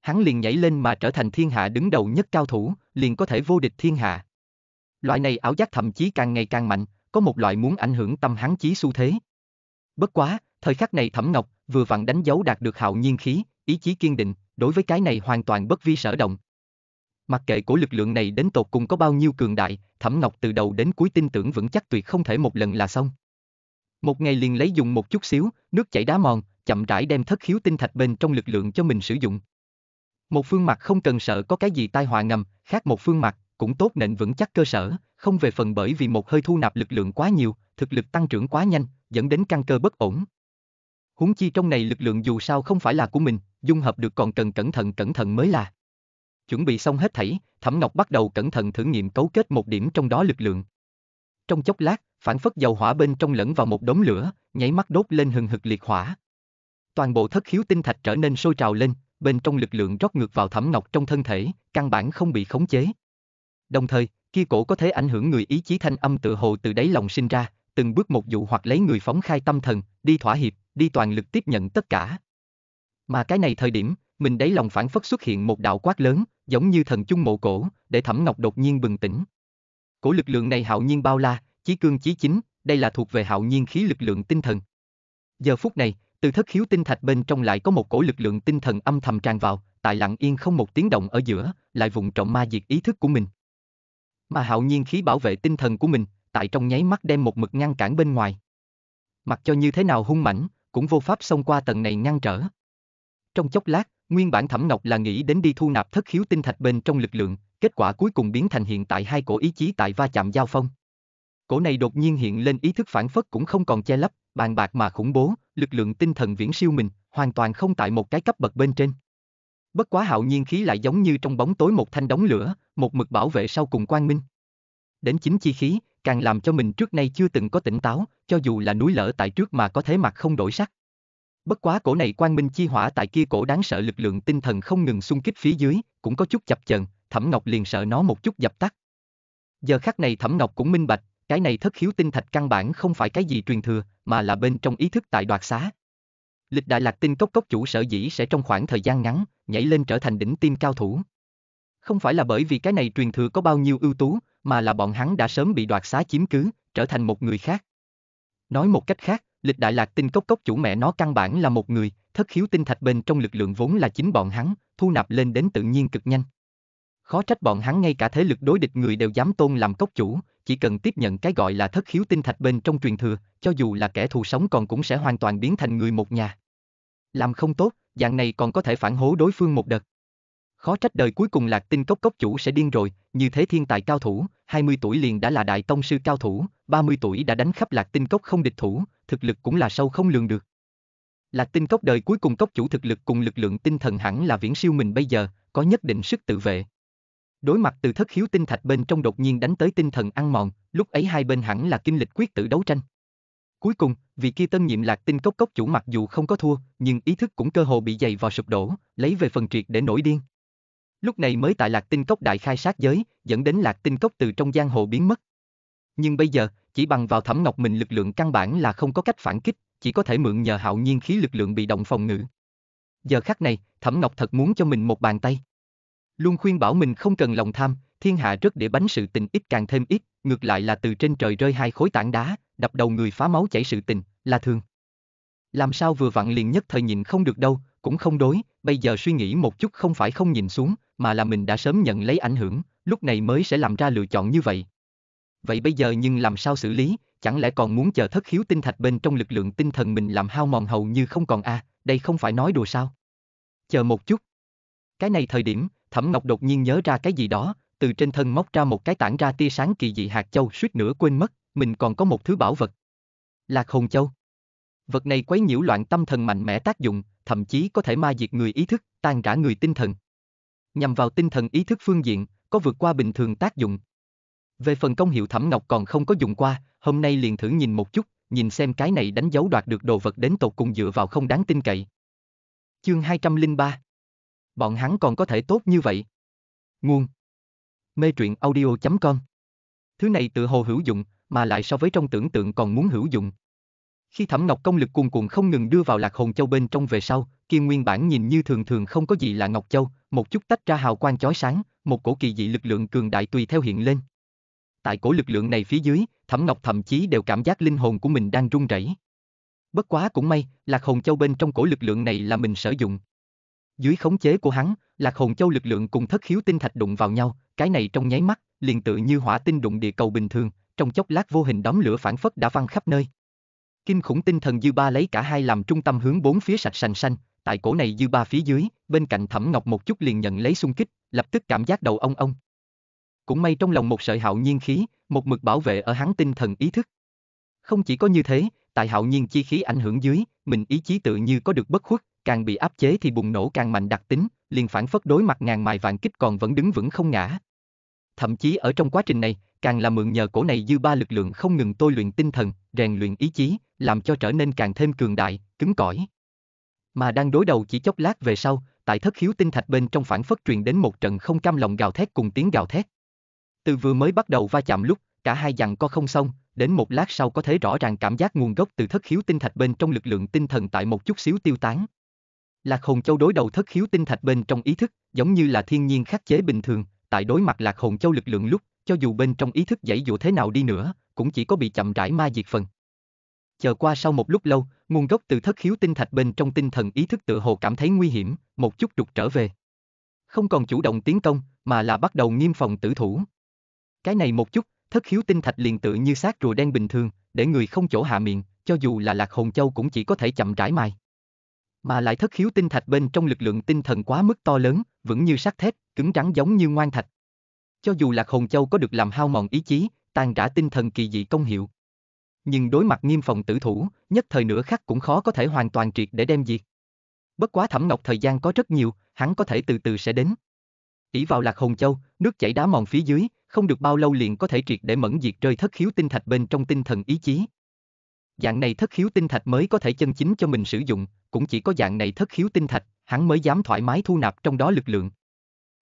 Hắn liền nhảy lên mà trở thành thiên hạ đứng đầu nhất cao thủ, liền có thể vô địch thiên hạ. Loại này ảo giác thậm chí càng ngày càng mạnh, có một loại muốn ảnh hưởng tâm hắn chí xu thế. Bất quá, thời khắc này Thẩm Ngọc vừa vặn đánh dấu đạt được hạo nhiên khí, ý chí kiên định, đối với cái này hoàn toàn bất vi sở động. Mặc kệ cổ lực lượng này đến tột cùng có bao nhiêu cường đại, Thẩm Ngọc từ đầu đến cuối tin tưởng vững chắc tuyệt không thể một lần là xong. Một ngày liền lấy dùng một chút xíu, nước chảy đá mòn, chậm rãi đem thất khiếu tinh thạch bên trong lực lượng cho mình sử dụng. Một phương mặt không cần sợ có cái gì tai họa ngầm, khác một phương mặt, cũng tốt nện vững chắc cơ sở, không về phần bởi vì một hơi thu nạp lực lượng quá nhiều, thực lực tăng trưởng quá nhanh, dẫn đến căn cơ bất ổn. Huống chi trong này lực lượng dù sao không phải là của mình, dung hợp được còn cần cẩn thận cẩn thận mới là. Chuẩn bị xong hết thảy, Thẩm Ngọc bắt đầu cẩn thận thử nghiệm cấu kết một điểm trong đó lực lượng. Trong chốc lát, phản phất dầu hỏa bên trong lẫn vào một đống lửa, nháy mắt đốt lên hừng hực liệt hỏa. Toàn bộ thất khiếu tinh thạch trở nên sôi trào lên, bên trong lực lượng rót ngược vào thẩm ngọc trong thân thể, căn bản không bị khống chế. Đồng thời, kia cổ có thể ảnh hưởng người ý chí thanh âm tự hồ từ đáy lòng sinh ra, từng bước một dụ hoặc lấy người phóng khai tâm thần, đi thỏa hiệp, đi toàn lực tiếp nhận tất cả. Mà cái này thời điểm, mình đáy lòng phản phất xuất hiện một đạo quát lớn, giống như thần chung mộ cổ, để thẩm ngọc đột nhiên bừng tỉnh. Cổ lực lượng này hạo nhiên bao la, chí cương chí chính, đây là thuộc về hạo nhiên khí lực lượng tinh thần. Giờ phút này, từ thất khiếu tinh thạch bên trong lại có một cổ lực lượng tinh thần âm thầm tràn vào, tại lặng yên không một tiếng động ở giữa, lại vùng trọng ma diệt ý thức của mình. Mà hạo nhiên khí bảo vệ tinh thần của mình, tại trong nháy mắt đem một mực ngăn cản bên ngoài. Mặc cho như thế nào hung mãnh, cũng vô pháp xông qua tầng này ngăn trở. Trong chốc lát, nguyên bản Thẩm Ngọc là nghĩ đến đi thu nạp thất khiếu tinh thạch bên trong lực lượng, kết quả cuối cùng biến thành hiện tại hai cổ ý chí tại va chạm giao phong. Cổ này đột nhiên hiện lên ý thức phản phất cũng không còn che lấp, bàn bạc mà khủng bố, lực lượng tinh thần viễn siêu mình, hoàn toàn không tại một cái cấp bậc bên trên. Bất quá hạo nhiên khí lại giống như trong bóng tối một thanh đóng lửa, một mực bảo vệ sau cùng quang minh. Đến chính chi khí, càng làm cho mình trước nay chưa từng có tỉnh táo, cho dù là núi lở tại trước mà có thế mặt không đổi sắc. Bất quá cổ này quang minh chi hỏa tại kia cổ đáng sợ lực lượng tinh thần không ngừng xung kích phía dưới, cũng có chút chập chờn, Thẩm Ngọc liền sợ nó một chút dập tắt. Giờ khắc này Thẩm Ngọc cũng minh bạch, cái này thất khiếu tinh thạch căn bản không phải cái gì truyền thừa, mà là bên trong ý thức tại đoạt xá. Lịch đại lạc tinh cốc cốc chủ sở dĩ sẽ trong khoảng thời gian ngắn, nhảy lên trở thành đỉnh tim cao thủ. Không phải là bởi vì cái này truyền thừa có bao nhiêu ưu tú, mà là bọn hắn đã sớm bị đoạt xá chiếm cứ, trở thành một người khác. Nói một cách khác, lịch đại lạc tinh cốc cốc chủ mẹ nó căn bản là một người, thất khiếu tinh thạch bên trong lực lượng vốn là chính bọn hắn, thu nạp lên đến tự nhiên cực nhanh. Khó trách bọn hắn ngay cả thế lực đối địch người đều dám tôn làm cốc chủ, chỉ cần tiếp nhận cái gọi là thất khiếu tinh thạch bên trong truyền thừa, cho dù là kẻ thù sống còn cũng sẽ hoàn toàn biến thành người một nhà. Làm không tốt, dạng này còn có thể phản hố đối phương một đợt. Khó trách đời cuối cùng lạc tinh cốc cốc chủ sẽ điên rồi, như thế thiên tài cao thủ, 20 tuổi liền đã là đại tông sư cao thủ, 30 tuổi đã đánh khắp lạc tinh cốc không địch thủ, thực lực cũng là sâu không lường được. Lạc tinh cốc đời cuối cùng cốc chủ thực lực cùng lực lượng tinh thần hẳn là viễn siêu mình bây giờ, có nhất định sức tự vệ, Đối mặt từ thất khiếu tinh thạch bên trong đột nhiên đánh tới tinh thần ăn mòn, lúc ấy hai bên hẳn là kinh lịch quyết tử đấu tranh. Cuối cùng, vị kia tân nhiệm lạc tinh cốc cốc chủ mặc dù không có thua, nhưng ý thức cũng cơ hồ bị dày vò sụp đổ, lấy về phần triệt để nổi điên. Lúc này mới tại lạc tinh cốc đại khai sát giới, dẫn đến lạc tinh cốc từ trong giang hồ biến mất. Nhưng bây giờ, chỉ bằng vào thẩm ngọc mình lực lượng căn bản là không có cách phản kích, chỉ có thể mượn nhờ hạo nhiên khí lực lượng bị động phòng ngự. Giờ khắc này, thẩm ngọc thật muốn cho mình một bàn tay. Luôn khuyên bảo mình không cần lòng tham, thiên hạ rất để bánh sự tình ít càng thêm ít, ngược lại là từ trên trời rơi hai khối tảng đá, đập đầu người phá máu chảy sự tình, là thường. Làm sao vừa vặn liền nhất thời nhìn không được đâu, cũng không đối, bây giờ suy nghĩ một chút không phải không nhìn xuống, mà là mình đã sớm nhận lấy ảnh hưởng, lúc này mới sẽ làm ra lựa chọn như vậy. Vậy bây giờ nhưng làm sao xử lý, chẳng lẽ còn muốn chờ thất hiếu tinh thạch bên trong lực lượng tinh thần mình làm hao mòn hầu như không còn a, à, đây không phải nói đùa sao? Chờ một chút. Cái này thời điểm, Thẩm Ngọc đột nhiên nhớ ra cái gì đó, từ trên thân móc ra một cái tảng ra tia sáng kỳ dị hạt châu suýt nữa quên mất, mình còn có một thứ bảo vật. Lạc hồn châu. Vật này quấy nhiễu loạn tâm thần mạnh mẽ tác dụng, thậm chí có thể ma diệt người ý thức, tan rã người tinh thần. Nhằm vào tinh thần ý thức phương diện, có vượt qua bình thường tác dụng. Về phần công hiệu Thẩm Ngọc còn không có dùng qua, hôm nay liền thử nhìn một chút, nhìn xem cái này đánh dấu đoạt được đồ vật đến tột cùng dựa vào không đáng tin cậy. Chương 203 bọn hắn còn có thể tốt như vậy. Nguồn Mê truyện audio.com Thứ này tự hồ hữu dụng, mà lại so với trong tưởng tượng còn muốn hữu dụng. Khi Thẩm Ngọc công lực cuồn cuộn không ngừng đưa vào Lạc Hồn Châu bên trong về sau, kia nguyên bản nhìn như thường thường không có gì là Ngọc Châu, một chút tách ra hào quang chói sáng, một cổ kỳ dị lực lượng cường đại tùy theo hiện lên. Tại cổ lực lượng này phía dưới, Thẩm Ngọc thậm chí đều cảm giác linh hồn của mình đang run rẩy. Bất quá cũng may, Lạc Hồn Châu bên trong cổ lực lượng này là mình sử dụng. Dưới khống chế của hắn, lạc hồn châu lực lượng cùng thất khiếu tinh thạch đụng vào nhau, cái này trong nháy mắt, liền tự như hỏa tinh đụng địa cầu bình thường, trong chốc lát vô hình đóm lửa phản phất đã văng khắp nơi. Kinh khủng tinh thần dư ba lấy cả hai làm trung tâm hướng bốn phía sạch sành xanh, tại cổ này dư ba phía dưới, bên cạnh Thẩm Ngọc một chút liền nhận lấy xung kích, lập tức cảm giác đầu ông ông. Cũng may trong lòng một sợi hạo nhiên khí, một mực bảo vệ ở hắn tinh thần ý thức. Không chỉ có như thế, tại hạo nhiên chi khí ảnh hưởng dưới, mình ý chí tự như có được bất khuất, càng bị áp chế thì bùng nổ càng mạnh đặc tính, liền phản phất đối mặt ngàn mài vạn kích còn vẫn đứng vững không ngã. Thậm chí ở trong quá trình này, càng là mượn nhờ cổ này dư ba lực lượng không ngừng tôi luyện tinh thần, rèn luyện ý chí, làm cho trở nên càng thêm cường đại, cứng cỏi. Mà đang đối đầu chỉ chốc lát về sau, tại thất khiếu tinh thạch bên trong phản phất truyền đến một trận không cam lòng gào thét cùng tiếng gào thét. Từ vừa mới bắt đầu va chạm lúc, cả hai dặn co không xong, đến một lát sau có thể rõ ràng cảm giác nguồn gốc từ thất khiếu tinh thạch bên trong lực lượng tinh thần tại một chút xíu tiêu tán. Lạc hồn châu đối đầu thất khiếu tinh thạch bên trong ý thức, giống như là thiên nhiên khắc chế bình thường, tại đối mặt lạc hồn châu lực lượng lúc, cho dù bên trong ý thức dãy dụ thế nào đi nữa, cũng chỉ có bị chậm rãi ma diệt phần. Chờ qua sau một lúc lâu, nguồn gốc từ thất khiếu tinh thạch bên trong tinh thần ý thức tự hồ cảm thấy nguy hiểm, một chút trục trở về. Không còn chủ động tiến công, mà là bắt đầu nghiêm phòng tử thủ. Cái này một chút, thất khiếu tinh thạch liền tự như xác rùa đen bình thường, để người không chỗ hạ miệng, cho dù là lạc hồn châu cũng chỉ có thể chậm rãi mai mà lại thất khiếu tinh thạch bên trong lực lượng tinh thần quá mức to lớn, vững như sắt thép, cứng rắn giống như ngoan thạch. Cho dù Lạc Hồn Châu có được làm hao mòn ý chí, tàn trả tinh thần kỳ dị công hiệu. Nhưng đối mặt nghiêm phòng tử thủ, nhất thời nửa khắc cũng khó có thể hoàn toàn triệt để đem diệt. Bất quá thẩm ngọc thời gian có rất nhiều, hắn có thể từ từ sẽ đến. ỷ vào Lạc Hồn Châu, nước chảy đá mòn phía dưới, không được bao lâu liền có thể triệt để mẫn diệt rơi thất khiếu tinh thạch bên trong tinh thần ý chí. Dạng này thất khiếu tinh thạch mới có thể chân chính cho mình sử dụng, cũng chỉ có dạng này thất khiếu tinh thạch, hắn mới dám thoải mái thu nạp trong đó lực lượng.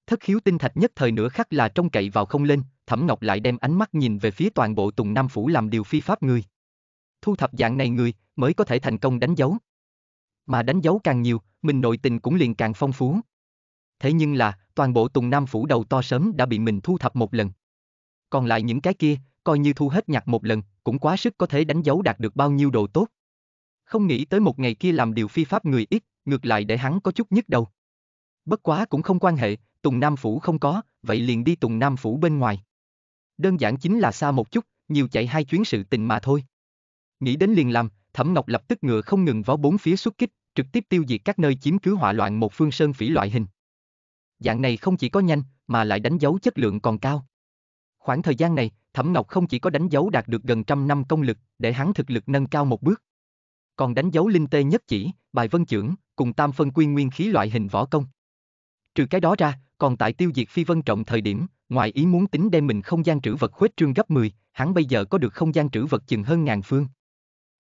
Thất khiếu tinh thạch nhất thời nữa khắc là trông cậy vào không lên, Thẩm Ngọc lại đem ánh mắt nhìn về phía toàn bộ Tùng Nam Phủ làm điều phi pháp người. Thu thập dạng này người mới có thể thành công đánh dấu. Mà đánh dấu càng nhiều, mình nội tình cũng liền càng phong phú. Thế nhưng là, toàn bộ Tùng Nam Phủ đầu to sớm đã bị mình thu thập một lần. Còn lại những cái kia, coi như thu hết nhặt một lần, cũng quá sức có thể đánh dấu đạt được bao nhiêu đồ tốt không nghĩ tới một ngày kia làm điều phi pháp người ít, ngược lại để hắn có chút nhức đầu. Bất quá cũng không quan hệ, Tùng Nam Phủ không có, vậy liền đi Tùng Nam Phủ bên ngoài. Đơn giản chính là xa một chút, nhiều chạy hai chuyến sự tình mà thôi. Nghĩ đến liền làm, Thẩm Ngọc lập tức ngựa không ngừng vó bốn phía xuất kích, trực tiếp tiêu diệt các nơi chiếm cứ hỏa loạn một phương sơn phỉ loại hình. Dạng này không chỉ có nhanh, mà lại đánh dấu chất lượng còn cao. Khoảng thời gian này, Thẩm Ngọc không chỉ có đánh dấu đạt được gần trăm năm công lực, để hắn thực lực nâng cao một bước còn đánh dấu linh tê nhất chỉ, bài vân trưởng, cùng tam phân quy nguyên khí loại hình võ công. Trừ cái đó ra, còn tại tiêu diệt phi vân trọng thời điểm, ngoài ý muốn tính đem mình không gian trữ vật khuếch trương gấp 10, hắn bây giờ có được không gian trữ vật chừng hơn ngàn phương.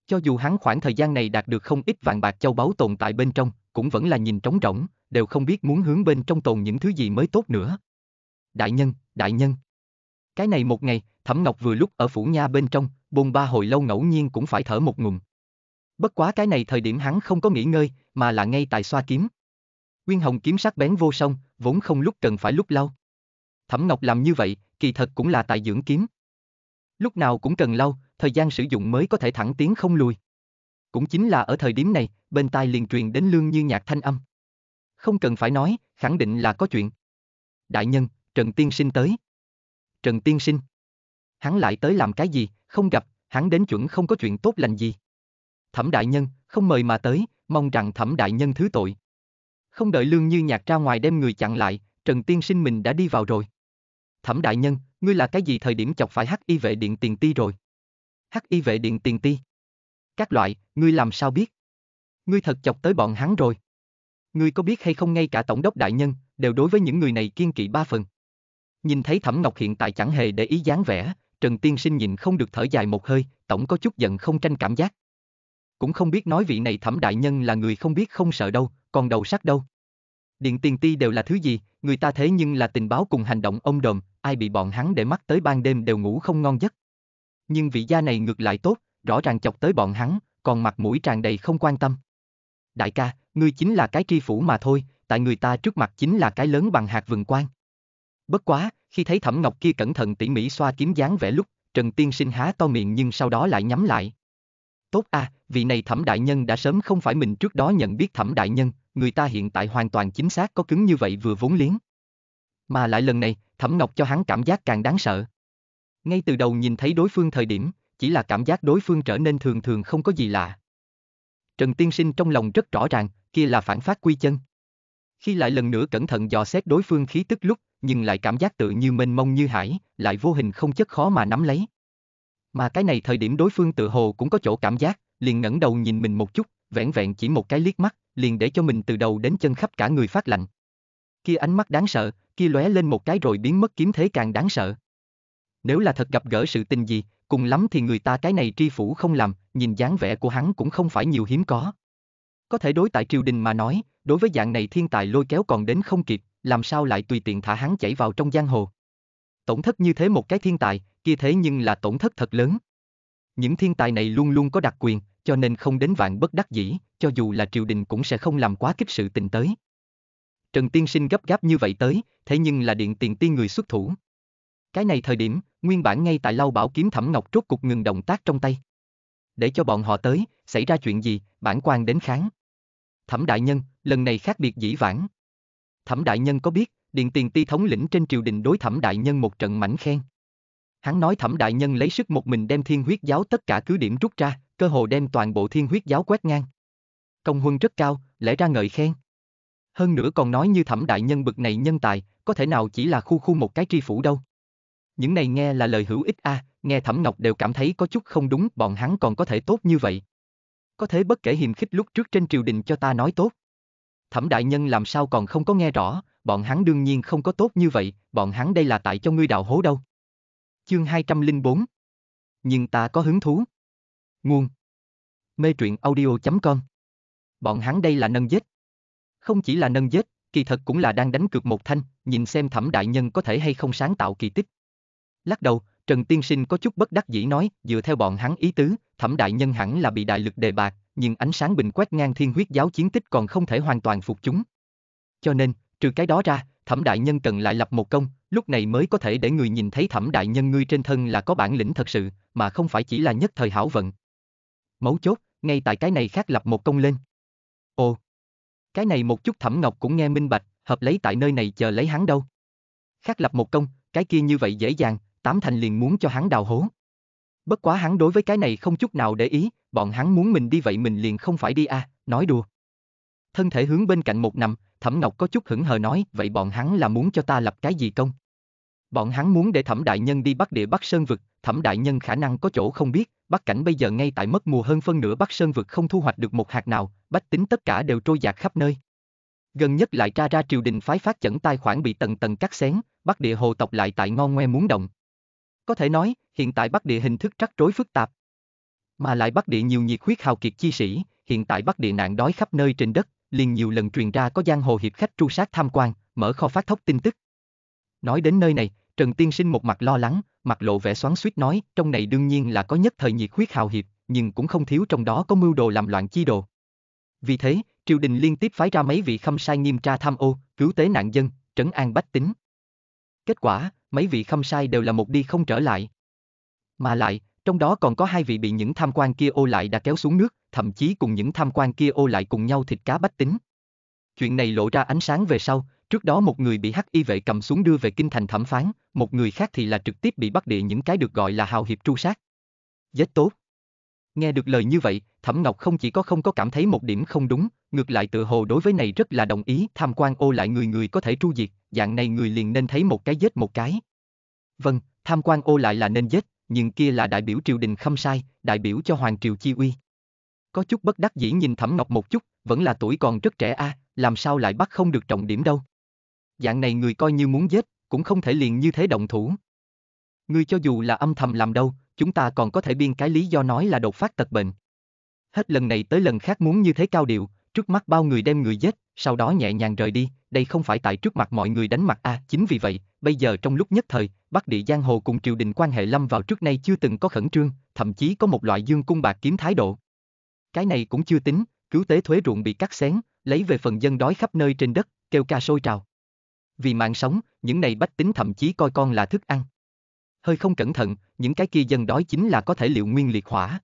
Cho dù hắn khoảng thời gian này đạt được không ít vàng bạc châu báu tồn tại bên trong, cũng vẫn là nhìn trống rỗng, đều không biết muốn hướng bên trong tồn những thứ gì mới tốt nữa. Đại nhân, đại nhân. Cái này một ngày, Thẩm Ngọc vừa lúc ở phủ nha bên trong, bồn ba hồi lâu ngẫu nhiên cũng phải thở một ngụm, Bất quá cái này thời điểm hắn không có nghỉ ngơi, mà là ngay tại xoa kiếm. Quyên hồng kiếm sắc bén vô song, vốn không lúc cần phải lúc lau. Thẩm Ngọc làm như vậy, kỳ thật cũng là tại dưỡng kiếm. Lúc nào cũng cần lau, thời gian sử dụng mới có thể thẳng tiến không lùi. Cũng chính là ở thời điểm này, bên tai liền truyền đến lương như nhạc thanh âm. Không cần phải nói, khẳng định là có chuyện. Đại nhân, Trần Tiên Sinh tới. Trần Tiên Sinh. Hắn lại tới làm cái gì, không gặp, hắn đến chuẩn không có chuyện tốt lành gì. Thẩm đại nhân, không mời mà tới, mong rằng thẩm đại nhân thứ tội. Không đợi lương như nhạc ra ngoài đem người chặn lại, Trần Tiên sinh mình đã đi vào rồi. Thẩm đại nhân, ngươi là cái gì thời điểm chọc phải hắc y vệ điện tiền ti rồi? Hắc y vệ điện tiền ti. Các loại, ngươi làm sao biết? Ngươi thật chọc tới bọn hắn rồi. Ngươi có biết hay không ngay cả tổng đốc đại nhân, đều đối với những người này kiên kỵ ba phần. Nhìn thấy Thẩm Ngọc hiện tại chẳng hề để ý dáng vẻ, Trần Tiên Sinh nhìn không được thở dài một hơi, tổng có chút giận không tranh cảm giác cũng không biết nói vị này thẩm đại nhân là người không biết không sợ đâu, còn đầu sắt đâu. Điện tiền ti đều là thứ gì, người ta thế nhưng là tình báo cùng hành động ông đồm, ai bị bọn hắn để mắt tới ban đêm đều ngủ không ngon giấc. Nhưng vị gia này ngược lại tốt, rõ ràng chọc tới bọn hắn, còn mặt mũi tràn đầy không quan tâm. Đại ca, ngươi chính là cái tri phủ mà thôi, tại người ta trước mặt chính là cái lớn bằng hạt vừng quan. Bất quá, khi thấy Thẩm Ngọc kia cẩn thận tỉ mỉ xoa kiếm dáng vẻ lúc, Trần Tiên Sinh há to miệng nhưng sau đó lại nhắm lại, Tốt à, vị này thẩm đại nhân đã sớm không phải mình trước đó nhận biết thẩm đại nhân, người ta hiện tại hoàn toàn chính xác có cứng như vậy vừa vốn liếng. Mà lại lần này, thẩm ngọc cho hắn cảm giác càng đáng sợ. Ngay từ đầu nhìn thấy đối phương thời điểm, chỉ là cảm giác đối phương trở nên thường thường không có gì lạ. Trần Tiên Sinh trong lòng rất rõ ràng, kia là phản phát quy chân. Khi lại lần nữa cẩn thận dò xét đối phương khí tức lúc, nhưng lại cảm giác tự như mênh mông như hải, lại vô hình không chất khó mà nắm lấy. Mà cái này thời điểm đối phương tự hồ cũng có chỗ cảm giác, liền ngẩng đầu nhìn mình một chút, vẻn vẹn chỉ một cái liếc mắt, liền để cho mình từ đầu đến chân khắp cả người phát lạnh. Kia ánh mắt đáng sợ, kia lóe lên một cái rồi biến mất kiếm thế càng đáng sợ. Nếu là thật gặp gỡ sự tình gì, cùng lắm thì người ta cái này tri phủ không làm, nhìn dáng vẻ của hắn cũng không phải nhiều hiếm có. Có thể đối tại triều đình mà nói, đối với dạng này thiên tài lôi kéo còn đến không kịp, làm sao lại tùy tiện thả hắn chảy vào trong giang hồ. Tổn thất như thế một cái thiên tài, kia thế nhưng là tổn thất thật lớn. Những thiên tài này luôn luôn có đặc quyền, cho nên không đến vạn bất đắc dĩ, cho dù là triều đình cũng sẽ không làm quá kích sự tình tới. Trần Tiên Sinh gấp gáp như vậy tới, thế nhưng là điện tiền tiên người xuất thủ. Cái này thời điểm, nguyên bản ngay tại lau bảo kiếm thẩm ngọc rốt cục ngừng động tác trong tay. Để cho bọn họ tới, xảy ra chuyện gì, bản quan đến kháng. Thẩm đại nhân, lần này khác biệt dĩ vãng. Thẩm đại nhân có biết, điện tiền ti thống lĩnh trên triều đình đối thẩm đại nhân một trận mảnh khen. Hắn nói thẩm đại nhân lấy sức một mình đem thiên huyết giáo tất cả cứ điểm rút ra, cơ hồ đem toàn bộ thiên huyết giáo quét ngang. Công huân rất cao, lẽ ra ngợi khen. Hơn nữa còn nói như thẩm đại nhân bực này nhân tài, có thể nào chỉ là khu khu một cái tri phủ đâu. Những này nghe là lời hữu ích a, à, nghe Thẩm Ngọc đều cảm thấy có chút không đúng, bọn hắn còn có thể tốt như vậy. Có thế bất kể hiềm khích lúc trước trên triều đình cho ta nói tốt. Thẩm đại nhân làm sao còn không có nghe rõ, bọn hắn đương nhiên không có tốt như vậy, bọn hắn đây là tại cho ngươi đào hố đâu. Chương 204 Nhưng ta có hứng thú. Nguồn Mê truyện audio.com Bọn hắn đây là nâng dết. Không chỉ là nâng dết, kỳ thật cũng là đang đánh cược một thanh, nhìn xem thẩm đại nhân có thể hay không sáng tạo kỳ tích. Lắc đầu, Trần Tiên Sinh có chút bất đắc dĩ nói, dựa theo bọn hắn ý tứ, thẩm đại nhân hẳn là bị đại lực đề bạc, nhưng ánh sáng bình quét ngang thiên huyết giáo chiến tích còn không thể hoàn toàn phục chúng. Cho nên, Trừ cái đó ra, thẩm đại nhân cần lại lập một công, lúc này mới có thể để người nhìn thấy thẩm đại nhân ngươi trên thân là có bản lĩnh thật sự, mà không phải chỉ là nhất thời hảo vận. Mấu chốt, ngay tại cái này khác lập một công lên. Ồ, cái này một chút thẩm ngọc cũng nghe minh bạch, hợp lấy tại nơi này chờ lấy hắn đâu. Khác lập một công, cái kia như vậy dễ dàng, tám thành liền muốn cho hắn đào hố. Bất quá hắn đối với cái này không chút nào để ý, bọn hắn muốn mình đi vậy mình liền không phải đi a, à, nói đùa. Thân thể hướng bên cạnh một nằm, Thẩm Ngọc có chút hững hờ nói, vậy bọn hắn là muốn cho ta lập cái gì công? Bọn hắn muốn để Thẩm Đại Nhân đi bắt Địa bắt Sơn Vực, Thẩm Đại Nhân khả năng có chỗ không biết, Bắt Cảnh bây giờ ngay tại mất mùa hơn phân nửa bắt Sơn Vực không thu hoạch được một hạt nào, bách tính tất cả đều trôi dạt khắp nơi. Gần nhất lại tra ra triều đình phái phát chẩn tài khoản bị tầng tầng cắt xén, bắt Địa hồ tộc lại tại ngon ngoe muốn động. Có thể nói, hiện tại bắt Địa hình thức rắc rối phức tạp. Mà lại bắt Địa nhiều nhiệt huyết hào kiệt chi sĩ, hiện tại bắt Địa nạn đói khắp nơi trên đất, liền nhiều lần truyền ra có giang hồ hiệp khách tru sát tham quan, mở kho phát thóc tin tức. Nói đến nơi này, Trần Tiên Sinh một mặt lo lắng, mặt lộ vẻ xoắn suýt nói, trong này đương nhiên là có nhất thời nhiệt huyết hào hiệp, nhưng cũng không thiếu trong đó có mưu đồ làm loạn chi đồ. Vì thế, triều đình liên tiếp phái ra mấy vị khâm sai nghiêm tra tham ô, cứu tế nạn dân, trấn an bách tính. Kết quả, mấy vị khâm sai đều là một đi không trở lại. Mà lại, trong đó còn có hai vị bị những tham quan kia ô lại đã kéo xuống nước, thậm chí cùng những tham quan kia ô lại cùng nhau thịt cá bách tính. Chuyện này lộ ra ánh sáng về sau, trước đó một người bị hắc y vệ cầm xuống đưa về kinh thành thẩm phán, một người khác thì là trực tiếp bị bắt địa những cái được gọi là hào hiệp tru sát. Giết tốt. Nghe được lời như vậy, Thẩm Ngọc không chỉ có không có cảm thấy một điểm không đúng, ngược lại tự hồ đối với này rất là đồng ý, tham quan ô lại người người có thể tru diệt, dạng này người liền nên thấy một cái giết một cái. Vâng, tham quan ô lại là nên giết, nhưng kia là đại biểu triều đình không sai, đại biểu cho hoàng triều chi uy. Có chút bất đắc dĩ nhìn Thẩm Ngọc một chút, vẫn là tuổi còn rất trẻ a, à, làm sao lại bắt không được trọng điểm đâu. Dạng này người coi như muốn giết, cũng không thể liền như thế động thủ. người cho dù là âm thầm làm đâu, chúng ta còn có thể biên cái lý do nói là đột phát tật bệnh. Hết lần này tới lần khác muốn như thế cao điệu, trước mắt bao người đem người giết, sau đó nhẹ nhàng rời đi, đây không phải tại trước mặt mọi người đánh mặt a, à, chính vì vậy, bây giờ trong lúc nhất thời, Bắc Địa giang hồ cùng triều đình quan hệ lâm vào trước nay chưa từng có khẩn trương, thậm chí có một loại dương cung bạc kiếm thái độ. Cái này cũng chưa tính, cứu tế thuế ruộng bị cắt xén, lấy về phần dân đói khắp nơi trên đất, kêu ca sôi trào. Vì mạng sống, những này bách tính thậm chí coi con là thức ăn. Hơi không cẩn thận, những cái kia dân đói chính là có thể liệu nguyên liệt hỏa.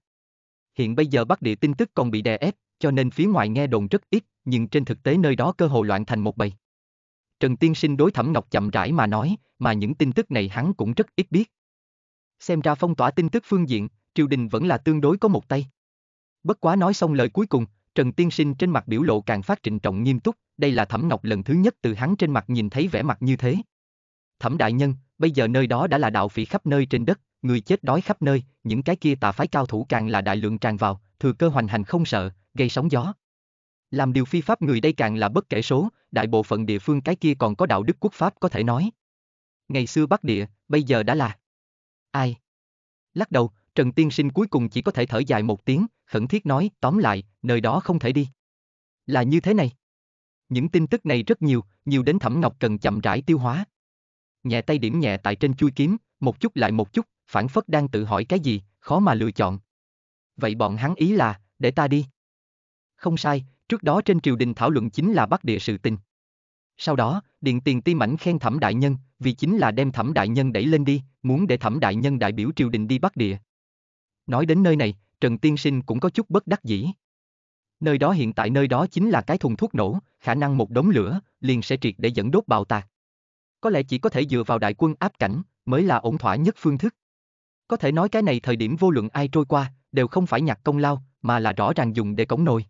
Hiện bây giờ Bắc Địa tin tức còn bị đè ép, cho nên phía ngoài nghe đồn rất ít, nhưng trên thực tế nơi đó cơ hồ loạn thành một bầy. Trần Tiên Sinh đối Thẩm Ngọc chậm rãi mà nói, mà những tin tức này hắn cũng rất ít biết. Xem ra phong tỏa tin tức phương diện, triều đình vẫn là tương đối có một tay. Bất quá nói xong lời cuối cùng, Trần Tiên Sinh trên mặt biểu lộ càng phát trịnh trọng nghiêm túc, đây là Thẩm Ngọc lần thứ nhất từ hắn trên mặt nhìn thấy vẻ mặt như thế. Thẩm đại nhân, bây giờ nơi đó đã là đạo phỉ khắp nơi trên đất, người chết đói khắp nơi, những cái kia tà phái cao thủ càng là đại lượng tràn vào, thừa cơ hoành hành không sợ, gây sóng gió. Làm điều phi pháp người đây càng là bất kể số, đại bộ phận địa phương cái kia còn có đạo đức quốc pháp có thể nói. Ngày xưa Bắc Địa, bây giờ đã là. Ai? Lắc đầu, Trần Tiên Sinh cuối cùng chỉ có thể thở dài một tiếng, khẩn thiết nói, tóm lại, nơi đó không thể đi. Là như thế này. Những tin tức này rất nhiều, nhiều đến Thẩm Ngọc cần chậm rãi tiêu hóa. Nhẹ tay điểm nhẹ tại trên chui kiếm, một chút lại một chút, phản phất đang tự hỏi cái gì, khó mà lựa chọn vậy bọn hắn ý là, để ta đi. Không sai, trước đó trên triều đình thảo luận chính là bắt địa sự tình. Sau đó, Điện Tiền Ti Mảnh khen Thẩm Đại Nhân, vì chính là đem Thẩm Đại Nhân đẩy lên đi, muốn để Thẩm Đại Nhân đại biểu triều đình đi bắt Địa. Nói đến nơi này, Trần Tiên Sinh cũng có chút bất đắc dĩ. Nơi đó hiện tại nơi đó chính là cái thùng thuốc nổ, khả năng một đống lửa, liền sẽ triệt để dẫn đốt bào tạc. Có lẽ chỉ có thể dựa vào đại quân áp cảnh, mới là ổn thỏa nhất phương thức. Có thể nói cái này thời điểm vô luận ai trôi qua, đều không phải nhặt công lao, mà là rõ ràng dùng để cống nồi.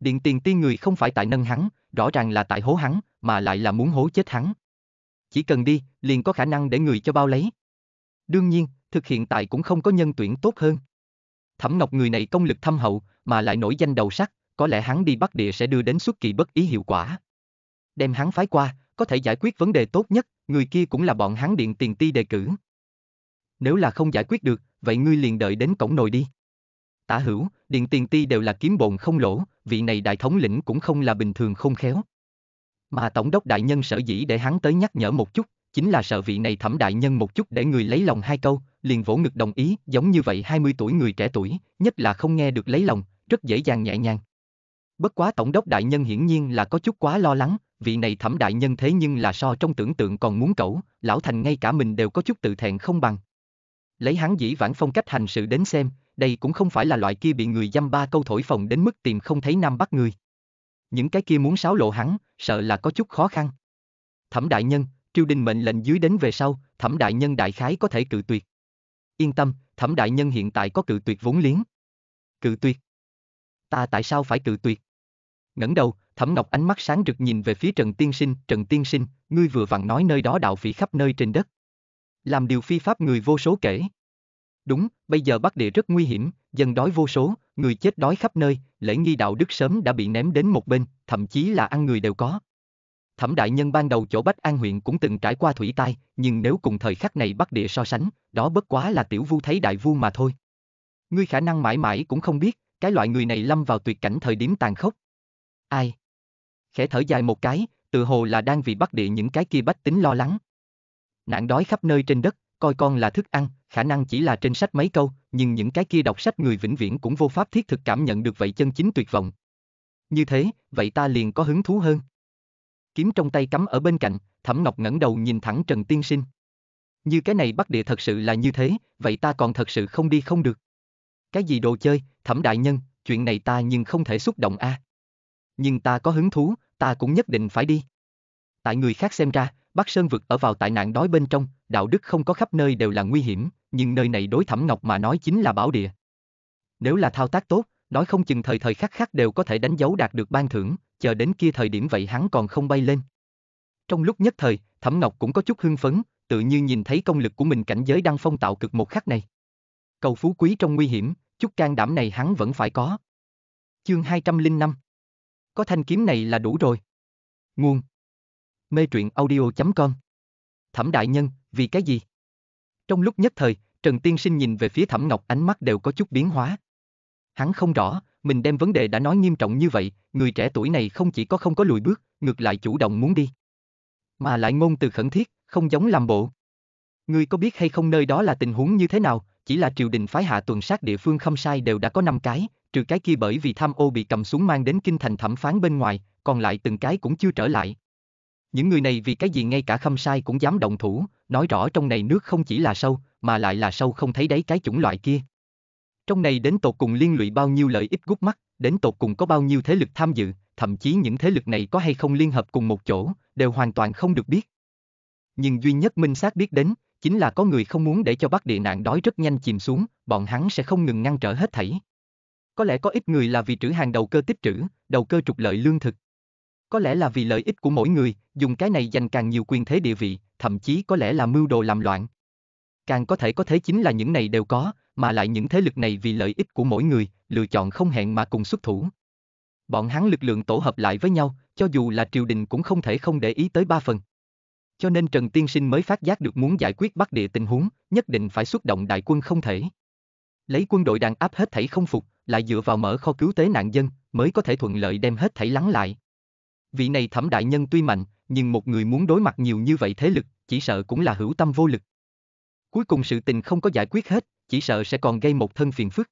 Điện tiền ti người không phải tại nâng hắn, rõ ràng là tại hố hắn, mà lại là muốn hố chết hắn. Chỉ cần đi, liền có khả năng để người cho bao lấy. Đương nhiên, thực hiện tại cũng không có nhân tuyển tốt hơn. Thẩm Ngọc người này công lực thâm hậu, mà lại nổi danh đầu sắc, có lẽ hắn đi Bắc Địa sẽ đưa đến xuất kỳ bất ý hiệu quả. Đem hắn phái qua, có thể giải quyết vấn đề tốt nhất, người kia cũng là bọn hắn điện tiền ti đề cử. Nếu là không giải quyết được, vậy ngươi liền đợi đến cổng nồi đi tả hữu, điện tiền ti đều là kiếm bồn không lỗ, vị này đại thống lĩnh cũng không là bình thường không khéo. Mà tổng đốc đại nhân sở dĩ để hắn tới nhắc nhở một chút, chính là sợ vị này thẩm đại nhân một chút để người lấy lòng hai câu, liền vỗ ngực đồng ý, giống như vậy 20 tuổi người trẻ tuổi, nhất là không nghe được lấy lòng, rất dễ dàng nhẹ nhàng. Bất quá tổng đốc đại nhân hiển nhiên là có chút quá lo lắng, vị này thẩm đại nhân thế nhưng là so trong tưởng tượng còn muốn cẩu, lão thành ngay cả mình đều có chút tự thẹn không bằng. Lấy hắn dĩ vãng phong cách hành sự đến xem, đây cũng không phải là loại kia bị người dăm ba câu thổi phồng đến mức tìm không thấy Nam bắt người. Những cái kia muốn sáo lộ hắn, sợ là có chút khó khăn. Thẩm đại nhân, triều đình mệnh lệnh dưới đến về sau, thẩm đại nhân đại khái có thể cự tuyệt. Yên tâm, thẩm đại nhân hiện tại có cự tuyệt vốn liếng. Cự tuyệt? Ta tại sao phải cự tuyệt? ngẩng đầu, Thẩm Ngọc ánh mắt sáng rực nhìn về phía Trần Tiên Sinh, "Trần Tiên Sinh, ngươi vừa vặn nói nơi đó đạo phỉ khắp nơi trên đất, làm điều phi pháp người vô số kể. Đúng, bây giờ Bắc Địa rất nguy hiểm, dân đói vô số, người chết đói khắp nơi, lễ nghi đạo đức sớm đã bị ném đến một bên, thậm chí là ăn người đều có. Thẩm đại nhân ban đầu chỗ Bách An huyện cũng từng trải qua thủy tai, nhưng nếu cùng thời khắc này Bắc Địa so sánh, đó bất quá là tiểu vu thấy đại vu mà thôi. Ngươi khả năng mãi mãi cũng không biết, cái loại người này lâm vào tuyệt cảnh thời điểm tàn khốc. Ai? Khẽ thở dài một cái, tự hồ là đang vì Bắc Địa những cái kia bách tính lo lắng. Nạn đói khắp nơi trên đất, coi con là thức ăn, khả năng chỉ là trên sách mấy câu, nhưng những cái kia đọc sách người vĩnh viễn cũng vô pháp thiết thực cảm nhận được vậy chân chính tuyệt vọng. Như thế, vậy ta liền có hứng thú hơn. Kiếm trong tay cắm ở bên cạnh, Thẩm Ngọc ngẩng đầu nhìn thẳng Trần Tiên Sinh. Như cái này bắt địa thật sự là như thế, vậy ta còn thật sự không đi không được. Cái gì đồ chơi, Thẩm Đại Nhân, chuyện này ta nhưng không thể xúc động a. À. Nhưng ta có hứng thú, ta cũng nhất định phải đi. Tại người khác xem ra, Bắc Sơn vực ở vào tại nạn đói bên trong, đạo đức không có khắp nơi đều là nguy hiểm, nhưng nơi này đối Thẩm Ngọc mà nói chính là bảo địa. Nếu là thao tác tốt, nói không chừng thời thời khắc khắc đều có thể đánh dấu đạt được ban thưởng, chờ đến kia thời điểm vậy hắn còn không bay lên. Trong lúc nhất thời, Thẩm Ngọc cũng có chút hưng phấn, tự như nhìn thấy công lực của mình cảnh giới đang phong tạo cực một khắc này. Cầu phú quý trong nguy hiểm, chút can đảm này hắn vẫn phải có. Chương 205 Có thanh kiếm này là đủ rồi. Nguồn mê truyện audio.com. Thẩm đại nhân, vì cái gì? Trong lúc nhất thời, Trần Tiên Sinh nhìn về phía Thẩm Ngọc ánh mắt đều có chút biến hóa. Hắn không rõ, mình đem vấn đề đã nói nghiêm trọng như vậy, người trẻ tuổi này không chỉ có không có lùi bước, ngược lại chủ động muốn đi. Mà lại ngôn từ khẩn thiết, không giống làm bộ. Ngươi có biết hay không nơi đó là tình huống như thế nào, chỉ là triều đình phái hạ tuần sát địa phương không sai đều đã có 5 cái, trừ cái kia bởi vì tham ô bị cầm xuống mang đến kinh thành thẩm phán bên ngoài, còn lại từng cái cũng chưa trở lại, những người này vì cái gì ngay cả khâm sai cũng dám động thủ, nói rõ trong này nước không chỉ là sâu, mà lại là sâu không thấy đáy cái chủng loại kia. Trong này đến tột cùng liên lụy bao nhiêu lợi ích gút mắt, đến tột cùng có bao nhiêu thế lực tham dự, thậm chí những thế lực này có hay không liên hợp cùng một chỗ, đều hoàn toàn không được biết. Nhưng duy nhất minh xác biết đến, chính là có người không muốn để cho bắc địa nạn đói rất nhanh chìm xuống, bọn hắn sẽ không ngừng ngăn trở hết thảy. Có lẽ có ít người là vì trữ hàng đầu cơ tích trữ, đầu cơ trục lợi lương thực. Có lẽ là vì lợi ích của mỗi người, dùng cái này giành càng nhiều quyền thế địa vị, thậm chí có lẽ là mưu đồ làm loạn. Càng có thể có thế chính là những này đều có, mà lại những thế lực này vì lợi ích của mỗi người, lựa chọn không hẹn mà cùng xuất thủ. Bọn hắn lực lượng tổ hợp lại với nhau, cho dù là triều đình cũng không thể không để ý tới ba phần. Cho nên Trần Tiên Sinh mới phát giác được muốn giải quyết Bắc Địa tình huống, nhất định phải xuất động đại quân không thể. Lấy quân đội đàn áp hết thảy không phục, lại dựa vào mở kho cứu tế nạn dân, mới có thể thuận lợi đem hết thảy lắng lại. Vị này thẩm đại nhân tuy mạnh, nhưng một người muốn đối mặt nhiều như vậy thế lực, chỉ sợ cũng là hữu tâm vô lực. Cuối cùng sự tình không có giải quyết hết, chỉ sợ sẽ còn gây một thân phiền phức.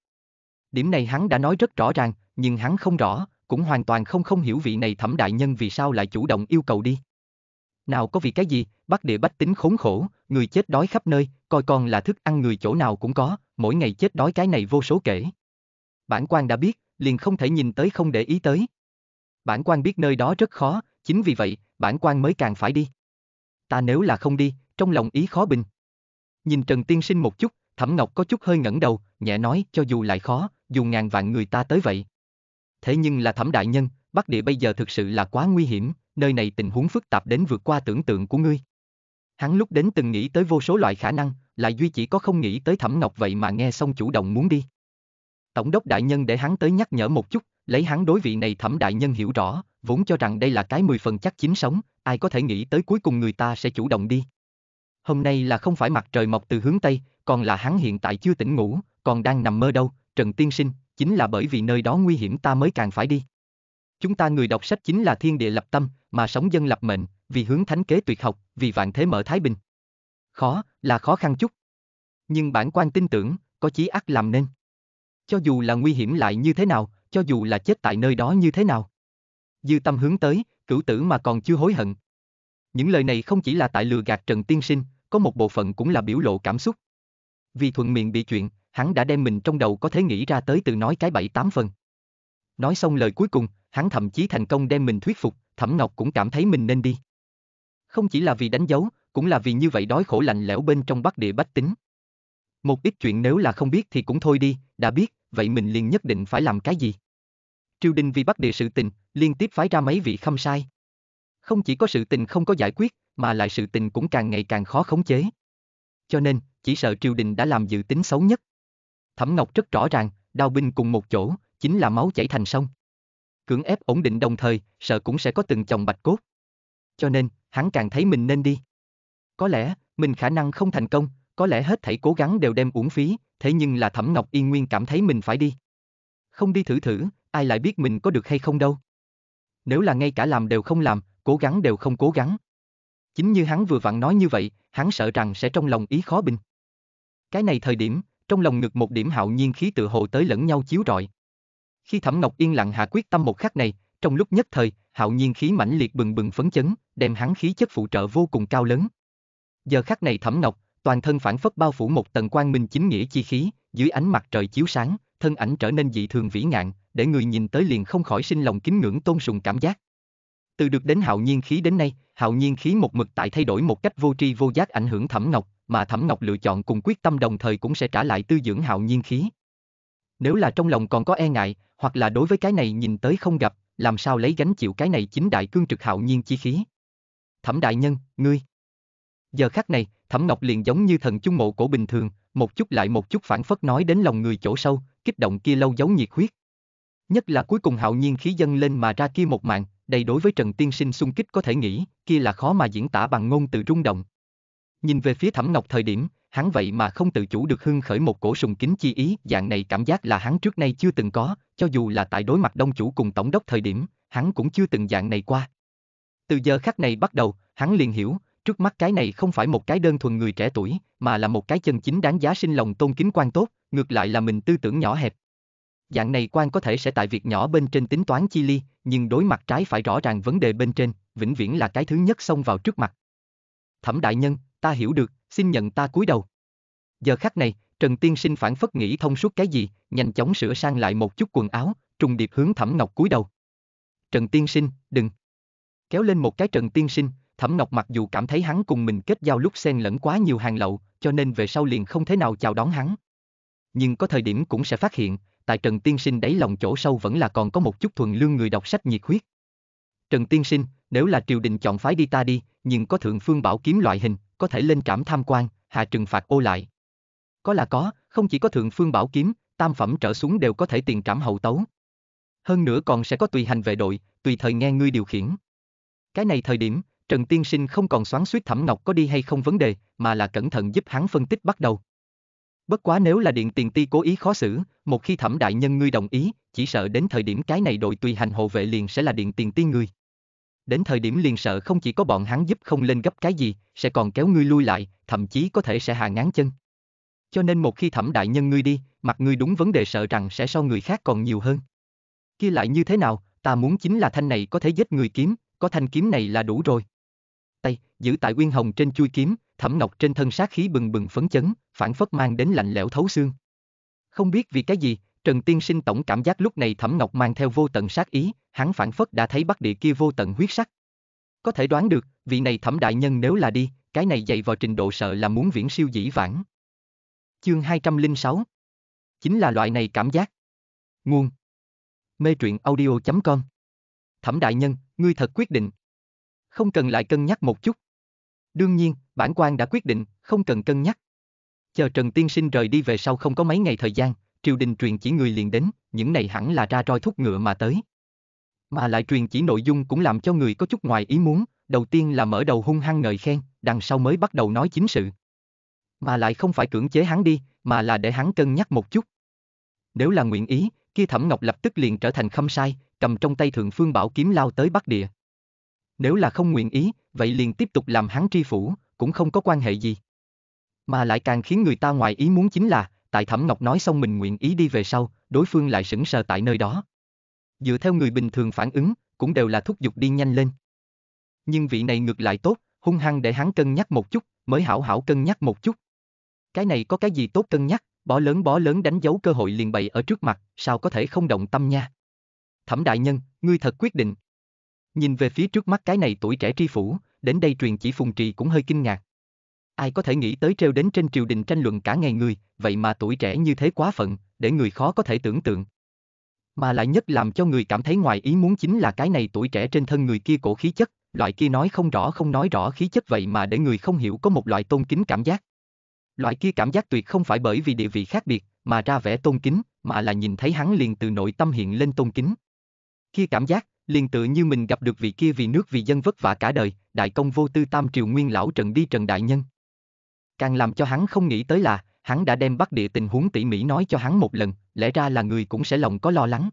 Điểm này hắn đã nói rất rõ ràng, nhưng hắn không rõ, cũng hoàn toàn không không hiểu vị này thẩm đại nhân vì sao lại chủ động yêu cầu đi. Nào có vì cái gì, bắt địa bách tính khốn khổ, người chết đói khắp nơi, coi con là thức ăn người chỗ nào cũng có, mỗi ngày chết đói cái này vô số kể. Bản quan đã biết, liền không thể nhìn tới không để ý tới. Bản quan biết nơi đó rất khó, chính vì vậy, bản quan mới càng phải đi. Ta nếu là không đi, trong lòng ý khó bình. Nhìn Trần Tiên Sinh một chút, Thẩm Ngọc có chút hơi ngẩng đầu, nhẹ nói cho dù lại khó, dù ngàn vạn người ta tới vậy. Thế nhưng là Thẩm Đại Nhân, Bắc Địa bây giờ thực sự là quá nguy hiểm, nơi này tình huống phức tạp đến vượt qua tưởng tượng của ngươi. Hắn lúc đến từng nghĩ tới vô số loại khả năng, lại duy chỉ có không nghĩ tới Thẩm Ngọc vậy mà nghe xong chủ động muốn đi. Tổng đốc đại nhân để hắn tới nhắc nhở một chút, lấy hắn đối vị này Thẩm đại nhân hiểu rõ, vốn cho rằng đây là cái 10 phần chắc chín sống, ai có thể nghĩ tới cuối cùng người ta sẽ chủ động đi. Hôm nay là không phải mặt trời mọc từ hướng Tây, còn là hắn hiện tại chưa tỉnh ngủ, còn đang nằm mơ đâu, Trần Tiên Sinh, chính là bởi vì nơi đó nguy hiểm ta mới càng phải đi. Chúng ta người đọc sách chính là thiên địa lập tâm, mà sống dân lập mệnh, vì hướng thánh kế tuyệt học, vì vạn thế mở Thái Bình. Khó, là khó khăn chút. Nhưng bản quan tin tưởng, có chí ác làm nên. Cho dù là nguy hiểm lại như thế nào, cho dù là chết tại nơi đó như thế nào dư tâm hướng tới, cửu tử mà còn chưa hối hận. Những lời này không chỉ là tại lừa gạt Trần Tiên Sinh, có một bộ phận cũng là biểu lộ cảm xúc. Vì thuận miệng bị chuyện, hắn đã đem mình trong đầu có thể nghĩ ra tới từ nói cái bảy tám phần. Nói xong lời cuối cùng, hắn thậm chí thành công đem mình thuyết phục, Thẩm Ngọc cũng cảm thấy mình nên đi. Không chỉ là vì đánh dấu, cũng là vì như vậy đói khổ lạnh lẽo bên trong bắc địa bách tính. Một ít chuyện nếu là không biết thì cũng thôi đi, đã biết, vậy mình liền nhất định phải làm cái gì? triều đình vì bắt địa sự tình, liên tiếp phái ra mấy vị khâm sai. Không chỉ có sự tình không có giải quyết, mà lại sự tình cũng càng ngày càng khó khống chế. Cho nên, chỉ sợ triều đình đã làm dự tính xấu nhất. Thẩm Ngọc rất rõ ràng, đao binh cùng một chỗ, chính là máu chảy thành sông. Cưỡng ép ổn định đồng thời, sợ cũng sẽ có từng chồng bạch cốt. Cho nên, hắn càng thấy mình nên đi. Có lẽ, mình khả năng không thành công, có lẽ hết thảy cố gắng đều đem uổng phí, thế nhưng là Thẩm Ngọc y nguyên cảm thấy mình phải đi không đi thử thử, ai lại biết mình có được hay không đâu. Nếu là ngay cả làm đều không làm, cố gắng đều không cố gắng. Chính như hắn vừa vặn nói như vậy, hắn sợ rằng sẽ trong lòng ý khó bình. Cái này thời điểm, trong lòng ngực một điểm hạo nhiên khí tự hồ tới lẫn nhau chiếu rọi. Khi Thẩm Ngọc yên lặng hạ quyết tâm một khắc này, trong lúc nhất thời, hạo nhiên khí mãnh liệt bừng bừng phấn chấn, đem hắn khí chất phụ trợ vô cùng cao lớn. Giờ khắc này Thẩm Ngọc, toàn thân phản phất bao phủ một tầng quang minh chính nghĩa chi khí, dưới ánh mặt trời chiếu sáng, thân ảnh trở nên dị thường vĩ ngạn, để người nhìn tới liền không khỏi sinh lòng kính ngưỡng tôn sùng cảm giác. Từ được đến hạo nhiên khí đến nay, hạo nhiên khí một mực tại thay đổi một cách vô tri vô giác ảnh hưởng Thẩm Ngọc, mà Thẩm Ngọc lựa chọn cùng quyết tâm đồng thời cũng sẽ trả lại tư dưỡng hạo nhiên khí. Nếu là trong lòng còn có e ngại, hoặc là đối với cái này nhìn tới không gặp, làm sao lấy gánh chịu cái này chính đại cương trực hạo nhiên chi khí. Thẩm đại nhân, ngươi. Giờ khắc này, Thẩm Ngọc liền giống như thần chung mộ cổ bình thường, một chút lại một chút phản phất nói đến lòng người chỗ sâu, kích động kia lâu giấu nhiệt huyết. Nhất là cuối cùng hạo nhiên khí dâng lên mà ra kia một mạng, đầy đối với Trần Tiên Sinh xung kích có thể nghĩ, kia là khó mà diễn tả bằng ngôn từ rung động. Nhìn về phía Thẩm Ngọc thời điểm, hắn vậy mà không tự chủ được hưng khởi một cổ sùng kính chi ý, dạng này cảm giác là hắn trước nay chưa từng có, cho dù là tại đối mặt đông chủ cùng tổng đốc thời điểm, hắn cũng chưa từng dạng này qua. Từ giờ khắc này bắt đầu, hắn liền hiểu, trước mắt cái này không phải một cái đơn thuần người trẻ tuổi, mà là một cái chân chính đáng giá sinh lòng tôn kính quan tốt, ngược lại là mình tư tưởng nhỏ hẹp. Dạng này quan có thể sẽ tại việc nhỏ bên trên tính toán chi ly, nhưng đối mặt trái phải rõ ràng vấn đề bên trên, vĩnh viễn là cái thứ nhất xông vào trước mặt. Thẩm đại nhân, ta hiểu được, xin nhận ta cúi đầu. Giờ khắc này, Trần Tiên Sinh phản phất nghĩ thông suốt cái gì, nhanh chóng sửa sang lại một chút quần áo, trùng điệp hướng Thẩm Ngọc cúi đầu. Trần Tiên Sinh, đừng. Kéo lên một cái Trần Tiên Sinh, Thẩm Ngọc mặc dù cảm thấy hắn cùng mình kết giao lúc xen lẫn quá nhiều hàng lậu, cho nên về sau liền không thế nào chào đón hắn. Nhưng có thời điểm cũng sẽ phát hiện, tại Trần Tiên Sinh đáy lòng chỗ sâu vẫn là còn có một chút thuần lương người đọc sách nhiệt huyết. Trần Tiên Sinh, nếu là triều đình chọn phái đi ta đi, nhưng có thượng phương bảo kiếm loại hình, có thể lên trảm tham quan, hạ trừng phạt ô lại. Có là có, không chỉ có thượng phương bảo kiếm, tam phẩm trở xuống đều có thể tiền trảm hậu tấu. Hơn nữa còn sẽ có tùy hành vệ đội, tùy thời nghe ngươi điều khiển. Cái này thời điểm, Trần Tiên Sinh không còn xoắn suýt Thẩm Ngọc có đi hay không vấn đề, mà là cẩn thận giúp hắn phân tích bắt đầu. Bất quá nếu là điện tiền ti cố ý khó xử, một khi thẩm đại nhân ngươi đồng ý, chỉ sợ đến thời điểm cái này đội tùy hành hộ vệ liền sẽ là điện tiền ti ngươi. Đến thời điểm liền sợ không chỉ có bọn hắn giúp không lên gấp cái gì, sẽ còn kéo ngươi lui lại, thậm chí có thể sẽ hạ ngán chân. Cho nên một khi thẩm đại nhân ngươi đi, mặt ngươi đúng vấn đề sợ rằng sẽ so người khác còn nhiều hơn. Kia lại như thế nào, ta muốn chính là thanh này có thể giết người kiếm, có thanh kiếm này là đủ rồi tay, giữ tại uyên hồng trên chui kiếm, thẩm ngọc trên thân sát khí bừng bừng phấn chấn, phản phất mang đến lạnh lẽo thấu xương. Không biết vì cái gì, Trần Tiên Sinh tổng cảm giác lúc này Thẩm Ngọc mang theo vô tận sát ý, hắn phản phất đã thấy bắc địa kia vô tận huyết sắc. Có thể đoán được, vị này Thẩm đại nhân nếu là đi, cái này dày vào trình độ sợ là muốn viễn siêu dĩ vãng. Chương 206 Chính là loại này cảm giác. Nguồn Mê truyện audio.com Thẩm đại nhân, ngươi thật quyết định, không cần lại cân nhắc một chút. Đương nhiên, bản quan đã quyết định, không cần cân nhắc. Chờ Trần Tiên Sinh rời đi về sau không có mấy ngày thời gian, triều đình truyền chỉ người liền đến, những này hẳn là ra roi thúc ngựa mà tới. Mà lại truyền chỉ nội dung cũng làm cho người có chút ngoài ý muốn, đầu tiên là mở đầu hung hăng ngợi khen, đằng sau mới bắt đầu nói chính sự. Mà lại không phải cưỡng chế hắn đi, mà là để hắn cân nhắc một chút. Nếu là nguyện ý, kia Thẩm Ngọc lập tức liền trở thành khâm sai, cầm trong tay Thượng Phương Bảo kiếm lao tới Bắc Địa nếu là không nguyện ý, vậy liền tiếp tục làm hắn tri phủ, cũng không có quan hệ gì. Mà lại càng khiến người ta ngoài ý muốn chính là, tại Thẩm Ngọc nói xong mình nguyện ý đi về sau, đối phương lại sững sờ tại nơi đó. Dựa theo người bình thường phản ứng, cũng đều là thúc giục đi nhanh lên. Nhưng vị này ngược lại tốt, hung hăng để hắn cân nhắc một chút, mới hảo hảo cân nhắc một chút. Cái này có cái gì tốt cân nhắc, bỏ lớn bỏ lớn đánh dấu cơ hội liền bày ở trước mặt, sao có thể không động tâm nha. Thẩm đại nhân, ngươi thật quyết định. Nhìn về phía trước mắt cái này tuổi trẻ tri phủ, đến đây truyền chỉ phùng trì cũng hơi kinh ngạc. Ai có thể nghĩ tới treo đến trên triều đình tranh luận cả ngày người, vậy mà tuổi trẻ như thế quá phận, để người khó có thể tưởng tượng. Mà lại nhất làm cho người cảm thấy ngoài ý muốn chính là cái này tuổi trẻ trên thân người kia cổ khí chất, loại kia nói không rõ không nói rõ khí chất vậy mà để người không hiểu có một loại tôn kính cảm giác. Loại kia cảm giác tuyệt không phải bởi vì địa vị khác biệt, mà ra vẻ tôn kính, mà là nhìn thấy hắn liền từ nội tâm hiện lên tôn kính. khi cảm giác, liền tự như mình gặp được vị kia vì nước vì dân vất vả cả đời, đại công vô tư tam triều nguyên lão Trần Đi Trần Đại Nhân. Càng làm cho hắn không nghĩ tới là, hắn đã đem Bắc Địa tình huống tỉ mỉ nói cho hắn một lần, lẽ ra là người cũng sẽ lòng có lo lắng.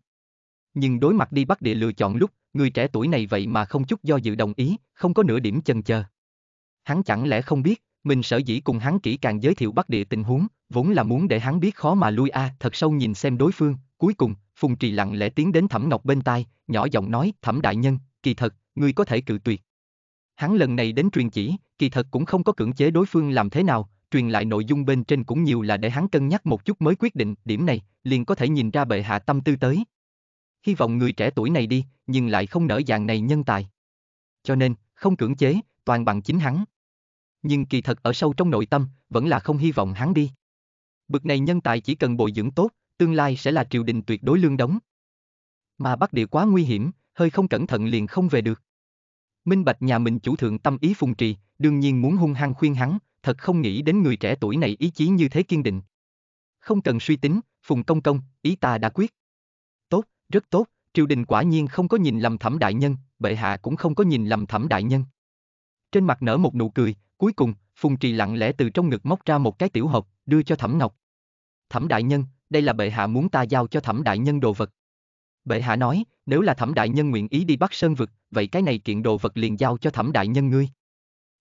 Nhưng đối mặt đi Bắc Địa lựa chọn lúc, người trẻ tuổi này vậy mà không chút do dự đồng ý, không có nửa điểm chần chờ. Hắn chẳng lẽ không biết, mình sở dĩ cùng hắn kỹ càng giới thiệu Bắc Địa tình huống, vốn là muốn để hắn biết khó mà lui a, à, thật sâu nhìn xem đối phương, cuối cùng, Phùng Trì lặng lẽ tiến đến Thẩm Ngọc bên tai, nhỏ giọng nói, Thẩm đại nhân, kỳ thật, ngươi có thể cự tuyệt. Hắn lần này đến truyền chỉ, kỳ thật cũng không có cưỡng chế đối phương làm thế nào, truyền lại nội dung bên trên cũng nhiều là để hắn cân nhắc một chút mới quyết định, điểm này, liền có thể nhìn ra bệ hạ tâm tư tới. Hy vọng người trẻ tuổi này đi, nhưng lại không nở dạng này nhân tài. Cho nên, không cưỡng chế, toàn bằng chính hắn. Nhưng kỳ thật ở sâu trong nội tâm, vẫn là không hy vọng hắn đi. Bực này nhân tài chỉ cần bồi dưỡng tốt, tương lai sẽ là triều đình tuyệt đối lương đóng. Mà Bắc Địa quá nguy hiểm, hơi không cẩn thận liền không về được. Minh Bạch nhà mình chủ thượng tâm ý phùng trì, đương nhiên muốn hung hăng khuyên hắn, thật không nghĩ đến người trẻ tuổi này ý chí như thế kiên định. Không cần suy tính, Phùng Công Công, ý ta đã quyết. Tốt, rất tốt, triều đình quả nhiên không có nhìn lầm thẩm đại nhân, bệ hạ cũng không có nhìn lầm thẩm đại nhân. Trên mặt nở một nụ cười, cuối cùng, Phùng Trì lặng lẽ từ trong ngực móc ra một cái tiểu hộp, đưa cho Thẩm Ngọc. Thẩm đại nhân, đây là bệ hạ muốn ta giao cho thẩm đại nhân đồ vật. Bệ hạ nói, nếu là thẩm đại nhân nguyện ý đi bắt Sơn vực, vậy cái này kiện đồ vật liền giao cho thẩm đại nhân ngươi.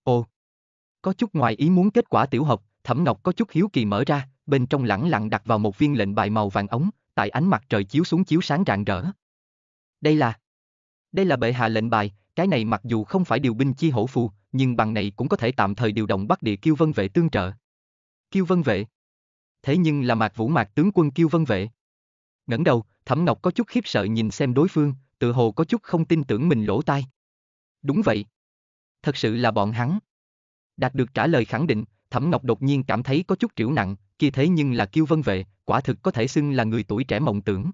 Ồ, có chút ngoài ý muốn kết quả tiểu học, thẩm ngọc có chút hiếu kỳ mở ra, bên trong lẳng lặng đặt vào một viên lệnh bài màu vàng ống, tại ánh mặt trời chiếu xuống chiếu sáng rạng rỡ. Đây là, đây là bệ hạ lệnh bài, cái này mặc dù không phải điều binh chi hổ phù, nhưng bằng này cũng có thể tạm thời điều động bắt Địa Kiêu Vân vệ tương trợ. Kiêu Vân vệ thế nhưng là Mạc Vũ Mạc tướng quân Kiêu Vân Vệ. ngẩng đầu, Thẩm Ngọc có chút khiếp sợ nhìn xem đối phương, tự hồ có chút không tin tưởng mình lỗ tai. Đúng vậy. Thật sự là bọn hắn. Đạt được trả lời khẳng định, Thẩm Ngọc đột nhiên cảm thấy có chút triểu nặng, kia thế nhưng là Kiêu Vân Vệ, quả thực có thể xưng là người tuổi trẻ mộng tưởng.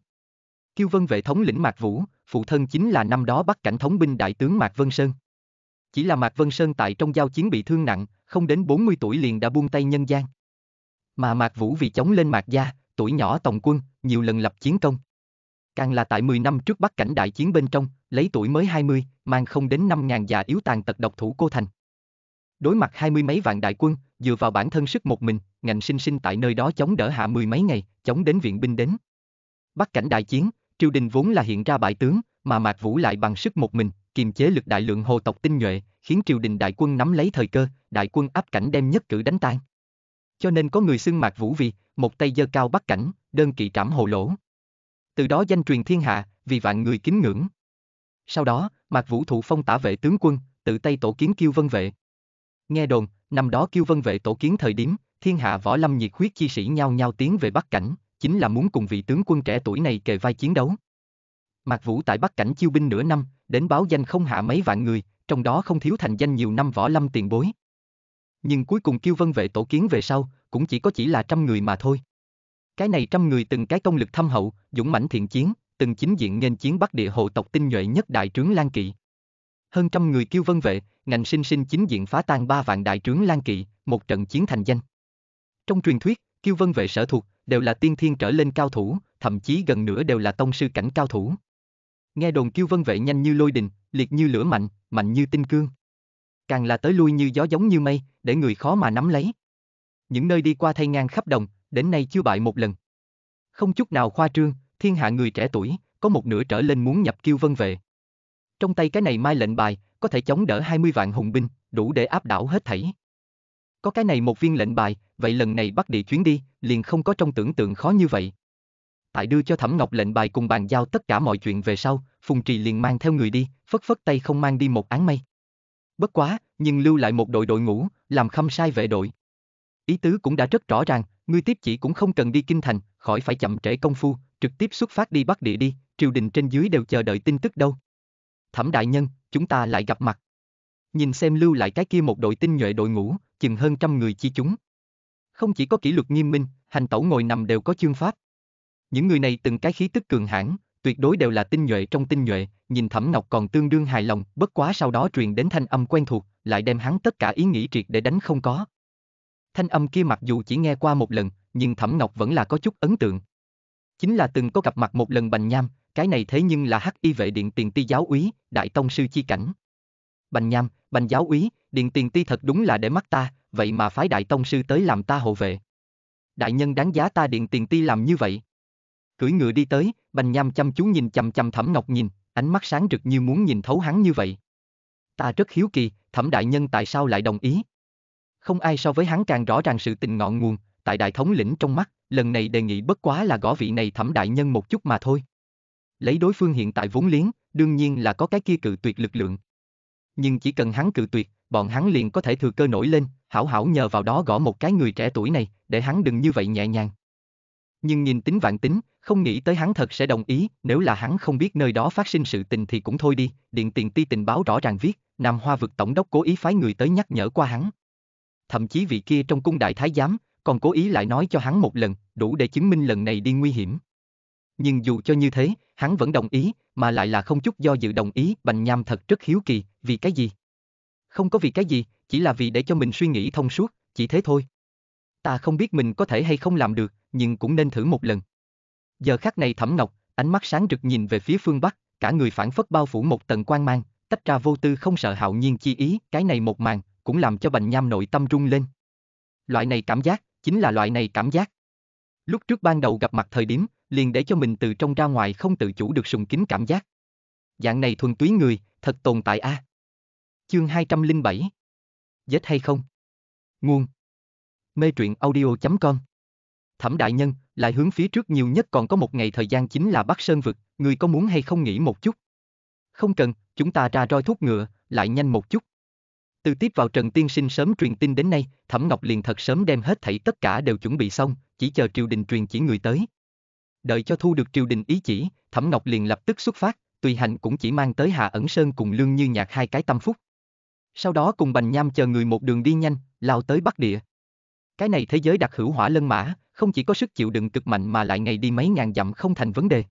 Kiêu Vân Vệ thống lĩnh Mạc Vũ, phụ thân chính là năm đó bắt cảnh thống binh đại tướng Mạc Vân Sơn. Chỉ là Mạc Vân Sơn tại trong giao chiến bị thương nặng, không đến 40 tuổi liền đã buông tay nhân gian. Mà Mạc Vũ vì chống lên Mạc Gia, tuổi nhỏ tổng quân, nhiều lần lập chiến công. Càng là tại 10 năm trước Bắc cảnh đại chiến bên trong, lấy tuổi mới 20, mang không đến 5.000 già yếu tàn tật độc thủ cô thành. Đối mặt hai mươi mấy vạn đại quân, dựa vào bản thân sức một mình, ngành sinh sinh tại nơi đó chống đỡ hạ mười mấy ngày, chống đến viện binh đến. Bắc cảnh đại chiến, triều đình vốn là hiện ra bại tướng, mà Mạc Vũ lại bằng sức một mình, kiềm chế lực đại lượng hồ tộc tinh nhuệ, khiến triều đình đại quân nắm lấy thời cơ, đại quân áp cảnh đem nhất cử đánh tan cho nên có người xưng mạc vũ vì, một tay giơ cao bắt cảnh, đơn kỵ trảm hồ lỗ. Từ đó danh truyền thiên hạ, vì vạn người kính ngưỡng. Sau đó, mạc vũ thụ phong tả vệ tướng quân, tự tay tổ kiến kiêu vân vệ. Nghe đồn, năm đó kiêu vân vệ tổ kiến thời điểm, thiên hạ võ lâm nhiệt huyết chi sĩ nhau nhau tiến về bắc cảnh, chính là muốn cùng vị tướng quân trẻ tuổi này kề vai chiến đấu. Mạc Vũ tại Bắc Cảnh chiêu binh nửa năm, đến báo danh không hạ mấy vạn người, trong đó không thiếu thành danh nhiều năm võ lâm tiền bối nhưng cuối cùng kiêu vân vệ tổ kiến về sau, cũng chỉ có chỉ là trăm người mà thôi. Cái này trăm người từng cái công lực thâm hậu, dũng mãnh thiện chiến, từng chính diện nghênh chiến bắc địa hộ tộc tinh nhuệ nhất đại trướng Lan Kỵ. Hơn trăm người kiêu vân vệ, ngành sinh sinh chính diện phá tan ba vạn đại trướng Lan Kỵ, một trận chiến thành danh. Trong truyền thuyết, kiêu vân vệ sở thuộc, đều là tiên thiên trở lên cao thủ, thậm chí gần nửa đều là tông sư cảnh cao thủ. Nghe đồn kiêu vân vệ nhanh như lôi đình, liệt như lửa mạnh, mạnh như tinh cương càng là tới lui như gió giống như mây, để người khó mà nắm lấy. Những nơi đi qua thay ngang khắp đồng, đến nay chưa bại một lần. Không chút nào khoa trương, thiên hạ người trẻ tuổi, có một nửa trở lên muốn nhập kiêu vân về Trong tay cái này mai lệnh bài, có thể chống đỡ 20 vạn hùng binh, đủ để áp đảo hết thảy. Có cái này một viên lệnh bài, vậy lần này bắt địa chuyến đi, liền không có trong tưởng tượng khó như vậy. Tại đưa cho Thẩm Ngọc lệnh bài cùng bàn giao tất cả mọi chuyện về sau, Phùng Trì liền mang theo người đi, phất phất tay không mang đi một án mây bất quá, nhưng lưu lại một đội đội ngũ, làm khâm sai vệ đội. Ý tứ cũng đã rất rõ ràng, ngươi tiếp chỉ cũng không cần đi kinh thành, khỏi phải chậm trễ công phu, trực tiếp xuất phát đi Bắc Địa đi, triều đình trên dưới đều chờ đợi tin tức đâu. Thẩm đại nhân, chúng ta lại gặp mặt. Nhìn xem lưu lại cái kia một đội tinh nhuệ đội ngũ, chừng hơn trăm người chi chúng. Không chỉ có kỷ luật nghiêm minh, hành tẩu ngồi nằm đều có chương pháp. Những người này từng cái khí tức cường hãn, tuyệt đối đều là tinh nhuệ trong tinh nhuệ, nhìn Thẩm Ngọc còn tương đương hài lòng, bất quá sau đó truyền đến thanh âm quen thuộc, lại đem hắn tất cả ý nghĩ triệt để đánh không có. Thanh âm kia mặc dù chỉ nghe qua một lần, nhưng Thẩm Ngọc vẫn là có chút ấn tượng. Chính là từng có gặp mặt một lần Bành Nham, cái này thế nhưng là hắc y vệ điện tiền ti giáo úy, đại tông sư chi cảnh. Bành Nham, Bành giáo úy, điện tiền ti thật đúng là để mắt ta, vậy mà phái đại tông sư tới làm ta hộ vệ. Đại nhân đáng giá ta điện tiền ti làm như vậy cưỡi ngựa đi tới, Bành Nham chăm chú nhìn chằm chằm Thẩm Ngọc nhìn, ánh mắt sáng rực như muốn nhìn thấu hắn như vậy. Ta rất hiếu kỳ, Thẩm đại nhân tại sao lại đồng ý? Không ai so với hắn càng rõ ràng sự tình ngọn nguồn, tại đại thống lĩnh trong mắt, lần này đề nghị bất quá là gõ vị này Thẩm đại nhân một chút mà thôi. Lấy đối phương hiện tại vốn liếng, đương nhiên là có cái kia cự tuyệt lực lượng. Nhưng chỉ cần hắn cự tuyệt, bọn hắn liền có thể thừa cơ nổi lên, hảo hảo nhờ vào đó gõ một cái người trẻ tuổi này, để hắn đừng như vậy nhẹ nhàng nhưng nhìn tính vạn tính, không nghĩ tới hắn thật sẽ đồng ý, nếu là hắn không biết nơi đó phát sinh sự tình thì cũng thôi đi, điện tiền ti tình báo rõ ràng viết, Nam Hoa vực tổng đốc cố ý phái người tới nhắc nhở qua hắn. Thậm chí vị kia trong cung đại thái giám, còn cố ý lại nói cho hắn một lần, đủ để chứng minh lần này đi nguy hiểm. Nhưng dù cho như thế, hắn vẫn đồng ý, mà lại là không chút do dự đồng ý, Bành Nham thật rất hiếu kỳ, vì cái gì? Không có vì cái gì, chỉ là vì để cho mình suy nghĩ thông suốt, chỉ thế thôi. Ta không biết mình có thể hay không làm được, nhưng cũng nên thử một lần. Giờ khắc này Thẩm Ngọc, ánh mắt sáng rực nhìn về phía phương Bắc, cả người phản phất bao phủ một tầng quang mang, tách ra vô tư không sợ hạo nhiên chi ý, cái này một màn, cũng làm cho Bành Nham nội tâm rung lên. Loại này cảm giác, chính là loại này cảm giác. Lúc trước ban đầu gặp mặt thời điểm, liền để cho mình từ trong ra ngoài không tự chủ được sùng kính cảm giác. Dạng này thuần túy người, thật tồn tại a. À? Chương 207 Dết hay không? Nguồn Mê truyện audio.com Thẩm đại nhân, lại hướng phía trước nhiều nhất còn có một ngày thời gian chính là Bắc Sơn Vực, người có muốn hay không nghĩ một chút? Không cần, chúng ta ra roi thuốc ngựa, lại nhanh một chút. Từ tiếp vào Trần Tiên Sinh sớm truyền tin đến nay, Thẩm Ngọc liền thật sớm đem hết thảy tất cả đều chuẩn bị xong, chỉ chờ triều đình truyền chỉ người tới. Đợi cho thu được triều đình ý chỉ, Thẩm Ngọc liền lập tức xuất phát, tùy hành cũng chỉ mang tới Hạ Ẩn Sơn cùng Lương Như Nhạc hai cái tâm phúc. Sau đó cùng Bành Nham chờ người một đường đi nhanh, lao tới Bắc Địa. Cái này thế giới đặc hữu hỏa lân mã, không chỉ có sức chịu đựng cực mạnh mà lại ngày đi mấy ngàn dặm không thành vấn đề.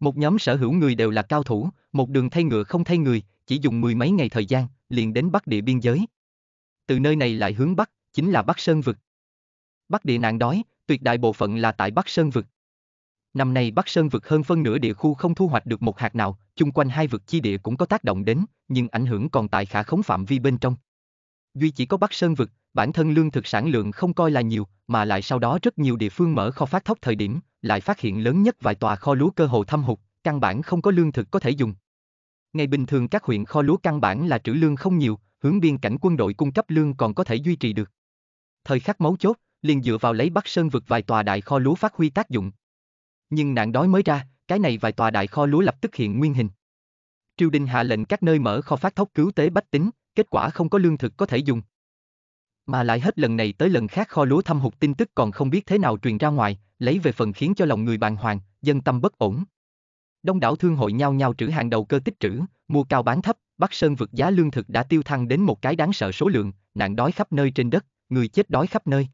Một nhóm sở hữu người đều là cao thủ, một đường thay ngựa không thay người, chỉ dùng mười mấy ngày thời gian, liền đến Bắc địa biên giới. Từ nơi này lại hướng Bắc, chính là Bắc Sơn Vực. Bắc địa nạn đói, tuyệt đại bộ phận là tại Bắc Sơn Vực. Năm nay Bắc Sơn Vực hơn phân nửa địa khu không thu hoạch được một hạt nào, chung quanh hai vực chi địa cũng có tác động đến, nhưng ảnh hưởng còn tại khả khống phạm vi bên trong duy chỉ có Bắc Sơn vực, bản thân lương thực sản lượng không coi là nhiều, mà lại sau đó rất nhiều địa phương mở kho phát thóc thời điểm, lại phát hiện lớn nhất vài tòa kho lúa cơ hồ thâm hụt, căn bản không có lương thực có thể dùng. Ngày bình thường các huyện kho lúa căn bản là trữ lương không nhiều, hướng biên cảnh quân đội cung cấp lương còn có thể duy trì được. Thời khắc mấu chốt, liền dựa vào lấy Bắc Sơn vực vài tòa đại kho lúa phát huy tác dụng. Nhưng nạn đói mới ra, cái này vài tòa đại kho lúa lập tức hiện nguyên hình. Triều đình hạ lệnh các nơi mở kho phát thóc cứu tế bách tính, kết quả không có lương thực có thể dùng. Mà lại hết lần này tới lần khác kho lúa thâm hụt tin tức còn không biết thế nào truyền ra ngoài, lấy về phần khiến cho lòng người bàng hoàng, dân tâm bất ổn. Đông đảo thương hội nhau nhau trữ hàng đầu cơ tích trữ, mua cao bán thấp, Bắc Sơn vượt giá lương thực đã tiêu thăng đến một cái đáng sợ số lượng, nạn đói khắp nơi trên đất, người chết đói khắp nơi.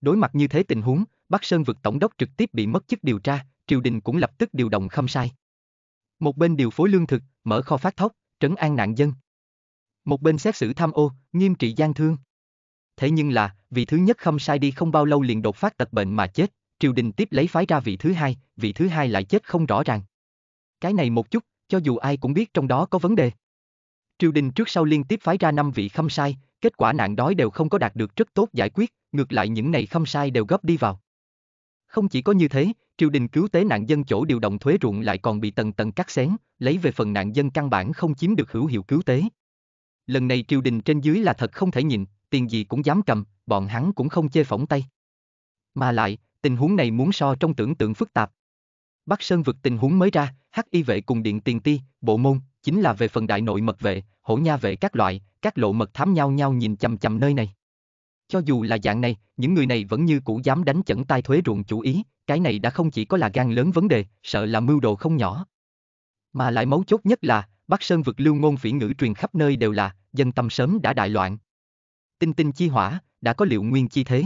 Đối mặt như thế tình huống, Bắc Sơn vượt tổng đốc trực tiếp bị mất chức điều tra, triều đình cũng lập tức điều động khâm sai. Một bên điều phối lương thực, mở kho phát thóc, trấn an nạn dân. Một bên xét xử tham ô, nghiêm trị gian thương. Thế nhưng là, vị thứ nhất không sai đi không bao lâu liền đột phát tật bệnh mà chết, triều đình tiếp lấy phái ra vị thứ hai, vị thứ hai lại chết không rõ ràng. Cái này một chút, cho dù ai cũng biết trong đó có vấn đề. Triều đình trước sau liên tiếp phái ra năm vị không sai, kết quả nạn đói đều không có đạt được rất tốt giải quyết, ngược lại những này không sai đều góp đi vào. Không chỉ có như thế, triều đình cứu tế nạn dân chỗ điều động thuế ruộng lại còn bị tầng tầng cắt xén, lấy về phần nạn dân căn bản không chiếm được hữu hiệu cứu tế, lần này triều đình trên dưới là thật không thể nhịn, tiền gì cũng dám cầm, bọn hắn cũng không chê phỏng tay. Mà lại, tình huống này muốn so trong tưởng tượng phức tạp. Bắc Sơn vực tình huống mới ra, hắc y vệ cùng điện tiền ti, bộ môn, chính là về phần đại nội mật vệ, hổ nha vệ các loại, các lộ mật thám nhau nhau nhìn chằm chằm nơi này. Cho dù là dạng này, những người này vẫn như cũ dám đánh chẩn tai thuế ruộng chủ ý, cái này đã không chỉ có là gan lớn vấn đề, sợ là mưu đồ không nhỏ. Mà lại mấu chốt nhất là, Bắc Sơn vực lưu ngôn phỉ ngữ truyền khắp nơi đều là, dân tâm sớm đã đại loạn. Tinh tinh chi hỏa, đã có liệu nguyên chi thế.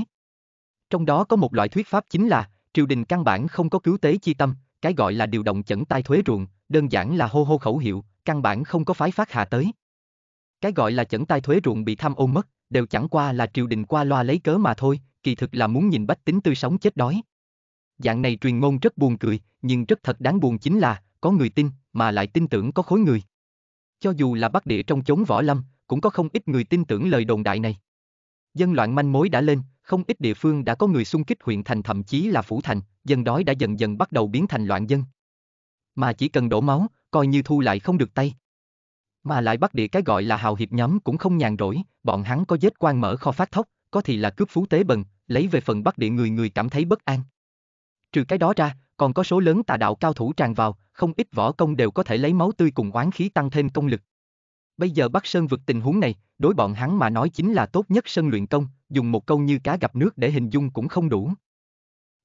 Trong đó có một loại thuyết pháp chính là, triều đình căn bản không có cứu tế chi tâm, cái gọi là điều động chẩn tai thuế ruộng, đơn giản là hô hô khẩu hiệu, căn bản không có phái phát hạ tới. Cái gọi là chẩn tai thuế ruộng bị tham ô mất, đều chẳng qua là triều đình qua loa lấy cớ mà thôi, kỳ thực là muốn nhìn bách tính tươi sống chết đói. Dạng này truyền ngôn rất buồn cười, nhưng rất thật đáng buồn chính là, có người tin, mà lại tin tưởng có khối người. Cho dù là bắc địa trong chốn võ lâm, cũng có không ít người tin tưởng lời đồn đại này. Dân loạn manh mối đã lên, không ít địa phương đã có người xung kích huyện thành thậm chí là phủ thành, dân đói đã dần dần bắt đầu biến thành loạn dân. Mà chỉ cần đổ máu, coi như thu lại không được tay. Mà lại bắt địa cái gọi là hào hiệp nhóm cũng không nhàn rỗi, bọn hắn có giết quan mở kho phát thóc, có thì là cướp phú tế bần, lấy về phần bắt địa người người cảm thấy bất an. Trừ cái đó ra, còn có số lớn tà đạo cao thủ tràn vào, không ít võ công đều có thể lấy máu tươi cùng oán khí tăng thêm công lực. Bây giờ Bắc Sơn vượt tình huống này, đối bọn hắn mà nói chính là tốt nhất sân luyện công, dùng một câu như cá gặp nước để hình dung cũng không đủ.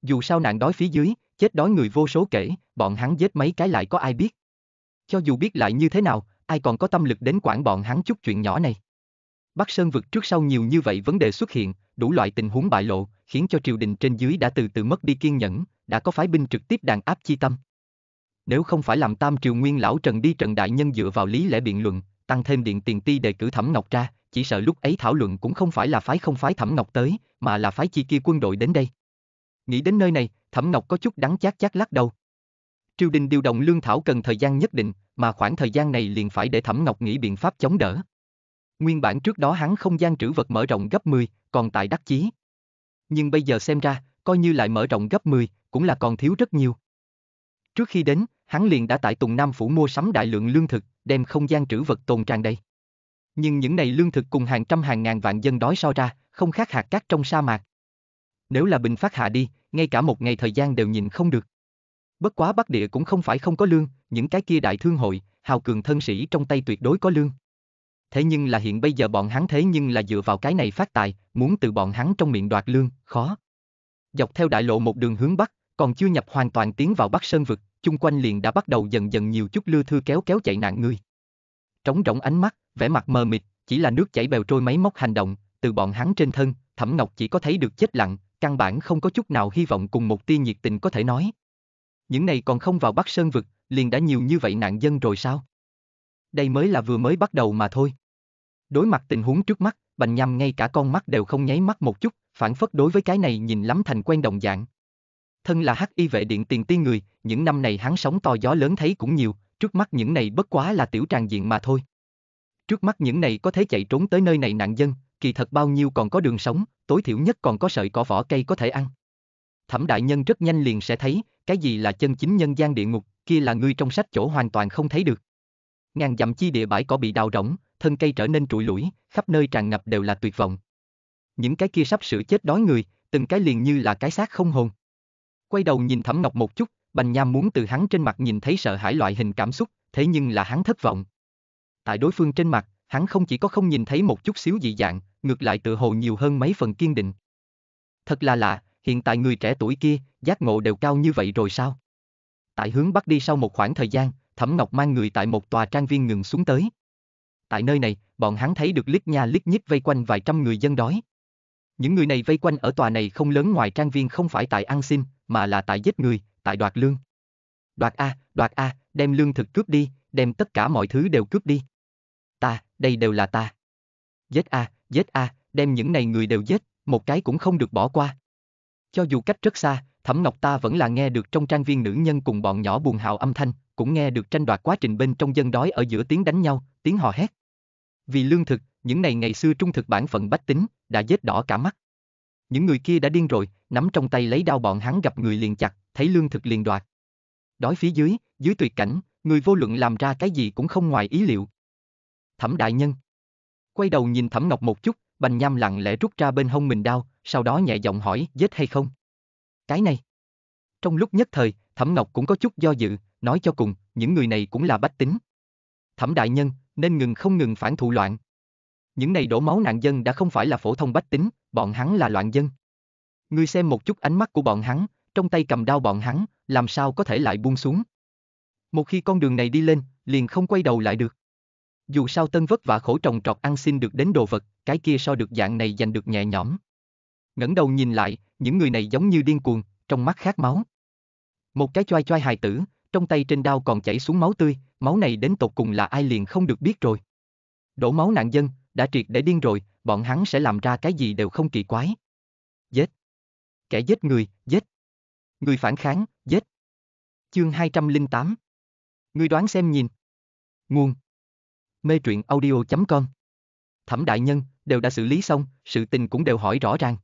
Dù sao nạn đói phía dưới, chết đói người vô số kể, bọn hắn giết mấy cái lại có ai biết. Cho dù biết lại như thế nào, ai còn có tâm lực đến quản bọn hắn chút chuyện nhỏ này. Bắc Sơn vực trước sau nhiều như vậy vấn đề xuất hiện, đủ loại tình huống bại lộ, khiến cho triều đình trên dưới đã từ từ mất đi kiên nhẫn, đã có phái binh trực tiếp đàn áp chi tâm. Nếu không phải làm tam triều nguyên lão Trần đi trận đại nhân dựa vào lý lẽ biện luận, tăng thêm điện tiền ti đề cử Thẩm Ngọc ra, chỉ sợ lúc ấy thảo luận cũng không phải là phái không phái Thẩm Ngọc tới, mà là phái chi kia quân đội đến đây. Nghĩ đến nơi này, Thẩm Ngọc có chút đắng chát chát lắc đầu. Triều đình điều động lương thảo cần thời gian nhất định, mà khoảng thời gian này liền phải để Thẩm Ngọc nghĩ biện pháp chống đỡ. Nguyên bản trước đó hắn không gian trữ vật mở rộng gấp 10, còn tại đắc chí. Nhưng bây giờ xem ra, coi như lại mở rộng gấp 10, cũng là còn thiếu rất nhiều. Trước khi đến, hắn liền đã tại Tùng Nam Phủ mua sắm đại lượng lương thực, đem không gian trữ vật tồn tràn đầy. Nhưng những này lương thực cùng hàng trăm hàng ngàn vạn dân đói so ra, không khác hạt cát trong sa mạc. Nếu là bình phát hạ đi, ngay cả một ngày thời gian đều nhìn không được. Bất quá Bắc Địa cũng không phải không có lương, những cái kia đại thương hội, hào cường thân sĩ trong tay tuyệt đối có lương. Thế nhưng là hiện bây giờ bọn hắn thế nhưng là dựa vào cái này phát tài, muốn từ bọn hắn trong miệng đoạt lương, khó dọc theo đại lộ một đường hướng bắc, còn chưa nhập hoàn toàn tiến vào Bắc Sơn vực, chung quanh liền đã bắt đầu dần dần nhiều chút lưa thư kéo kéo chạy nạn người Trống rỗng ánh mắt, vẻ mặt mờ mịt, chỉ là nước chảy bèo trôi máy móc hành động, từ bọn hắn trên thân, Thẩm Ngọc chỉ có thấy được chết lặng, căn bản không có chút nào hy vọng cùng một tia nhiệt tình có thể nói. Những này còn không vào Bắc Sơn vực, liền đã nhiều như vậy nạn dân rồi sao? Đây mới là vừa mới bắt đầu mà thôi. Đối mặt tình huống trước mắt, Bành nhâm ngay cả con mắt đều không nháy mắt một chút, phản phất đối với cái này nhìn lắm thành quen đồng dạng. Thân là hắc y vệ điện tiền tiên người, những năm này hắn sống to gió lớn thấy cũng nhiều, trước mắt những này bất quá là tiểu tràng diện mà thôi. Trước mắt những này có thể chạy trốn tới nơi này nạn dân, kỳ thật bao nhiêu còn có đường sống, tối thiểu nhất còn có sợi cỏ vỏ cây có thể ăn. Thẩm đại nhân rất nhanh liền sẽ thấy, cái gì là chân chính nhân gian địa ngục, kia là ngươi trong sách chỗ hoàn toàn không thấy được. Ngàn dặm chi địa bãi có bị đào rỗng, thân cây trở nên trụi lủi, khắp nơi tràn ngập đều là tuyệt vọng những cái kia sắp sửa chết đói người, từng cái liền như là cái xác không hồn. Quay đầu nhìn Thẩm Ngọc một chút, Bành Nham muốn từ hắn trên mặt nhìn thấy sợ hãi loại hình cảm xúc, thế nhưng là hắn thất vọng. Tại đối phương trên mặt, hắn không chỉ có không nhìn thấy một chút xíu dị dạng, ngược lại tự hồ nhiều hơn mấy phần kiên định. Thật là lạ, hiện tại người trẻ tuổi kia, giác ngộ đều cao như vậy rồi sao? Tại hướng bắt đi sau một khoảng thời gian, Thẩm Ngọc mang người tại một tòa trang viên ngừng xuống tới. Tại nơi này, bọn hắn thấy được lít nha lít nhít vây quanh vài trăm người dân đói. Những người này vây quanh ở tòa này không lớn ngoài trang viên không phải tại ăn xin, mà là tại giết người, tại đoạt lương. Đoạt A, đoạt A, đem lương thực cướp đi, đem tất cả mọi thứ đều cướp đi. Ta, đây đều là ta. Giết A, giết A, đem những này người đều giết, một cái cũng không được bỏ qua. Cho dù cách rất xa, Thẩm Ngọc ta vẫn là nghe được trong trang viên nữ nhân cùng bọn nhỏ buồn hào âm thanh, cũng nghe được tranh đoạt quá trình bên trong dân đói ở giữa tiếng đánh nhau, tiếng hò hét. Vì lương thực, những này ngày xưa trung thực bản phận bách tính, đã giết đỏ cả mắt. Những người kia đã điên rồi, nắm trong tay lấy đao bọn hắn gặp người liền chặt, thấy lương thực liền đoạt. Đói phía dưới, dưới tuyệt cảnh, người vô luận làm ra cái gì cũng không ngoài ý liệu. Thẩm đại nhân. Quay đầu nhìn Thẩm Ngọc một chút, Bành Nham lặng lẽ rút ra bên hông mình đao, sau đó nhẹ giọng hỏi, giết hay không? Cái này. Trong lúc nhất thời, Thẩm Ngọc cũng có chút do dự, nói cho cùng, những người này cũng là bách tính. Thẩm đại nhân, nên ngừng không ngừng phản thụ loạn, những này đổ máu nạn dân đã không phải là phổ thông bách tính, bọn hắn là loạn dân. Ngươi xem một chút ánh mắt của bọn hắn, trong tay cầm đao bọn hắn, làm sao có thể lại buông xuống. Một khi con đường này đi lên, liền không quay đầu lại được. Dù sao tân vất vả khổ trồng trọt ăn xin được đến đồ vật, cái kia so được dạng này giành được nhẹ nhõm. ngẩng đầu nhìn lại, những người này giống như điên cuồng, trong mắt khát máu. Một cái choai choai hài tử, trong tay trên đao còn chảy xuống máu tươi, máu này đến tột cùng là ai liền không được biết rồi. Đổ máu nạn dân, đã triệt để điên rồi, bọn hắn sẽ làm ra cái gì đều không kỳ quái. Giết. Kẻ giết người, giết. Người phản kháng, giết. Chương 208. Ngươi đoán xem nhìn. Nguồn. Mê truyện audio.com Thẩm đại nhân, đều đã xử lý xong, sự tình cũng đều hỏi rõ ràng.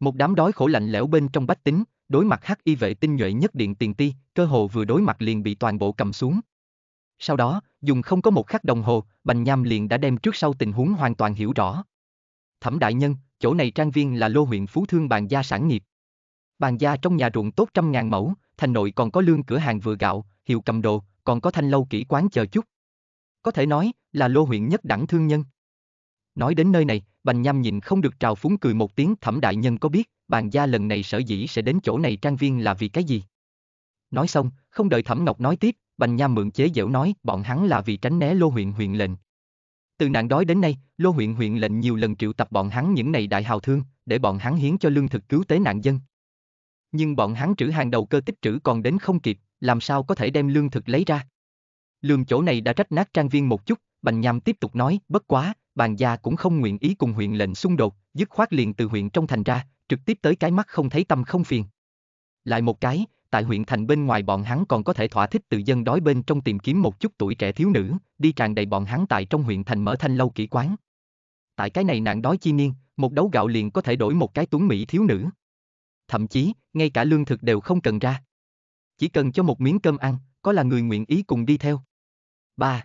Một đám đói khổ lạnh lẽo bên trong bách tính, đối mặt hắc y vệ tinh nhuệ nhất điện tiền ti, cơ hồ vừa đối mặt liền bị toàn bộ cầm xuống sau đó, dùng không có một khắc đồng hồ, Bành Nham liền đã đem trước sau tình huống hoàn toàn hiểu rõ. Thẩm đại nhân, chỗ này trang viên là lô huyện phú thương bàn gia sản nghiệp. Bàn gia trong nhà ruộng tốt trăm ngàn mẫu, thành nội còn có lương cửa hàng vừa gạo, hiệu cầm đồ, còn có thanh lâu kỹ quán chờ chút. Có thể nói là lô huyện nhất đẳng thương nhân. Nói đến nơi này, Bành Nham nhìn không được trào phúng cười một tiếng thẩm đại nhân có biết, bàn gia lần này sở dĩ sẽ đến chỗ này trang viên là vì cái gì? Nói xong, không đợi thẩm ngọc nói tiếp, Bành Nham mượn chế giễu nói bọn hắn là vì tránh né lô huyện huyện lệnh. Từ nạn đói đến nay, lô huyện huyện lệnh nhiều lần triệu tập bọn hắn những này đại hào thương, để bọn hắn hiến cho lương thực cứu tế nạn dân. Nhưng bọn hắn trữ hàng đầu cơ tích trữ còn đến không kịp, làm sao có thể đem lương thực lấy ra. Lương chỗ này đã trách nát trang viên một chút, Bành Nham tiếp tục nói, bất quá, bàn gia cũng không nguyện ý cùng huyện lệnh xung đột, dứt khoát liền từ huyện trong thành ra, trực tiếp tới cái mắt không thấy tâm không phiền. Lại một cái, tại huyện thành bên ngoài bọn hắn còn có thể thỏa thích tự dân đói bên trong tìm kiếm một chút tuổi trẻ thiếu nữ, đi tràn đầy bọn hắn tại trong huyện thành mở thanh lâu kỹ quán. Tại cái này nạn đói chi niên, một đấu gạo liền có thể đổi một cái tuấn mỹ thiếu nữ. Thậm chí, ngay cả lương thực đều không cần ra. Chỉ cần cho một miếng cơm ăn, có là người nguyện ý cùng đi theo. 3.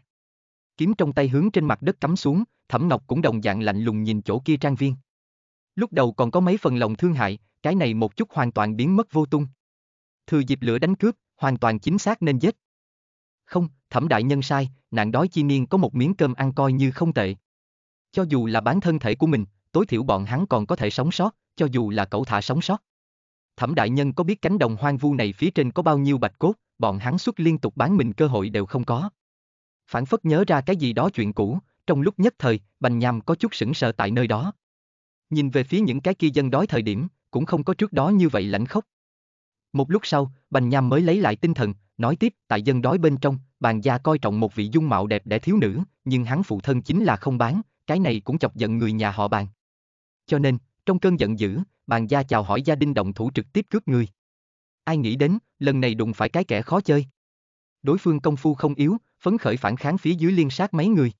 Kiếm trong tay hướng trên mặt đất cắm xuống, Thẩm Ngọc cũng đồng dạng lạnh lùng nhìn chỗ kia trang viên. Lúc đầu còn có mấy phần lòng thương hại, cái này một chút hoàn toàn biến mất vô tung thừa dịp lửa đánh cướp, hoàn toàn chính xác nên giết. Không, thẩm đại nhân sai, nạn đói chi niên có một miếng cơm ăn coi như không tệ. Cho dù là bán thân thể của mình, tối thiểu bọn hắn còn có thể sống sót, cho dù là cậu thả sống sót. Thẩm đại nhân có biết cánh đồng hoang vu này phía trên có bao nhiêu bạch cốt, bọn hắn xuất liên tục bán mình cơ hội đều không có. Phản phất nhớ ra cái gì đó chuyện cũ, trong lúc nhất thời, Bành Nham có chút sững sờ tại nơi đó. Nhìn về phía những cái kia dân đói thời điểm, cũng không có trước đó như vậy lãnh khốc. Một lúc sau, Bành Nham mới lấy lại tinh thần, nói tiếp, tại dân đói bên trong, bàn gia coi trọng một vị dung mạo đẹp để thiếu nữ, nhưng hắn phụ thân chính là không bán, cái này cũng chọc giận người nhà họ bàn. Cho nên, trong cơn giận dữ, bàn gia chào hỏi gia đình động thủ trực tiếp cướp người. Ai nghĩ đến, lần này đụng phải cái kẻ khó chơi. Đối phương công phu không yếu, phấn khởi phản kháng phía dưới liên sát mấy người.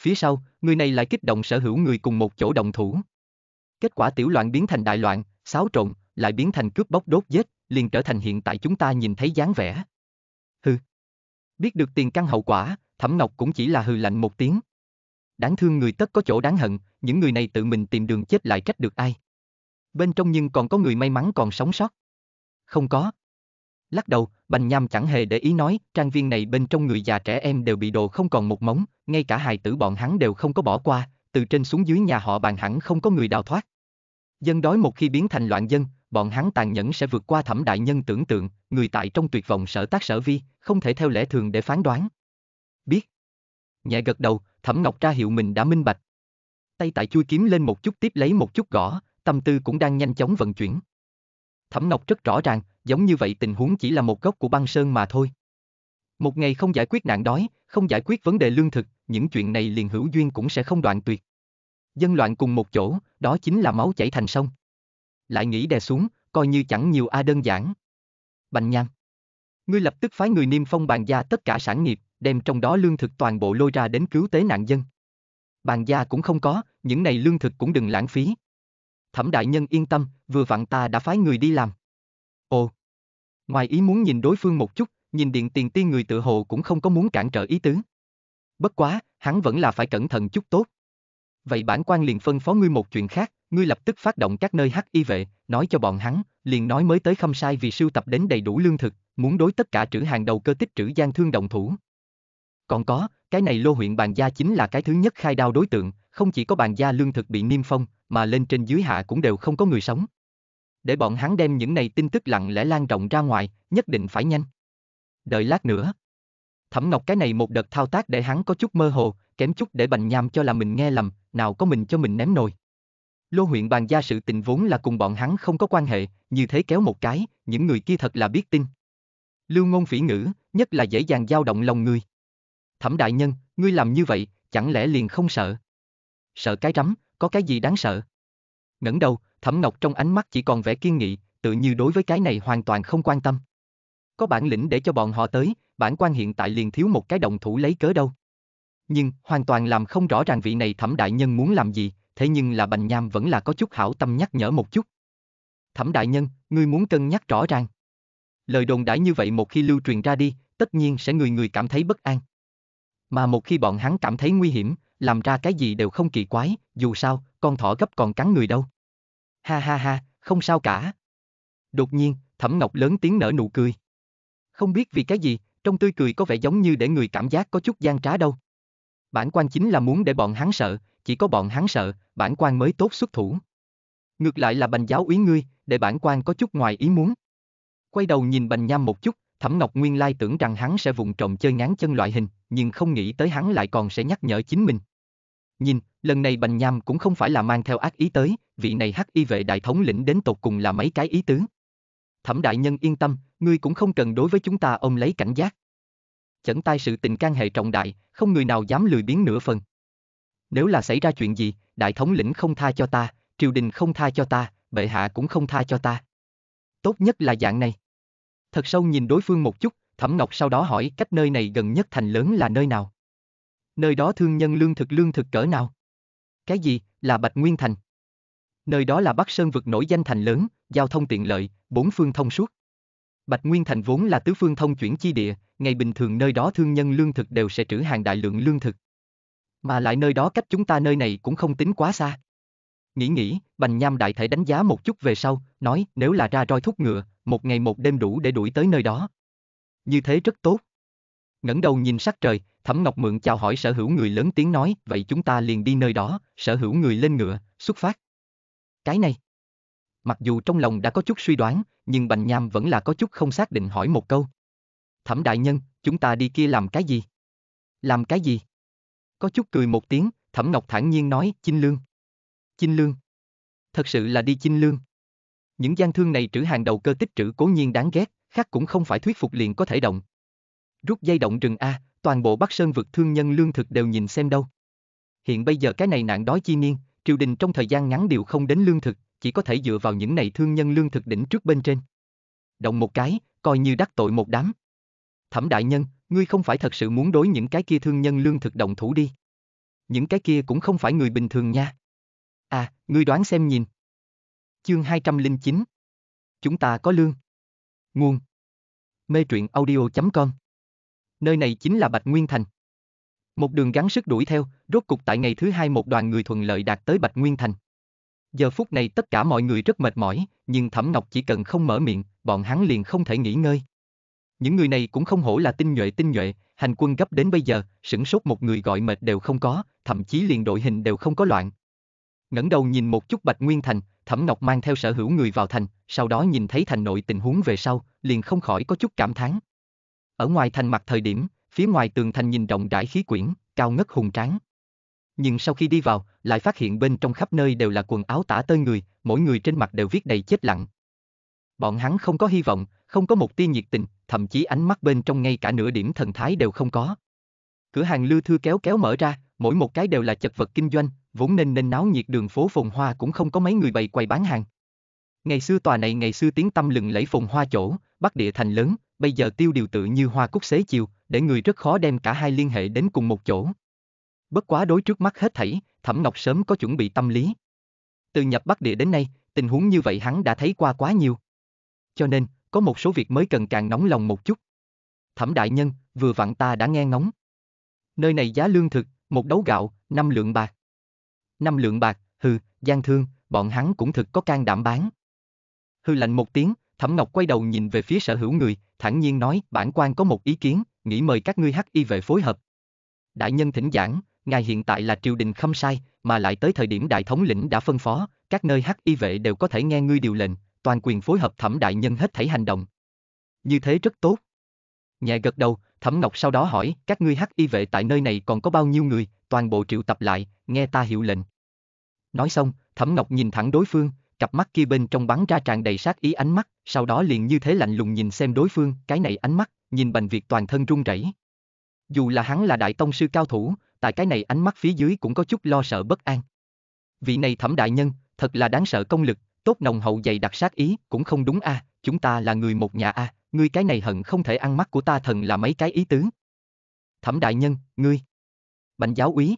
Phía sau, người này lại kích động sở hữu người cùng một chỗ động thủ. Kết quả tiểu loạn biến thành đại loạn, xáo trộn, lại biến thành cướp bóc đốt giết, liền trở thành hiện tại chúng ta nhìn thấy dáng vẻ. Hừ. Biết được tiền căn hậu quả, Thẩm Ngọc cũng chỉ là hừ lạnh một tiếng. Đáng thương người tất có chỗ đáng hận, những người này tự mình tìm đường chết lại trách được ai. Bên trong nhưng còn có người may mắn còn sống sót. Không có. Lắc đầu, Bành Nham chẳng hề để ý nói, trang viên này bên trong người già trẻ em đều bị đồ không còn một móng, ngay cả hài tử bọn hắn đều không có bỏ qua, từ trên xuống dưới nhà họ bàn hẳn không có người đào thoát. Dân đói một khi biến thành loạn dân, bọn hắn tàn nhẫn sẽ vượt qua thẩm đại nhân tưởng tượng, người tại trong tuyệt vọng sở tác sở vi, không thể theo lẽ thường để phán đoán. Biết. Nhẹ gật đầu, thẩm ngọc ra hiệu mình đã minh bạch. Tay tại chui kiếm lên một chút tiếp lấy một chút gõ, tâm tư cũng đang nhanh chóng vận chuyển. Thẩm ngọc rất rõ ràng, giống như vậy tình huống chỉ là một gốc của băng sơn mà thôi. Một ngày không giải quyết nạn đói, không giải quyết vấn đề lương thực, những chuyện này liền hữu duyên cũng sẽ không đoạn tuyệt. Dân loạn cùng một chỗ, đó chính là máu chảy thành sông lại nghĩ đè xuống, coi như chẳng nhiều a đơn giản. Bành Nham. Ngươi lập tức phái người niêm phong bàn gia tất cả sản nghiệp, đem trong đó lương thực toàn bộ lôi ra đến cứu tế nạn dân. Bàn gia cũng không có, những này lương thực cũng đừng lãng phí. Thẩm đại nhân yên tâm, vừa vặn ta đã phái người đi làm. Ồ. Ngoài ý muốn nhìn đối phương một chút, nhìn điện tiền tiên người tự hồ cũng không có muốn cản trở ý tứ. Bất quá, hắn vẫn là phải cẩn thận chút tốt. Vậy bản quan liền phân phó ngươi một chuyện khác, ngươi lập tức phát động các nơi hắc y vệ, nói cho bọn hắn, liền nói mới tới không sai vì sưu tập đến đầy đủ lương thực, muốn đối tất cả trữ hàng đầu cơ tích trữ gian thương động thủ. Còn có, cái này lô huyện bàn gia chính là cái thứ nhất khai đao đối tượng, không chỉ có bàn gia lương thực bị niêm phong, mà lên trên dưới hạ cũng đều không có người sống. Để bọn hắn đem những này tin tức lặng lẽ lan rộng ra ngoài, nhất định phải nhanh. Đợi lát nữa. Thẩm Ngọc cái này một đợt thao tác để hắn có chút mơ hồ, kém chút để Bành Nham cho là mình nghe lầm, nào có mình cho mình ném nồi. Lô huyện bàn gia sự tình vốn là cùng bọn hắn không có quan hệ, như thế kéo một cái, những người kia thật là biết tin. Lưu ngôn phỉ ngữ, nhất là dễ dàng dao động lòng người. Thẩm đại nhân, ngươi làm như vậy, chẳng lẽ liền không sợ? Sợ cái rắm, có cái gì đáng sợ? ngẩng đầu, Thẩm Ngọc trong ánh mắt chỉ còn vẻ kiên nghị, tự như đối với cái này hoàn toàn không quan tâm. Có bản lĩnh để cho bọn họ tới, bản quan hiện tại liền thiếu một cái động thủ lấy cớ đâu. Nhưng, hoàn toàn làm không rõ ràng vị này Thẩm đại nhân muốn làm gì, thế nhưng là Bành Nham vẫn là có chút hảo tâm nhắc nhở một chút. Thẩm đại nhân, ngươi muốn cân nhắc rõ ràng. Lời đồn đãi như vậy một khi lưu truyền ra đi, tất nhiên sẽ người người cảm thấy bất an. Mà một khi bọn hắn cảm thấy nguy hiểm, làm ra cái gì đều không kỳ quái, dù sao, con thỏ gấp còn cắn người đâu. Ha ha ha, không sao cả. Đột nhiên, Thẩm Ngọc lớn tiếng nở nụ cười. Không biết vì cái gì, trong tươi cười có vẻ giống như để người cảm giác có chút gian trá đâu. Bản quan chính là muốn để bọn hắn sợ, chỉ có bọn hắn sợ, bản quan mới tốt xuất thủ. Ngược lại là bành giáo úy ngươi, để bản quan có chút ngoài ý muốn. Quay đầu nhìn bành nham một chút, Thẩm Ngọc Nguyên lai tưởng rằng hắn sẽ vụng trộm chơi ngắn chân loại hình, nhưng không nghĩ tới hắn lại còn sẽ nhắc nhở chính mình. Nhìn, lần này Bành Nham cũng không phải là mang theo ác ý tới, vị này hắc y vệ đại thống lĩnh đến tột cùng là mấy cái ý tứ. Thẩm đại nhân yên tâm, ngươi cũng không cần đối với chúng ta ông lấy cảnh giác. Chẩn tai sự tình can hệ trọng đại, không người nào dám lười biến nửa phần. Nếu là xảy ra chuyện gì, đại thống lĩnh không tha cho ta, triều đình không tha cho ta, bệ hạ cũng không tha cho ta. Tốt nhất là dạng này. Thật sâu nhìn đối phương một chút, Thẩm Ngọc sau đó hỏi cách nơi này gần nhất thành lớn là nơi nào. Nơi đó thương nhân lương thực lương thực cỡ nào? Cái gì, là Bạch Nguyên Thành? Nơi đó là Bắc Sơn vực nổi danh thành lớn, giao thông tiện lợi, bốn phương thông suốt. Bạch Nguyên Thành vốn là tứ phương thông chuyển chi địa, ngày bình thường nơi đó thương nhân lương thực đều sẽ trữ hàng đại lượng lương thực. Mà lại nơi đó cách chúng ta nơi này cũng không tính quá xa. Nghĩ nghĩ, Bành Nham đại thể đánh giá một chút về sau, nói nếu là ra roi thúc ngựa, một ngày một đêm đủ để đuổi tới nơi đó. Như thế rất tốt. ngẩng đầu nhìn sắc trời, Thẩm Ngọc Mượn chào hỏi sở hữu người lớn tiếng nói, vậy chúng ta liền đi nơi đó, sở hữu người lên ngựa, xuất phát. Cái này. Mặc dù trong lòng đã có chút suy đoán, nhưng Bành Nham vẫn là có chút không xác định hỏi một câu. Thẩm đại nhân, chúng ta đi kia làm cái gì? Làm cái gì? có chút cười một tiếng, Thẩm Ngọc thản nhiên nói, Chinh Lương. Chinh Lương. Thật sự là đi Chinh Lương. Những gian thương này trữ hàng đầu cơ tích trữ cố nhiên đáng ghét, khác cũng không phải thuyết phục liền có thể động. Rút dây động rừng A, toàn bộ Bắc Sơn vực thương nhân lương thực đều nhìn xem đâu. Hiện bây giờ cái này nạn đói chi niên, triều đình trong thời gian ngắn đều không đến lương thực, chỉ có thể dựa vào những này thương nhân lương thực đỉnh trước bên trên. Động một cái, coi như đắc tội một đám. Thẩm đại nhân, ngươi không phải thật sự muốn đối những cái kia thương nhân lương thực động thủ đi. Những cái kia cũng không phải người bình thường nha. À, ngươi đoán xem nhìn. Chương 209 Chúng ta có lương. Nguồn Mê truyện audio.com Nơi này chính là Bạch Nguyên Thành. Một đường gắn sức đuổi theo, rốt cục tại ngày thứ hai một đoàn người thuận lợi đạt tới Bạch Nguyên Thành. Giờ phút này tất cả mọi người rất mệt mỏi, nhưng Thẩm Ngọc chỉ cần không mở miệng, bọn hắn liền không thể nghỉ ngơi. Những người này cũng không hổ là tinh nhuệ tinh nhuệ, hành quân gấp đến bây giờ, sửng sốt một người gọi mệt đều không có, thậm chí liền đội hình đều không có loạn. ngẩng đầu nhìn một chút Bạch Nguyên Thành, Thẩm Ngọc mang theo sở hữu người vào thành, sau đó nhìn thấy thành nội tình huống về sau, liền không khỏi có chút cảm thán. Ở ngoài thành mặt thời điểm, phía ngoài tường thành nhìn rộng rãi khí quyển, cao ngất hùng tráng. Nhưng sau khi đi vào, lại phát hiện bên trong khắp nơi đều là quần áo tả tơi người, mỗi người trên mặt đều viết đầy chết lặng. Bọn hắn không có hy vọng, không có một tia nhiệt tình, thậm chí ánh mắt bên trong ngay cả nửa điểm thần thái đều không có. Cửa hàng lưu thư kéo kéo mở ra, mỗi một cái đều là chật vật kinh doanh, vốn nên nên náo nhiệt đường phố phồn hoa cũng không có mấy người bày quầy bán hàng. Ngày xưa tòa này ngày xưa tiếng tâm lừng lẫy phồn hoa chỗ, bắc địa thành lớn, bây giờ tiêu điều tự như hoa cúc xế chiều, để người rất khó đem cả hai liên hệ đến cùng một chỗ. Bất quá đối trước mắt hết thảy, Thẩm Ngọc sớm có chuẩn bị tâm lý. Từ nhập bắc địa đến nay, tình huống như vậy hắn đã thấy qua quá nhiều. Cho nên, có một số việc mới cần càng nóng lòng một chút. Thẩm đại nhân, vừa vặn ta đã nghe ngóng. Nơi này giá lương thực, một đấu gạo, năm lượng bạc. năm lượng bạc, hừ, gian thương, bọn hắn cũng thực có can đảm bán. hừ lạnh một tiếng, Thẩm Ngọc quay đầu nhìn về phía sở hữu người, thản nhiên nói, bản quan có một ý kiến, nghĩ mời các ngươi hắc y vệ phối hợp. Đại nhân thỉnh giảng, ngài hiện tại là triều đình không sai, mà lại tới thời điểm đại thống lĩnh đã phân phó, các nơi hắc y vệ đều có thể nghe ngươi điều lệnh, toàn quyền phối hợp thẩm đại nhân hết thảy hành động. Như thế rất tốt. Nhẹ gật đầu, thẩm ngọc sau đó hỏi, các ngươi hắc y vệ tại nơi này còn có bao nhiêu người, toàn bộ triệu tập lại, nghe ta hiệu lệnh. Nói xong, thẩm ngọc nhìn thẳng đối phương, cặp mắt kia bên trong bắn ra tràn đầy sát ý ánh mắt, sau đó liền như thế lạnh lùng nhìn xem đối phương, cái này ánh mắt, nhìn bành việc toàn thân run rẩy. Dù là hắn là đại tông sư cao thủ, tại cái này ánh mắt phía dưới cũng có chút lo sợ bất an. Vị này thẩm đại nhân, thật là đáng sợ công lực, tốt nồng hậu dày đặc sát ý, cũng không đúng a, à, chúng ta là người một nhà a, à, ngươi cái này hận không thể ăn mắt của ta thần là mấy cái ý tứ. Thẩm đại nhân, ngươi. Bành giáo úy.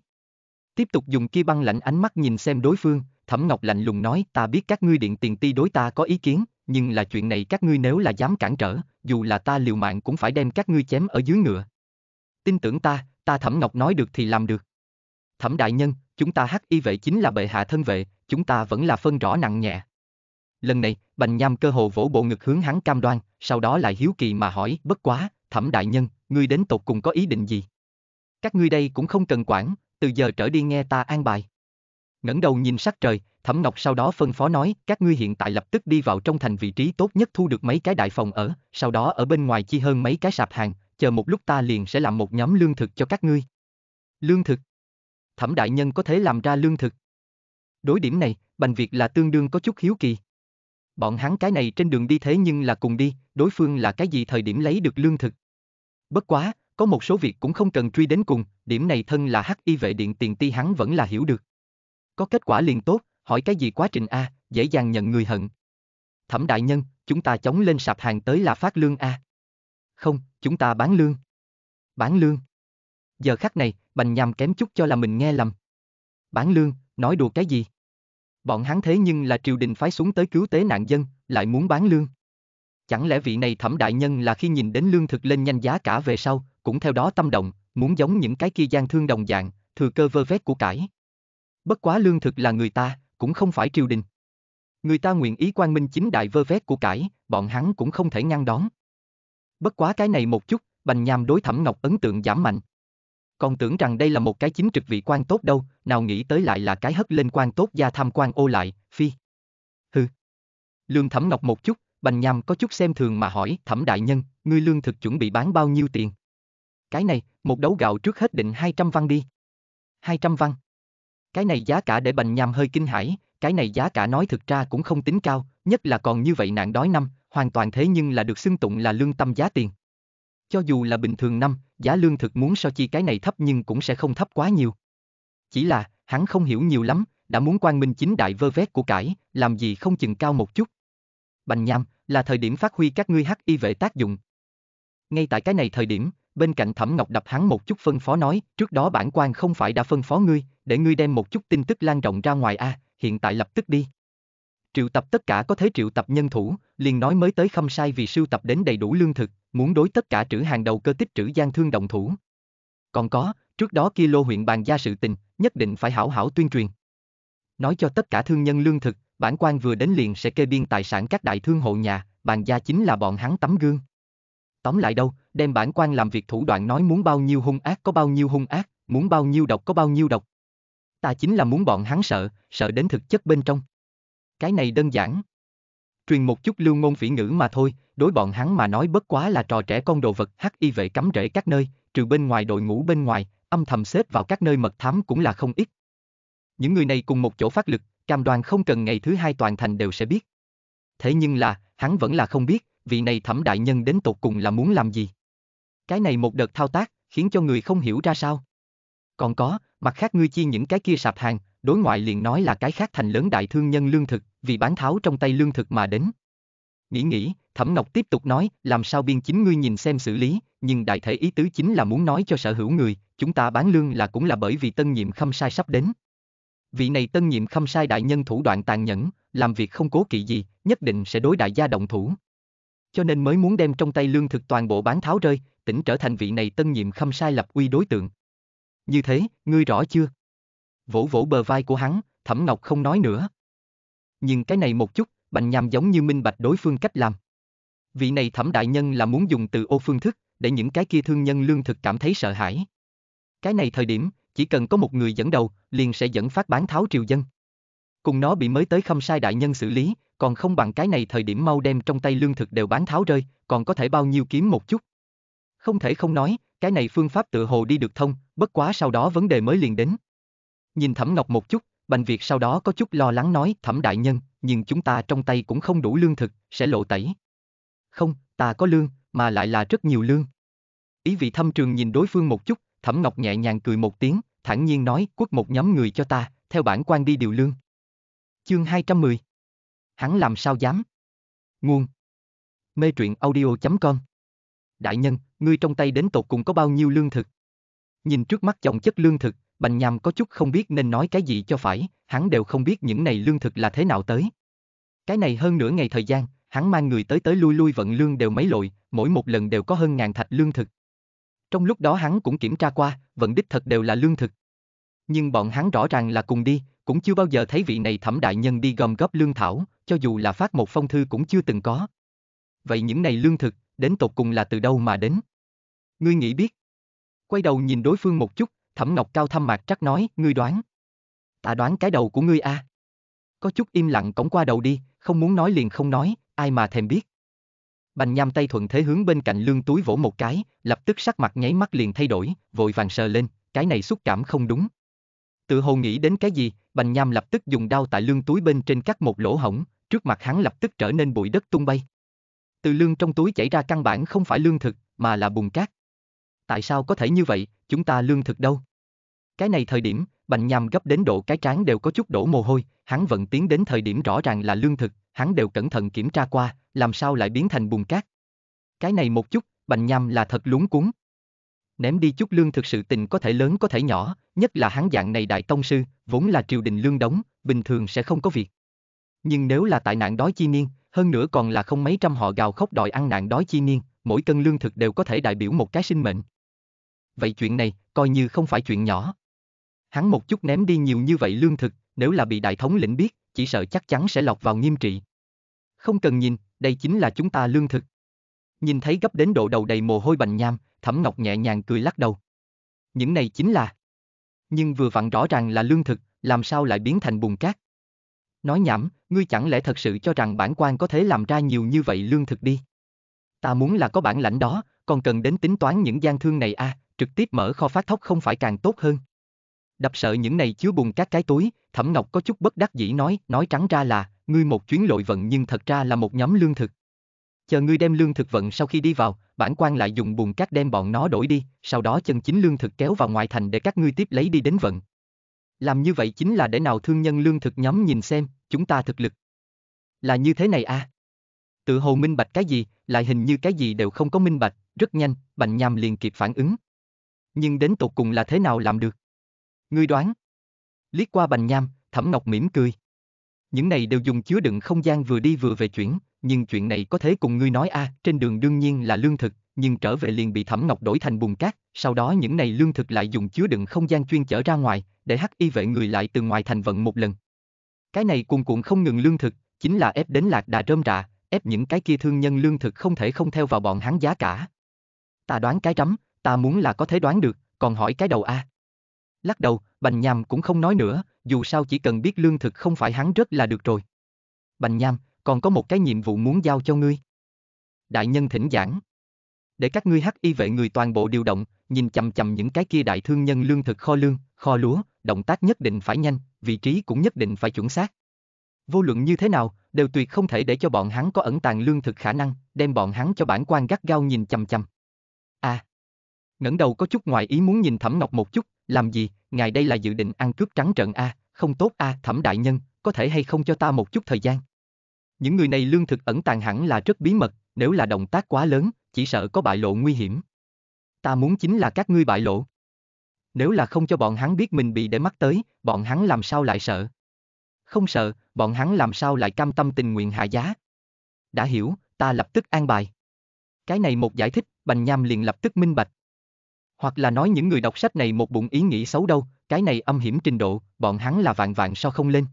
Tiếp tục dùng kia băng lạnh ánh mắt nhìn xem đối phương, Thẩm Ngọc lạnh lùng nói ta biết các ngươi điện tiền ti đối ta có ý kiến, nhưng là chuyện này các ngươi nếu là dám cản trở, dù là ta liều mạng cũng phải đem các ngươi chém ở dưới ngựa. Tin tưởng ta, ta Thẩm Ngọc nói được thì làm được. Thẩm đại nhân, chúng ta hắc y vệ chính là bệ hạ thân vệ, chúng ta vẫn là phân rõ nặng nhẹ lần này, Bành Nham cơ hồ vỗ bộ ngực hướng hắn cam đoan, sau đó lại hiếu kỳ mà hỏi, bất quá, thẩm đại nhân, ngươi đến tột cùng có ý định gì? Các ngươi đây cũng không cần quản, từ giờ trở đi nghe ta an bài. ngẩng đầu nhìn sắc trời, Thẩm Ngọc sau đó phân phó nói, các ngươi hiện tại lập tức đi vào trong thành vị trí tốt nhất thu được mấy cái đại phòng ở, sau đó ở bên ngoài chi hơn mấy cái sạp hàng, chờ một lúc ta liền sẽ làm một nhóm lương thực cho các ngươi. Lương thực? Thẩm đại nhân có thể làm ra lương thực. Đối điểm này, Bành Việt là tương đương có chút hiếu kỳ. Bọn hắn cái này trên đường đi thế nhưng là cùng đi, đối phương là cái gì thời điểm lấy được lương thực. Bất quá, có một số việc cũng không cần truy đến cùng, điểm này thân là hắc y vệ điện tiền ti hắn vẫn là hiểu được. Có kết quả liền tốt, hỏi cái gì quá trình A, dễ dàng nhận người hận. Thẩm đại nhân, chúng ta chống lên sạp hàng tới là phát lương A. Không, chúng ta bán lương. Bán lương. Giờ khắc này, bành nhàm kém chút cho là mình nghe lầm. Bán lương, nói đùa cái gì? Bọn hắn thế nhưng là triều đình phái xuống tới cứu tế nạn dân, lại muốn bán lương. Chẳng lẽ vị này thẩm đại nhân là khi nhìn đến lương thực lên nhanh giá cả về sau, cũng theo đó tâm động, muốn giống những cái kia gian thương đồng dạng, thừa cơ vơ vét của cải. Bất quá lương thực là người ta, cũng không phải triều đình. Người ta nguyện ý quan minh chính đại vơ vét của cải, bọn hắn cũng không thể ngăn đón. Bất quá cái này một chút, Bành Nham đối Thẩm Ngọc ấn tượng giảm mạnh. Còn tưởng rằng đây là một cái chính trực vị quan tốt đâu, nào nghĩ tới lại là cái hất lên quan tốt gia tham quan ô lại, phi. Hừ. Lương Thẩm Ngọc một chút, Bành Nham có chút xem thường mà hỏi, Thẩm Đại Nhân, ngươi lương thực chuẩn bị bán bao nhiêu tiền? Cái này, một đấu gạo trước hết định 200 văn đi. 200 văn. Cái này giá cả để Bành Nham hơi kinh hãi, cái này giá cả nói thực ra cũng không tính cao, nhất là còn như vậy nạn đói năm, hoàn toàn thế nhưng là được xưng tụng là lương tâm giá tiền. Cho dù là bình thường năm, giá lương thực muốn so chi cái này thấp nhưng cũng sẽ không thấp quá nhiều. Chỉ là, hắn không hiểu nhiều lắm, đã muốn quan minh chính đại vơ vét của cải, làm gì không chừng cao một chút. Bành nham, là thời điểm phát huy các ngươi hắc y vệ tác dụng. Ngay tại cái này thời điểm, bên cạnh Thẩm Ngọc đập hắn một chút phân phó nói, trước đó bản quan không phải đã phân phó ngươi, để ngươi đem một chút tin tức lan rộng ra ngoài a, à, hiện tại lập tức đi. Triệu tập tất cả có thể triệu tập nhân thủ, liền nói mới tới không sai vì sưu tập đến đầy đủ lương thực, muốn đối tất cả trữ hàng đầu cơ tích trữ gian thương động thủ. Còn có, trước đó kia lô huyện bàn gia sự tình, nhất định phải hảo hảo tuyên truyền. Nói cho tất cả thương nhân lương thực, bản quan vừa đến liền sẽ kê biên tài sản các đại thương hộ nhà, bàn gia chính là bọn hắn tấm gương. Tóm lại đâu, đem bản quan làm việc thủ đoạn nói muốn bao nhiêu hung ác có bao nhiêu hung ác, muốn bao nhiêu độc có bao nhiêu độc. Ta chính là muốn bọn hắn sợ, sợ đến thực chất bên trong cái này đơn giản. Truyền một chút lưu ngôn phỉ ngữ mà thôi, đối bọn hắn mà nói bất quá là trò trẻ con đồ vật hắc y vệ cắm rễ các nơi, trừ bên ngoài đội ngũ bên ngoài, âm thầm xếp vào các nơi mật thám cũng là không ít. Những người này cùng một chỗ phát lực, cam đoan không cần ngày thứ hai toàn thành đều sẽ biết. Thế nhưng là, hắn vẫn là không biết, vị này thẩm đại nhân đến tột cùng là muốn làm gì. Cái này một đợt thao tác, khiến cho người không hiểu ra sao. Còn có, mặt khác ngươi chi những cái kia sạp hàng, đối ngoại liền nói là cái khác thành lớn đại thương nhân lương thực, vì bán tháo trong tay lương thực mà đến. Nghĩ nghĩ, Thẩm Ngọc tiếp tục nói, làm sao biên chính ngươi nhìn xem xử lý, nhưng đại thể ý tứ chính là muốn nói cho sở hữu người, chúng ta bán lương là cũng là bởi vì tân nhiệm khâm sai sắp đến. Vị này tân nhiệm khâm sai đại nhân thủ đoạn tàn nhẫn, làm việc không cố kỵ gì, nhất định sẽ đối đại gia động thủ. Cho nên mới muốn đem trong tay lương thực toàn bộ bán tháo rơi, tỉnh trở thành vị này tân nhiệm khâm sai lập uy đối tượng. Như thế, ngươi rõ chưa? vỗ vỗ bờ vai của hắn, Thẩm Ngọc không nói nữa. Nhưng cái này một chút, Bành Nham giống như minh bạch đối phương cách làm. Vị này Thẩm Đại Nhân là muốn dùng từ ô phương thức, để những cái kia thương nhân lương thực cảm thấy sợ hãi. Cái này thời điểm, chỉ cần có một người dẫn đầu, liền sẽ dẫn phát bán tháo triều dân. Cùng nó bị mới tới khâm sai đại nhân xử lý, còn không bằng cái này thời điểm mau đem trong tay lương thực đều bán tháo rơi, còn có thể bao nhiêu kiếm một chút. Không thể không nói, cái này phương pháp tự hồ đi được thông, bất quá sau đó vấn đề mới liền đến. Nhìn Thẩm Ngọc một chút, Bành Việt sau đó có chút lo lắng nói, Thẩm Đại Nhân, nhưng chúng ta trong tay cũng không đủ lương thực, sẽ lộ tẩy. Không, ta có lương, mà lại là rất nhiều lương. Ý vị thâm trường nhìn đối phương một chút, Thẩm Ngọc nhẹ nhàng cười một tiếng, thản nhiên nói, quất một nhóm người cho ta, theo bản quan đi điều lương. Chương 210 Hắn làm sao dám? Nguồn Mê truyện audio.com Đại nhân, ngươi trong tay đến tột cùng có bao nhiêu lương thực? Nhìn trước mắt chồng chất lương thực, Bành Nham có chút không biết nên nói cái gì cho phải, hắn đều không biết những này lương thực là thế nào tới. Cái này hơn nửa ngày thời gian, hắn mang người tới tới lui lui vận lương đều mấy lội, mỗi một lần đều có hơn ngàn thạch lương thực. Trong lúc đó hắn cũng kiểm tra qua, vận đích thật đều là lương thực. Nhưng bọn hắn rõ ràng là cùng đi, cũng chưa bao giờ thấy vị này thẩm đại nhân đi gom góp lương thảo, cho dù là phát một phong thư cũng chưa từng có. Vậy những này lương thực, đến tột cùng là từ đâu mà đến? Ngươi nghĩ biết? Quay đầu nhìn đối phương một chút, Thẩm Ngọc Cao thăm mạc chắc nói, ngươi đoán. Ta đoán cái đầu của ngươi a. À? Có chút im lặng cổng qua đầu đi, không muốn nói liền không nói, ai mà thèm biết. Bành nham tay thuận thế hướng bên cạnh lương túi vỗ một cái, lập tức sắc mặt nháy mắt liền thay đổi, vội vàng sờ lên, cái này xúc cảm không đúng. Tự hồ nghĩ đến cái gì, bành nham lập tức dùng đao tại lương túi bên trên cắt một lỗ hổng, trước mặt hắn lập tức trở nên bụi đất tung bay. Từ lương trong túi chảy ra căn bản không phải lương thực, mà là bùn cát tại sao có thể như vậy, chúng ta lương thực đâu? Cái này thời điểm, Bành Nham gấp đến độ cái trán đều có chút đổ mồ hôi, hắn vẫn tiến đến thời điểm rõ ràng là lương thực, hắn đều cẩn thận kiểm tra qua, làm sao lại biến thành bùn cát. Cái này một chút, Bành Nham là thật lúng cuốn. Ném đi chút lương thực sự tình có thể lớn có thể nhỏ, nhất là hắn dạng này đại tông sư, vốn là triều đình lương đóng, bình thường sẽ không có việc. Nhưng nếu là tại nạn đói chi niên, hơn nữa còn là không mấy trăm họ gào khóc đòi ăn nạn đói chi niên, mỗi cân lương thực đều có thể đại biểu một cái sinh mệnh, vậy chuyện này coi như không phải chuyện nhỏ. Hắn một chút ném đi nhiều như vậy lương thực, nếu là bị đại thống lĩnh biết, chỉ sợ chắc chắn sẽ lọc vào nghiêm trị. Không cần nhìn, đây chính là chúng ta lương thực. Nhìn thấy gấp đến độ đầu đầy mồ hôi bành nham, Thẩm Ngọc nhẹ nhàng cười lắc đầu. Những này chính là... Nhưng vừa vặn rõ ràng là lương thực, làm sao lại biến thành bùn cát? Nói nhảm, ngươi chẳng lẽ thật sự cho rằng bản quan có thể làm ra nhiều như vậy lương thực đi? Ta muốn là có bản lãnh đó, còn cần đến tính toán những gian thương này a, à, trực tiếp mở kho phát thóc không phải càng tốt hơn. Đập sợ những này chứa bùn các cái túi, Thẩm Ngọc có chút bất đắc dĩ nói, nói trắng ra là, ngươi một chuyến lội vận nhưng thật ra là một nhóm lương thực. Chờ ngươi đem lương thực vận sau khi đi vào, bản quan lại dùng bùn cát đem bọn nó đổi đi, sau đó chân chính lương thực kéo vào ngoài thành để các ngươi tiếp lấy đi đến vận. Làm như vậy chính là để nào thương nhân lương thực nhóm nhìn xem, chúng ta thực lực. Là như thế này à? Tự hồ minh bạch cái gì, lại hình như cái gì đều không có minh bạch, rất nhanh, Bành Nham liền kịp phản ứng nhưng đến tột cùng là thế nào làm được? Ngươi đoán? Liếc qua Bành Nham, Thẩm Ngọc mỉm cười. Những này đều dùng chứa đựng không gian vừa đi vừa về chuyển, nhưng chuyện này có thể cùng ngươi nói a, à, trên đường đương nhiên là lương thực, nhưng trở về liền bị Thẩm Ngọc đổi thành bùn cát, sau đó những này lương thực lại dùng chứa đựng không gian chuyên chở ra ngoài, để hắc y vệ người lại từ ngoài thành vận một lần. Cái này cuồn cuộn không ngừng lương thực, chính là ép đến lạc đà rơm rạ, ép những cái kia thương nhân lương thực không thể không theo vào bọn hắn giá cả. Ta đoán cái rắm, ta muốn là có thể đoán được, còn hỏi cái đầu a. À. Lắc đầu, Bành Nham cũng không nói nữa, dù sao chỉ cần biết lương thực không phải hắn rất là được rồi. Bành Nham, còn có một cái nhiệm vụ muốn giao cho ngươi. Đại nhân thỉnh giảng. Để các ngươi hắc y vệ người toàn bộ điều động, nhìn chầm chầm những cái kia đại thương nhân lương thực kho lương, kho lúa, động tác nhất định phải nhanh, vị trí cũng nhất định phải chuẩn xác. Vô luận như thế nào, đều tuyệt không thể để cho bọn hắn có ẩn tàng lương thực khả năng, đem bọn hắn cho bản quan gắt gao nhìn chầm chầm ngẩng đầu có chút ngoài ý muốn nhìn Thẩm Ngọc một chút, làm gì, ngài đây là dự định ăn cướp trắng trợn a, à, không tốt a, à, Thẩm đại nhân, có thể hay không cho ta một chút thời gian. Những người này lương thực ẩn tàng hẳn là rất bí mật, nếu là động tác quá lớn, chỉ sợ có bại lộ nguy hiểm. Ta muốn chính là các ngươi bại lộ. Nếu là không cho bọn hắn biết mình bị để mắt tới, bọn hắn làm sao lại sợ? Không sợ, bọn hắn làm sao lại cam tâm tình nguyện hạ giá? Đã hiểu, ta lập tức an bài. Cái này một giải thích, Bành Nham liền lập tức minh bạch, hoặc là nói những người đọc sách này một bụng ý nghĩ xấu đâu, cái này âm hiểm trình độ, bọn hắn là vạn vạn so không lên.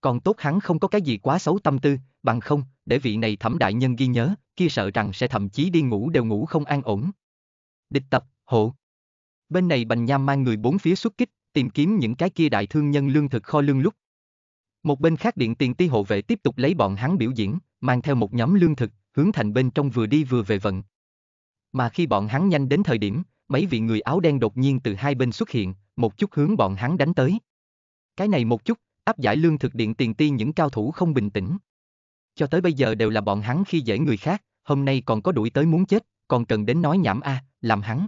Còn tốt hắn không có cái gì quá xấu tâm tư, bằng không, để vị này thẩm đại nhân ghi nhớ, kia sợ rằng sẽ thậm chí đi ngủ đều ngủ không an ổn. Địch tập, hộ. Bên này Bành Nham mang người bốn phía xuất kích, tìm kiếm những cái kia đại thương nhân lương thực kho lương lúc. Một bên khác điện tiền ti hộ vệ tiếp tục lấy bọn hắn biểu diễn, mang theo một nhóm lương thực, hướng thành bên trong vừa đi vừa về vận. Mà khi bọn hắn nhanh đến thời điểm, mấy vị người áo đen đột nhiên từ hai bên xuất hiện, một chút hướng bọn hắn đánh tới. Cái này một chút, áp giải lương thực điện tiền ti những cao thủ không bình tĩnh. Cho tới bây giờ đều là bọn hắn khi dễ người khác, hôm nay còn có đuổi tới muốn chết, còn cần đến nói nhảm a, à, làm hắn.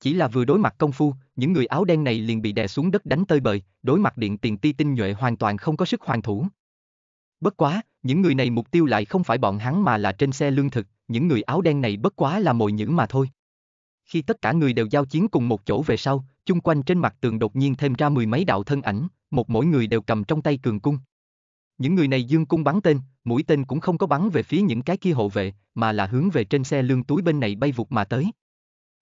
Chỉ là vừa đối mặt công phu, những người áo đen này liền bị đè xuống đất đánh tơi bời, đối mặt điện tiền ti tinh nhuệ hoàn toàn không có sức hoàn thủ. Bất quá, những người này mục tiêu lại không phải bọn hắn mà là trên xe lương thực, những người áo đen này bất quá là mồi nhữ mà thôi. Khi tất cả người đều giao chiến cùng một chỗ về sau, chung quanh trên mặt tường đột nhiên thêm ra mười mấy đạo thân ảnh, một mỗi người đều cầm trong tay cường cung. Những người này dương cung bắn tên, mũi tên cũng không có bắn về phía những cái kia hộ vệ, mà là hướng về trên xe lương túi bên này bay vụt mà tới.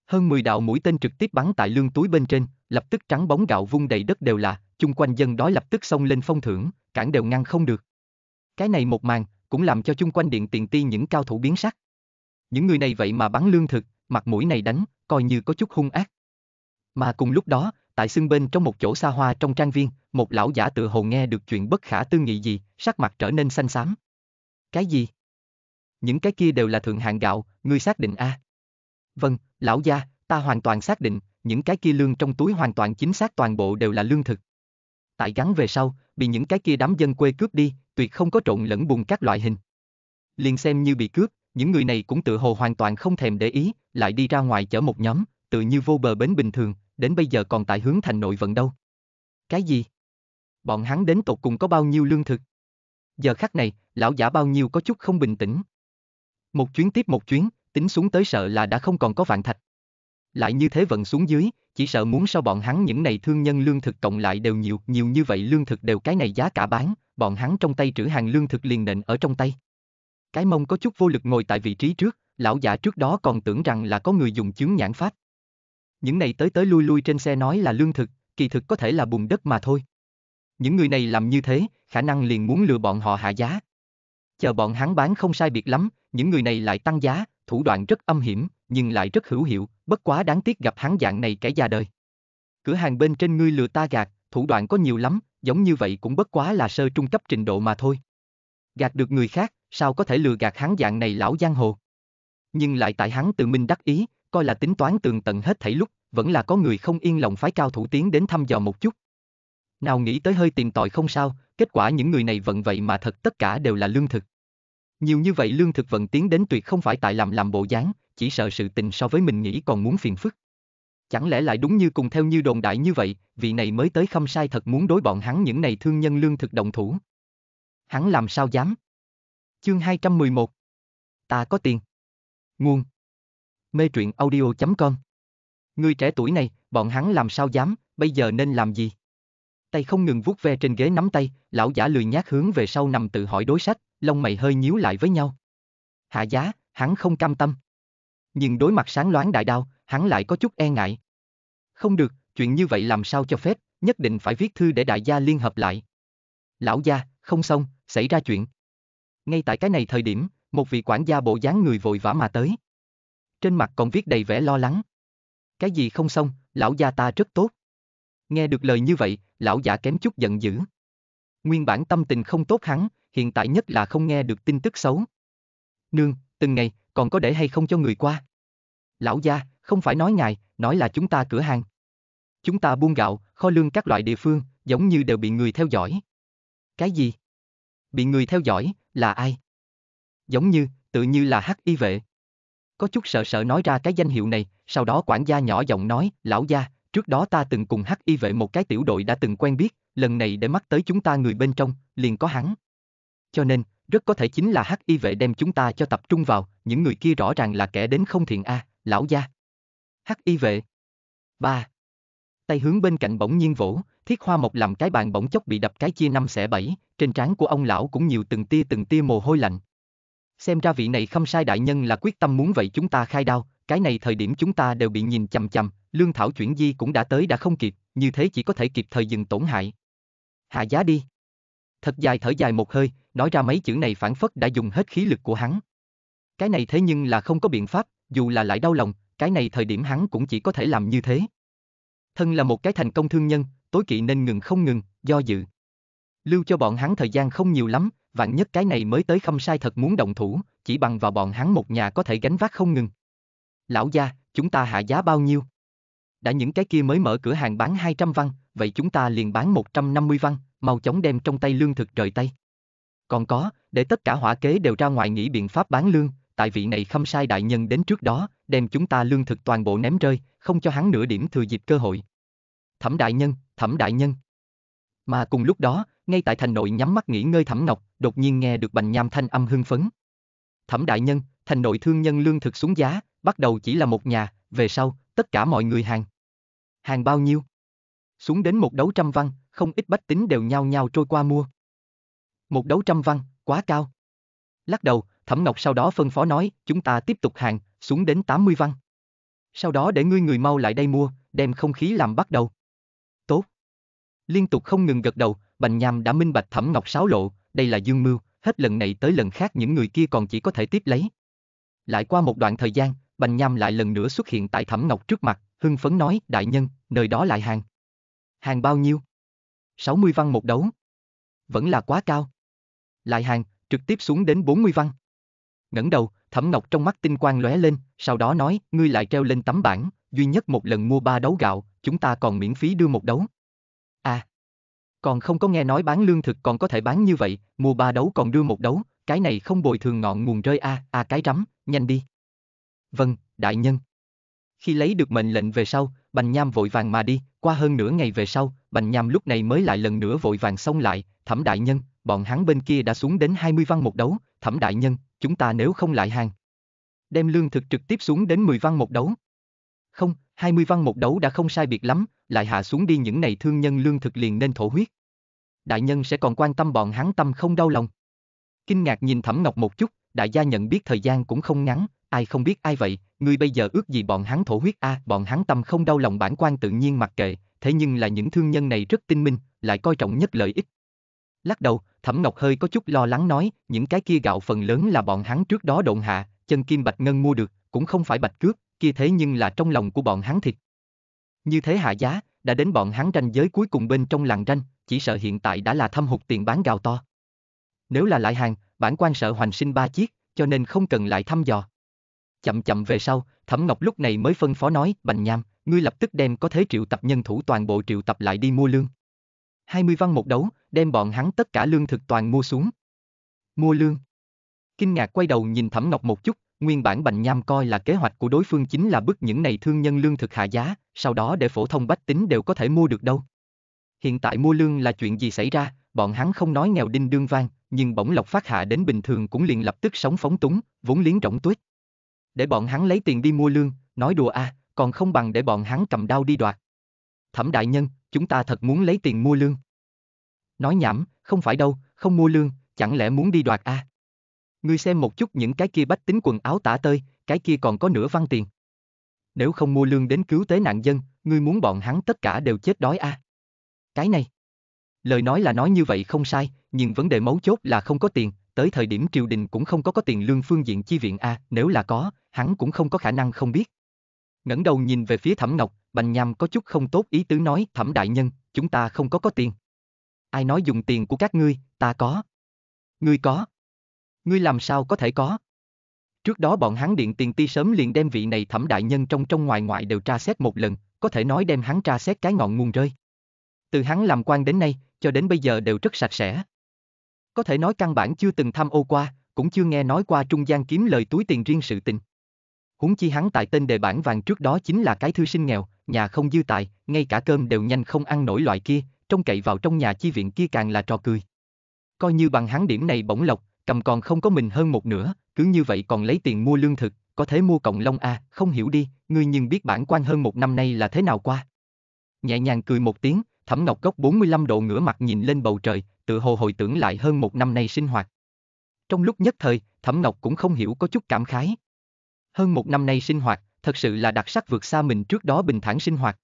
Hơn 10 đạo mũi tên trực tiếp bắn tại lương túi bên trên, lập tức trắng bóng gạo vung đầy đất đều là, chung quanh dân đói lập tức xông lên phong thưởng, cản đều ngăn không được. Cái này một màn, cũng làm cho chung quanh điện tiền ti những cao thủ biến sắc. Những người này vậy mà bắn lương thực, mặt mũi này đánh, coi như có chút hung ác. Mà cùng lúc đó, tại xương bên trong một chỗ xa hoa trong trang viên, một lão giả tự hồ nghe được chuyện bất khả tư nghị gì, sắc mặt trở nên xanh xám. Cái gì? Những cái kia đều là thượng hạng gạo, ngươi xác định a? À? Vâng, lão gia, ta hoàn toàn xác định, những cái kia lương trong túi hoàn toàn chính xác toàn bộ đều là lương thực. Tại gắn về sau, bị những cái kia đám dân quê cướp đi, tuyệt không có trộn lẫn bùn các loại hình. Liền xem như bị cướp, những người này cũng tự hồ hoàn toàn không thèm để ý, lại đi ra ngoài chở một nhóm, tự như vô bờ bến bình thường, đến bây giờ còn tại hướng thành nội vận đâu. Cái gì? Bọn hắn đến tột cùng có bao nhiêu lương thực? Giờ khắc này, lão giả bao nhiêu có chút không bình tĩnh. Một chuyến tiếp một chuyến, tính xuống tới sợ là đã không còn có vạn thạch. Lại như thế vận xuống dưới, chỉ sợ muốn sao bọn hắn những này thương nhân lương thực cộng lại đều nhiều, nhiều như vậy lương thực đều cái này giá cả bán, bọn hắn trong tay trữ hàng lương thực liền nện ở trong tay. Cái mông có chút vô lực ngồi tại vị trí trước, lão giả trước đó còn tưởng rằng là có người dùng chướng nhãn phát Những này tới tới lui lui trên xe nói là lương thực, kỳ thực có thể là bùn đất mà thôi. Những người này làm như thế, khả năng liền muốn lừa bọn họ hạ giá. Chờ bọn hắn bán không sai biệt lắm, những người này lại tăng giá, thủ đoạn rất âm hiểm, nhưng lại rất hữu hiệu, bất quá đáng tiếc gặp hắn dạng này kẻ già đời. Cửa hàng bên trên ngươi lừa ta gạt, thủ đoạn có nhiều lắm, giống như vậy cũng bất quá là sơ trung cấp trình độ mà thôi. Gạt được người khác, sao có thể lừa gạt hắn dạng này lão giang hồ? nhưng lại tại hắn tự minh đắc ý, coi là tính toán tường tận hết thảy lúc, vẫn là có người không yên lòng phái cao thủ tiến đến thăm dò một chút. Nào nghĩ tới hơi tìm tòi không sao, kết quả những người này vận vậy mà thật tất cả đều là lương thực. Nhiều như vậy lương thực vận tiến đến tuyệt không phải tại làm làm bộ dáng, chỉ sợ sự tình so với mình nghĩ còn muốn phiền phức. Chẳng lẽ lại đúng như cùng theo như đồn đại như vậy, vị này mới tới không sai thật muốn đối bọn hắn những này thương nhân lương thực động thủ. Hắn làm sao dám? Chương 211 Ta có tiền. Nguồn Mê truyện audio.com Người trẻ tuổi này, bọn hắn làm sao dám, bây giờ nên làm gì? Tay không ngừng vuốt ve trên ghế nắm tay, lão giả lười nhác hướng về sau nằm tự hỏi đối sách, lông mày hơi nhíu lại với nhau. Hạ giá, hắn không cam tâm. Nhưng đối mặt sáng loáng đại đao, hắn lại có chút e ngại. Không được, chuyện như vậy làm sao cho phép, nhất định phải viết thư để đại gia liên hợp lại. Lão gia, không xong, xảy ra chuyện. Ngay tại cái này thời điểm, một vị quản gia bộ dáng người vội vã mà tới. Trên mặt còn viết đầy vẻ lo lắng. Cái gì không xong, lão gia ta rất tốt. Nghe được lời như vậy, lão giả kém chút giận dữ. Nguyên bản tâm tình không tốt hắn, hiện tại nhất là không nghe được tin tức xấu. Nương, từng ngày, còn có để hay không cho người qua? Lão gia, không phải nói ngài, nói là chúng ta cửa hàng. Chúng ta buôn gạo, kho lương các loại địa phương, giống như đều bị người theo dõi. Cái gì? Bị người theo dõi, là ai? giống như, tự như là hắc y vệ. Có chút sợ sợ nói ra cái danh hiệu này, sau đó quản gia nhỏ giọng nói, lão gia, trước đó ta từng cùng hắc y vệ một cái tiểu đội đã từng quen biết, lần này để mắt tới chúng ta người bên trong, liền có hắn. Cho nên, rất có thể chính là hắc y vệ đem chúng ta cho tập trung vào, những người kia rõ ràng là kẻ đến không thiện a, à, lão gia. Hắc y vệ. ba Tay hướng bên cạnh bỗng nhiên vỗ, Thiết Hoa Mộc làm cái bàn bỗng chốc bị đập cái chia năm xẻ bảy, trên trán của ông lão cũng nhiều từng tia từng tia mồ hôi lạnh. Xem ra vị này không sai đại nhân là quyết tâm muốn vậy chúng ta khai đao, cái này thời điểm chúng ta đều bị nhìn chằm chằm, lương thảo chuyển di cũng đã tới đã không kịp, như thế chỉ có thể kịp thời dừng tổn hại. Hạ giá đi. Thật dài thở dài một hơi, nói ra mấy chữ này phản phất đã dùng hết khí lực của hắn. Cái này thế nhưng là không có biện pháp, dù là lại đau lòng, cái này thời điểm hắn cũng chỉ có thể làm như thế. Thân là một cái thành công thương nhân, tối kỵ nên ngừng không ngừng, do dự. Lưu cho bọn hắn thời gian không nhiều lắm, vạn nhất cái này mới tới không sai thật muốn động thủ, chỉ bằng vào bọn hắn một nhà có thể gánh vác không ngừng. Lão gia, chúng ta hạ giá bao nhiêu? Đã những cái kia mới mở cửa hàng bán 200 văn, vậy chúng ta liền bán 150 văn, mau chóng đem trong tay lương thực rời tay. Còn có, để tất cả hỏa kế đều ra ngoài nghĩ biện pháp bán lương, tại vị này không sai đại nhân đến trước đó, đem chúng ta lương thực toàn bộ ném rơi, không cho hắn nửa điểm thừa dịp cơ hội. Thẩm đại nhân, thẩm đại nhân. Mà cùng lúc đó, ngay tại thành nội nhắm mắt nghỉ ngơi thẩm ngọc, đột nhiên nghe được Bành Nham thanh âm hưng phấn. Thẩm đại nhân, thành nội thương nhân lương thực xuống giá, bắt đầu chỉ là một nhà, về sau, tất cả mọi người hàng. Hàng bao nhiêu? Xuống đến một đấu trăm văn, không ít bách tính đều nhao nhao trôi qua mua. Một đấu trăm văn, quá cao. Lắc đầu, Thẩm Ngọc sau đó phân phó nói, chúng ta tiếp tục hàng, xuống đến 80 văn. Sau đó để ngươi người mau lại đây mua, đem không khí làm bắt đầu. Tốt. Liên tục không ngừng gật đầu, Bành Nham đã minh bạch Thẩm Ngọc sáo lộ, đây là dương mưu, hết lần này tới lần khác những người kia còn chỉ có thể tiếp lấy. Lại qua một đoạn thời gian, Bành Nham lại lần nữa xuất hiện tại Thẩm Ngọc trước mặt, hưng phấn nói, đại nhân, nơi đó lại hàng. Hàng bao nhiêu? 60 văn một đấu. Vẫn là quá cao. Lại hàng, trực tiếp xuống đến 40 văn. ngẩng đầu, Thẩm Ngọc trong mắt tinh quang lóe lên, sau đó nói, ngươi lại treo lên tấm bảng, duy nhất một lần mua ba đấu gạo, chúng ta còn miễn phí đưa một đấu. À. Còn không có nghe nói bán lương thực còn có thể bán như vậy, mua ba đấu còn đưa một đấu, cái này không bồi thường ngọn nguồn rơi a, à, a à cái rắm, nhanh đi. Vâng, đại nhân. Khi lấy được mệnh lệnh về sau, Bành Nham vội vàng mà đi, qua hơn nửa ngày về sau, Bành Nham lúc này mới lại lần nữa vội vàng xông lại, thẩm đại nhân, bọn hắn bên kia đã xuống đến 20 văn một đấu, thẩm đại nhân, chúng ta nếu không lại hàng. Đem lương thực trực tiếp xuống đến 10 văn một đấu. Không, 20 văn một đấu đã không sai biệt lắm, lại hạ xuống đi những này thương nhân lương thực liền nên thổ huyết. Đại nhân sẽ còn quan tâm bọn hắn tâm không đau lòng. Kinh ngạc nhìn Thẩm Ngọc một chút, đại gia nhận biết thời gian cũng không ngắn, ai không biết ai vậy, ngươi bây giờ ước gì bọn hắn thổ huyết a, à, bọn hắn tâm không đau lòng bản quan tự nhiên mặc kệ, thế nhưng là những thương nhân này rất tinh minh, lại coi trọng nhất lợi ích. Lắc đầu, Thẩm Ngọc hơi có chút lo lắng nói, những cái kia gạo phần lớn là bọn hắn trước đó độn hạ, chân kim bạch ngân mua được, cũng không phải bạch cướp, kia thế nhưng là trong lòng của bọn hắn thịt. Như thế hạ giá, đã đến bọn hắn ranh giới cuối cùng bên trong làng ranh, chỉ sợ hiện tại đã là thâm hụt tiền bán gạo to. Nếu là lại hàng, bản quan sợ hoành sinh ba chiếc, cho nên không cần lại thăm dò. Chậm chậm về sau, Thẩm Ngọc lúc này mới phân phó nói, Bành Nham, ngươi lập tức đem có thế triệu tập nhân thủ toàn bộ triệu tập lại đi mua lương. 20 văn một đấu, đem bọn hắn tất cả lương thực toàn mua xuống. Mua lương. Kinh ngạc quay đầu nhìn Thẩm Ngọc một chút, nguyên bản Bành Nham coi là kế hoạch của đối phương chính là bức những này thương nhân lương thực hạ giá, sau đó để phổ thông bách tính đều có thể mua được đâu. Hiện tại mua lương là chuyện gì xảy ra, bọn hắn không nói nghèo đinh đương vang, nhưng bỗng lộc phát hạ đến bình thường cũng liền lập tức sống phóng túng, vốn liếng rỗng tuyết. Để bọn hắn lấy tiền đi mua lương, nói đùa a, à, còn không bằng để bọn hắn cầm đau đi đoạt. Thẩm đại nhân, chúng ta thật muốn lấy tiền mua lương. Nói nhảm, không phải đâu, không mua lương, chẳng lẽ muốn đi đoạt a? À? Ngươi xem một chút những cái kia bách tính quần áo tả tơi, cái kia còn có nửa văn tiền. Nếu không mua lương đến cứu tế nạn dân, ngươi muốn bọn hắn tất cả đều chết đói à? Cái này. Lời nói là nói như vậy không sai, nhưng vấn đề mấu chốt là không có tiền, tới thời điểm triều đình cũng không có có tiền lương phương diện chi viện a, à, nếu là có, hắn cũng không có khả năng không biết. Ngẩng đầu nhìn về phía Thẩm Ngọc, Bành Nham có chút không tốt ý tứ nói, Thẩm đại nhân, chúng ta không có có tiền. Ai nói dùng tiền của các ngươi, ta có. Ngươi có. Ngươi làm sao có thể có? Trước đó bọn hắn điện tiền ti sớm liền đem vị này thẩm đại nhân trong trong ngoài ngoại đều tra xét một lần, có thể nói đem hắn tra xét cái ngọn nguồn rơi. Từ hắn làm quan đến nay, cho đến bây giờ đều rất sạch sẽ. Có thể nói căn bản chưa từng tham ô qua, cũng chưa nghe nói qua trung gian kiếm lời túi tiền riêng sự tình. Huống chi hắn tại tên đề bản vàng trước đó chính là cái thư sinh nghèo, nhà không dư tài, ngay cả cơm đều nhanh không ăn nổi loại kia, trông cậy vào trong nhà chi viện kia càng là trò cười. Coi như bằng hắn điểm này bổng lộc, cầm còn không có mình hơn một nửa, cứ như vậy còn lấy tiền mua lương thực, có thể mua cộng long à, không hiểu đi, ngươi nhưng biết bản quan hơn một năm nay là thế nào qua. Nhẹ nhàng cười một tiếng, Thẩm Ngọc Cốc 45 độ ngửa mặt nhìn lên bầu trời, tự hồ hồi tưởng lại hơn một năm nay sinh hoạt. Trong lúc nhất thời, Thẩm Ngọc cũng không hiểu có chút cảm khái. Hơn một năm nay sinh hoạt, thật sự là đặc sắc vượt xa mình trước đó bình thản sinh hoạt.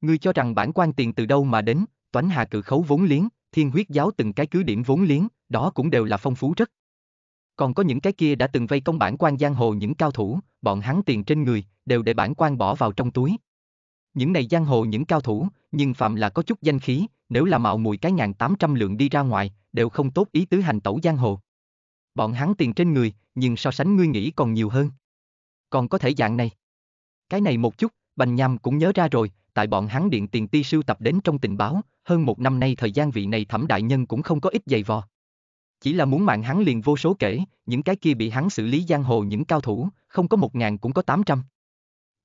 Ngươi cho rằng bản quan tiền từ đâu mà đến, toán hà cử khấu vốn liếng, thiên huyết giáo từng cái cứ điểm vốn liếng, đó cũng đều là phong phú rất. Còn có những cái kia đã từng vây công bản quan giang hồ những cao thủ, bọn hắn tiền trên người, đều để bản quan bỏ vào trong túi. Những này giang hồ những cao thủ, nhưng phạm là có chút danh khí, nếu là mạo mùi cái ngàn tám trăm lượng đi ra ngoài, đều không tốt ý tứ hành tẩu giang hồ. Bọn hắn tiền trên người, nhưng so sánh ngươi nghĩ còn nhiều hơn. Còn có thể dạng này. Cái này một chút, Bành Nham cũng nhớ ra rồi, tại bọn hắn điện tiền ti sưu tập đến trong tình báo, hơn một năm nay thời gian vị này thẩm đại nhân cũng không có ít dày vò. Chỉ là muốn mạng hắn liền vô số kể, những cái kia bị hắn xử lý giang hồ những cao thủ, không có một ngàn cũng có tám trăm.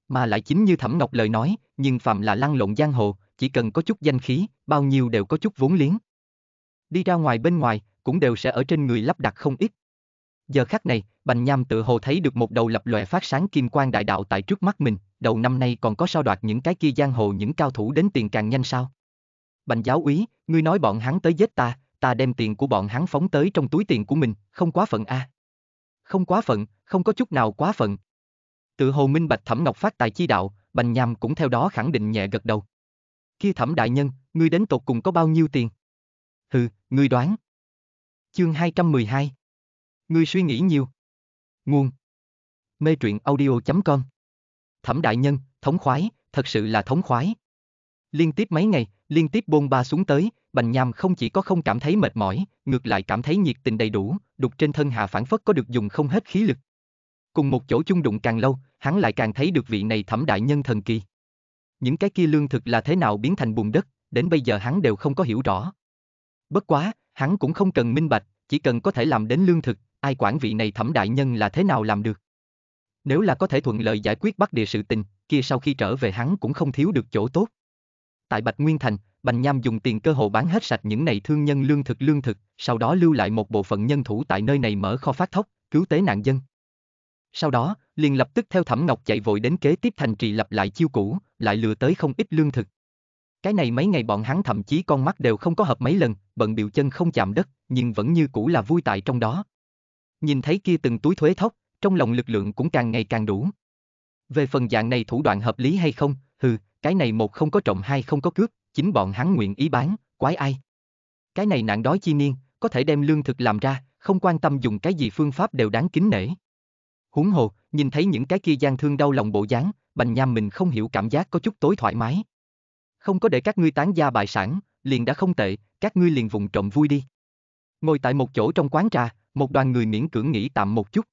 Mà lại chính như Thẩm Ngọc lời nói, nhưng phạm là lăn lộn giang hồ, chỉ cần có chút danh khí, bao nhiêu đều có chút vốn liếng. Đi ra ngoài bên ngoài, cũng đều sẽ ở trên người lắp đặt không ít. Giờ khắc này, Bành Nham tự hồ thấy được một đầu lập lòe phát sáng kim quang đại đạo tại trước mắt mình, đầu năm nay còn có sao đoạt những cái kia giang hồ những cao thủ đến tiền càng nhanh sao? Bành giáo úy, ngươi nói bọn hắn tới giết ta, ta đem tiền của bọn hắn phóng tới trong túi tiền của mình, không quá phận a. À. Không quá phận, không có chút nào quá phận. Tự hồ minh bạch Thẩm Ngọc phát tài chi đạo, Bành Nham cũng theo đó khẳng định nhẹ gật đầu. Kia Thẩm đại nhân, ngươi đến tột cùng có bao nhiêu tiền? Hừ, ngươi đoán. Chương 212. Ngươi suy nghĩ nhiều. Nguồn. Mê truyện audio.com. Thẩm đại nhân, thống khoái, thật sự là thống khoái. Liên tiếp mấy ngày, liên tiếp bôn ba xuống tới, Bành Nham không chỉ có không cảm thấy mệt mỏi, ngược lại cảm thấy nhiệt tình đầy đủ, đục trên thân hạ phản phất có được dùng không hết khí lực. Cùng một chỗ chung đụng càng lâu, hắn lại càng thấy được vị này thẩm đại nhân thần kỳ. Những cái kia lương thực là thế nào biến thành bùn đất, đến bây giờ hắn đều không có hiểu rõ. Bất quá, hắn cũng không cần minh bạch, chỉ cần có thể làm đến lương thực, ai quản vị này thẩm đại nhân là thế nào làm được. Nếu là có thể thuận lợi giải quyết bắt địa sự tình, kia sau khi trở về hắn cũng không thiếu được chỗ tốt. Tại Bạch Nguyên Thành, Bành Nham dùng tiền cơ hội bán hết sạch những này thương nhân lương thực lương thực, sau đó lưu lại một bộ phận nhân thủ tại nơi này mở kho phát thóc, cứu tế nạn dân. Sau đó, liền lập tức theo Thẩm Ngọc chạy vội đến kế tiếp thành trì lập lại chiêu cũ, lại lừa tới không ít lương thực. Cái này mấy ngày bọn hắn thậm chí con mắt đều không có hợp mấy lần, bận biểu chân không chạm đất, nhưng vẫn như cũ là vui tại trong đó. Nhìn thấy kia từng túi thuế thóc, trong lòng lực lượng cũng càng ngày càng đủ. Về phần dạng này thủ đoạn hợp lý hay không, hừ, cái này một không có trộm hai không có cướp, chính bọn hắn nguyện ý bán, quái ai. Cái này nạn đói chi niên, có thể đem lương thực làm ra, không quan tâm dùng cái gì phương pháp đều đáng kính nể. Huống hồ, nhìn thấy những cái kia gian thương đau lòng bộ dáng, bành nham mình không hiểu cảm giác có chút tối thoải mái. Không có để các ngươi tán gia bại sản, liền đã không tệ, các ngươi liền vùng trộm vui đi. Ngồi tại một chỗ trong quán trà, một đoàn người miễn cưỡng nghỉ tạm một chút.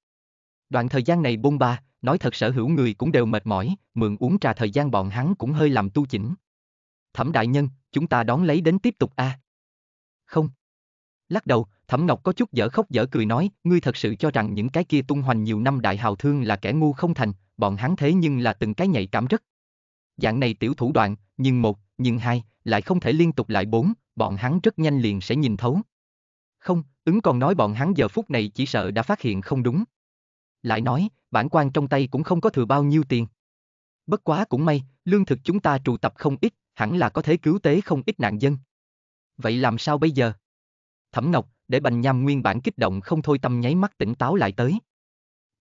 Đoạn thời gian này bôn ba, nói thật sở hữu người cũng đều mệt mỏi, mượn uống trà thời gian bọn hắn cũng hơi làm tu chỉnh. Thẩm đại nhân, chúng ta đón lấy đến tiếp tục a. À? Không. Lắc đầu, Thẩm Ngọc có chút dở khóc dở cười nói, ngươi thật sự cho rằng những cái kia tung hoành nhiều năm đại hào thương là kẻ ngu không thành, bọn hắn thế nhưng là từng cái nhạy cảm rất. Dạng này tiểu thủ đoạn, nhưng một, nhưng hai, lại không thể liên tục lại bốn, bọn hắn rất nhanh liền sẽ nhìn thấu. Không, ứng còn nói bọn hắn giờ phút này chỉ sợ đã phát hiện không đúng. Lại nói, bản quan trong tay cũng không có thừa bao nhiêu tiền. Bất quá cũng may, lương thực chúng ta trụ tập không ít, hẳn là có thể cứu tế không ít nạn dân. Vậy làm sao bây giờ? Thẩm Ngọc, để Bành Nham nguyên bản kích động không thôi tâm nháy mắt tỉnh táo lại tới.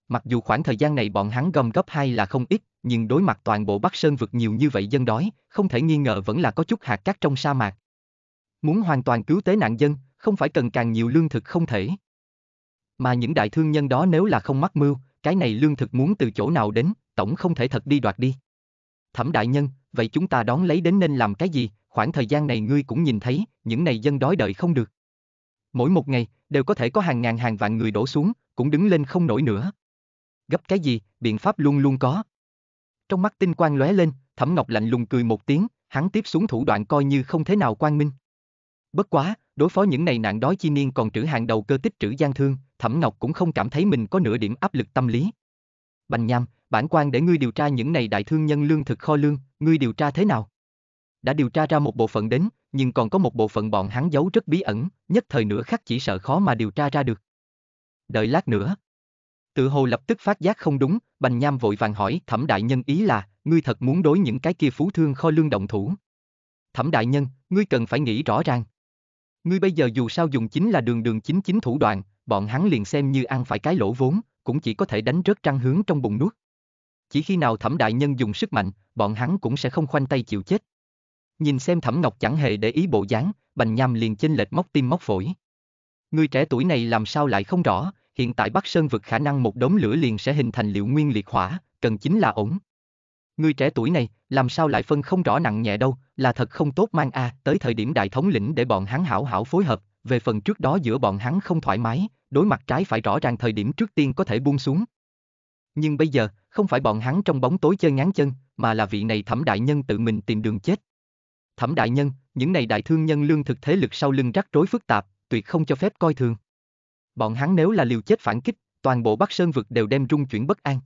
Mặc dù khoảng thời gian này bọn hắn gom góp hay là không ít, nhưng đối mặt toàn bộ Bắc Sơn vực nhiều như vậy dân đói, không thể nghi ngờ vẫn là có chút hạt cát trong sa mạc. Muốn hoàn toàn cứu tế nạn dân, không phải cần càng nhiều lương thực không thể. Mà những đại thương nhân đó nếu là không mắc mưu, cái này lương thực muốn từ chỗ nào đến, tổng không thể thật đi đoạt đi. Thẩm đại nhân, vậy chúng ta đón lấy đến nên làm cái gì, khoảng thời gian này ngươi cũng nhìn thấy, những này dân đói đợi không được. Mỗi một ngày, đều có thể có hàng ngàn hàng vạn người đổ xuống, cũng đứng lên không nổi nữa. Gấp cái gì, biện pháp luôn luôn có. Trong mắt tinh quang lóe lên, Thẩm Ngọc lạnh lùng cười một tiếng, hắn tiếp xuống thủ đoạn coi như không thế nào quang minh. Bất quá, đối phó những này nạn đói chi niên còn trữ hàng đầu cơ tích trữ gian thương, Thẩm Ngọc cũng không cảm thấy mình có nửa điểm áp lực tâm lý. Bành nham, bản quan để ngươi điều tra những này đại thương nhân lương thực kho lương, ngươi điều tra thế nào? Đã điều tra ra một bộ phận đến, nhưng còn có một bộ phận bọn hắn giấu rất bí ẩn, nhất thời nữa khắc chỉ sợ khó mà điều tra ra được. Đợi lát nữa. Tự hồ lập tức phát giác không đúng, Bành Nham vội vàng hỏi thẩm đại nhân ý là, ngươi thật muốn đối những cái kia phú thương kho lương động thủ. Thẩm đại nhân, ngươi cần phải nghĩ rõ ràng. Ngươi bây giờ dù sao dùng chính là đường đường chính chính thủ đoạn, bọn hắn liền xem như ăn phải cái lỗ vốn, cũng chỉ có thể đánh rớt trăng hướng trong bụng nuốt chỉ khi nào thẩm đại nhân dùng sức mạnh, bọn hắn cũng sẽ không khoanh tay chịu chết. Nhìn xem thẩm ngọc chẳng hề để ý bộ dáng, bành nham liền chênh lệch móc tim móc phổi. Người trẻ tuổi này làm sao lại không rõ, hiện tại Bắc Sơn vực khả năng một đống lửa liền sẽ hình thành liệu nguyên liệt hỏa, cần chính là ổn. Người trẻ tuổi này, làm sao lại phân không rõ nặng nhẹ đâu, là thật không tốt mang a, à, tới thời điểm đại thống lĩnh để bọn hắn hảo hảo phối hợp, về phần trước đó giữa bọn hắn không thoải mái, đối mặt trái phải rõ ràng thời điểm trước tiên có thể buông xuống. Nhưng bây giờ, không phải bọn hắn trong bóng tối chơi ngán chân, mà là vị này thẩm đại nhân tự mình tìm đường chết. Thẩm đại nhân, những này đại thương nhân lương thực thế lực sau lưng rắc rối phức tạp, tuyệt không cho phép coi thường. Bọn hắn nếu là liều chết phản kích, toàn bộ Bắc Sơn vực đều đem rung chuyển bất an.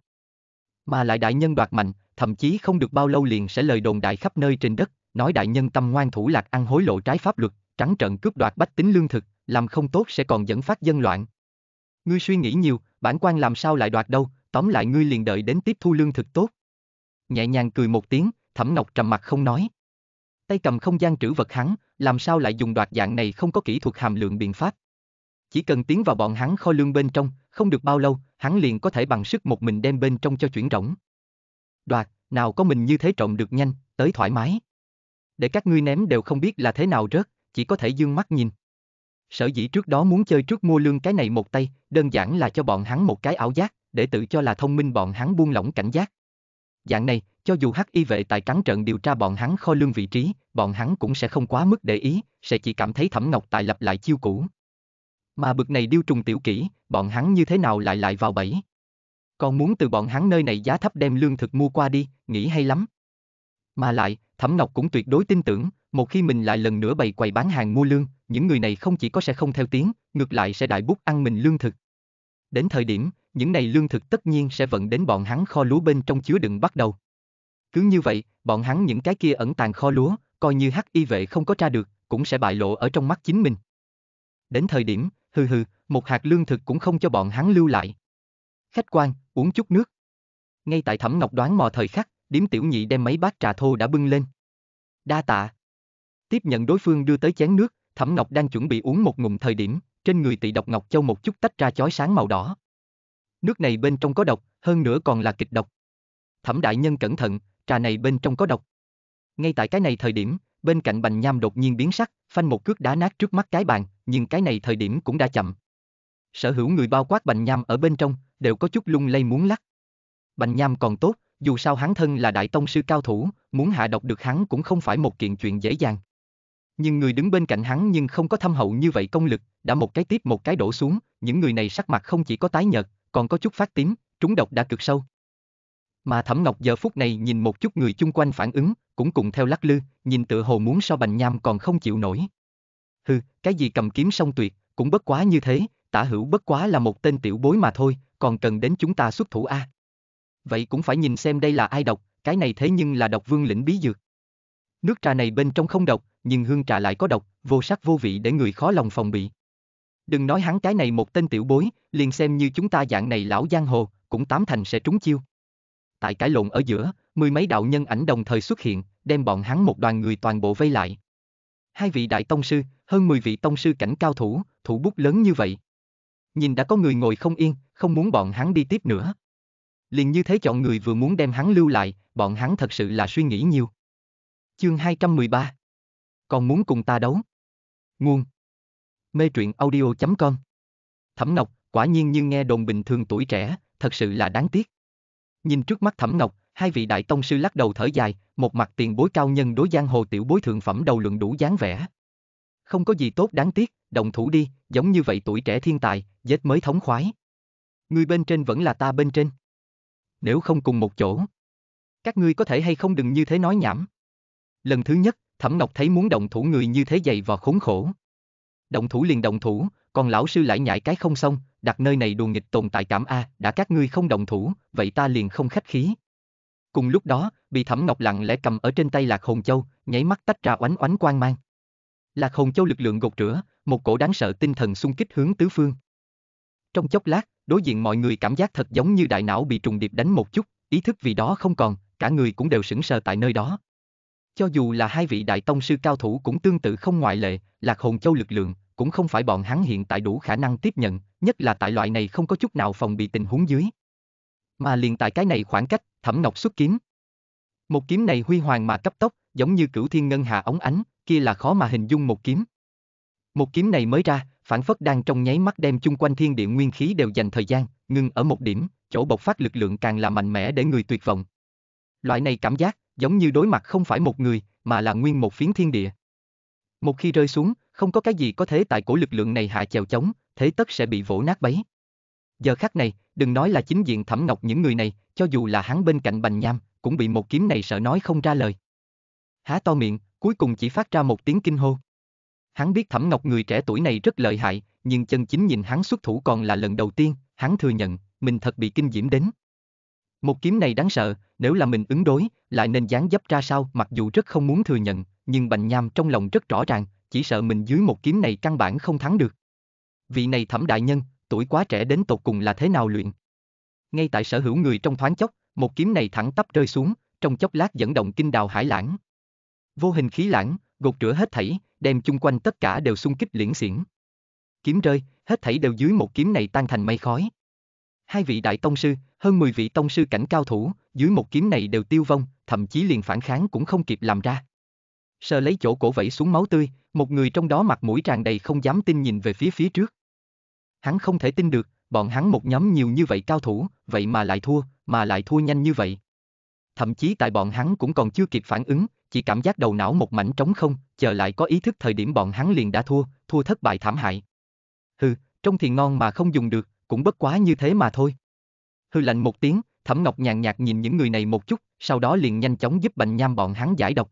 Mà lại đại nhân đoạt mạnh, thậm chí không được bao lâu liền sẽ lời đồn đại khắp nơi trên đất, nói đại nhân tâm ngoan thủ lạc ăn hối lộ trái pháp luật, trắng trợn cướp đoạt bách tính lương thực, làm không tốt sẽ còn dẫn phát dân loạn. Ngươi suy nghĩ nhiều, bản quan làm sao lại đoạt đâu, tóm lại ngươi liền đợi đến tiếp thu lương thực tốt. Nhẹ nhàng cười một tiếng, thẩm ngọc trầm mặt không nói. Tay cầm không gian trữ vật hắn, làm sao lại dùng đoạt dạng này không có kỹ thuật hàm lượng biện pháp. Chỉ cần tiến vào bọn hắn kho lương bên trong, không được bao lâu, hắn liền có thể bằng sức một mình đem bên trong cho chuyển rỗng. Đoạt, nào có mình như thế trộm được nhanh, tới thoải mái. Để các ngươi ném đều không biết là thế nào rớt, chỉ có thể dương mắt nhìn. Sở dĩ trước đó muốn chơi trước mua lương cái này một tay, đơn giản là cho bọn hắn một cái ảo giác để tự cho là thông minh bọn hắn buông lỏng cảnh giác. Dạng này, cho dù hắc y vệ tại trắng trận điều tra bọn hắn kho lương vị trí, bọn hắn cũng sẽ không quá mức để ý, sẽ chỉ cảm thấy thẩm ngọc tại lập lại chiêu cũ. Mà bực này điêu trùng tiểu kỹ, bọn hắn như thế nào lại lại vào bẫy. Còn muốn từ bọn hắn nơi này giá thấp đem lương thực mua qua đi, nghĩ hay lắm. Mà lại, Thẩm Ngọc cũng tuyệt đối tin tưởng, một khi mình lại lần nữa bày quầy bán hàng mua lương, những người này không chỉ có sẽ không theo tiếng, ngược lại sẽ đại bút ăn mình lương thực. Đến thời điểm, những này lương thực tất nhiên sẽ vận đến bọn hắn kho lúa bên trong chứa đựng bắt đầu. Cứ như vậy, bọn hắn những cái kia ẩn tàng kho lúa, coi như hắc y vệ không có tra được, cũng sẽ bại lộ ở trong mắt chính mình. Đến thời điểm, hừ hừ, một hạt lương thực cũng không cho bọn hắn lưu lại. Khách quan, uống chút nước. Ngay tại thẩm ngọc đoán mò thời khắc, điếm tiểu nhị đem mấy bát trà thô đã bưng lên. Đa tạ. Tiếp nhận đối phương đưa tới chén nước, thẩm ngọc đang chuẩn bị uống một ngụm thời điểm, trên người tị độc ngọc châu một chút tách ra chói sáng màu đỏ. Nước này bên trong có độc, hơn nữa còn là kịch độc. Thẩm đại nhân cẩn thận, trà này bên trong có độc. Ngay tại cái này thời điểm, bên cạnh Bành Nham đột nhiên biến sắc, phanh một cước đá nát trước mắt cái bàn, nhưng cái này thời điểm cũng đã chậm. Sở hữu người bao quát Bành Nham ở bên trong, đều có chút lung lay muốn lắc. Bành Nham còn tốt, dù sao hắn thân là đại tông sư cao thủ, muốn hạ độc được hắn cũng không phải một kiện chuyện dễ dàng. Nhưng người đứng bên cạnh hắn nhưng không có thâm hậu như vậy công lực, đã một cái tiếp một cái đổ xuống, những người này sắc mặt không chỉ có tái nhợt, còn có chút phát tím, trúng độc đã cực sâu. Mà Thẩm Ngọc giờ phút này nhìn một chút người chung quanh phản ứng, cũng cùng theo lắc lư, nhìn tựa hồ muốn so bành nham còn không chịu nổi. Hừ, cái gì cầm kiếm song tuyệt, cũng bất quá như thế, tả hữu bất quá là một tên tiểu bối mà thôi, còn cần đến chúng ta xuất thủ a. À. Vậy cũng phải nhìn xem đây là ai độc, cái này thế nhưng là độc vương lĩnh bí dược. Nước trà này bên trong không độc, nhưng hương trà lại có độc, vô sắc vô vị để người khó lòng phòng bị. Đừng nói hắn cái này một tên tiểu bối, liền xem như chúng ta dạng này lão giang hồ, cũng tám thành sẽ trúng chiêu. Tại cái lộn ở giữa, mười mấy đạo nhân ảnh đồng thời xuất hiện, đem bọn hắn một đoàn người toàn bộ vây lại. Hai vị đại tông sư, hơn mười vị tông sư cảnh cao thủ, thủ bút lớn như vậy. Nhìn đã có người ngồi không yên, không muốn bọn hắn đi tiếp nữa. Liền như thế chọn người vừa muốn đem hắn lưu lại, bọn hắn thật sự là suy nghĩ nhiều. Chương 213 Còn muốn cùng ta đấu? Nguồn mê truyện audio.com. Thẩm Ngọc, quả nhiên như nghe đồn bình thường tuổi trẻ, thật sự là đáng tiếc. Nhìn trước mắt Thẩm Ngọc, hai vị đại tông sư lắc đầu thở dài, một mặt tiền bối cao nhân đối giang hồ tiểu bối thượng phẩm đầu luận đủ dáng vẻ. Không có gì tốt đáng tiếc, động thủ đi, giống như vậy tuổi trẻ thiên tài, dết mới thống khoái. Người bên trên vẫn là ta bên trên. Nếu không cùng một chỗ. Các ngươi có thể hay không đừng như thế nói nhảm. Lần thứ nhất, Thẩm Ngọc thấy muốn động thủ người như thế dày vào khốn khổ động thủ liền động thủ, còn lão sư lại nhảy cái không xong, đặt nơi này đùa nghịch tồn tại cảm a, à, đã các ngươi không động thủ, vậy ta liền không khách khí. Cùng lúc đó, bị Thẩm Ngọc lặng lẽ cầm ở trên tay Lạc Hồn Châu, nháy mắt tách ra oánh oánh quang mang. Lạc Hồn Châu lực lượng gột rửa, một cổ đáng sợ tinh thần xung kích hướng tứ phương. Trong chốc lát, đối diện mọi người cảm giác thật giống như đại não bị trùng điệp đánh một chút, ý thức vì đó không còn, cả người cũng đều sững sờ tại nơi đó. Cho dù là hai vị đại tông sư cao thủ cũng tương tự không ngoại lệ, lạc hồn châu lực lượng, cũng không phải bọn hắn hiện tại đủ khả năng tiếp nhận, nhất là tại loại này không có chút nào phòng bị tình huống dưới. Mà liền tại cái này khoảng cách, thẩm ngọc xuất kiếm. Một kiếm này huy hoàng mà cấp tốc, giống như cửu thiên ngân hà ống ánh, kia là khó mà hình dung một kiếm. Một kiếm này mới ra, phản phất đang trong nháy mắt đem chung quanh thiên địa nguyên khí đều dành thời gian, ngưng ở một điểm, chỗ bộc phát lực lượng càng là mạnh mẽ để người tuyệt vọng. Loại này cảm giác, giống như đối mặt không phải một người, mà là nguyên một phiến thiên địa. Một khi rơi xuống, không có cái gì có thể tại cổ lực lượng này hạ chèo chống, thế tất sẽ bị vỗ nát bấy. Giờ khắc này, đừng nói là chính diện thẩm ngọc những người này, cho dù là hắn bên cạnh bành nham, cũng bị một kiếm này sợ nói không ra lời. Há to miệng, cuối cùng chỉ phát ra một tiếng kinh hô. Hắn biết thẩm ngọc người trẻ tuổi này rất lợi hại, nhưng chân chính nhìn hắn xuất thủ còn là lần đầu tiên, hắn thừa nhận, mình thật bị kinh diễm đến. Một kiếm này đáng sợ, nếu là mình ứng đối, lại nên dáng dấp ra sao mặc dù rất không muốn thừa nhận, nhưng Bành Nham trong lòng rất rõ ràng, chỉ sợ mình dưới một kiếm này căn bản không thắng được. Vị này thẩm đại nhân, tuổi quá trẻ đến tột cùng là thế nào luyện? Ngay tại sở hữu người trong thoáng chốc, một kiếm này thẳng tắp rơi xuống, trong chốc lát dẫn động kinh đào hải lãng. Vô hình khí lãng, gột rửa hết thảy, đem chung quanh tất cả đều xung kích liễn xiển. Kiếm rơi, hết thảy đều dưới một kiếm này tan thành mây khói hai vị đại tông sư, hơn 10 vị tông sư cảnh cao thủ, dưới một kiếm này đều tiêu vong, thậm chí liền phản kháng cũng không kịp làm ra. Sờ lấy chỗ cổ vẫy xuống máu tươi, một người trong đó mặt mũi tràn đầy không dám tin nhìn về phía phía trước. Hắn không thể tin được, bọn hắn một nhóm nhiều như vậy cao thủ, vậy mà lại thua, mà lại thua nhanh như vậy. Thậm chí tại bọn hắn cũng còn chưa kịp phản ứng, chỉ cảm giác đầu não một mảnh trống không, chờ lại có ý thức thời điểm bọn hắn liền đã thua, thua thất bại thảm hại. Hừ, trong thì ngon mà không dùng được, cũng bất quá như thế mà thôi. Hư lạnh một tiếng, Thẩm Ngọc nhàn nhạt nhìn những người này một chút, sau đó liền nhanh chóng giúp Bành Nham bọn hắn giải độc.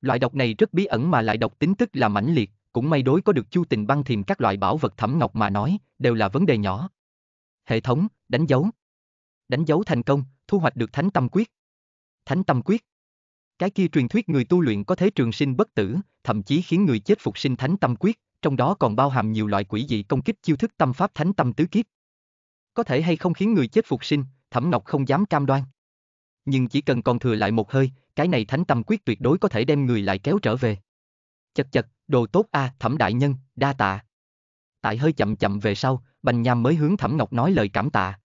Loại độc này rất bí ẩn mà lại độc tính tức là mãnh liệt, cũng may đối có được chu tình băng thiềm các loại bảo vật Thẩm Ngọc mà nói, đều là vấn đề nhỏ. Hệ thống, đánh dấu. Đánh dấu thành công, thu hoạch được Thánh Tâm Quyết. Thánh Tâm Quyết. Cái kia truyền thuyết người tu luyện có thể trường sinh bất tử, thậm chí khiến người chết phục sinh Thánh Tâm Quyết, trong đó còn bao hàm nhiều loại quỷ dị công kích chiêu thức tâm pháp Thánh Tâm Tứ Kiếp có thể hay không khiến người chết phục sinh, Thẩm Ngọc không dám cam đoan. Nhưng chỉ cần còn thừa lại một hơi, cái này thánh tâm quyết tuyệt đối có thể đem người lại kéo trở về. Chật chật, đồ tốt a, à, Thẩm đại nhân, đa tạ. Tại hơi chậm chậm về sau, Bành Nham mới hướng Thẩm Ngọc nói lời cảm tạ.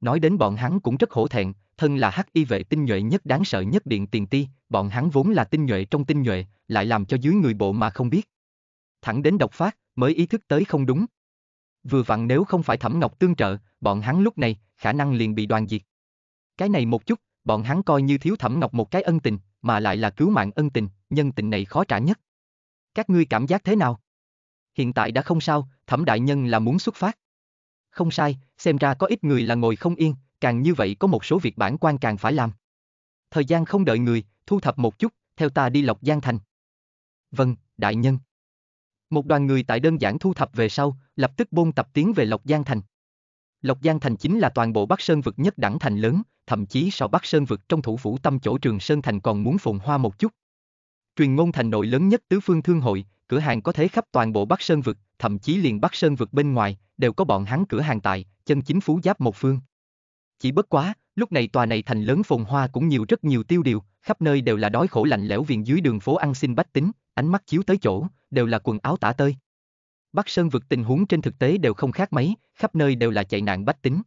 Nói đến bọn hắn cũng rất hổ thẹn, thân là hắc y vệ tinh nhuệ nhất đáng sợ nhất điện tiền ti, bọn hắn vốn là tinh nhuệ trong tinh nhuệ, lại làm cho dưới người bộ mà không biết. Thẳng đến độc phát, mới ý thức tới không đúng vừa vặn nếu không phải Thẩm Ngọc tương trợ, bọn hắn lúc này, khả năng liền bị đoàn diệt. Cái này một chút, bọn hắn coi như thiếu Thẩm Ngọc một cái ân tình, mà lại là cứu mạng ân tình, nhân tình này khó trả nhất. Các ngươi cảm giác thế nào? Hiện tại đã không sao, Thẩm Đại Nhân là muốn xuất phát. Không sai, xem ra có ít người là ngồi không yên, càng như vậy có một số việc bản quan càng phải làm. Thời gian không đợi người, thu thập một chút, theo ta đi Lộc Giang Thành. Vâng, Đại Nhân. Một đoàn người tại đơn giản thu thập về sau, lập tức bôn tập tiến về Lộc Giang Thành. Lộc Giang Thành chính là toàn bộ Bắc Sơn vực nhất đẳng thành lớn, thậm chí so Bắc Sơn vực trong thủ phủ tâm chỗ Trường Sơn Thành còn muốn phồn hoa một chút. Truyền ngôn thành nội lớn nhất tứ phương thương hội, cửa hàng có thể khắp toàn bộ Bắc Sơn vực, thậm chí liền Bắc Sơn vực bên ngoài, đều có bọn hắn cửa hàng tại, chân chính phú giáp một phương. Chỉ bất quá, lúc này tòa này thành lớn phồn hoa cũng nhiều rất nhiều tiêu điều, khắp nơi đều là đói khổ lạnh lẽo viền dưới đường phố ăn xin bách tính, ánh mắt chiếu tới chỗ, đều là quần áo tả tơi. Bắc Sơn vực tình huống trên thực tế đều không khác mấy, khắp nơi đều là chạy nạn bách tính.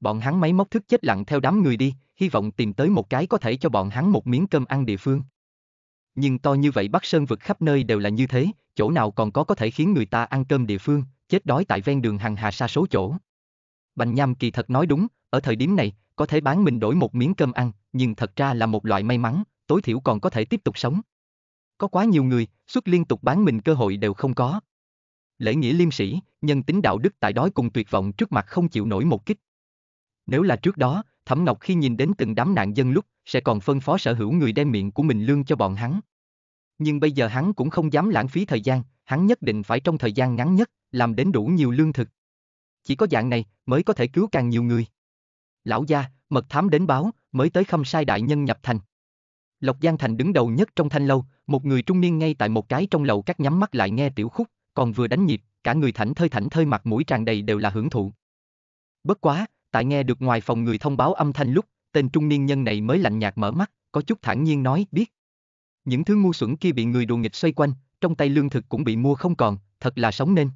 Bọn hắn máy móc thức chết lặng theo đám người đi, hy vọng tìm tới một cái có thể cho bọn hắn một miếng cơm ăn địa phương. Nhưng to như vậy Bắc Sơn vực khắp nơi đều là như thế, chỗ nào còn có có thể khiến người ta ăn cơm địa phương, chết đói tại ven đường hàng hà xa số chỗ. Bành Nham kỳ thật nói đúng, ở thời điểm này, có thể bán mình đổi một miếng cơm ăn, nhưng thật ra là một loại may mắn, tối thiểu còn có thể tiếp tục sống có quá nhiều người, suốt liên tục bán mình cơ hội đều không có. Lễ nghĩa liêm sĩ, nhân tính đạo đức tại đói cùng tuyệt vọng trước mặt không chịu nổi một kích. Nếu là trước đó, Thẩm Ngọc khi nhìn đến từng đám nạn dân lúc, sẽ còn phân phó sở hữu người đem miệng của mình lương cho bọn hắn. Nhưng bây giờ hắn cũng không dám lãng phí thời gian, hắn nhất định phải trong thời gian ngắn nhất, làm đến đủ nhiều lương thực. Chỉ có dạng này mới có thể cứu càng nhiều người. Lão gia, mật thám đến báo, mới tới khâm sai đại nhân nhập thành. Lộc Giang Thành đứng đầu nhất trong thanh lâu, một người trung niên ngay tại một cái trong lầu các nhắm mắt lại nghe tiểu khúc, còn vừa đánh nhịp, cả người thảnh thơi thảnh thơi mặt mũi tràn đầy đều là hưởng thụ. Bất quá, tại nghe được ngoài phòng người thông báo âm thanh lúc, tên trung niên nhân này mới lạnh nhạt mở mắt, có chút thản nhiên nói, biết. Những thứ ngu xuẩn kia bị người đùa nghịch xoay quanh, trong tay lương thực cũng bị mua không còn, thật là sống nên.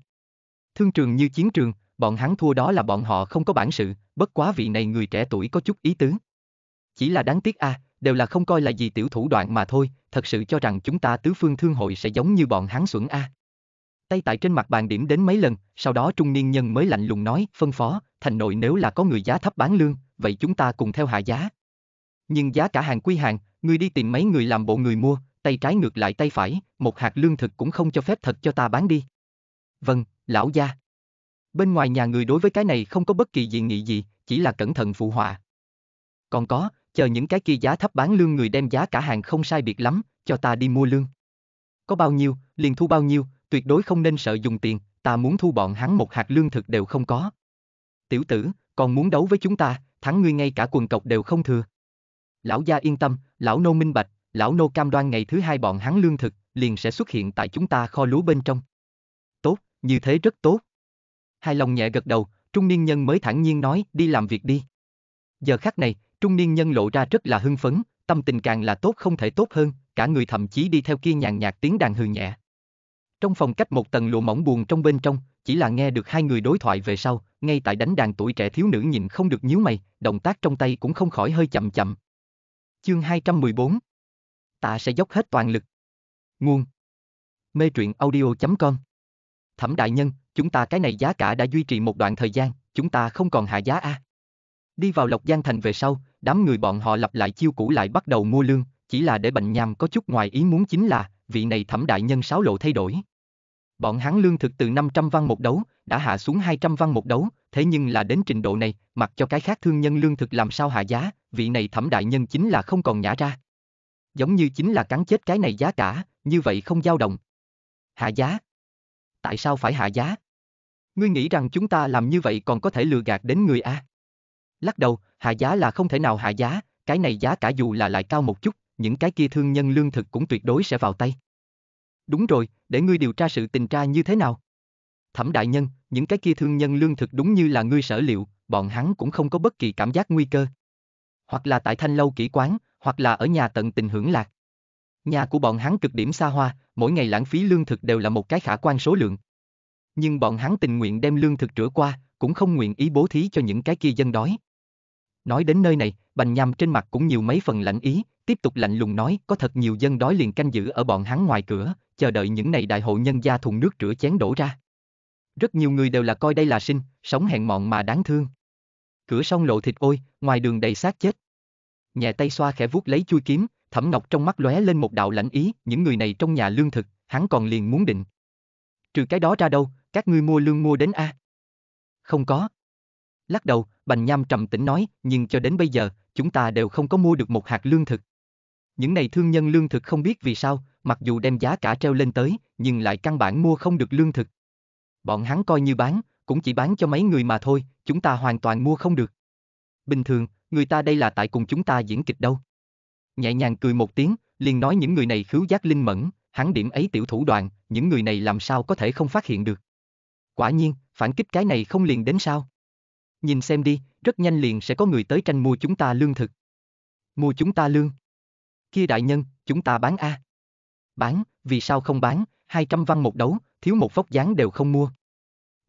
Thương trường như chiến trường, bọn hắn thua đó là bọn họ không có bản sự, bất quá vị này người trẻ tuổi có chút ý tứ. Chỉ là đáng tiếc a, à, đều là không coi là gì tiểu thủ đoạn mà thôi, thật sự cho rằng chúng ta tứ phương thương hội sẽ giống như bọn hắn xuẩn a. Tay tại trên mặt bàn điểm đến mấy lần, sau đó trung niên nhân mới lạnh lùng nói, phân phó, thành nội nếu là có người giá thấp bán lương, vậy chúng ta cùng theo hạ giá. Nhưng giá cả hàng quy hàng, ngươi đi tìm mấy người làm bộ người mua, tay trái ngược lại tay phải, một hạt lương thực cũng không cho phép thật cho ta bán đi. Vâng, lão gia. Bên ngoài nhà người đối với cái này không có bất kỳ dị nghị gì, chỉ là cẩn thận phụ họa. Còn có, chờ những cái kia giá thấp bán lương người đem giá cả hàng không sai biệt lắm, cho ta đi mua lương. Có bao nhiêu, liền thu bao nhiêu, tuyệt đối không nên sợ dùng tiền, ta muốn thu bọn hắn một hạt lương thực đều không có. Tiểu tử, còn muốn đấu với chúng ta, thắng ngươi ngay cả quần cộc đều không thừa. Lão gia yên tâm, lão nô minh bạch, lão nô cam đoan ngày thứ hai bọn hắn lương thực, liền sẽ xuất hiện tại chúng ta kho lúa bên trong. Tốt, như thế rất tốt. Hai lòng nhẹ gật đầu, trung niên nhân mới thản nhiên nói, đi làm việc đi. Giờ khắc này, trung niên nhân lộ ra rất là hưng phấn, tâm tình càng là tốt không thể tốt hơn, cả người thậm chí đi theo kia nhàn nhạt tiếng đàn hừ nhẹ. Trong phòng cách một tầng lụa mỏng buồn trong bên trong, chỉ là nghe được hai người đối thoại về sau, ngay tại đánh đàn tuổi trẻ thiếu nữ nhìn không được nhíu mày, động tác trong tay cũng không khỏi hơi chậm chậm. Chương 214 Tạ sẽ dốc hết toàn lực. Nguồn Mê truyện audio.com Thẩm đại nhân, chúng ta cái này giá cả đã duy trì một đoạn thời gian, chúng ta không còn hạ giá a. Đi vào Lộc Giang Thành về sau, đám người bọn họ lặp lại chiêu cũ lại bắt đầu mua lương, chỉ là để bệnh nham có chút ngoài ý muốn chính là, vị này thẩm đại nhân sáo lộ thay đổi. Bọn hắn lương thực từ 500 văn một đấu, đã hạ xuống 200 văn một đấu, thế nhưng là đến trình độ này, mặc cho cái khác thương nhân lương thực làm sao hạ giá, vị này thẩm đại nhân chính là không còn nhả ra. Giống như chính là cắn chết cái này giá cả, như vậy không dao động. Hạ giá? Tại sao phải hạ giá? Ngươi nghĩ rằng chúng ta làm như vậy còn có thể lừa gạt đến người A? À? Lắc đầu, hạ giá là không thể nào hạ giá, cái này giá cả dù là lại cao một chút, những cái kia thương nhân lương thực cũng tuyệt đối sẽ vào tay. Đúng rồi, để ngươi điều tra sự tình tra như thế nào? Thẩm đại nhân, những cái kia thương nhân lương thực đúng như là ngươi sở liệu, bọn hắn cũng không có bất kỳ cảm giác nguy cơ. Hoặc là tại thanh lâu kỹ quán, hoặc là ở nhà tận tình hưởng lạc. Nhà của bọn hắn cực điểm xa hoa, mỗi ngày lãng phí lương thực đều là một cái khả quan số lượng. Nhưng bọn hắn tình nguyện đem lương thực rửa qua, cũng không nguyện ý bố thí cho những cái kia dân đói. Nói đến nơi này, Bành Nham trên mặt cũng nhiều mấy phần lạnh ý, tiếp tục lạnh lùng nói có thật nhiều dân đói liền canh giữ ở bọn hắn ngoài cửa, chờ đợi những này đại hộ nhân gia thùng nước rửa chén đổ ra. Rất nhiều người đều là coi đây là sinh, sống hẹn mọn mà đáng thương. Cửa sông lộ thịt ôi, ngoài đường đầy xác chết. Nhẹ tay xoa khẽ vuốt lấy chui kiếm, thẩm ngọc trong mắt lóe lên một đạo lạnh ý, những người này trong nhà lương thực, hắn còn liền muốn định. Trừ cái đó ra đâu, các ngươi mua lương mua đến a? À? Không có. Lắc đầu, Bành Nham trầm tĩnh nói, nhưng cho đến bây giờ, chúng ta đều không có mua được một hạt lương thực. Những này thương nhân lương thực không biết vì sao, mặc dù đem giá cả treo lên tới, nhưng lại căn bản mua không được lương thực. Bọn hắn coi như bán, cũng chỉ bán cho mấy người mà thôi, chúng ta hoàn toàn mua không được. Bình thường, người ta đây là tại cùng chúng ta diễn kịch đâu. Nhẹ nhàng cười một tiếng, liền nói những người này khứu giác linh mẫn, hắn điểm ấy tiểu thủ đoạn, những người này làm sao có thể không phát hiện được. Quả nhiên, phản kích cái này không liền đến sao. Nhìn xem đi, rất nhanh liền sẽ có người tới tranh mua chúng ta lương thực. Mua chúng ta lương. Kia đại nhân, chúng ta bán A. Bán, vì sao không bán, 200 văn một đấu, thiếu một vóc dáng đều không mua.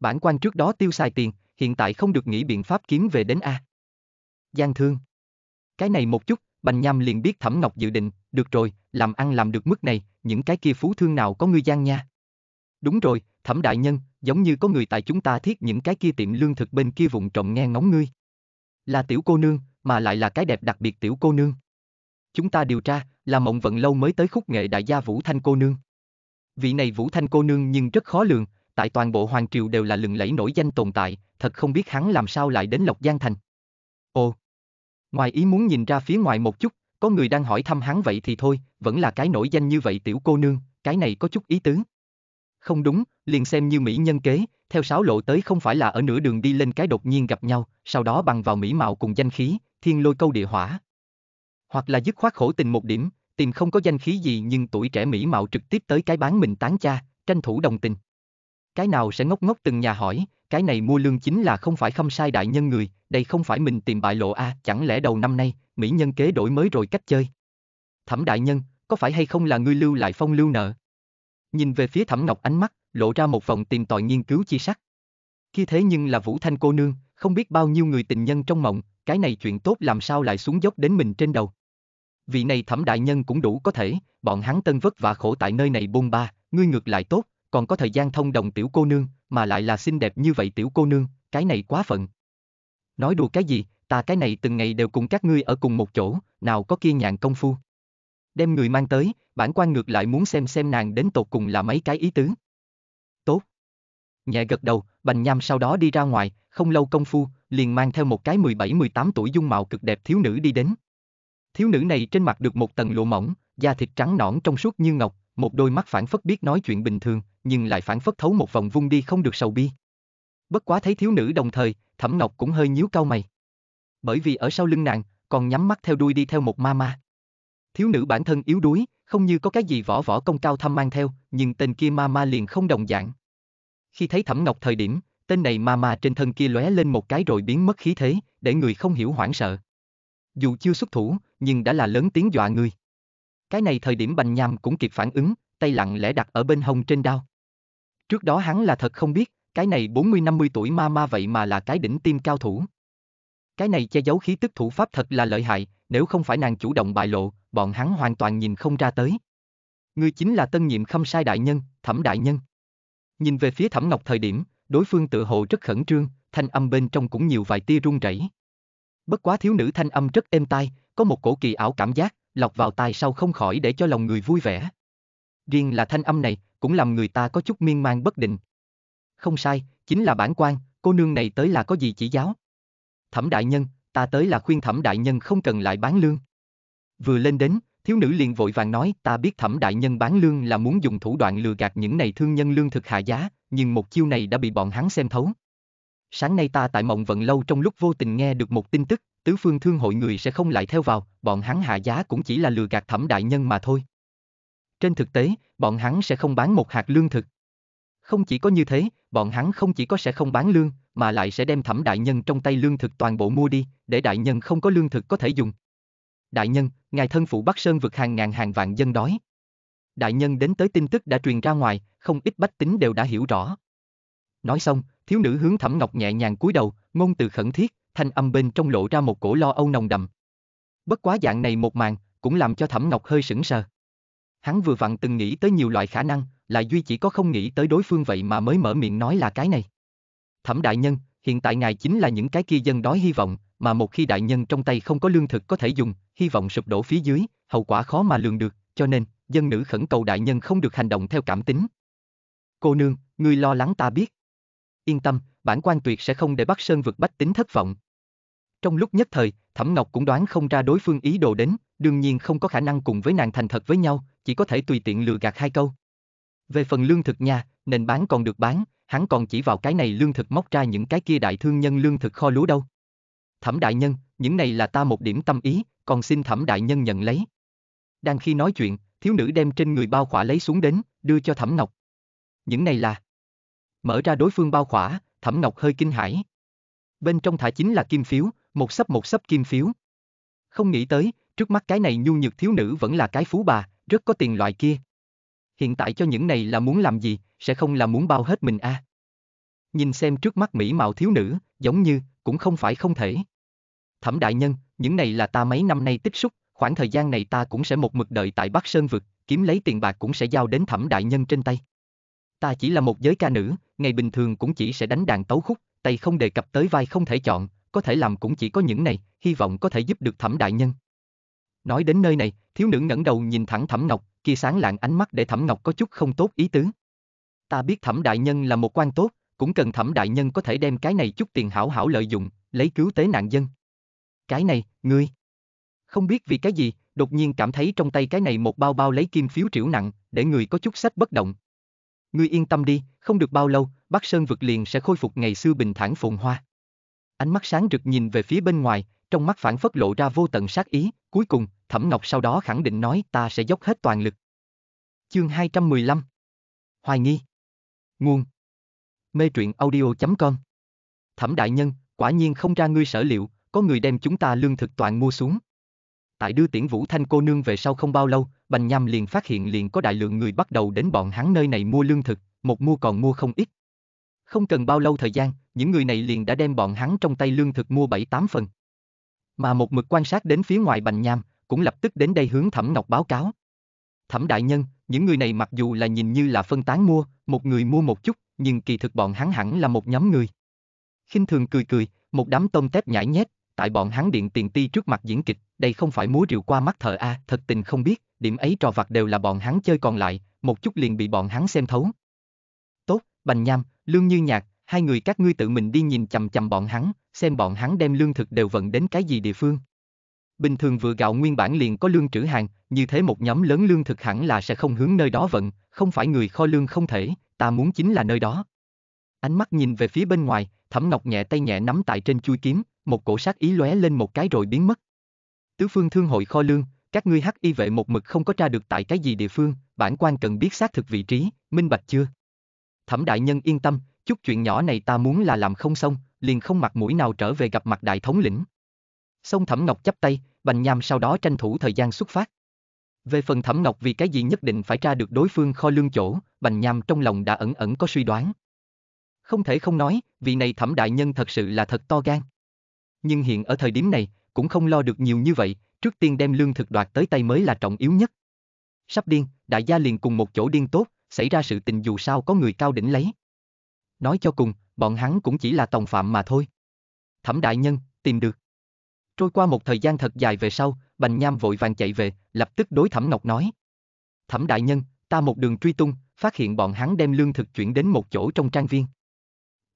Bản quan trước đó tiêu xài tiền, hiện tại không được nghĩ biện pháp kiếm về đến A. Giang thương. Cái này một chút, Bành Nham liền biết Thẩm Ngọc dự định, được rồi, làm ăn làm được mức này, những cái kia phú thương nào có ngươi gian nha. Đúng rồi, Thẩm Đại Nhân, giống như có người tại chúng ta thiết những cái kia tiệm lương thực bên kia vùng trộm nghe ngóng ngươi. Là tiểu cô nương, mà lại là cái đẹp đặc biệt tiểu cô nương. Chúng ta điều tra, là mộng vận lâu mới tới khúc nghệ đại gia Vũ Thanh cô nương. Vị này Vũ Thanh cô nương nhưng rất khó lường, tại toàn bộ Hoàng Triều đều là lừng lẫy nổi danh tồn tại, thật không biết hắn làm sao lại đến Lộc Giang Thành. Ồ! Ngoài ý muốn nhìn ra phía ngoài một chút, có người đang hỏi thăm hắn vậy thì thôi, vẫn là cái nổi danh như vậy tiểu cô nương, cái này có chút ý tứ không đúng, liền xem như mỹ nhân kế, theo sáu lộ tới không phải là ở nửa đường đi lên cái đột nhiên gặp nhau, sau đó bằng vào mỹ mạo cùng danh khí, thiên lôi câu địa hỏa. Hoặc là dứt khoát khổ tình một điểm, tìm không có danh khí gì nhưng tuổi trẻ mỹ mạo trực tiếp tới cái bán mình tán cha, tranh thủ đồng tình. Cái nào sẽ ngốc ngốc từng nhà hỏi, cái này mua lương chính là không phải không sai đại nhân người, đây không phải mình tìm bại lộ a, à, chẳng lẽ đầu năm nay, mỹ nhân kế đổi mới rồi cách chơi. Thẩm đại nhân, có phải hay không là ngươi lưu lại phong lưu nợ? nhìn về phía Thẩm Ngọc ánh mắt, lộ ra một vòng tìm tòi nghiên cứu chi sắc. Khi thế nhưng là Vũ Thanh cô nương, không biết bao nhiêu người tình nhân trong mộng, cái này chuyện tốt làm sao lại xuống dốc đến mình trên đầu. Vị này Thẩm đại nhân cũng đủ có thể, bọn hắn tân vất vả khổ tại nơi này bôn ba, ngươi ngược lại tốt, còn có thời gian thông đồng tiểu cô nương, mà lại là xinh đẹp như vậy tiểu cô nương, cái này quá phận. Nói đùa cái gì, ta cái này từng ngày đều cùng các ngươi ở cùng một chỗ, nào có kia nhàn công phu đem người mang tới, bản quan ngược lại muốn xem xem nàng đến tột cùng là mấy cái ý tứ. Tốt. Nhẹ gật đầu, Bành Nham sau đó đi ra ngoài, không lâu công phu, liền mang theo một cái 17-18 tuổi dung mạo cực đẹp thiếu nữ đi đến. Thiếu nữ này trên mặt được một tầng lụa mỏng, da thịt trắng nõn trong suốt như ngọc, một đôi mắt phản phất biết nói chuyện bình thường, nhưng lại phản phất thấu một vòng vung đi không được sầu bi. Bất quá thấy thiếu nữ đồng thời, Thẩm Ngọc cũng hơi nhíu cau mày. Bởi vì ở sau lưng nàng, còn nhắm mắt theo đuôi đi theo một ma ma. Thiếu nữ bản thân yếu đuối, không như có cái gì võ võ công cao thâm mang theo, nhưng tên kia ma ma liền không đồng dạng. Khi thấy Thẩm Ngọc thời điểm, tên này ma ma trên thân kia lóe lên một cái rồi biến mất khí thế, để người không hiểu hoảng sợ. Dù chưa xuất thủ, nhưng đã là lớn tiếng dọa người. Cái này thời điểm Bành Nham cũng kịp phản ứng, tay lặng lẽ đặt ở bên hông trên đao. Trước đó hắn là thật không biết, cái này 40-50 tuổi ma ma vậy mà là cái đỉnh tim cao thủ. Cái này che giấu khí tức thủ pháp thật là lợi hại, nếu không phải nàng chủ động bại lộ, bọn hắn hoàn toàn nhìn không ra tới. Ngươi chính là tân nhiệm khâm sai đại nhân, thẩm đại nhân. Nhìn về phía thẩm ngọc thời điểm, đối phương tự hồ rất khẩn trương, thanh âm bên trong cũng nhiều vài tia run rẩy. Bất quá thiếu nữ thanh âm rất êm tai, có một cổ kỳ ảo cảm giác, lọc vào tai sau không khỏi để cho lòng người vui vẻ. Riêng là thanh âm này, cũng làm người ta có chút miên man bất định. Không sai, chính là bản quan, cô nương này tới là có gì chỉ giáo thẩm đại nhân, ta tới là khuyên thẩm đại nhân không cần lại bán lương. Vừa lên đến, thiếu nữ liền vội vàng nói ta biết thẩm đại nhân bán lương là muốn dùng thủ đoạn lừa gạt những này thương nhân lương thực hạ giá, nhưng một chiêu này đã bị bọn hắn xem thấu. Sáng nay ta tại mộng vận lâu trong lúc vô tình nghe được một tin tức, tứ phương thương hội người sẽ không lại theo vào, bọn hắn hạ giá cũng chỉ là lừa gạt thẩm đại nhân mà thôi. Trên thực tế, bọn hắn sẽ không bán một hạt lương thực. Không chỉ có như thế, bọn hắn không chỉ có sẽ không bán lương, mà lại sẽ đem thẩm đại nhân trong tay lương thực toàn bộ mua đi, để đại nhân không có lương thực có thể dùng. Đại nhân, ngài thân phụ Bắc Sơn vượt hàng ngàn hàng vạn dân đói. Đại nhân đến tới tin tức đã truyền ra ngoài, không ít bách tính đều đã hiểu rõ. Nói xong, thiếu nữ hướng thẩm ngọc nhẹ nhàng cúi đầu, ngôn từ khẩn thiết, thanh âm bên trong lộ ra một cổ lo âu nồng đậm. Bất quá dạng này một màn, cũng làm cho thẩm ngọc hơi sững sờ. Hắn vừa vặn từng nghĩ tới nhiều loại khả năng, lại duy chỉ có không nghĩ tới đối phương vậy mà mới mở miệng nói là cái này thẩm đại nhân, hiện tại ngài chính là những cái kia dân đói hy vọng, mà một khi đại nhân trong tay không có lương thực có thể dùng, hy vọng sụp đổ phía dưới, hậu quả khó mà lường được, cho nên, dân nữ khẩn cầu đại nhân không được hành động theo cảm tính. Cô nương, người lo lắng ta biết. Yên tâm, bản quan tuyệt sẽ không để Bắc Sơn vượt bách tính thất vọng. Trong lúc nhất thời, Thẩm Ngọc cũng đoán không ra đối phương ý đồ đến, đương nhiên không có khả năng cùng với nàng thành thật với nhau, chỉ có thể tùy tiện lừa gạt hai câu. Về phần lương thực nha, nên bán còn được bán, hắn còn chỉ vào cái này lương thực móc ra những cái kia đại thương nhân lương thực kho lúa đâu. Thẩm đại nhân, những này là ta một điểm tâm ý, còn xin thẩm đại nhân nhận lấy. Đang khi nói chuyện, thiếu nữ đem trên người bao khỏa lấy xuống đến, đưa cho thẩm ngọc. Những này là... Mở ra đối phương bao khỏa, thẩm ngọc hơi kinh hãi. Bên trong thả chính là kim phiếu, một sấp một sấp kim phiếu. Không nghĩ tới, trước mắt cái này nhu nhược thiếu nữ vẫn là cái phú bà, rất có tiền loại kia. Hiện tại cho những này là muốn làm gì, sẽ không là muốn bao hết mình a. À. Nhìn xem trước mắt mỹ mạo thiếu nữ, giống như, cũng không phải không thể. Thẩm đại nhân, những này là ta mấy năm nay tích xúc, khoảng thời gian này ta cũng sẽ một mực đợi tại Bắc Sơn Vực, kiếm lấy tiền bạc cũng sẽ giao đến thẩm đại nhân trên tay. Ta chỉ là một giới ca nữ, ngày bình thường cũng chỉ sẽ đánh đàn tấu khúc, tay không đề cập tới vai không thể chọn, có thể làm cũng chỉ có những này, hy vọng có thể giúp được thẩm đại nhân. Nói đến nơi này, thiếu nữ ngẩng đầu nhìn thẳng thẩm ngọc, kia sáng lạng ánh mắt để thẩm ngọc có chút không tốt ý tứ. Ta biết thẩm đại nhân là một quan tốt, cũng cần thẩm đại nhân có thể đem cái này chút tiền hảo hảo lợi dụng, lấy cứu tế nạn dân. Cái này, ngươi. Không biết vì cái gì, đột nhiên cảm thấy trong tay cái này một bao bao lấy kim phiếu triệu nặng, để người có chút sách bất động. Ngươi yên tâm đi, không được bao lâu, Bắc Sơn vực liền sẽ khôi phục ngày xưa bình thản phồn hoa. Ánh mắt sáng rực nhìn về phía bên ngoài, trong mắt phản phất lộ ra vô tận sát ý, cuối cùng, Thẩm Ngọc sau đó khẳng định nói ta sẽ dốc hết toàn lực. Chương 215 Hoài nghi Nguồn Mê truyện audio.com Thẩm đại nhân, quả nhiên không ra ngươi sở liệu, có người đem chúng ta lương thực toàn mua xuống. Tại đưa tiễn Vũ Thanh cô nương về sau không bao lâu, Bành Nham liền phát hiện liền có đại lượng người bắt đầu đến bọn hắn nơi này mua lương thực, một mua còn mua không ít. Không cần bao lâu thời gian, những người này liền đã đem bọn hắn trong tay lương thực mua 7-8 phần. Mà một mực quan sát đến phía ngoài Bành Nham, cũng lập tức đến đây hướng Thẩm Ngọc báo cáo. Thẩm đại nhân, những người này mặc dù là nhìn như là phân tán mua, một người mua một chút, nhưng kỳ thực bọn hắn hẳn là một nhóm người. khinh thường cười cười, một đám tôm tép nhảy nhét, tại bọn hắn điện tiền ti trước mặt diễn kịch, đây không phải múa rượu qua mắt thợ a, à, thật tình không biết, điểm ấy trò vặt đều là bọn hắn chơi còn lại, một chút liền bị bọn hắn xem thấu. Tốt, Bành Nham, Lương Như Nhạc, hai người các ngươi tự mình đi nhìn chầm chầm bọn hắn, xem bọn hắn đem lương thực đều vận đến cái gì địa phương. Bình thường vừa gạo nguyên bản liền có lương trữ hàng, như thế một nhóm lớn lương thực hẳn là sẽ không hướng nơi đó vận, không phải người kho lương không thể, ta muốn chính là nơi đó. Ánh mắt nhìn về phía bên ngoài, Thẩm Ngọc nhẹ tay nhẹ nắm tại trên chui kiếm, một cổ sát ý lóe lên một cái rồi biến mất. Tứ phương thương hội kho lương, các ngươi hắc y vệ một mực không có tra được tại cái gì địa phương, bản quan cần biết xác thực vị trí, minh bạch chưa? Thẩm đại nhân yên tâm, chút chuyện nhỏ này ta muốn là làm không xong, liền không mặt mũi nào trở về gặp mặt đại thống lĩnh. Xong Thẩm Ngọc chắp tay, Bành Nham sau đó tranh thủ thời gian xuất phát. Về phần Thẩm Ngọc vì cái gì nhất định phải tra được đối phương kho lương chỗ, Bành Nham trong lòng đã ẩn ẩn có suy đoán. Không thể không nói, vị này Thẩm Đại Nhân thật sự là thật to gan. Nhưng hiện ở thời điểm này, cũng không lo được nhiều như vậy, trước tiên đem lương thực đoạt tới tay mới là trọng yếu nhất. Sắp điên, đại gia liền cùng một chỗ điên tốt, xảy ra sự tình dù sao có người cao đỉnh lấy. Nói cho cùng, bọn hắn cũng chỉ là tòng phạm mà thôi. Thẩm Đại Nhân, tìm được. Trôi qua một thời gian thật dài về sau, Bành Nham vội vàng chạy về, lập tức đối Thẩm Ngọc nói. Thẩm đại nhân, ta một đường truy tung, phát hiện bọn hắn đem lương thực chuyển đến một chỗ trong trang viên.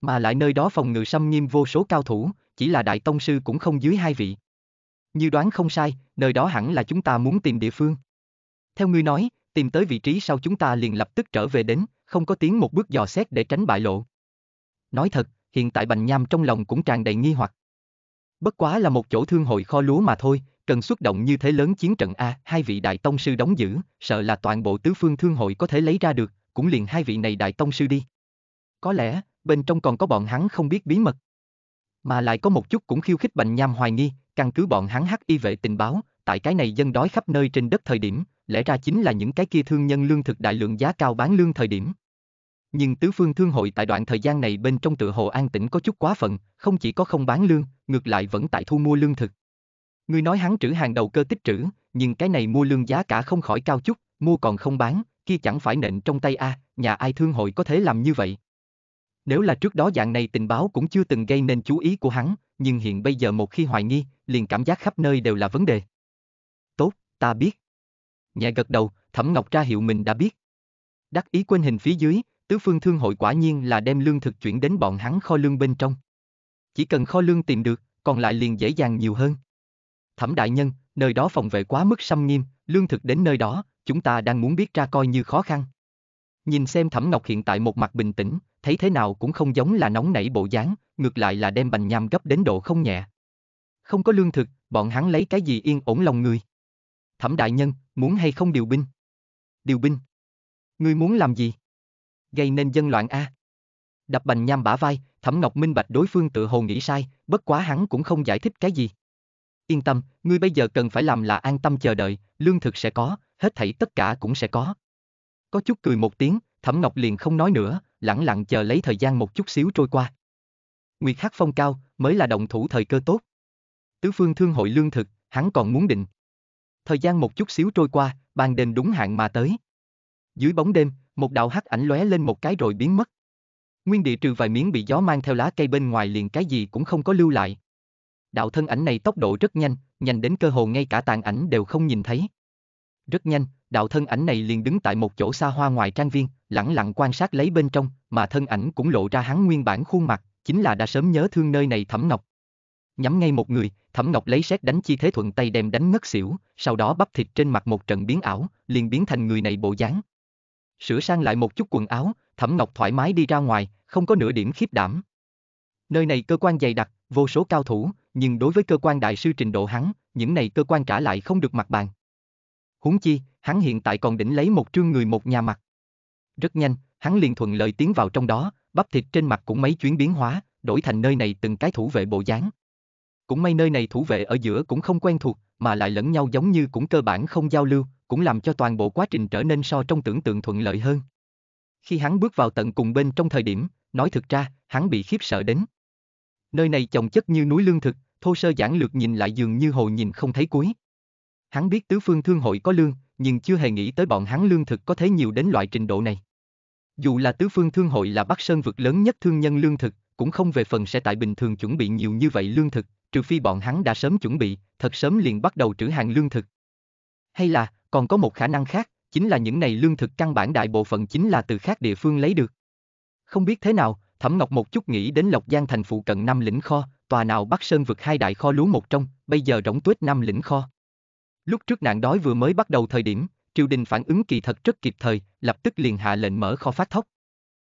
Mà lại nơi đó phòng ngự xâm nghiêm vô số cao thủ, chỉ là đại tông sư cũng không dưới hai vị. Như đoán không sai, nơi đó hẳn là chúng ta muốn tìm địa phương. Theo ngươi nói, tìm tới vị trí sau chúng ta liền lập tức trở về đến, không có tiếng một bước dò xét để tránh bại lộ. Nói thật, hiện tại Bành Nham trong lòng cũng tràn đầy nghi hoặc. Bất quá là một chỗ thương hội kho lúa mà thôi, cần xuất động như thế lớn chiến trận A, hai vị đại tông sư đóng giữ, sợ là toàn bộ tứ phương thương hội có thể lấy ra được, cũng liền hai vị này đại tông sư đi. Có lẽ, bên trong còn có bọn hắn không biết bí mật. Mà lại có một chút cũng khiêu khích Bành Nham hoài nghi, căn cứ bọn hắn hắc y vệ tình báo, tại cái này dân đói khắp nơi trên đất thời điểm, lẽ ra chính là những cái kia thương nhân lương thực đại lượng giá cao bán lương thời điểm. Nhưng tứ phương thương hội tại đoạn thời gian này bên trong tựa hồ an tĩnh có chút quá phận, không chỉ có không bán lương, ngược lại vẫn tại thu mua lương thực. Ngươi nói hắn trữ hàng đầu cơ tích trữ, nhưng cái này mua lương giá cả không khỏi cao chút, mua còn không bán, kia chẳng phải nện trong tay a, à, nhà ai thương hội có thể làm như vậy. Nếu là trước đó dạng này tình báo cũng chưa từng gây nên chú ý của hắn, nhưng hiện bây giờ một khi hoài nghi, liền cảm giác khắp nơi đều là vấn đề. Tốt, ta biết. Nhẹ gật đầu, Thẩm Ngọc ra hiệu mình đã biết. Đắc ý quên hình phía dưới, tứ phương thương hội quả nhiên là đem lương thực chuyển đến bọn hắn kho lương bên trong. Chỉ cần kho lương tìm được, còn lại liền dễ dàng nhiều hơn. Thẩm đại nhân, nơi đó phòng vệ quá mức xâm nghiêm, lương thực đến nơi đó, chúng ta đang muốn biết ra coi như khó khăn. Nhìn xem Thẩm Ngọc hiện tại một mặt bình tĩnh, thấy thế nào cũng không giống là nóng nảy bộ dáng, ngược lại là đem bành nham gấp đến độ không nhẹ. Không có lương thực, bọn hắn lấy cái gì yên ổn lòng người? Thẩm đại nhân, muốn hay không điều binh? Điều binh? Ngươi muốn làm gì? Gây nên dân loạn a. Đập bành nham bả vai, Thẩm Ngọc minh bạch đối phương tự hồ nghĩ sai, bất quá hắn cũng không giải thích cái gì. Yên tâm, ngươi bây giờ cần phải làm là an tâm chờ đợi, lương thực sẽ có, hết thảy tất cả cũng sẽ có. Có chút cười một tiếng, Thẩm Ngọc liền không nói nữa, lặng lặng chờ lấy thời gian một chút xíu trôi qua. Nguyệt Hắc Phong cao, mới là động thủ thời cơ tốt. Tứ phương thương hội lương thực, hắn còn muốn định. Thời gian một chút xíu trôi qua, ban đêm đúng hạn mà tới. Dưới bóng đêm, một đạo hắc ảnh lóe lên một cái rồi biến mất. Nguyên địa trừ vài miếng bị gió mang theo lá cây bên ngoài liền cái gì cũng không có lưu lại, đạo thân ảnh này tốc độ rất nhanh, nhanh đến cơ hồ ngay cả tàn ảnh đều không nhìn thấy. Rất nhanh, đạo thân ảnh này liền đứng tại một chỗ xa hoa ngoài trang viên, lẳng lặng quan sát lấy bên trong, mà thân ảnh cũng lộ ra hắn nguyên bản khuôn mặt, chính là đã sớm nhớ thương nơi này thẩm ngọc. Nhắm ngay một người, thẩm ngọc lấy xét đánh chi thế thuận tay đem đánh ngất xỉu, sau đó bắp thịt trên mặt một trận biến ảo, liền biến thành người này bộ dáng. Sửa sang lại một chút quần áo, thẩm ngọc thoải mái đi ra ngoài, không có nửa điểm khiếp đảm. Nơi này cơ quan dày đặc, vô số cao thủ, nhưng đối với cơ quan đại sư trình độ hắn, những này cơ quan trả lại không được mặt bàn. Huống chi, hắn hiện tại còn đỉnh lấy một trương người một nhà mặt. Rất nhanh, hắn liền thuận lợi tiến vào trong đó, bắp thịt trên mặt cũng mấy chuyến biến hóa, đổi thành nơi này từng cái thủ vệ bộ dáng. Cũng may nơi này thủ vệ ở giữa cũng không quen thuộc, mà lại lẫn nhau giống như cũng cơ bản không giao lưu, cũng làm cho toàn bộ quá trình trở nên so trong tưởng tượng thuận lợi hơn. Khi hắn bước vào tận cùng bên trong thời điểm, nói thực ra, hắn bị khiếp sợ đến. Nơi này chồng chất như núi lương thực, thô sơ giản lược nhìn lại dường như hồ nhìn không thấy cuối. Hắn biết tứ phương thương hội có lương, nhưng chưa hề nghĩ tới bọn hắn lương thực có thể nhiều đến loại trình độ này. Dù là tứ phương thương hội là Bắc Sơn vực lớn nhất thương nhân lương thực, cũng không về phần sẽ tại bình thường chuẩn bị nhiều như vậy lương thực, trừ phi bọn hắn đã sớm chuẩn bị, thật sớm liền bắt đầu trữ hàng lương thực. Hay là, còn có một khả năng khác, chính là những này lương thực căn bản đại bộ phận chính là từ khác địa phương lấy được. Không biết thế nào, Thẩm Ngọc một chút nghĩ đến Lộc Giang thành phụ cận năm lĩnh kho, tòa nào Bắc Sơn vực hai đại kho lúa một trong, bây giờ rỗng tuếch năm lĩnh kho. Lúc trước nạn đói vừa mới bắt đầu thời điểm, triều đình phản ứng kỳ thật rất kịp thời, lập tức liền hạ lệnh mở kho phát thóc.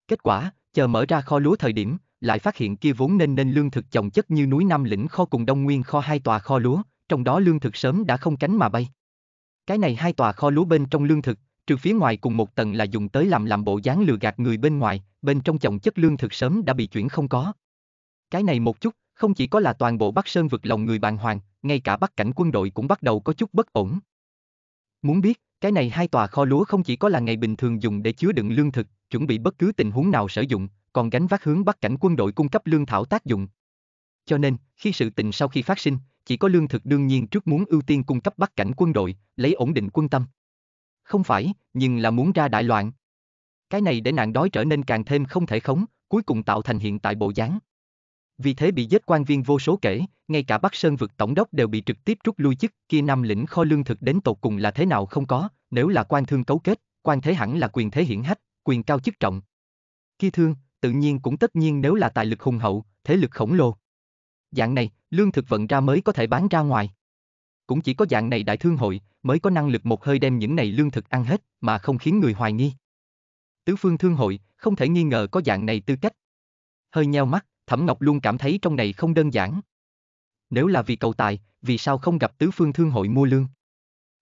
Kết quả, chờ mở ra kho lúa thời điểm, lại phát hiện kia vốn nên nên lương thực chồng chất như núi Nam lĩnh kho cùng Đông Nguyên kho hai tòa kho lúa, trong đó lương thực sớm đã không cánh mà bay. Cái này hai tòa kho lúa bên trong lương thực, trừ phía ngoài cùng một tầng là dùng tới làm làm bộ dáng lừa gạt người bên ngoài, bên trong chồng chất lương thực sớm đã bị chuyển không có. Cái này một chút, không chỉ có là toàn bộ Bắc Sơn vực lòng người bàn hoàng, ngay cả Bắc cảnh quân đội cũng bắt đầu có chút bất ổn. Muốn biết, cái này hai tòa kho lúa không chỉ có là ngày bình thường dùng để chứa đựng lương thực, chuẩn bị bất cứ tình huống nào sử dụng, còn gánh vác hướng Bắc cảnh quân đội cung cấp lương thảo tác dụng. Cho nên, khi sự tình sau khi phát sinh, chỉ có lương thực đương nhiên trước muốn ưu tiên cung cấp Bắc cảnh quân đội, lấy ổn định quân tâm không phải, nhưng là muốn ra đại loạn. Cái này để nạn đói trở nên càng thêm không thể khống, cuối cùng tạo thành hiện tại bộ dáng. Vì thế bị giết quan viên vô số kể, ngay cả Bắc Sơn vực tổng đốc đều bị trực tiếp rút lui chức, kia năm lĩnh kho lương thực đến tột cùng là thế nào không có, nếu là quan thương cấu kết, quan thế hẳn là quyền thế hiển hách, quyền cao chức trọng. Kia thương, tự nhiên cũng tất nhiên nếu là tài lực hùng hậu, thế lực khổng lồ. Dạng này, lương thực vận ra mới có thể bán ra ngoài cũng chỉ có dạng này đại thương hội mới có năng lực một hơi đem những này lương thực ăn hết mà không khiến người hoài nghi. Tứ phương thương hội không thể nghi ngờ có dạng này tư cách. Hơi nheo mắt, Thẩm Ngọc luôn cảm thấy trong này không đơn giản. Nếu là vì cầu tài, vì sao không gặp tứ phương thương hội mua lương?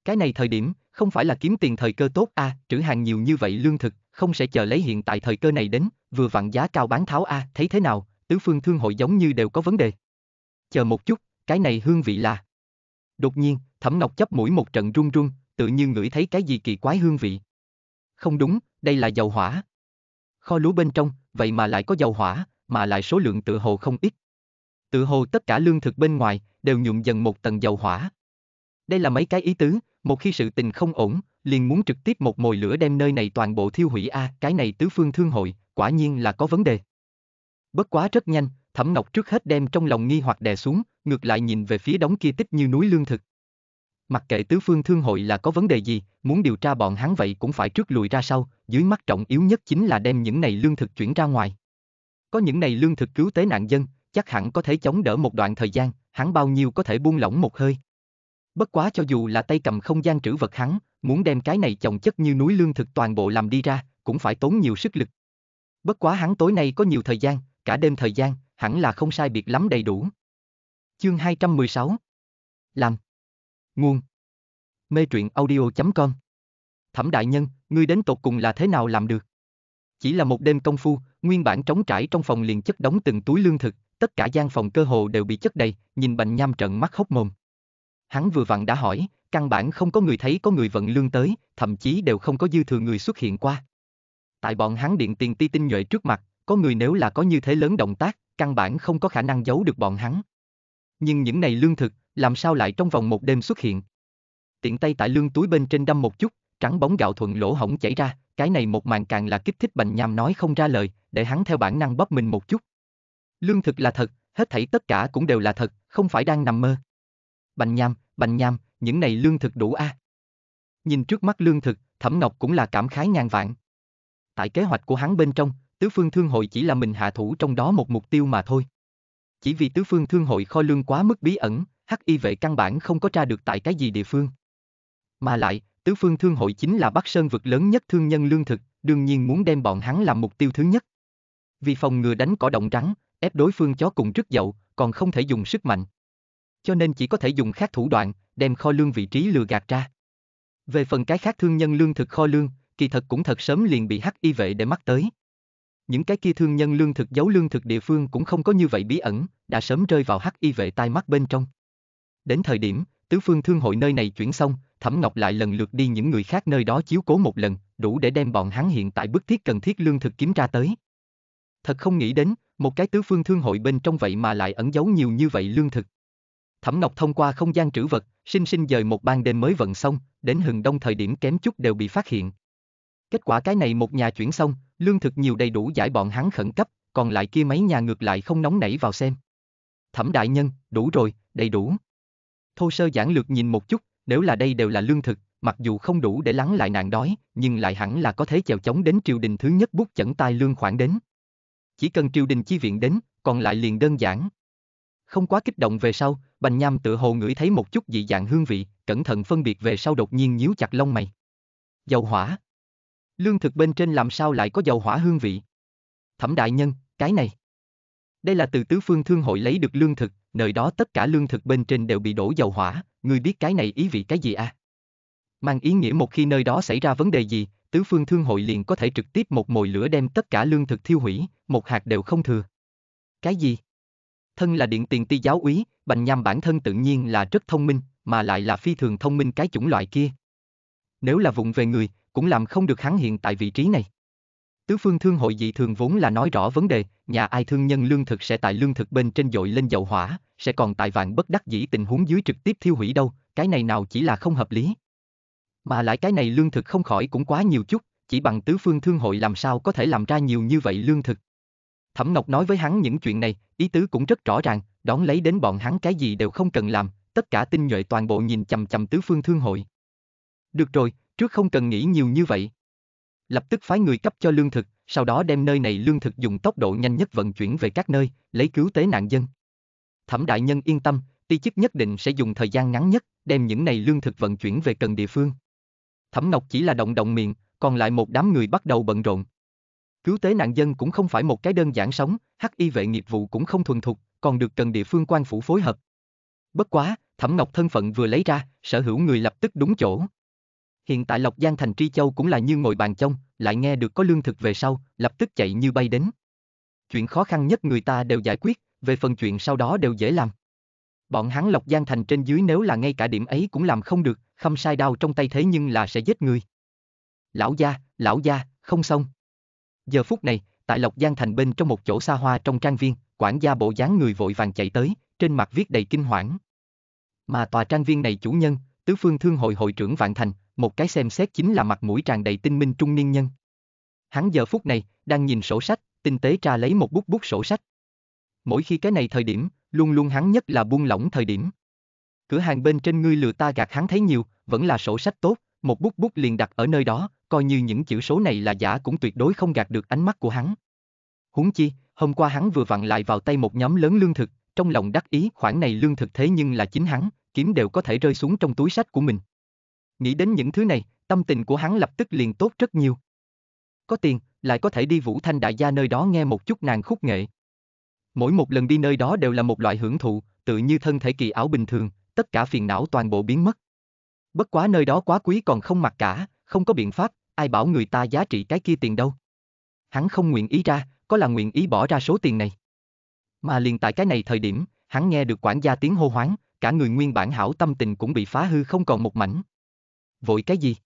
Cái này thời điểm, không phải là kiếm tiền thời cơ tốt a, à, trữ hàng nhiều như vậy lương thực, không sẽ chờ lấy hiện tại thời cơ này đến, vừa vặn giá cao bán tháo a, à, thấy thế nào, tứ phương thương hội giống như đều có vấn đề. Chờ một chút, cái này hương vị là Đột nhiên, Thẩm Ngọc chấp mũi một trận run run, tự như ngửi thấy cái gì kỳ quái hương vị. Không đúng, đây là dầu hỏa. Kho lúa bên trong, vậy mà lại có dầu hỏa, mà lại số lượng tự hồ không ít. Tự hồ tất cả lương thực bên ngoài đều nhuộm dần một tầng dầu hỏa. Đây là mấy cái ý tứ, một khi sự tình không ổn, liền muốn trực tiếp một mồi lửa đem nơi này toàn bộ thiêu hủy a, à, cái này tứ phương thương hội, quả nhiên là có vấn đề. Bất quá rất nhanh, Thẩm Ngọc trước hết đem trong lòng nghi hoặc đè xuống, ngược lại nhìn về phía đống kia tích như núi lương thực. Mặc kệ tứ phương thương hội là có vấn đề gì, muốn điều tra bọn hắn vậy cũng phải trước lùi ra sau, dưới mắt trọng yếu nhất chính là đem những này lương thực chuyển ra ngoài. Có những này lương thực cứu tế nạn dân, chắc hẳn có thể chống đỡ một đoạn thời gian, hắn bao nhiêu có thể buông lỏng một hơi. Bất quá cho dù là tay cầm không gian trữ vật hắn, muốn đem cái này chồng chất như núi lương thực toàn bộ làm đi ra, cũng phải tốn nhiều sức lực. Bất quá hắn tối nay có nhiều thời gian, cả đêm thời gian, hẳn là không sai biệt lắm đầy đủ. Chương 216 Làm Nguồn Mê truyện audio.com Thẩm đại nhân, ngươi đến tột cùng là thế nào làm được? Chỉ là một đêm công phu, nguyên bản trống trải trong phòng liền chất đóng từng túi lương thực, tất cả gian phòng cơ hồ đều bị chất đầy, nhìn Bành Nham trận mắt hốc mồm. Hắn vừa vặn đã hỏi, căn bản không có người thấy có người vận lương tới, thậm chí đều không có dư thừa người xuất hiện qua. Tại bọn hắn điện tiền ti tinh nhuệ trước mặt, có người nếu là có như thế lớn động tác, căn bản không có khả năng giấu được bọn hắn. Nhưng những này lương thực, làm sao lại trong vòng một đêm xuất hiện? Tiện tay tại lương túi bên trên đâm một chút, trắng bóng gạo thuận lỗ hổng chảy ra, cái này một màn càng là kích thích Bành Nham nói không ra lời, để hắn theo bản năng bóp mình một chút. Lương thực là thật, hết thảy tất cả cũng đều là thật, không phải đang nằm mơ. Bành Nham, Bành Nham, những này lương thực đủ a. À? Nhìn trước mắt lương thực, Thẩm Ngọc cũng là cảm khái ngàn vạn. Tại kế hoạch của hắn bên trong, tứ phương thương hội chỉ là mình hạ thủ trong đó một mục tiêu mà thôi. Chỉ vì tứ phương thương hội kho lương quá mức bí ẩn, hắc y vệ căn bản không có tra được tại cái gì địa phương. Mà lại, tứ phương thương hội chính là Bắc Sơn vực lớn nhất thương nhân lương thực, đương nhiên muốn đem bọn hắn làm mục tiêu thứ nhất. Vì phòng ngừa đánh cỏ động rắn, ép đối phương chó cùng rứt dậu, còn không thể dùng sức mạnh. Cho nên chỉ có thể dùng khác thủ đoạn, đem kho lương vị trí lừa gạt ra. Về phần cái khác thương nhân lương thực kho lương, kỳ thật cũng thật sớm liền bị hắc y vệ để mắt tới những cái kia thương nhân lương thực giấu lương thực địa phương cũng không có như vậy bí ẩn, đã sớm rơi vào hắc y vệ tai mắt bên trong. Đến thời điểm, tứ phương thương hội nơi này chuyển xong, Thẩm Ngọc lại lần lượt đi những người khác nơi đó chiếu cố một lần, đủ để đem bọn hắn hiện tại bức thiết cần thiết lương thực kiếm ra tới. Thật không nghĩ đến, một cái tứ phương thương hội bên trong vậy mà lại ẩn giấu nhiều như vậy lương thực. Thẩm Ngọc thông qua không gian trữ vật, sinh sinh dời một ban đêm mới vận xong, đến hừng đông thời điểm kém chút đều bị phát hiện. Kết quả cái này một nhà chuyển xong, lương thực nhiều đầy đủ giải bọn hắn khẩn cấp, còn lại kia mấy nhà ngược lại không nóng nảy vào xem. Thẩm đại nhân, đủ rồi, đầy đủ. Thô sơ giản lược nhìn một chút, nếu là đây đều là lương thực, mặc dù không đủ để lắng lại nạn đói, nhưng lại hẳn là có thể chèo chống đến triều đình thứ nhất bút chẩn tai lương khoản đến. Chỉ cần triều đình chi viện đến, còn lại liền đơn giản. Không quá kích động về sau, Bành Nham tự hồ ngửi thấy một chút dị dạng hương vị, cẩn thận phân biệt về sau đột nhiên nhíu chặt lông mày. Dầu hỏa, Lương thực bên trên làm sao lại có dầu hỏa hương vị? Thẩm đại nhân, cái này. Đây là từ tứ phương thương hội lấy được lương thực, nơi đó tất cả lương thực bên trên đều bị đổ dầu hỏa, ngươi biết cái này ý vị cái gì à? Mang ý nghĩa một khi nơi đó xảy ra vấn đề gì, tứ phương thương hội liền có thể trực tiếp một mồi lửa đem tất cả lương thực thiêu hủy, một hạt đều không thừa. Cái gì? Thân là điện tiền ti giáo úy, Bành Nham bản thân tự nhiên là rất thông minh, mà lại là phi thường thông minh cái chủng loại kia. Nếu là vụng về người, cũng làm không được hắn hiện tại vị trí này. Tứ phương thương hội dị thường vốn là nói rõ vấn đề, nhà ai thương nhân lương thực sẽ tại lương thực bên trên dội lên dầu hỏa, sẽ còn tại vạn bất đắc dĩ tình huống dưới trực tiếp thiêu hủy đâu, cái này nào chỉ là không hợp lý. Mà lại cái này lương thực không khỏi cũng quá nhiều chút, chỉ bằng tứ phương thương hội làm sao có thể làm ra nhiều như vậy lương thực. Thẩm Ngọc nói với hắn những chuyện này, ý tứ cũng rất rõ ràng, đón lấy đến bọn hắn cái gì đều không cần làm, tất cả tinh nhuệ toàn bộ nhìn chầm chầm tứ phương thương hội. Được rồi, Trước không cần nghĩ nhiều như vậy. Lập tức phái người cấp cho lương thực, sau đó đem nơi này lương thực dùng tốc độ nhanh nhất vận chuyển về các nơi, lấy cứu tế nạn dân. Thẩm đại nhân yên tâm, ti chức nhất định sẽ dùng thời gian ngắn nhất, đem những này lương thực vận chuyển về cần địa phương. Thẩm Ngọc chỉ là động động miệng, còn lại một đám người bắt đầu bận rộn. Cứu tế nạn dân cũng không phải một cái đơn giản sống, hắc y vệ nghiệp vụ cũng không thuần thục, còn được cần địa phương quan phủ phối hợp. Bất quá, Thẩm Ngọc thân phận vừa lấy ra, sở hữu người lập tức đúng chỗ. Hiện tại Lộc Giang thành Tri Châu cũng là như ngồi bàn trông, lại nghe được có lương thực về sau, lập tức chạy như bay đến. Chuyện khó khăn nhất người ta đều giải quyết, về phần chuyện sau đó đều dễ làm. Bọn hắn Lộc Giang thành trên dưới nếu là ngay cả điểm ấy cũng làm không được, khâm sai đau trong tay thế nhưng là sẽ giết người. Lão gia, lão gia, không xong. Giờ phút này, tại Lộc Giang thành bên trong một chỗ xa hoa trong trang viên, quản gia bộ dáng người vội vàng chạy tới, trên mặt viết đầy kinh hoảng. Mà tòa trang viên này chủ nhân, tứ phương thương hội hội trưởng Vạn Thành, một cái xem xét chính là mặt mũi tràn đầy tinh minh trung niên nhân. Hắn giờ phút này, đang nhìn sổ sách, tinh tế tra lấy một bút bút sổ sách. Mỗi khi cái này thời điểm, luôn luôn hắn nhất là buông lỏng thời điểm. Cửa hàng bên trên ngươi lừa ta gạt hắn thấy nhiều, vẫn là sổ sách tốt, một bút bút liền đặt ở nơi đó, coi như những chữ số này là giả cũng tuyệt đối không gạt được ánh mắt của hắn. Huống chi, hôm qua hắn vừa vặn lại vào tay một nhóm lớn lương thực, trong lòng đắc ý khoản này lương thực thế nhưng là chính hắn, kiếm đều có thể rơi xuống trong túi sách của mình. Nghĩ đến những thứ này, tâm tình của hắn lập tức liền tốt rất nhiều. Có tiền, lại có thể đi Vũ Thanh đại gia nơi đó nghe một chút nàng khúc nghệ. Mỗi một lần đi nơi đó đều là một loại hưởng thụ, tự như thân thể kỳ ảo bình thường, tất cả phiền não toàn bộ biến mất. Bất quá nơi đó quá quý còn không mặc cả, không có biện pháp, ai bảo người ta giá trị cái kia tiền đâu. Hắn không nguyện ý ra, có là nguyện ý bỏ ra số tiền này. Mà liền tại cái này thời điểm, hắn nghe được quản gia tiếng hô hoáng, cả người nguyên bản hảo tâm tình cũng bị phá hư không còn một mảnh vội cái gì?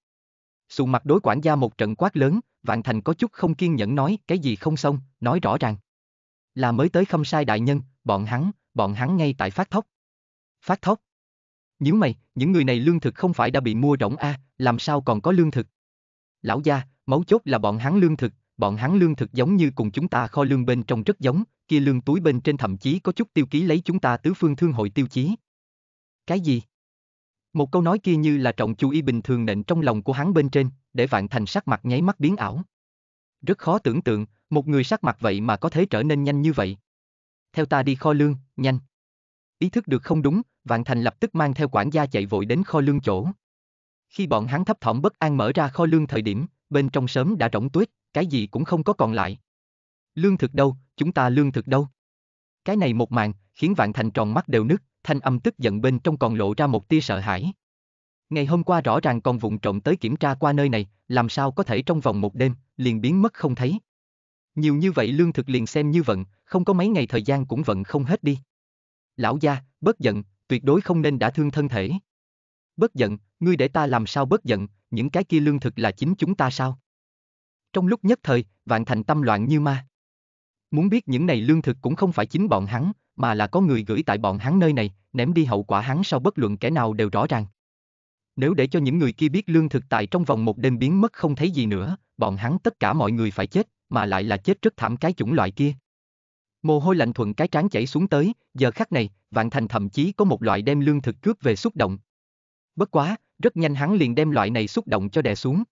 Xù mặt đối quản gia một trận quát lớn, Vạn Thành có chút không kiên nhẫn nói cái gì không xong, nói rõ ràng. Là mới tới không sai đại nhân, bọn hắn, bọn hắn ngay tại phát thóc. Phát thóc? Nhíu mày, những người này lương thực không phải đã bị mua rỗng a, à, làm sao còn có lương thực? Lão gia, mấu chốt là bọn hắn lương thực, bọn hắn lương thực giống như cùng chúng ta kho lương bên trong rất giống, kia lương túi bên trên thậm chí có chút tiêu ký lấy chúng ta tứ phương thương hội tiêu chí. Cái gì? Một câu nói kia như là trọng chú ý bình thường nện trong lòng của hắn bên trên, để Vạn Thành sắc mặt nháy mắt biến ảo. Rất khó tưởng tượng, một người sắc mặt vậy mà có thể trở nên nhanh như vậy. Theo ta đi kho lương, nhanh. Ý thức được không đúng, Vạn Thành lập tức mang theo quản gia chạy vội đến kho lương chỗ. Khi bọn hắn thấp thỏm bất an mở ra kho lương thời điểm, bên trong sớm đã rỗng tuyết, cái gì cũng không có còn lại. Lương thực đâu, chúng ta lương thực đâu. Cái này một màn, khiến Vạn Thành tròn mắt đều nứt, thanh âm tức giận bên trong còn lộ ra một tia sợ hãi. Ngày hôm qua rõ ràng còn vụng trộm tới kiểm tra qua nơi này, làm sao có thể trong vòng một đêm, liền biến mất không thấy. Nhiều như vậy lương thực liền xem như vận, không có mấy ngày thời gian cũng vận không hết đi. Lão gia, bất giận, tuyệt đối không nên đã thương thân thể. Bất giận, ngươi để ta làm sao bất giận, những cái kia lương thực là chính chúng ta sao? Trong lúc nhất thời, vạn thành tâm loạn như ma. Muốn biết những này lương thực cũng không phải chính bọn hắn, mà là có người gửi tại bọn hắn nơi này, ném đi hậu quả hắn sau bất luận kẻ nào đều rõ ràng. Nếu để cho những người kia biết lương thực tại trong vòng một đêm biến mất không thấy gì nữa, bọn hắn tất cả mọi người phải chết, mà lại là chết rất thảm cái chủng loại kia. Mồ hôi lạnh thuận cái trán chảy xuống tới, giờ khắc này, Vạn Thành thậm chí có một loại đem lương thực cướp về xúc động. Bất quá, rất nhanh hắn liền đem loại này xúc động cho đè xuống.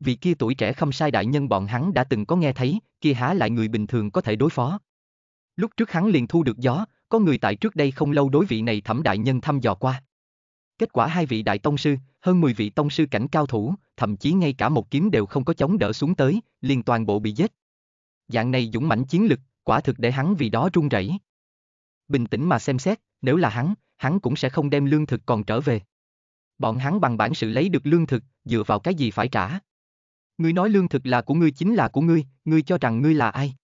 Vì kia tuổi trẻ không sai đại nhân bọn hắn đã từng có nghe thấy, kia há lại người bình thường có thể đối phó. Lúc trước hắn liền thu được gió, có người tại trước đây không lâu đối vị này thẩm đại nhân thăm dò qua. Kết quả hai vị đại tông sư, hơn 10 vị tông sư cảnh cao thủ, thậm chí ngay cả một kiếm đều không có chống đỡ xuống tới, liền toàn bộ bị giết. Dạng này dũng mãnh chiến lực, quả thực để hắn vì đó run rẩy. Bình tĩnh mà xem xét, nếu là hắn, hắn cũng sẽ không đem lương thực còn trở về. Bọn hắn bằng bản sự lấy được lương thực, dựa vào cái gì phải trả? Ngươi nói lương thực là của ngươi chính là của ngươi, ngươi cho rằng ngươi là ai?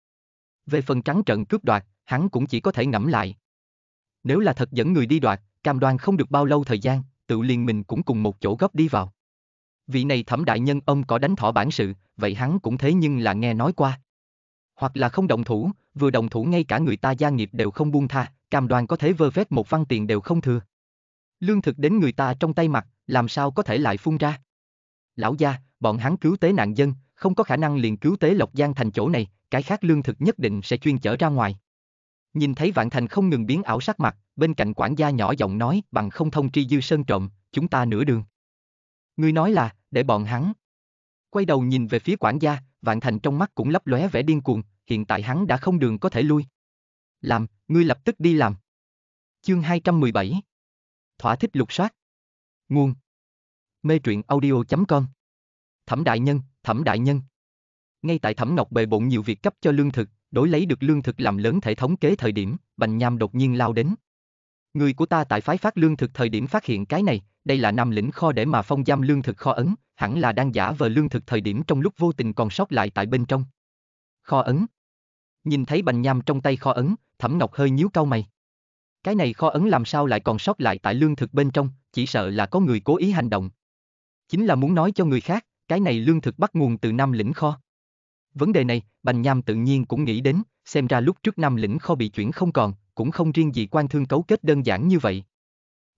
Về phần trắng trận cướp đoạt, hắn cũng chỉ có thể ngẫm lại. Nếu là thật dẫn người đi đoạt, cam đoan không được bao lâu thời gian, tự liền mình cũng cùng một chỗ góp đi vào. Vị này thẩm đại nhân ông có đánh thỏ bản sự, vậy hắn cũng thế nhưng là nghe nói qua. Hoặc là không động thủ, vừa đồng thủ ngay cả người ta gia nghiệp đều không buông tha, cam đoan có thể vơ vét một văn tiền đều không thừa. Lương thực đến người ta trong tay mặt, làm sao có thể lại phun ra? Lão gia, bọn hắn cứu tế nạn dân, không có khả năng liền cứu tế Lộc Giang thành chỗ này, cái khác lương thực nhất định sẽ chuyên chở ra ngoài. Nhìn thấy Vạn Thành không ngừng biến ảo sắc mặt, bên cạnh quản gia nhỏ giọng nói bằng không thông tri dư sơn trộm, chúng ta nửa đường. Ngươi nói là, để bọn hắn. Quay đầu nhìn về phía quản gia, Vạn Thành trong mắt cũng lấp lóe vẻ điên cuồng, hiện tại hắn đã không đường có thể lui. Làm, ngươi lập tức đi làm. Chương 217 Thỏa thích lục soát Nguồn Mê truyện audio.com Thẩm đại nhân, Thẩm đại nhân. Ngay tại Thẩm Ngọc bề bộn nhiều việc cấp cho lương thực, đối lấy được lương thực làm lớn thể thống kế thời điểm, Bành Nham đột nhiên lao đến. Người của ta tại phái phát lương thực thời điểm phát hiện cái này, đây là nam lĩnh kho để mà phong giam lương thực kho ấn, hẳn là đang giả vờ lương thực thời điểm trong lúc vô tình còn sót lại tại bên trong. Kho ấn. Nhìn thấy Bành Nham trong tay kho ấn, Thẩm Ngọc hơi nhíu cau mày. Cái này kho ấn làm sao lại còn sót lại tại lương thực bên trong, chỉ sợ là có người cố ý hành động. Chính là muốn nói cho người khác, cái này lương thực bắt nguồn từ Nam lĩnh kho. Vấn đề này, Bành Nham tự nhiên cũng nghĩ đến, xem ra lúc trước Nam lĩnh kho bị chuyển không còn, cũng không riêng gì quan thương cấu kết đơn giản như vậy.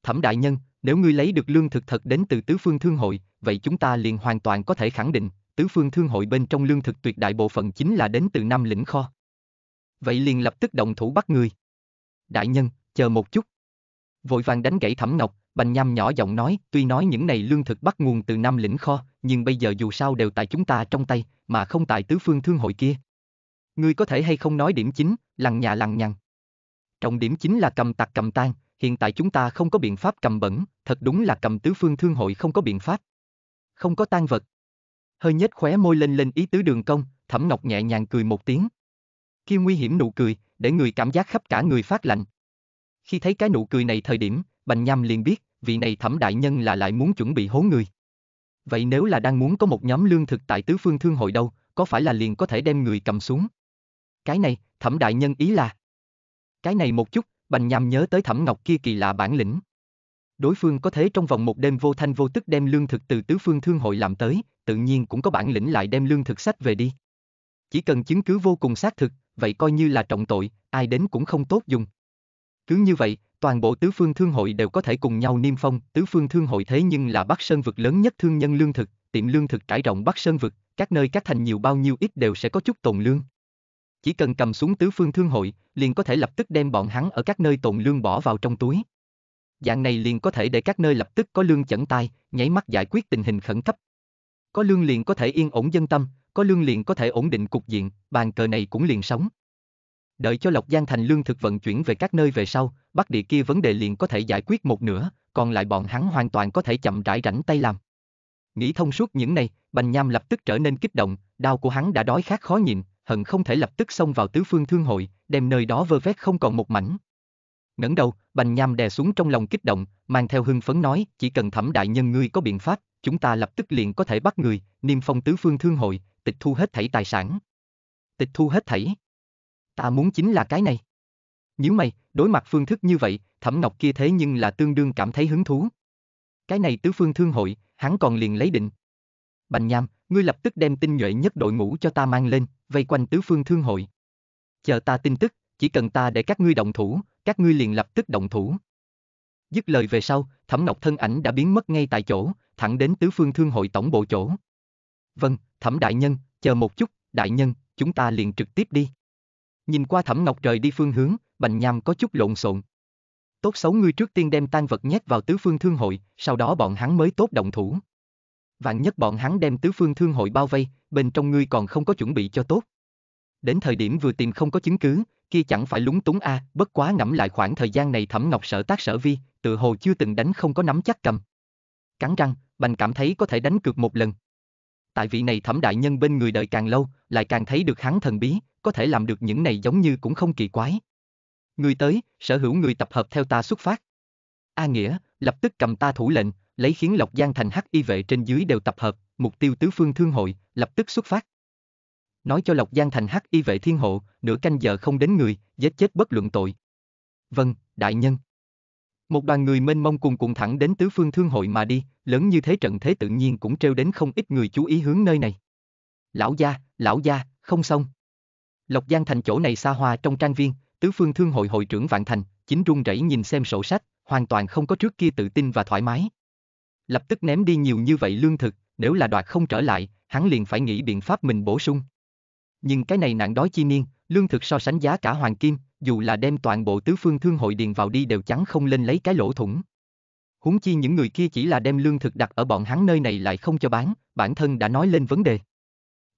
Thẩm đại nhân, nếu ngươi lấy được lương thực thật đến từ tứ phương thương hội, vậy chúng ta liền hoàn toàn có thể khẳng định, tứ phương thương hội bên trong lương thực tuyệt đại bộ phận chính là đến từ Nam lĩnh kho. Vậy liền lập tức động thủ bắt người. Đại nhân, chờ một chút. Vội vàng đánh gãy Thẩm Ngọc, Bành Nham nhỏ giọng nói, tuy nói những này lương thực bắt nguồn từ Nam lĩnh kho, nhưng bây giờ dù sao đều tại chúng ta trong tay, mà không tại tứ phương thương hội kia. Ngươi có thể hay không nói điểm chính, lằng nhà lằng nhằng. Trọng điểm chính là cầm tặc cầm tan, hiện tại chúng ta không có biện pháp cầm bẩn, thật đúng là cầm tứ phương thương hội không có biện pháp. Không có tan vật. Hơi nhếch khóe môi lên lên ý tứ đường công, thẩm ngọc nhẹ nhàng cười một tiếng. kia nguy hiểm nụ cười, để người cảm giác khắp cả người phát lạnh. Khi thấy cái nụ cười này thời điểm, Bành Nham liền biết, vị này thẩm đại nhân là lại muốn chuẩn bị hố người. Vậy nếu là đang muốn có một nhóm lương thực tại tứ phương thương hội đâu, có phải là liền có thể đem người cầm xuống? Cái này, thẩm đại nhân ý là... Cái này một chút, bành nhằm nhớ tới thẩm ngọc kia kỳ lạ bản lĩnh. Đối phương có thể trong vòng một đêm vô thanh vô tức đem lương thực từ tứ phương thương hội làm tới, tự nhiên cũng có bản lĩnh lại đem lương thực sách về đi. Chỉ cần chứng cứ vô cùng xác thực, vậy coi như là trọng tội, ai đến cũng không tốt dùng. Cứ như vậy, toàn bộ tứ phương thương hội đều có thể cùng nhau niêm phong, tứ phương thương hội thế nhưng là Bắc Sơn vực lớn nhất thương nhân lương thực, tiệm lương thực trải rộng Bắc Sơn vực, các nơi các thành nhiều bao nhiêu ít đều sẽ có chút tồn lương. Chỉ cần cầm xuống tứ phương thương hội, liền có thể lập tức đem bọn hắn ở các nơi tồn lương bỏ vào trong túi. Dạng này liền có thể để các nơi lập tức có lương chẩn tay, nháy mắt giải quyết tình hình khẩn cấp. Có lương liền có thể yên ổn dân tâm, có lương liền có thể ổn định cục diện, bàn cờ này cũng liền sống. Đợi cho Lộc Giang thành lương thực vận chuyển về các nơi về sau, bắt địa kia vấn đề liền có thể giải quyết một nửa, còn lại bọn hắn hoàn toàn có thể chậm rãi rảnh tay làm. Nghĩ thông suốt những này, Bành Nham lập tức trở nên kích động, đau của hắn đã đói khát khó nhịn, hận không thể lập tức xông vào tứ phương thương hội, đem nơi đó vơ vét không còn một mảnh. Ngẩng đầu, Bành Nham đè xuống trong lòng kích động, mang theo hưng phấn nói, chỉ cần thẩm đại nhân ngươi có biện pháp, chúng ta lập tức liền có thể bắt người, niêm phong tứ phương thương hội, tịch thu hết thảy tài sản. Tịch thu hết thảy. Ta muốn chính là cái này. nếu mày, đối mặt phương thức như vậy, thẩm ngọc kia thế nhưng là tương đương cảm thấy hứng thú. Cái này tứ phương thương hội, hắn còn liền lấy định. Bành nham, ngươi lập tức đem tinh nhuệ nhất đội ngũ cho ta mang lên, vây quanh tứ phương thương hội. Chờ ta tin tức, chỉ cần ta để các ngươi động thủ, các ngươi liền lập tức động thủ. Dứt lời về sau, Thẩm Ngọc thân ảnh đã biến mất ngay tại chỗ, thẳng đến tứ phương thương hội tổng bộ chỗ. Vâng, Thẩm đại nhân, chờ một chút, đại nhân, chúng ta liền trực tiếp đi. Nhìn qua Thẩm Ngọc rời đi phương hướng, Bành Nham có chút lộn xộn. Tốt xấu ngươi trước tiên đem tan vật nhét vào tứ phương thương hội, sau đó bọn hắn mới tốt động thủ. Vạn nhất bọn hắn đem tứ phương thương hội bao vây, bên trong ngươi còn không có chuẩn bị cho tốt. Đến thời điểm vừa tìm không có chứng cứ, kia chẳng phải lúng túng a, à, bất quá ngẫm lại khoảng thời gian này Thẩm Ngọc sở tác sở vi, tự hồ chưa từng đánh không có nắm chắc cầm. Cắn răng, Bành cảm thấy có thể đánh cược một lần. Tại vị này Thẩm đại nhân bên người đợi càng lâu, lại càng thấy được hắn thần bí, có thể làm được những này giống như cũng không kỳ quái. Người tới, sở hữu người tập hợp theo ta xuất phát. A Nghĩa, lập tức cầm ta thủ lệnh, lấy khiến Lộc Giang thành hắc y vệ trên dưới đều tập hợp, mục tiêu tứ phương thương hội, lập tức xuất phát. Nói cho Lộc Giang thành hắc y vệ thiên hộ, nửa canh giờ không đến người, giết chết bất luận tội. Vâng, đại nhân. Một đoàn người mênh mông cùng cùng thẳng đến tứ phương thương hội mà đi, lớn như thế trận thế tự nhiên cũng treo đến không ít người chú ý hướng nơi này. Lão gia, lão gia, không xong. Lộc Giang thành chỗ này xa hoa trong trang viên, tứ phương thương hội hội trưởng Vạn Thành, chính run rẩy nhìn xem sổ sách, hoàn toàn không có trước kia tự tin và thoải mái. Lập tức ném đi nhiều như vậy lương thực, nếu là đoạt không trở lại, hắn liền phải nghĩ biện pháp mình bổ sung. Nhưng cái này nạn đói chi niên, lương thực so sánh giá cả hoàng kim, dù là đem toàn bộ tứ phương thương hội điền vào đi đều chẳng không lên lấy cái lỗ thủng. Huống chi những người kia chỉ là đem lương thực đặt ở bọn hắn nơi này lại không cho bán, bản thân đã nói lên vấn đề.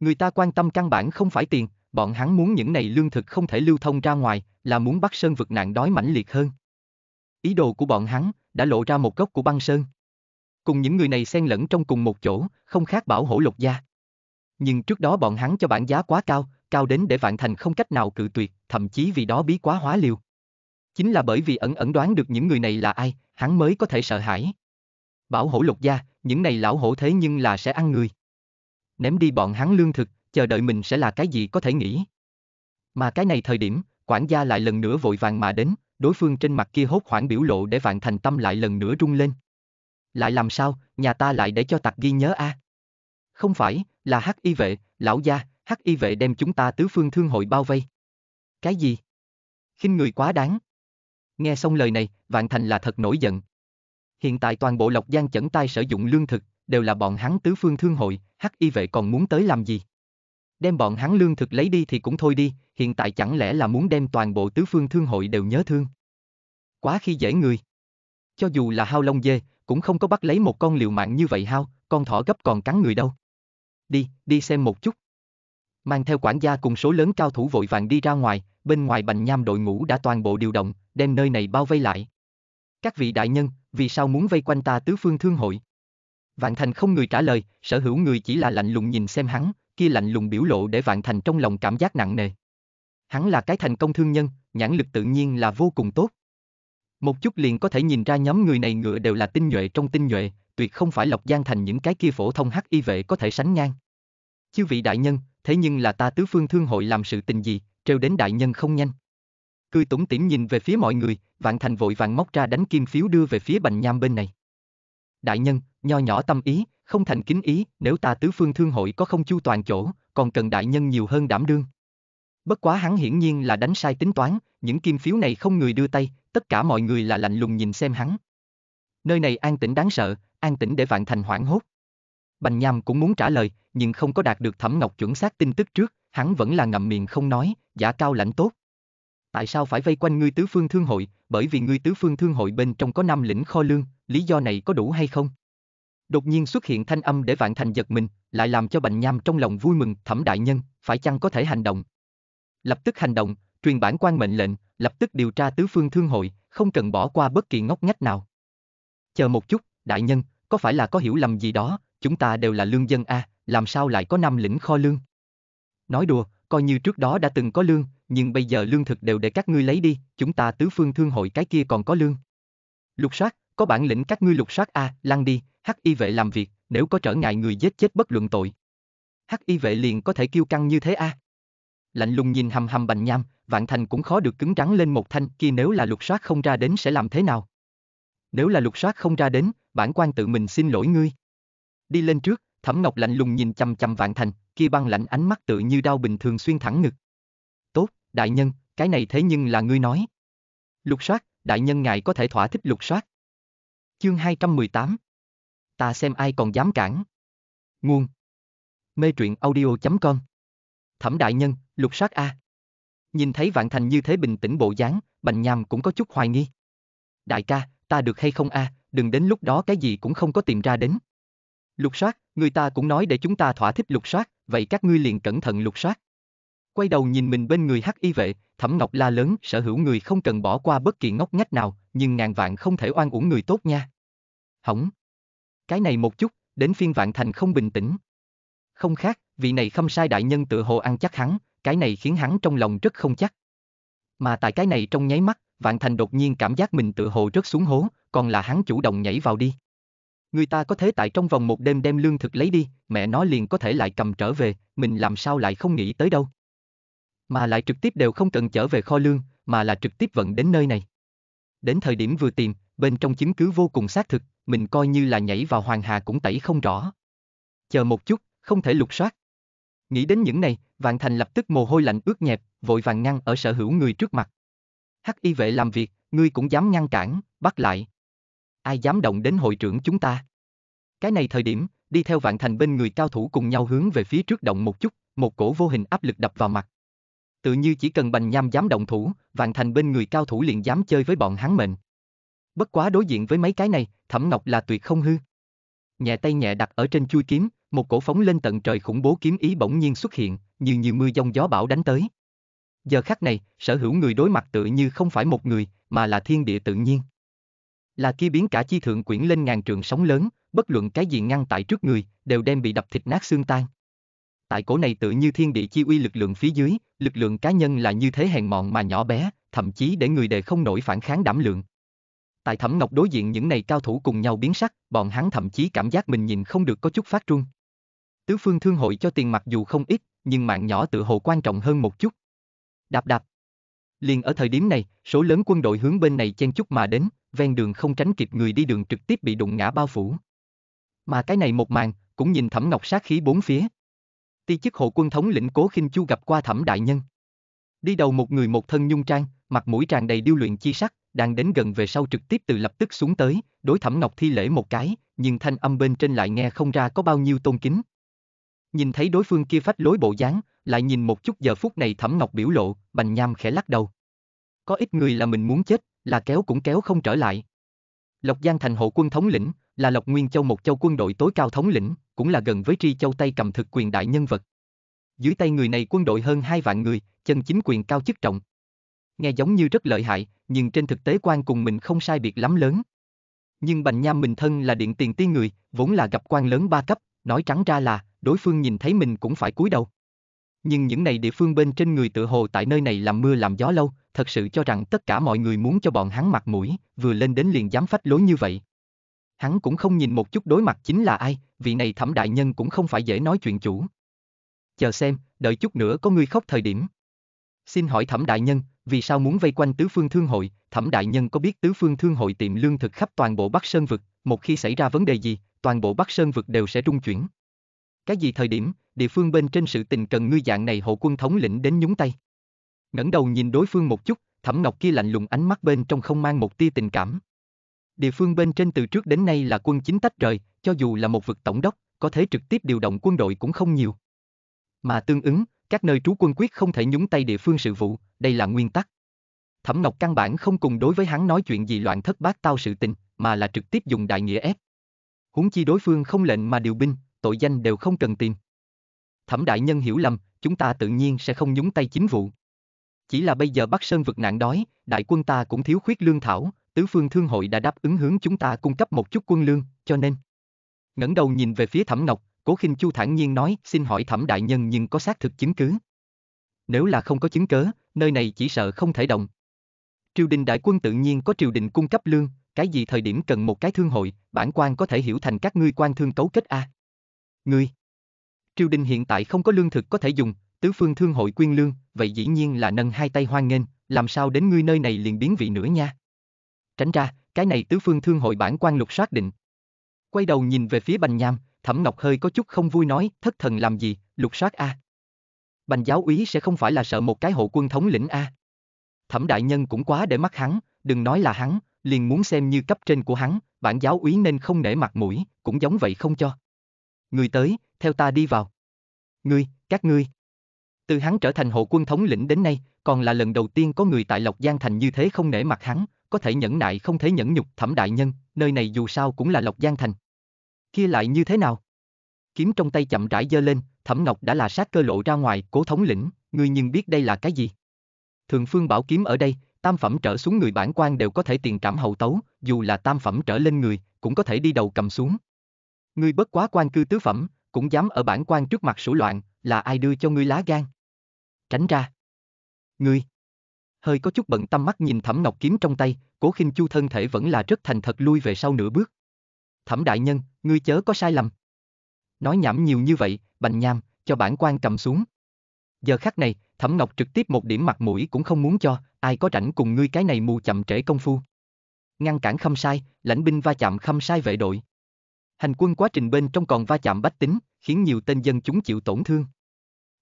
Người ta quan tâm căn bản không phải tiền, bọn hắn muốn những này lương thực không thể lưu thông ra ngoài, là muốn bắt sơn vực nạn đói mãnh liệt hơn. Ý đồ của bọn hắn đã lộ ra một gốc của băng sơn. Cùng những người này xen lẫn trong cùng một chỗ, không khác bảo hổ lục gia. Nhưng trước đó bọn hắn cho bản giá quá cao, cao đến để vạn thành không cách nào cự tuyệt, thậm chí vì đó bí quá hóa liều. Chính là bởi vì ẩn ẩn đoán được những người này là ai, hắn mới có thể sợ hãi. Bảo hổ lục gia, những này lão hổ thế nhưng là sẽ ăn người. Ném đi bọn hắn lương thực, chờ đợi mình sẽ là cái gì có thể nghĩ. Mà cái này thời điểm, quản gia lại lần nữa vội vàng mà đến, đối phương trên mặt kia hốt hoảng biểu lộ để vạn thành tâm lại lần nữa rung lên. Lại làm sao, nhà ta lại để cho tặc ghi nhớ a à? Không phải, là hắc y vệ, lão gia, hắc y vệ đem chúng ta tứ phương thương hội bao vây. Cái gì? khinh người quá đáng. Nghe xong lời này, Vạn Thành là thật nổi giận. Hiện tại toàn bộ Lộc Giang chẩn tay sử dụng lương thực, đều là bọn hắn tứ phương thương hội, hắc y vệ còn muốn tới làm gì? đem bọn hắn lương thực lấy đi thì cũng thôi đi, hiện tại chẳng lẽ là muốn đem toàn bộ tứ phương thương hội đều nhớ thương. Quá khi dễ người. Cho dù là hao lông dê, cũng không có bắt lấy một con liều mạng như vậy hao, con thỏ gấp còn cắn người đâu. Đi, đi xem một chút. Mang theo quản gia cùng số lớn cao thủ vội vàng đi ra ngoài, bên ngoài bành nham đội ngũ đã toàn bộ điều động, đem nơi này bao vây lại. Các vị đại nhân, vì sao muốn vây quanh ta tứ phương thương hội? Vạn thành không người trả lời, sở hữu người chỉ là lạnh lùng nhìn xem hắn, kia lạnh lùng biểu lộ để Vạn Thành trong lòng cảm giác nặng nề. Hắn là cái thành công thương nhân, nhãn lực tự nhiên là vô cùng tốt. Một chút liền có thể nhìn ra nhóm người này ngựa đều là tinh nhuệ trong tinh nhuệ, tuyệt không phải lọc Giang thành những cái kia phổ thông hắc y vệ có thể sánh ngang. Chư vị đại nhân, thế nhưng là ta tứ phương thương hội làm sự tình gì, trêu đến đại nhân không nhanh. Cười tủm tỉm nhìn về phía mọi người, Vạn Thành vội vàng móc ra đánh kim phiếu đưa về phía Bành Nham bên này. Đại nhân, nho nhỏ tâm ý, không thành kính ý, nếu ta tứ phương thương hội có không chu toàn chỗ, còn cần đại nhân nhiều hơn đảm đương. Bất quá hắn hiển nhiên là đánh sai tính toán, những kim phiếu này không người đưa tay, tất cả mọi người là lạnh lùng nhìn xem hắn. Nơi này an tĩnh đáng sợ, an tĩnh để vạn thành hoảng hốt. Bành Nham cũng muốn trả lời, nhưng không có đạt được Thẩm Ngọc chuẩn xác tin tức trước, hắn vẫn là ngậm miệng không nói, giả cao lãnh tốt. Tại sao phải vây quanh ngươi tứ phương thương hội, bởi vì ngươi tứ phương thương hội bên trong có năm lĩnh kho lương, lý do này có đủ hay không? Đột nhiên xuất hiện thanh âm để Vạn Thành giật mình, lại làm cho Bành Nham trong lòng vui mừng, Thẩm đại nhân, phải chăng có thể hành động? Lập tức hành động, truyền bản quan mệnh lệnh, lập tức điều tra tứ phương thương hội, không cần bỏ qua bất kỳ ngóc ngách nào. Chờ một chút, đại nhân, có phải là có hiểu lầm gì đó, chúng ta đều là lương dân a, làm sao lại có năm lĩnh kho lương? Nói đùa, coi như trước đó đã từng có lương, nhưng bây giờ lương thực đều để các ngươi lấy đi, chúng ta tứ phương thương hội cái kia còn có lương. Lục soát, có bản lĩnh các ngươi lục soát a, lăn đi, Hắc y vệ làm việc, nếu có trở ngại người giết chết bất luận tội. Hắc y vệ liền có thể kêu căng như thế a. À? Lạnh lùng nhìn hầm hầm bành nham, vạn thành cũng khó được cứng trắng lên một thanh kia nếu là lục soát không ra đến sẽ làm thế nào. Nếu là lục soát không ra đến, bản quan tự mình xin lỗi ngươi. Đi lên trước, thẩm ngọc lạnh lùng nhìn chằm chằm vạn thành, kia băng lạnh ánh mắt tự như đau bình thường xuyên thẳng ngực. Tốt, đại nhân, cái này thế nhưng là ngươi nói. Lục soát, đại nhân ngài có thể thỏa thích lục soát. Chương 218 ta xem ai còn dám cản. Nguồn Mê truyện audio.com Thẩm đại nhân, lục sát A Nhìn thấy Vạn Thành như thế bình tĩnh bộ dáng, Bành Nham cũng có chút hoài nghi. Đại ca, ta được hay không A, đừng đến lúc đó cái gì cũng không có tìm ra đến. Lục soát, người ta cũng nói để chúng ta thỏa thích lục soát, vậy các ngươi liền cẩn thận lục soát. Quay đầu nhìn mình bên người hắc y vệ, thẩm ngọc la lớn, sở hữu người không cần bỏ qua bất kỳ ngóc ngách nào, nhưng ngàn vạn không thể oan uổng người tốt nha. Hỏng, cái này một chút, đến phiên Vạn Thành không bình tĩnh. Không khác, vị này khâm sai đại nhân tự hồ ăn chắc hắn, cái này khiến hắn trong lòng rất không chắc. Mà tại cái này trong nháy mắt, Vạn Thành đột nhiên cảm giác mình tự hồ rất xuống hố, còn là hắn chủ động nhảy vào đi. Người ta có thế tại trong vòng một đêm đem lương thực lấy đi, mẹ nó liền có thể lại cầm trở về, mình làm sao lại không nghĩ tới đâu. Mà lại trực tiếp đều không cần trở về kho lương, mà là trực tiếp vận đến nơi này. Đến thời điểm vừa tìm, bên trong chứng cứ vô cùng xác thực, mình coi như là nhảy vào hoàng hà cũng tẩy không rõ. Chờ một chút, không thể lục soát. Nghĩ đến những này, Vạn Thành lập tức mồ hôi lạnh ướt nhẹp, vội vàng ngăn ở sở hữu người trước mặt. Hắc y vệ làm việc, ngươi cũng dám ngăn cản, bắt lại. Ai dám động đến hội trưởng chúng ta? Cái này thời điểm, đi theo Vạn Thành bên người cao thủ cùng nhau hướng về phía trước động một chút, một cổ vô hình áp lực đập vào mặt. Tự như chỉ cần Bành Nham dám động thủ, Vạn Thành bên người cao thủ liền dám chơi với bọn hắn mệnh. Bất quá đối diện với mấy cái này, Thẩm Ngọc là tuyệt không hư. Nhẹ tay nhẹ đặt ở trên chui kiếm, một cổ phóng lên tận trời khủng bố kiếm ý bỗng nhiên xuất hiện, như nhiều mưa giông gió bão đánh tới. Giờ khắc này, sở hữu người đối mặt tự như không phải một người, mà là thiên địa tự nhiên. Là kia biến cả chi thượng quyển lên ngàn trường sóng lớn, bất luận cái gì ngăn tại trước người, đều đem bị đập thịt nát xương tan. Tại cổ này tự như thiên địa chi uy lực lượng phía dưới, lực lượng cá nhân là như thế hèn mọn mà nhỏ bé, thậm chí để người đề không nổi phản kháng đảm lượng tại Thẩm Ngọc đối diện những này cao thủ cùng nhau biến sắc, bọn hắn thậm chí cảm giác mình nhìn không được có chút phát trung. Tứ phương thương hội cho tiền mặc dù không ít, nhưng mạng nhỏ tự hồ quan trọng hơn một chút. Đạp đạp. Liền ở thời điểm này, số lớn quân đội hướng bên này chen chút mà đến, ven đường không tránh kịp người đi đường trực tiếp bị đụng ngã bao phủ. Mà cái này một màn, cũng nhìn Thẩm Ngọc sát khí bốn phía. Ti chức hộ quân thống lĩnh Cố Khinh Chu gặp qua Thẩm đại nhân. Đi đầu một người một thân nhung trang, mặt mũi tràn đầy điêu luyện chi sắc, đang đến gần về sau trực tiếp từ lập tức xuống tới, đối Thẩm Ngọc thi lễ một cái, nhưng thanh âm bên trên lại nghe không ra có bao nhiêu tôn kính. Nhìn thấy đối phương kia phách lối bộ dáng, lại nhìn một chút giờ phút này Thẩm Ngọc biểu lộ, Bành Nham khẽ lắc đầu. Có ít người là mình muốn chết, là kéo cũng kéo không trở lại. Lộc Giang thành hộ quân thống lĩnh, là Lộc Nguyên Châu một châu quân đội tối cao thống lĩnh, cũng là gần với Tri Châu Tây cầm thực quyền đại nhân vật. Dưới tay người này quân đội hơn hai vạn người, chân chính quyền cao chức trọng, nghe giống như rất lợi hại, nhưng trên thực tế quan cùng mình không sai biệt lắm lớn. Nhưng Bành Nham mình thân là điện tiền tiên người, vốn là gặp quan lớn ba cấp, nói trắng ra là, đối phương nhìn thấy mình cũng phải cúi đầu. Nhưng những này địa phương bên trên người tự hồ tại nơi này làm mưa làm gió lâu, thật sự cho rằng tất cả mọi người muốn cho bọn hắn mặt mũi, vừa lên đến liền dám phách lối như vậy. Hắn cũng không nhìn một chút đối mặt chính là ai, vị này thẩm đại nhân cũng không phải dễ nói chuyện chủ. Chờ xem, đợi chút nữa có người khóc thời điểm. Xin hỏi thẩm đại nhân, vì sao muốn vây quanh tứ phương thương hội, thẩm đại nhân có biết tứ phương thương hội tiệm lương thực khắp toàn bộ Bắc Sơn vực, một khi xảy ra vấn đề gì, toàn bộ Bắc Sơn vực đều sẽ trung chuyển. Cái gì thời điểm, địa phương bên trên sự tình cần ngư dạng này hộ quân thống lĩnh đến nhúng tay. ngẩng đầu nhìn đối phương một chút, thẩm ngọc kia lạnh lùng ánh mắt bên trong không mang một tia tình cảm. Địa phương bên trên từ trước đến nay là quân chính tách rời, cho dù là một vực tổng đốc, có thể trực tiếp điều động quân đội cũng không nhiều. Mà tương ứng, các nơi trú quân quyết không thể nhúng tay địa phương sự vụ, đây là nguyên tắc. Thẩm Ngọc căn bản không cùng đối với hắn nói chuyện gì loạn thất bát tao sự tình, mà là trực tiếp dùng đại nghĩa ép. Huống chi đối phương không lệnh mà điều binh, tội danh đều không cần tìm. Thẩm đại nhân hiểu lầm, chúng ta tự nhiên sẽ không nhúng tay chính vụ. Chỉ là bây giờ Bắc Sơn vực nạn đói, đại quân ta cũng thiếu khuyết lương thảo, tứ phương thương hội đã đáp ứng hướng chúng ta cung cấp một chút quân lương, cho nên. ngẩng đầu nhìn về phía Thẩm Ngọc, Cố khinh Chu thản nhiên nói, xin hỏi thẩm đại nhân nhưng có xác thực chứng cứ. Nếu là không có chứng cớ, nơi này chỉ sợ không thể động. Triều đình đại quân tự nhiên có triều đình cung cấp lương, cái gì thời điểm cần một cái thương hội, bản quan có thể hiểu thành các ngươi quan thương cấu kết a. À? Ngươi. Triều đình hiện tại không có lương thực có thể dùng, tứ phương thương hội quyên lương, vậy dĩ nhiên là nâng hai tay hoan nghênh, làm sao đến ngươi nơi này liền biến vị nữa nha. Tránh ra, cái này tứ phương thương hội bản quan lục soát định. Quay đầu nhìn về phía Bành Nham, Thẩm Ngọc hơi có chút không vui nói, thất thần làm gì, lục soát a. À. Bành giáo úy sẽ không phải là sợ một cái hộ quân thống lĩnh a. À. Thẩm đại nhân cũng quá để mắt hắn, đừng nói là hắn, liền muốn xem như cấp trên của hắn, bản giáo úy nên không nể mặt mũi, cũng giống vậy không cho. Người tới, theo ta đi vào. Ngươi, các ngươi. Từ hắn trở thành hộ quân thống lĩnh đến nay, còn là lần đầu tiên có người tại Lộc Giang Thành như thế không nể mặt hắn, có thể nhẫn nại không thể nhẫn nhục thẩm đại nhân, nơi này dù sao cũng là Lộc Giang Thành kia lại như thế nào? Kiếm trong tay chậm rãi giơ lên, Thẩm Ngọc đã là sát cơ lộ ra ngoài, cố thống lĩnh, ngươi nhưng biết đây là cái gì? Thường Phương bảo kiếm ở đây, tam phẩm trở xuống người bản quan đều có thể tiền trảm hậu tấu, dù là tam phẩm trở lên người, cũng có thể đi đầu cầm xuống. Ngươi bất quá quan cư tứ phẩm, cũng dám ở bản quan trước mặt sủ loạn, là ai đưa cho ngươi lá gan? Tránh ra. Ngươi. Hơi có chút bận tâm mắt nhìn Thẩm Ngọc kiếm trong tay, Cố Khinh Chu thân thể vẫn là rất thành thật lui về sau nửa bước thẩm đại nhân, ngươi chớ có sai lầm. Nói nhảm nhiều như vậy, bành nham, cho bản quan cầm xuống. Giờ khắc này, thẩm ngọc trực tiếp một điểm mặt mũi cũng không muốn cho, ai có rảnh cùng ngươi cái này mù chậm trễ công phu. Ngăn cản khâm sai, lãnh binh va chạm khâm sai vệ đội. Hành quân quá trình bên trong còn va chạm bách tính, khiến nhiều tên dân chúng chịu tổn thương.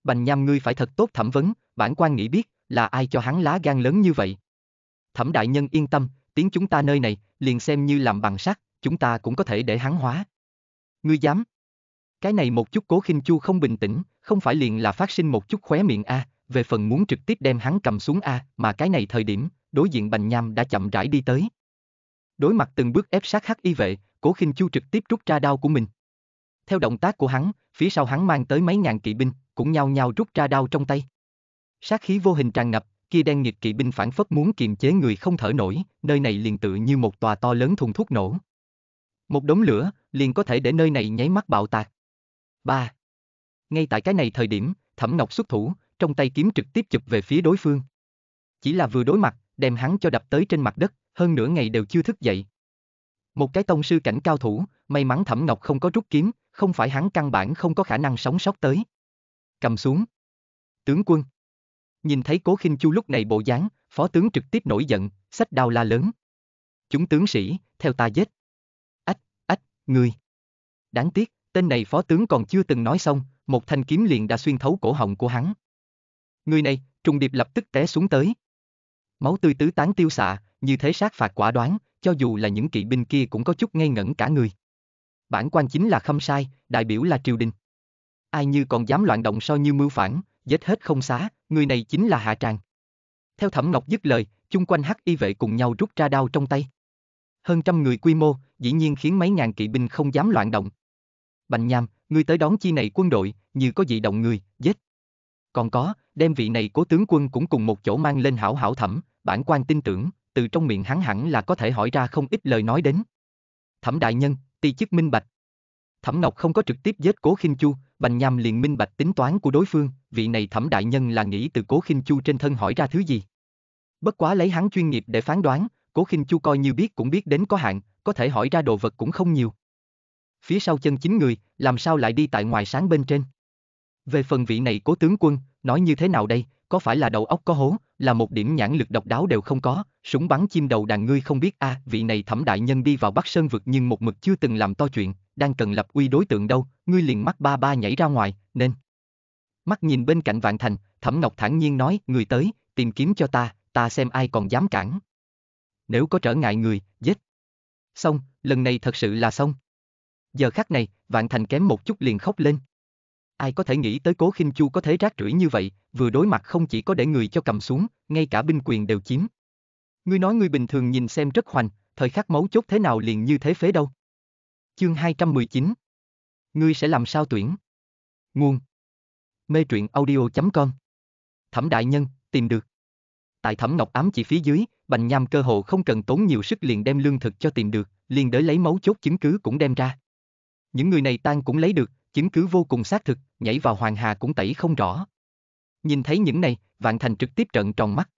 Bành nham ngươi phải thật tốt thẩm vấn, bản quan nghĩ biết, là ai cho hắn lá gan lớn như vậy. Thẩm đại nhân yên tâm, tiếng chúng ta nơi này, liền xem như làm bằng sắt, chúng ta cũng có thể để hắn hóa. Ngươi dám? Cái này một chút cố khinh chu không bình tĩnh, không phải liền là phát sinh một chút khóe miệng a, về phần muốn trực tiếp đem hắn cầm xuống a, mà cái này thời điểm, đối diện Bành Nham đã chậm rãi đi tới. Đối mặt từng bước ép sát hắc y vệ, cố khinh chu trực tiếp rút ra đao của mình. Theo động tác của hắn, phía sau hắn mang tới mấy ngàn kỵ binh, cũng nhao nhao rút ra đao trong tay. Sát khí vô hình tràn ngập, kia đen nghịch kỵ binh phản phất muốn kiềm chế người không thở nổi, nơi này liền tự như một tòa to lớn thùng thuốc nổ, một đống lửa, liền có thể để nơi này nháy mắt bạo tạc. 3. Ngay tại cái này thời điểm, Thẩm Ngọc xuất thủ, trong tay kiếm trực tiếp chụp về phía đối phương. Chỉ là vừa đối mặt, đem hắn cho đập tới trên mặt đất, hơn nửa ngày đều chưa thức dậy. Một cái tông sư cảnh cao thủ, may mắn Thẩm Ngọc không có rút kiếm, không phải hắn căn bản không có khả năng sống sót tới. Cầm xuống. Tướng quân. Nhìn thấy Cố Khinh Chu lúc này bộ dáng, phó tướng trực tiếp nổi giận, sách đao la lớn. Chúng tướng sĩ, theo ta giết ngươi. Đáng tiếc, tên này phó tướng còn chưa từng nói xong, một thanh kiếm liền đã xuyên thấu cổ họng của hắn. Người này, trùng điệp lập tức té xuống tới. Máu tươi tứ tán tiêu xạ, như thế sát phạt quả đoán, cho dù là những kỵ binh kia cũng có chút ngây ngẩn cả người. Bản quan chính là khâm sai, đại biểu là triều đình. Ai như còn dám loạn động so như mưu phản, giết hết không xá, người này chính là hạ tràng. Theo thẩm ngọc dứt lời, chung quanh hắc y vệ cùng nhau rút ra đao trong tay hơn trăm người quy mô, dĩ nhiên khiến mấy ngàn kỵ binh không dám loạn động. Bành Nham, ngươi tới đón chi này quân đội, như có dị động người, giết. Còn có, đem vị này cố tướng quân cũng cùng một chỗ mang lên hảo hảo thẩm, bản quan tin tưởng, từ trong miệng hắn hẳn là có thể hỏi ra không ít lời nói đến. Thẩm đại nhân, ti chức minh bạch. Thẩm Ngọc không có trực tiếp giết Cố Khinh Chu, Bành Nham liền minh bạch tính toán của đối phương, vị này Thẩm đại nhân là nghĩ từ Cố Khinh Chu trên thân hỏi ra thứ gì. Bất quá lấy hắn chuyên nghiệp để phán đoán, Cố khinh Chu coi như biết cũng biết đến có hạn, có thể hỏi ra đồ vật cũng không nhiều. Phía sau chân chính người, làm sao lại đi tại ngoài sáng bên trên? Về phần vị này cố tướng quân, nói như thế nào đây, có phải là đầu óc có hố, là một điểm nhãn lực độc đáo đều không có, súng bắn chim đầu đàn ngươi không biết a, à, vị này thẩm đại nhân đi vào Bắc Sơn vực nhưng một mực chưa từng làm to chuyện, đang cần lập uy đối tượng đâu, ngươi liền mắt ba ba nhảy ra ngoài, nên. Mắt nhìn bên cạnh Vạn Thành, Thẩm Ngọc thản nhiên nói, người tới, tìm kiếm cho ta, ta xem ai còn dám cản nếu có trở ngại người, giết. Xong, lần này thật sự là xong. Giờ khắc này, Vạn Thành kém một chút liền khóc lên. Ai có thể nghĩ tới Cố khinh Chu có thế rác rưởi như vậy, vừa đối mặt không chỉ có để người cho cầm xuống, ngay cả binh quyền đều chiếm. Ngươi nói ngươi bình thường nhìn xem rất hoành, thời khắc máu chốt thế nào liền như thế phế đâu. Chương 219 Ngươi sẽ làm sao tuyển? Nguồn Mê truyện audio.com Thẩm Đại Nhân, tìm được Tại Thẩm Ngọc Ám chỉ phía dưới, Bành Nham cơ hồ không cần tốn nhiều sức liền đem lương thực cho tìm được, liền đới lấy máu chốt chứng cứ cũng đem ra. Những người này tan cũng lấy được, chứng cứ vô cùng xác thực, nhảy vào hoàng hà cũng tẩy không rõ. Nhìn thấy những này, Vạn Thành trực tiếp trợn tròn mắt.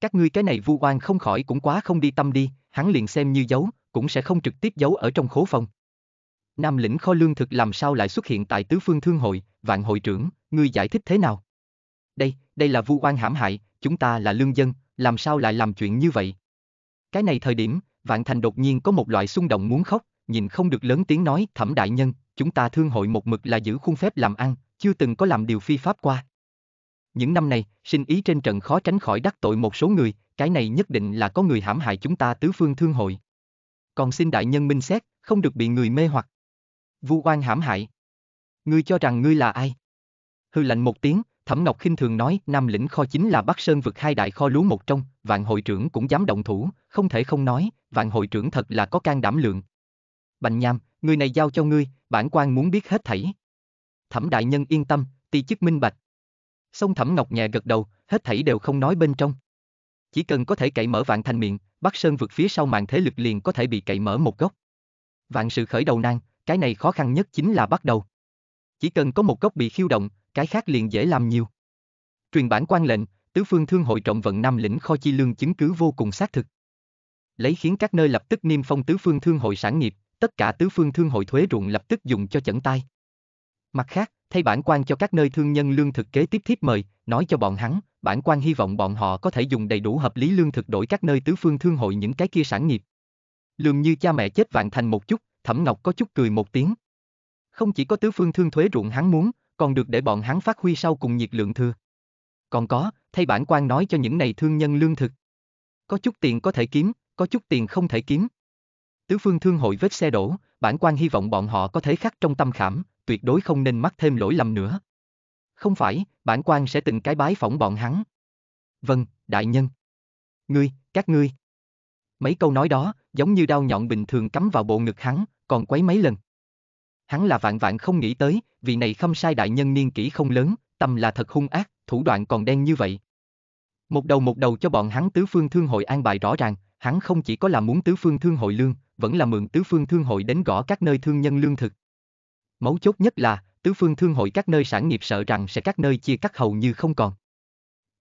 Các ngươi cái này vu oan không khỏi cũng quá không đi tâm đi, hắn liền xem như giấu, cũng sẽ không trực tiếp giấu ở trong khố phòng. Nam lĩnh kho lương thực làm sao lại xuất hiện tại tứ phương thương hội, Vạn hội trưởng, ngươi giải thích thế nào? Đây, đây là vu oan hãm hại, chúng ta là lương dân, làm sao lại làm chuyện như vậy? Cái này thời điểm, Vạn Thành đột nhiên có một loại xung động muốn khóc, nhìn không được lớn tiếng nói, thẩm đại nhân, chúng ta thương hội một mực là giữ khuôn phép làm ăn, chưa từng có làm điều phi pháp qua. Những năm này, sinh ý trên trận khó tránh khỏi đắc tội một số người, cái này nhất định là có người hãm hại chúng ta tứ phương thương hội. Còn xin đại nhân minh xét, không được bị người mê hoặc. Vu oan hãm hại. Ngươi cho rằng ngươi là ai? Hư lạnh một tiếng, Thẩm Ngọc khinh thường nói, Nam lĩnh kho chính là Bắc Sơn vực hai đại kho lúa một trong, vạn hội trưởng cũng dám động thủ, không thể không nói, vạn hội trưởng thật là có can đảm lượng. Bành Nham, người này giao cho ngươi, bản quan muốn biết hết thảy. Thẩm đại nhân yên tâm, ti chức minh bạch. Xong Thẩm Ngọc nhẹ gật đầu, hết thảy đều không nói bên trong. Chỉ cần có thể cậy mở vạn thành miệng, Bắc Sơn vực phía sau màn thế lực liền có thể bị cậy mở một góc. Vạn sự khởi đầu nan, cái này khó khăn nhất chính là bắt đầu. Chỉ cần có một góc bị khiêu động, cái khác liền dễ làm nhiều. Truyền bản quan lệnh, tứ phương thương hội trọng vận Nam lĩnh kho chi lương chứng cứ vô cùng xác thực. Lấy khiến các nơi lập tức niêm phong tứ phương thương hội sản nghiệp, tất cả tứ phương thương hội thuế ruộng lập tức dùng cho chẩn tay. Mặt khác, thay bản quan cho các nơi thương nhân lương thực kế tiếp thiếp mời, nói cho bọn hắn, bản quan hy vọng bọn họ có thể dùng đầy đủ hợp lý lương thực đổi các nơi tứ phương thương hội những cái kia sản nghiệp. Lường như cha mẹ chết vạn thành một chút, Thẩm Ngọc có chút cười một tiếng. Không chỉ có tứ phương thương thuế ruộng hắn muốn, còn được để bọn hắn phát huy sau cùng nhiệt lượng thừa. Còn có, thay bản quan nói cho những này thương nhân lương thực. Có chút tiền có thể kiếm, có chút tiền không thể kiếm. Tứ phương thương hội vết xe đổ, bản quan hy vọng bọn họ có thể khắc trong tâm khảm, tuyệt đối không nên mắc thêm lỗi lầm nữa. Không phải, bản quan sẽ từng cái bái phỏng bọn hắn. Vâng, đại nhân. Ngươi, các ngươi. Mấy câu nói đó, giống như đao nhọn bình thường cắm vào bộ ngực hắn, còn quấy mấy lần hắn là vạn vạn không nghĩ tới, vì này không sai đại nhân niên kỷ không lớn, tâm là thật hung ác, thủ đoạn còn đen như vậy. Một đầu một đầu cho bọn hắn tứ phương thương hội an bài rõ ràng, hắn không chỉ có là muốn tứ phương thương hội lương, vẫn là mượn tứ phương thương hội đến gõ các nơi thương nhân lương thực. Mấu chốt nhất là, tứ phương thương hội các nơi sản nghiệp sợ rằng sẽ các nơi chia cắt hầu như không còn.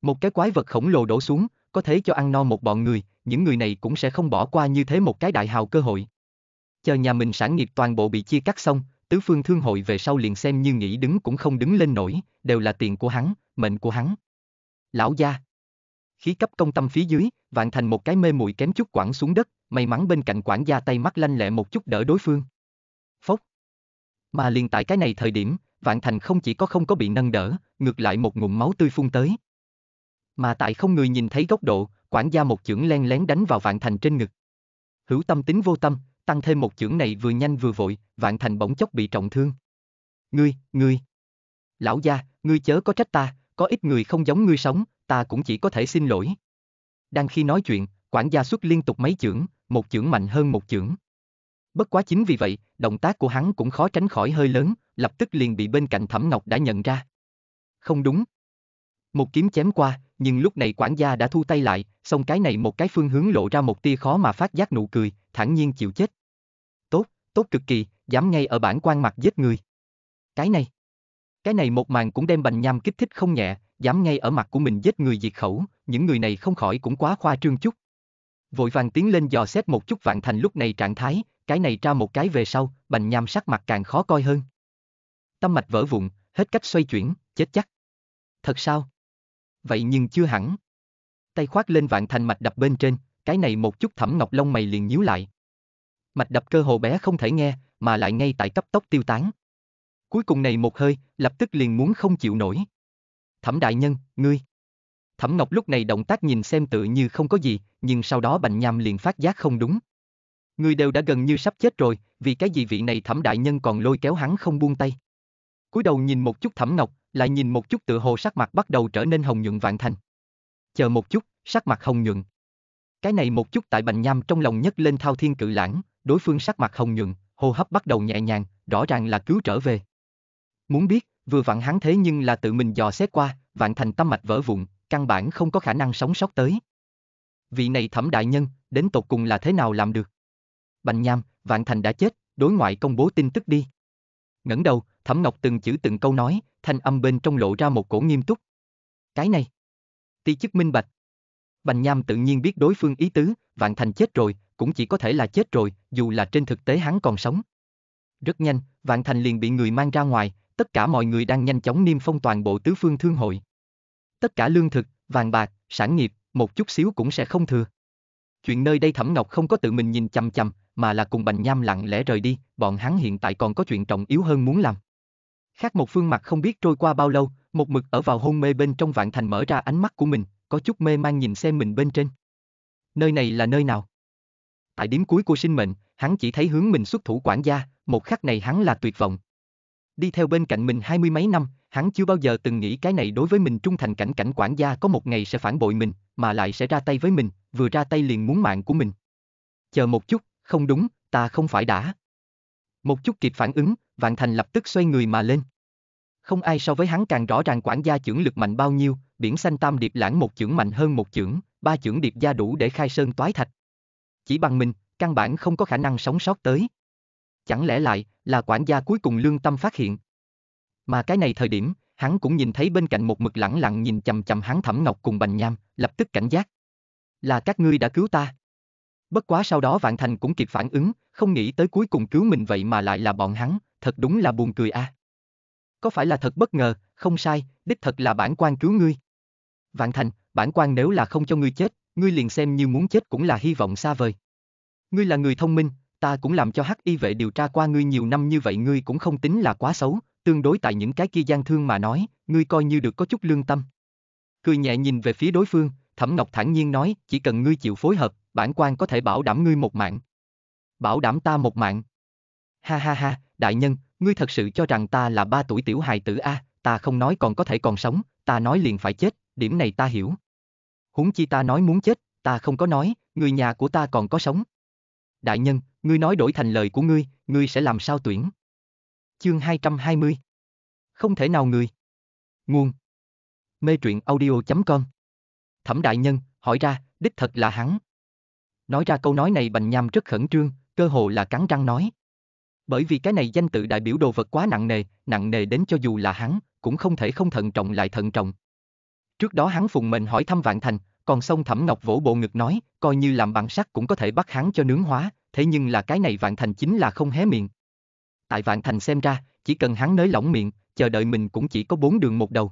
Một cái quái vật khổng lồ đổ xuống, có thể cho ăn no một bọn người, những người này cũng sẽ không bỏ qua như thế một cái đại hào cơ hội. Chờ nhà mình sản nghiệp toàn bộ bị chia cắt xong, tứ phương thương hội về sau liền xem như nghĩ đứng cũng không đứng lên nổi, đều là tiền của hắn, mệnh của hắn. Lão gia. Khí cấp công tâm phía dưới, vạn thành một cái mê muội kém chút quẳng xuống đất, may mắn bên cạnh quản gia tay mắt lanh lẹ một chút đỡ đối phương. Phốc. Mà liền tại cái này thời điểm, vạn thành không chỉ có không có bị nâng đỡ, ngược lại một ngụm máu tươi phun tới. Mà tại không người nhìn thấy góc độ, quản gia một chưởng len lén đánh vào vạn thành trên ngực. Hữu tâm tính vô tâm, tăng thêm một chưởng này vừa nhanh vừa vội, Vạn Thành bỗng chốc bị trọng thương. Ngươi, ngươi, lão gia, ngươi chớ có trách ta, có ít người không giống ngươi sống, ta cũng chỉ có thể xin lỗi. Đang khi nói chuyện, quản gia xuất liên tục mấy chưởng, một chưởng mạnh hơn một chưởng. Bất quá chính vì vậy, động tác của hắn cũng khó tránh khỏi hơi lớn, lập tức liền bị bên cạnh Thẩm Ngọc đã nhận ra. Không đúng, một kiếm chém qua, nhưng lúc này quản gia đã thu tay lại, xong cái này một cái phương hướng lộ ra một tia khó mà phát giác nụ cười, thản nhiên chịu chết. Tốt, tốt cực kỳ, dám ngay ở bản quan mặt giết người. Cái này, cái này một màn cũng đem bành nham kích thích không nhẹ, dám ngay ở mặt của mình giết người diệt khẩu, những người này không khỏi cũng quá khoa trương chút. Vội vàng tiến lên dò xét một chút vạn thành lúc này trạng thái, cái này tra một cái về sau, bành nham sắc mặt càng khó coi hơn. Tâm mạch vỡ vụn, hết cách xoay chuyển, chết chắc. Thật sao? vậy nhưng chưa hẳn. Tay khoác lên vạn thành mạch đập bên trên, cái này một chút thẩm ngọc lông mày liền nhíu lại. Mạch đập cơ hồ bé không thể nghe, mà lại ngay tại cấp tốc tiêu tán. Cuối cùng này một hơi, lập tức liền muốn không chịu nổi. Thẩm đại nhân, ngươi. Thẩm Ngọc lúc này động tác nhìn xem tự như không có gì, nhưng sau đó Bành Nham liền phát giác không đúng. Người đều đã gần như sắp chết rồi, vì cái gì vị này Thẩm đại nhân còn lôi kéo hắn không buông tay. cúi đầu nhìn một chút Thẩm Ngọc, lại nhìn một chút tựa hồ sắc mặt bắt đầu trở nên hồng nhuận vạn thành. Chờ một chút, sắc mặt hồng nhuận. Cái này một chút tại Bành Nham trong lòng nhất lên thao thiên cự lãng, đối phương sắc mặt hồng nhuận, hô hấp bắt đầu nhẹ nhàng, rõ ràng là cứu trở về. Muốn biết, vừa vặn hắn thế nhưng là tự mình dò xét qua, vạn thành tâm mạch vỡ vụn, căn bản không có khả năng sống sót tới. Vị này thẩm đại nhân, đến tột cùng là thế nào làm được? Bành Nham, vạn thành đã chết, đối ngoại công bố tin tức đi. Ngẩng đầu, Thẩm Ngọc từng chữ từng câu nói, thanh âm bên trong lộ ra một cổ nghiêm túc. Cái này, ti chức minh bạch. Bành Nham tự nhiên biết đối phương ý tứ, Vạn Thành chết rồi, cũng chỉ có thể là chết rồi, dù là trên thực tế hắn còn sống. Rất nhanh, Vạn Thành liền bị người mang ra ngoài, tất cả mọi người đang nhanh chóng niêm phong toàn bộ tứ phương thương hội. Tất cả lương thực, vàng bạc, sản nghiệp, một chút xíu cũng sẽ không thừa. Chuyện nơi đây Thẩm Ngọc không có tự mình nhìn chằm chằm, mà là cùng Bành Nham lặng lẽ rời đi, bọn hắn hiện tại còn có chuyện trọng yếu hơn muốn làm. Khác một phương mặt không biết trôi qua bao lâu, một mực ở vào hôn mê bên trong vạn thành mở ra ánh mắt của mình, có chút mê mang nhìn xem mình bên trên. Nơi này là nơi nào? Tại điểm cuối của sinh mệnh, hắn chỉ thấy hướng mình xuất thủ quản gia, một khắc này hắn là tuyệt vọng. Đi theo bên cạnh mình hai mươi mấy năm, hắn chưa bao giờ từng nghĩ cái này đối với mình trung thành cảnh cảnh quản gia có một ngày sẽ phản bội mình, mà lại sẽ ra tay với mình, vừa ra tay liền muốn mạng của mình. Chờ một chút, không đúng, ta không phải đã. Một chút kịp phản ứng, Vạn Thành lập tức xoay người mà lên. Không ai so với hắn càng rõ ràng quản gia chưởng lực mạnh bao nhiêu, biển xanh tam điệp lãng một chưởng mạnh hơn một chưởng, ba chưởng điệp gia đủ để khai sơn toái thạch. Chỉ bằng mình, căn bản không có khả năng sống sót tới. Chẳng lẽ lại là quản gia cuối cùng lương tâm phát hiện. Mà cái này thời điểm, hắn cũng nhìn thấy bên cạnh một mực lẳng lặng nhìn chầm chầm hắn Thẩm Ngọc cùng Bành Nham, lập tức cảnh giác. Là các ngươi đã cứu ta. Bất quá sau đó Vạn Thành cũng kịp phản ứng, không nghĩ tới cuối cùng cứu mình vậy mà lại là bọn hắn, thật đúng là buồn cười a. À. Có phải là thật bất ngờ, không sai, đích thật là bản quan cứu ngươi. Vạn Thành, bản quan nếu là không cho ngươi chết, ngươi liền xem như muốn chết cũng là hy vọng xa vời. Ngươi là người thông minh, ta cũng làm cho hắc y vệ điều tra qua ngươi nhiều năm như vậy ngươi cũng không tính là quá xấu, tương đối tại những cái kia gian thương mà nói, ngươi coi như được có chút lương tâm. Cười nhẹ nhìn về phía đối phương, Thẩm Ngọc thản nhiên nói, chỉ cần ngươi chịu phối hợp, bản quan có thể bảo đảm ngươi một mạng. Bảo đảm ta một mạng. Ha ha ha, đại nhân, ngươi thật sự cho rằng ta là ba tuổi tiểu hài tử A, ta không nói còn có thể còn sống, ta nói liền phải chết, điểm này ta hiểu. Huống chi ta nói muốn chết, ta không có nói, người nhà của ta còn có sống. Đại nhân, ngươi nói đổi thành lời của ngươi, ngươi sẽ làm sao tuyển? Chương 220 Không thể nào người. Nguồn Mê truyện audio.com Thẩm đại nhân, hỏi ra, đích thật là hắn. Nói ra câu nói này Bành Nham rất khẩn trương, cơ hồ là cắn răng nói. Bởi vì cái này danh tự đại biểu đồ vật quá nặng nề, nặng nề đến cho dù là hắn, cũng không thể không thận trọng lại thận trọng. Trước đó hắn phùng mệnh hỏi thăm Vạn Thành, còn sông Thẩm Ngọc vỗ bộ ngực nói, coi như làm bằng sắt cũng có thể bắt hắn cho nướng hóa, thế nhưng là cái này Vạn Thành chính là không hé miệng. Tại Vạn Thành xem ra, chỉ cần hắn nới lỏng miệng, chờ đợi mình cũng chỉ có bốn đường một đầu.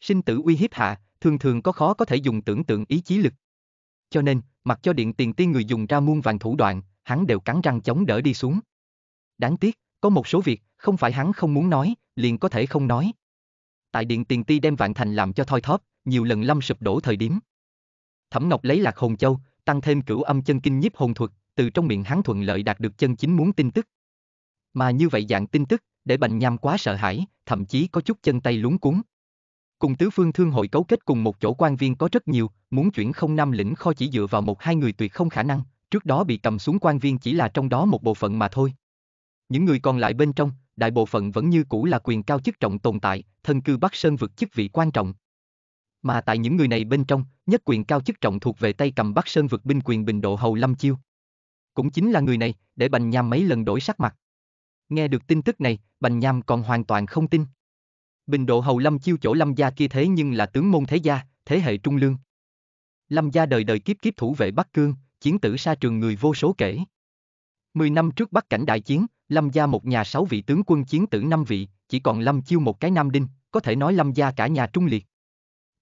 Sinh tử uy hiếp hạ, thường thường có khó có thể dùng tưởng tượng ý chí lực. Cho nên, mặc cho điện tiền tiên người dùng ra muôn vàng thủ đoạn, hắn đều cắn răng chống đỡ đi xuống đáng tiếc, có một số việc, không phải hắn không muốn nói, liền có thể không nói. Tại điện tiền ti đem vạn thành làm cho thoi thóp, nhiều lần lâm sụp đổ thời điểm. Thẩm Ngọc lấy lạc hồn châu, tăng thêm cửu âm chân kinh nhiếp hồn thuật, từ trong miệng hắn thuận lợi đạt được chân chính muốn tin tức. Mà như vậy dạng tin tức, để Bành Nham quá sợ hãi, thậm chí có chút chân tay lúng cuốn. Cùng tứ phương thương hội cấu kết cùng một chỗ quan viên có rất nhiều, muốn chuyển không nam lĩnh kho chỉ dựa vào một hai người tuyệt không khả năng, trước đó bị cầm xuống quan viên chỉ là trong đó một bộ phận mà thôi. Những người còn lại bên trong, đại bộ phận vẫn như cũ là quyền cao chức trọng tồn tại, thân cư Bắc Sơn vực chức vị quan trọng. Mà tại những người này bên trong, nhất quyền cao chức trọng thuộc về tay cầm Bắc Sơn vực binh quyền Bình Độ Hầu Lâm Chiêu. Cũng chính là người này, để Bành Nham mấy lần đổi sắc mặt. Nghe được tin tức này, Bành Nham còn hoàn toàn không tin. Bình Độ Hầu Lâm Chiêu chỗ Lâm gia kia thế nhưng là tướng môn thế gia, thế hệ trung lương. Lâm gia đời đời kiếp kiếp thủ vệ Bắc Cương, chiến tử sa trường người vô số kể. 10 năm trước Bắc cảnh đại chiến, Lâm gia một nhà sáu vị tướng quân chiến tử năm vị, chỉ còn Lâm chiêu một cái nam đinh, có thể nói Lâm gia cả nhà trung liệt.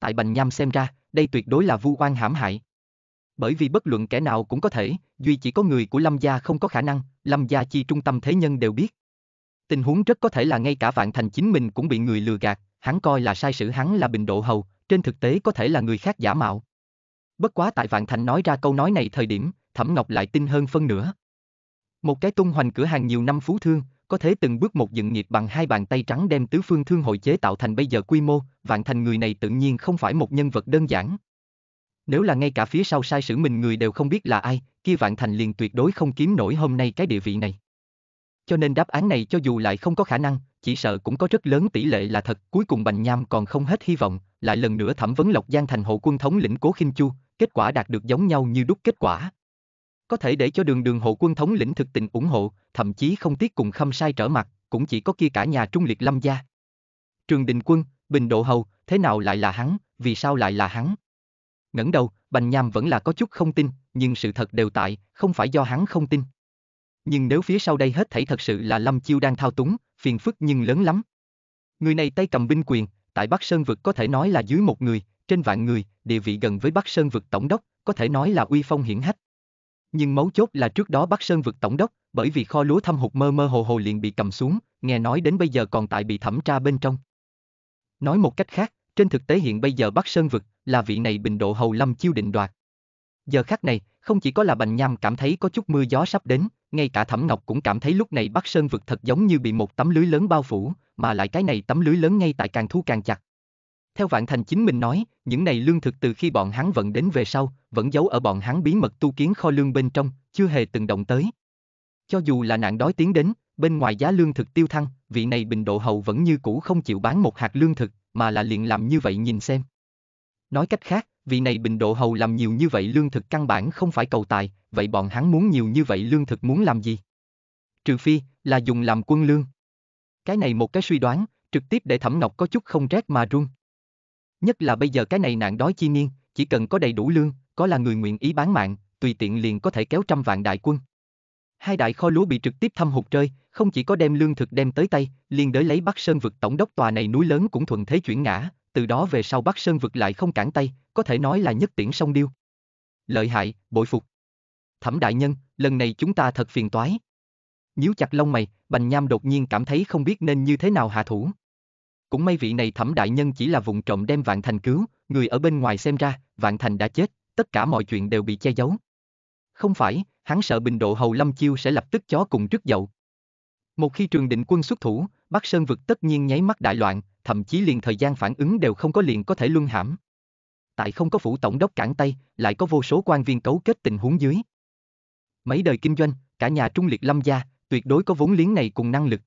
Tại Bành Nham xem ra, đây tuyệt đối là vu oan hãm hại. Bởi vì bất luận kẻ nào cũng có thể, duy chỉ có người của Lâm gia không có khả năng, Lâm gia chi trung tâm thế nhân đều biết. Tình huống rất có thể là ngay cả Vạn Thành chính mình cũng bị người lừa gạt, hắn coi là sai sử hắn là Bình Độ Hầu, trên thực tế có thể là người khác giả mạo. Bất quá tại Vạn Thành nói ra câu nói này thời điểm, Thẩm Ngọc lại tin hơn phân nửa. Một cái tung hoành cửa hàng nhiều năm phú thương, có thể từng bước một dựng nghiệp bằng hai bàn tay trắng đem tứ phương thương hội chế tạo thành bây giờ quy mô, vạn thành người này tự nhiên không phải một nhân vật đơn giản. Nếu là ngay cả phía sau sai sử mình người đều không biết là ai, kia vạn thành liền tuyệt đối không kiếm nổi hôm nay cái địa vị này. Cho nên đáp án này cho dù lại không có khả năng, chỉ sợ cũng có rất lớn tỷ lệ là thật, cuối cùng Bành Nham còn không hết hy vọng, lại lần nữa thẩm vấn Lộc Giang thành hộ quân thống lĩnh Cố Khinh Chu, kết quả đạt được giống nhau như đúc kết quả. Có thể để cho đường đường hộ quân thống lĩnh thực tình ủng hộ, thậm chí không tiếc cùng khâm sai trở mặt, cũng chỉ có kia cả nhà trung liệt lâm gia. Trường Đình Quân, Bình Độ Hầu, thế nào lại là hắn, vì sao lại là hắn? ngẩng đầu, Bành Nham vẫn là có chút không tin, nhưng sự thật đều tại, không phải do hắn không tin. Nhưng nếu phía sau đây hết thảy thật sự là Lâm Chiêu đang thao túng, phiền phức nhưng lớn lắm. Người này tay cầm binh quyền, tại Bắc Sơn vực có thể nói là dưới một người, trên vạn người, địa vị gần với Bắc Sơn vực tổng đốc, có thể nói là uy phong hiển hách. Nhưng mấu chốt là trước đó Bắc Sơn vực tổng đốc, bởi vì kho lúa thâm hụt mơ mơ hồ hồ liền bị cầm xuống, nghe nói đến bây giờ còn tại bị thẩm tra bên trong. Nói một cách khác, trên thực tế hiện bây giờ Bắc Sơn vực là vị này bình độ hầu lâm chiêu định đoạt. Giờ khắc này, không chỉ có là Bành Nham cảm thấy có chút mưa gió sắp đến, ngay cả Thẩm Ngọc cũng cảm thấy lúc này Bắc Sơn vực thật giống như bị một tấm lưới lớn bao phủ, mà lại cái này tấm lưới lớn ngay tại càng thu càng chặt, theo Vạn Thành chính mình nói, những này lương thực từ khi bọn hắn vận đến về sau, vẫn giấu ở bọn hắn bí mật tu kiến kho lương bên trong, chưa hề từng động tới. Cho dù là nạn đói tiến đến, bên ngoài giá lương thực tiêu thăng, vị này bình độ hầu vẫn như cũ không chịu bán một hạt lương thực, mà là liền làm như vậy nhìn xem. Nói cách khác, vị này bình độ hầu làm nhiều như vậy lương thực căn bản không phải cầu tài, vậy bọn hắn muốn nhiều như vậy lương thực muốn làm gì? Trừ phi, là dùng làm quân lương. Cái này một cái suy đoán, trực tiếp để Thẩm Ngọc có chút không rét mà run. Nhất là bây giờ cái này nạn đói chi niên, chỉ cần có đầy đủ lương, có là người nguyện ý bán mạng, tùy tiện liền có thể kéo trăm vạn đại quân. Hai đại kho lúa bị trực tiếp thâm hụt rơi, không chỉ có đem lương thực đem tới tay, liền đới lấy Bắc Sơn vực tổng đốc tòa này núi lớn cũng thuận thế chuyển ngã, từ đó về sau Bắc Sơn vực lại không cản tay, có thể nói là nhất tiễn song điêu. Lợi hại, bội phục. Thẩm đại nhân, lần này chúng ta thật phiền toái. Nhíu chặt lông mày, Bành Nham đột nhiên cảm thấy không biết nên như thế nào hạ thủ cũng may vị này thẩm đại nhân chỉ là vùng trộm đem Vạn Thành cứu, người ở bên ngoài xem ra, Vạn Thành đã chết, tất cả mọi chuyện đều bị che giấu. Không phải, hắn sợ Bình Độ Hầu Lâm Chiêu sẽ lập tức chó cùng rứt dậu. Một khi trường định quân xuất thủ, Bắc Sơn vực tất nhiên nháy mắt đại loạn, thậm chí liền thời gian phản ứng đều không có liền có thể luân hãm. Tại không có phủ tổng đốc cản tay, lại có vô số quan viên cấu kết tình huống dưới. Mấy đời kinh doanh, cả nhà trung liệt lâm gia, tuyệt đối có vốn liếng này cùng năng lực.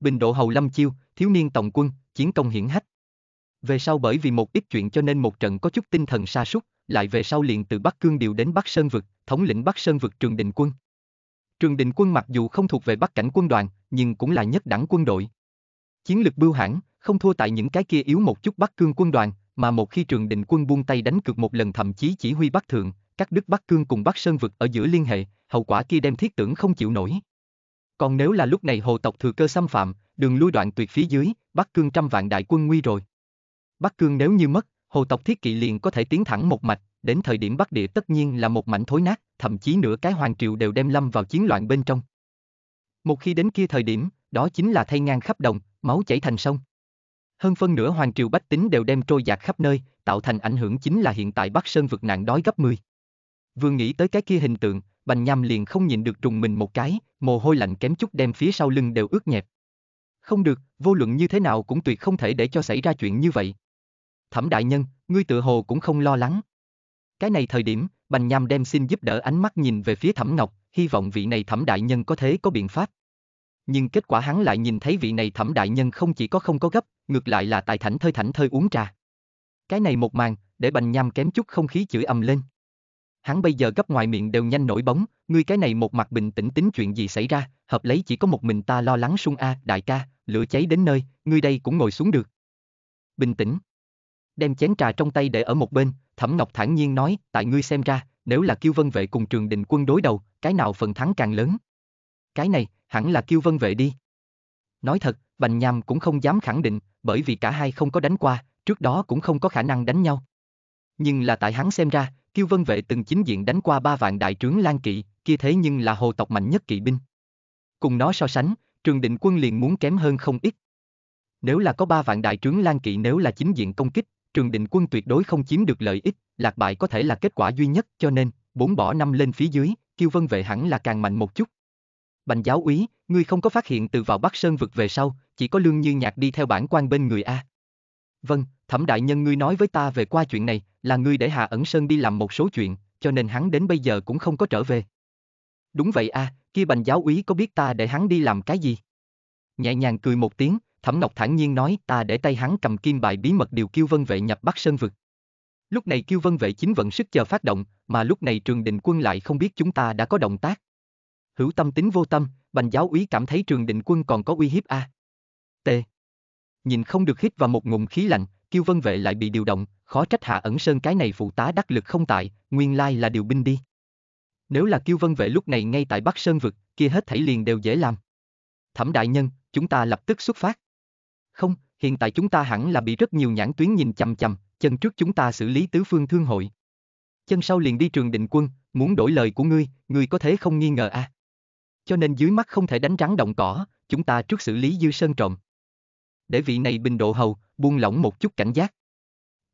Bình độ hầu lâm chiêu, thiếu niên tổng quân, chiến công hiển hách. Về sau bởi vì một ít chuyện cho nên một trận có chút tinh thần sa sút, lại về sau liền từ Bắc Cương điều đến Bắc Sơn vực, thống lĩnh Bắc Sơn vực Trường Định quân. Trường Định quân mặc dù không thuộc về Bắc cảnh quân đoàn, nhưng cũng là nhất đẳng quân đội. Chiến lực bưu hãn, không thua tại những cái kia yếu một chút Bắc Cương quân đoàn, mà một khi Trường Định quân buông tay đánh cược một lần thậm chí chỉ huy Bắc thượng, các Đức Bắc Cương cùng Bắc Sơn vực ở giữa liên hệ, hậu quả kia đem thiết tưởng không chịu nổi. Còn nếu là lúc này hồ tộc thừa cơ xâm phạm, đường lui đoạn tuyệt phía dưới, Bắc Cương trăm vạn đại quân nguy rồi. Bắc Cương nếu như mất, hồ tộc thiết kỵ liền có thể tiến thẳng một mạch, đến thời điểm Bắc Địa tất nhiên là một mảnh thối nát, thậm chí nửa cái hoàng triều đều đem lâm vào chiến loạn bên trong. Một khi đến kia thời điểm, đó chính là thay ngang khắp đồng, máu chảy thành sông. Hơn phân nửa hoàng triều bách tính đều đem trôi dạt khắp nơi, tạo thành ảnh hưởng chính là hiện tại Bắc Sơn vực nạn đói gấp 10. Vừa nghĩ tới cái kia hình tượng, Bành Nham liền không nhìn được trùng mình một cái, mồ hôi lạnh kém chút đem phía sau lưng đều ướt nhẹp. Không được, vô luận như thế nào cũng tuyệt không thể để cho xảy ra chuyện như vậy. Thẩm đại nhân, ngươi tự hồ cũng không lo lắng. Cái này thời điểm, Bành Nham đem xin giúp đỡ ánh mắt nhìn về phía Thẩm Ngọc, hy vọng vị này Thẩm đại nhân có thế có biện pháp. Nhưng kết quả hắn lại nhìn thấy vị này Thẩm đại nhân không chỉ có không có gấp, ngược lại là tài thảnh thơi thảnh thơi uống trà. Cái này một màn, để Bành Nham kém chút không khí chửi ầm lên hắn bây giờ gấp ngoài miệng đều nhanh nổi bóng, ngươi cái này một mặt bình tĩnh tính chuyện gì xảy ra, hợp lấy chỉ có một mình ta lo lắng sung a, đại ca, lửa cháy đến nơi, ngươi đây cũng ngồi xuống được. Bình tĩnh. Đem chén trà trong tay để ở một bên, Thẩm Ngọc thản nhiên nói, tại ngươi xem ra, nếu là Kiêu Vân Vệ cùng Trường Đình Quân đối đầu, cái nào phần thắng càng lớn? Cái này, hẳn là Kiêu Vân Vệ đi. Nói thật, Bành Nham cũng không dám khẳng định, bởi vì cả hai không có đánh qua, trước đó cũng không có khả năng đánh nhau. Nhưng là tại hắn xem ra, Kiêu Vân Vệ từng chính diện đánh qua ba vạn đại trướng Lan Kỵ, kia thế nhưng là hồ tộc mạnh nhất kỵ binh. Cùng nó so sánh, Trường Định Quân liền muốn kém hơn không ít. Nếu là có ba vạn đại trướng Lan Kỵ nếu là chính diện công kích, Trường Định Quân tuyệt đối không chiếm được lợi ích, lạc bại có thể là kết quả duy nhất, cho nên, bốn bỏ năm lên phía dưới, Kiêu Vân Vệ hẳn là càng mạnh một chút. Bành giáo úy, ngươi không có phát hiện từ vào Bắc Sơn vực về sau, chỉ có lương như nhạc đi theo bản quan bên người A. Vâng, Thẩm đại nhân ngươi nói với ta về qua chuyện này, là ngươi để Hà ẩn sơn đi làm một số chuyện, cho nên hắn đến bây giờ cũng không có trở về. Đúng vậy a, à, kia bành giáo úy có biết ta để hắn đi làm cái gì? Nhẹ nhàng cười một tiếng, Thẩm Ngọc thản nhiên nói ta để tay hắn cầm kim bài bí mật điều kiêu vân vệ nhập Bắc Sơn Vực. Lúc này kiêu vân vệ chính vận sức chờ phát động, mà lúc này trường định quân lại không biết chúng ta đã có động tác. Hữu tâm tính vô tâm, bành giáo úy cảm thấy trường định quân còn có uy hiếp a. À? T. Nhìn không được hít vào một ngụm khí lạnh, Kiêu Vân Vệ lại bị điều động, khó trách Hạ ẩn sơn cái này phụ tá đắc lực không tại, nguyên lai là điều binh đi. Nếu là Kiêu Vân Vệ lúc này ngay tại Bắc Sơn Vực, kia hết thảy liền đều dễ làm. Thẩm đại nhân, chúng ta lập tức xuất phát. Không, hiện tại chúng ta hẳn là bị rất nhiều nhãn tuyến nhìn chằm chằm, chân trước chúng ta xử lý tứ phương thương hội. Chân sau liền đi trường định quân, muốn đổi lời của ngươi, ngươi có thế không nghi ngờ à. Cho nên dưới mắt không thể đánh rắn động cỏ, chúng ta trước xử lý dư sơn trộm để vị này bình độ hầu, buông lỏng một chút cảnh giác.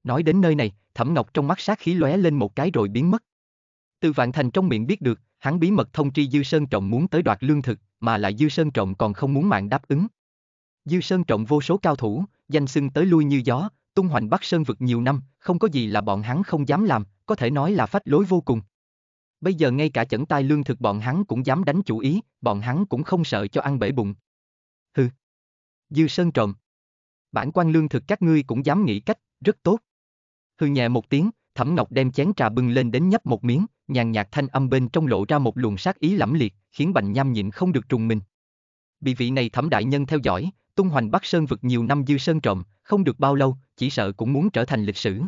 Nói đến nơi này, Thẩm Ngọc trong mắt sát khí lóe lên một cái rồi biến mất. Từ Vạn Thành trong miệng biết được, hắn bí mật thông tri Dư Sơn Trọng muốn tới đoạt lương thực, mà lại Dư Sơn Trọng còn không muốn mạng đáp ứng. Dư Sơn Trọng vô số cao thủ, danh xưng tới lui như gió, tung hoành Bắc Sơn vực nhiều năm, không có gì là bọn hắn không dám làm, có thể nói là phách lối vô cùng. Bây giờ ngay cả chẩn tai lương thực bọn hắn cũng dám đánh chủ ý, bọn hắn cũng không sợ cho ăn bể bụng dư sơn trộm. Bản quan lương thực các ngươi cũng dám nghĩ cách, rất tốt. Hư nhẹ một tiếng, Thẩm Ngọc đem chén trà bưng lên đến nhấp một miếng, nhàn nhạt thanh âm bên trong lộ ra một luồng sát ý lẫm liệt, khiến Bành Nham nhịn không được trùng mình. Bị vị này Thẩm đại nhân theo dõi, tung hoành Bắc Sơn vực nhiều năm dư sơn trộm, không được bao lâu, chỉ sợ cũng muốn trở thành lịch sử.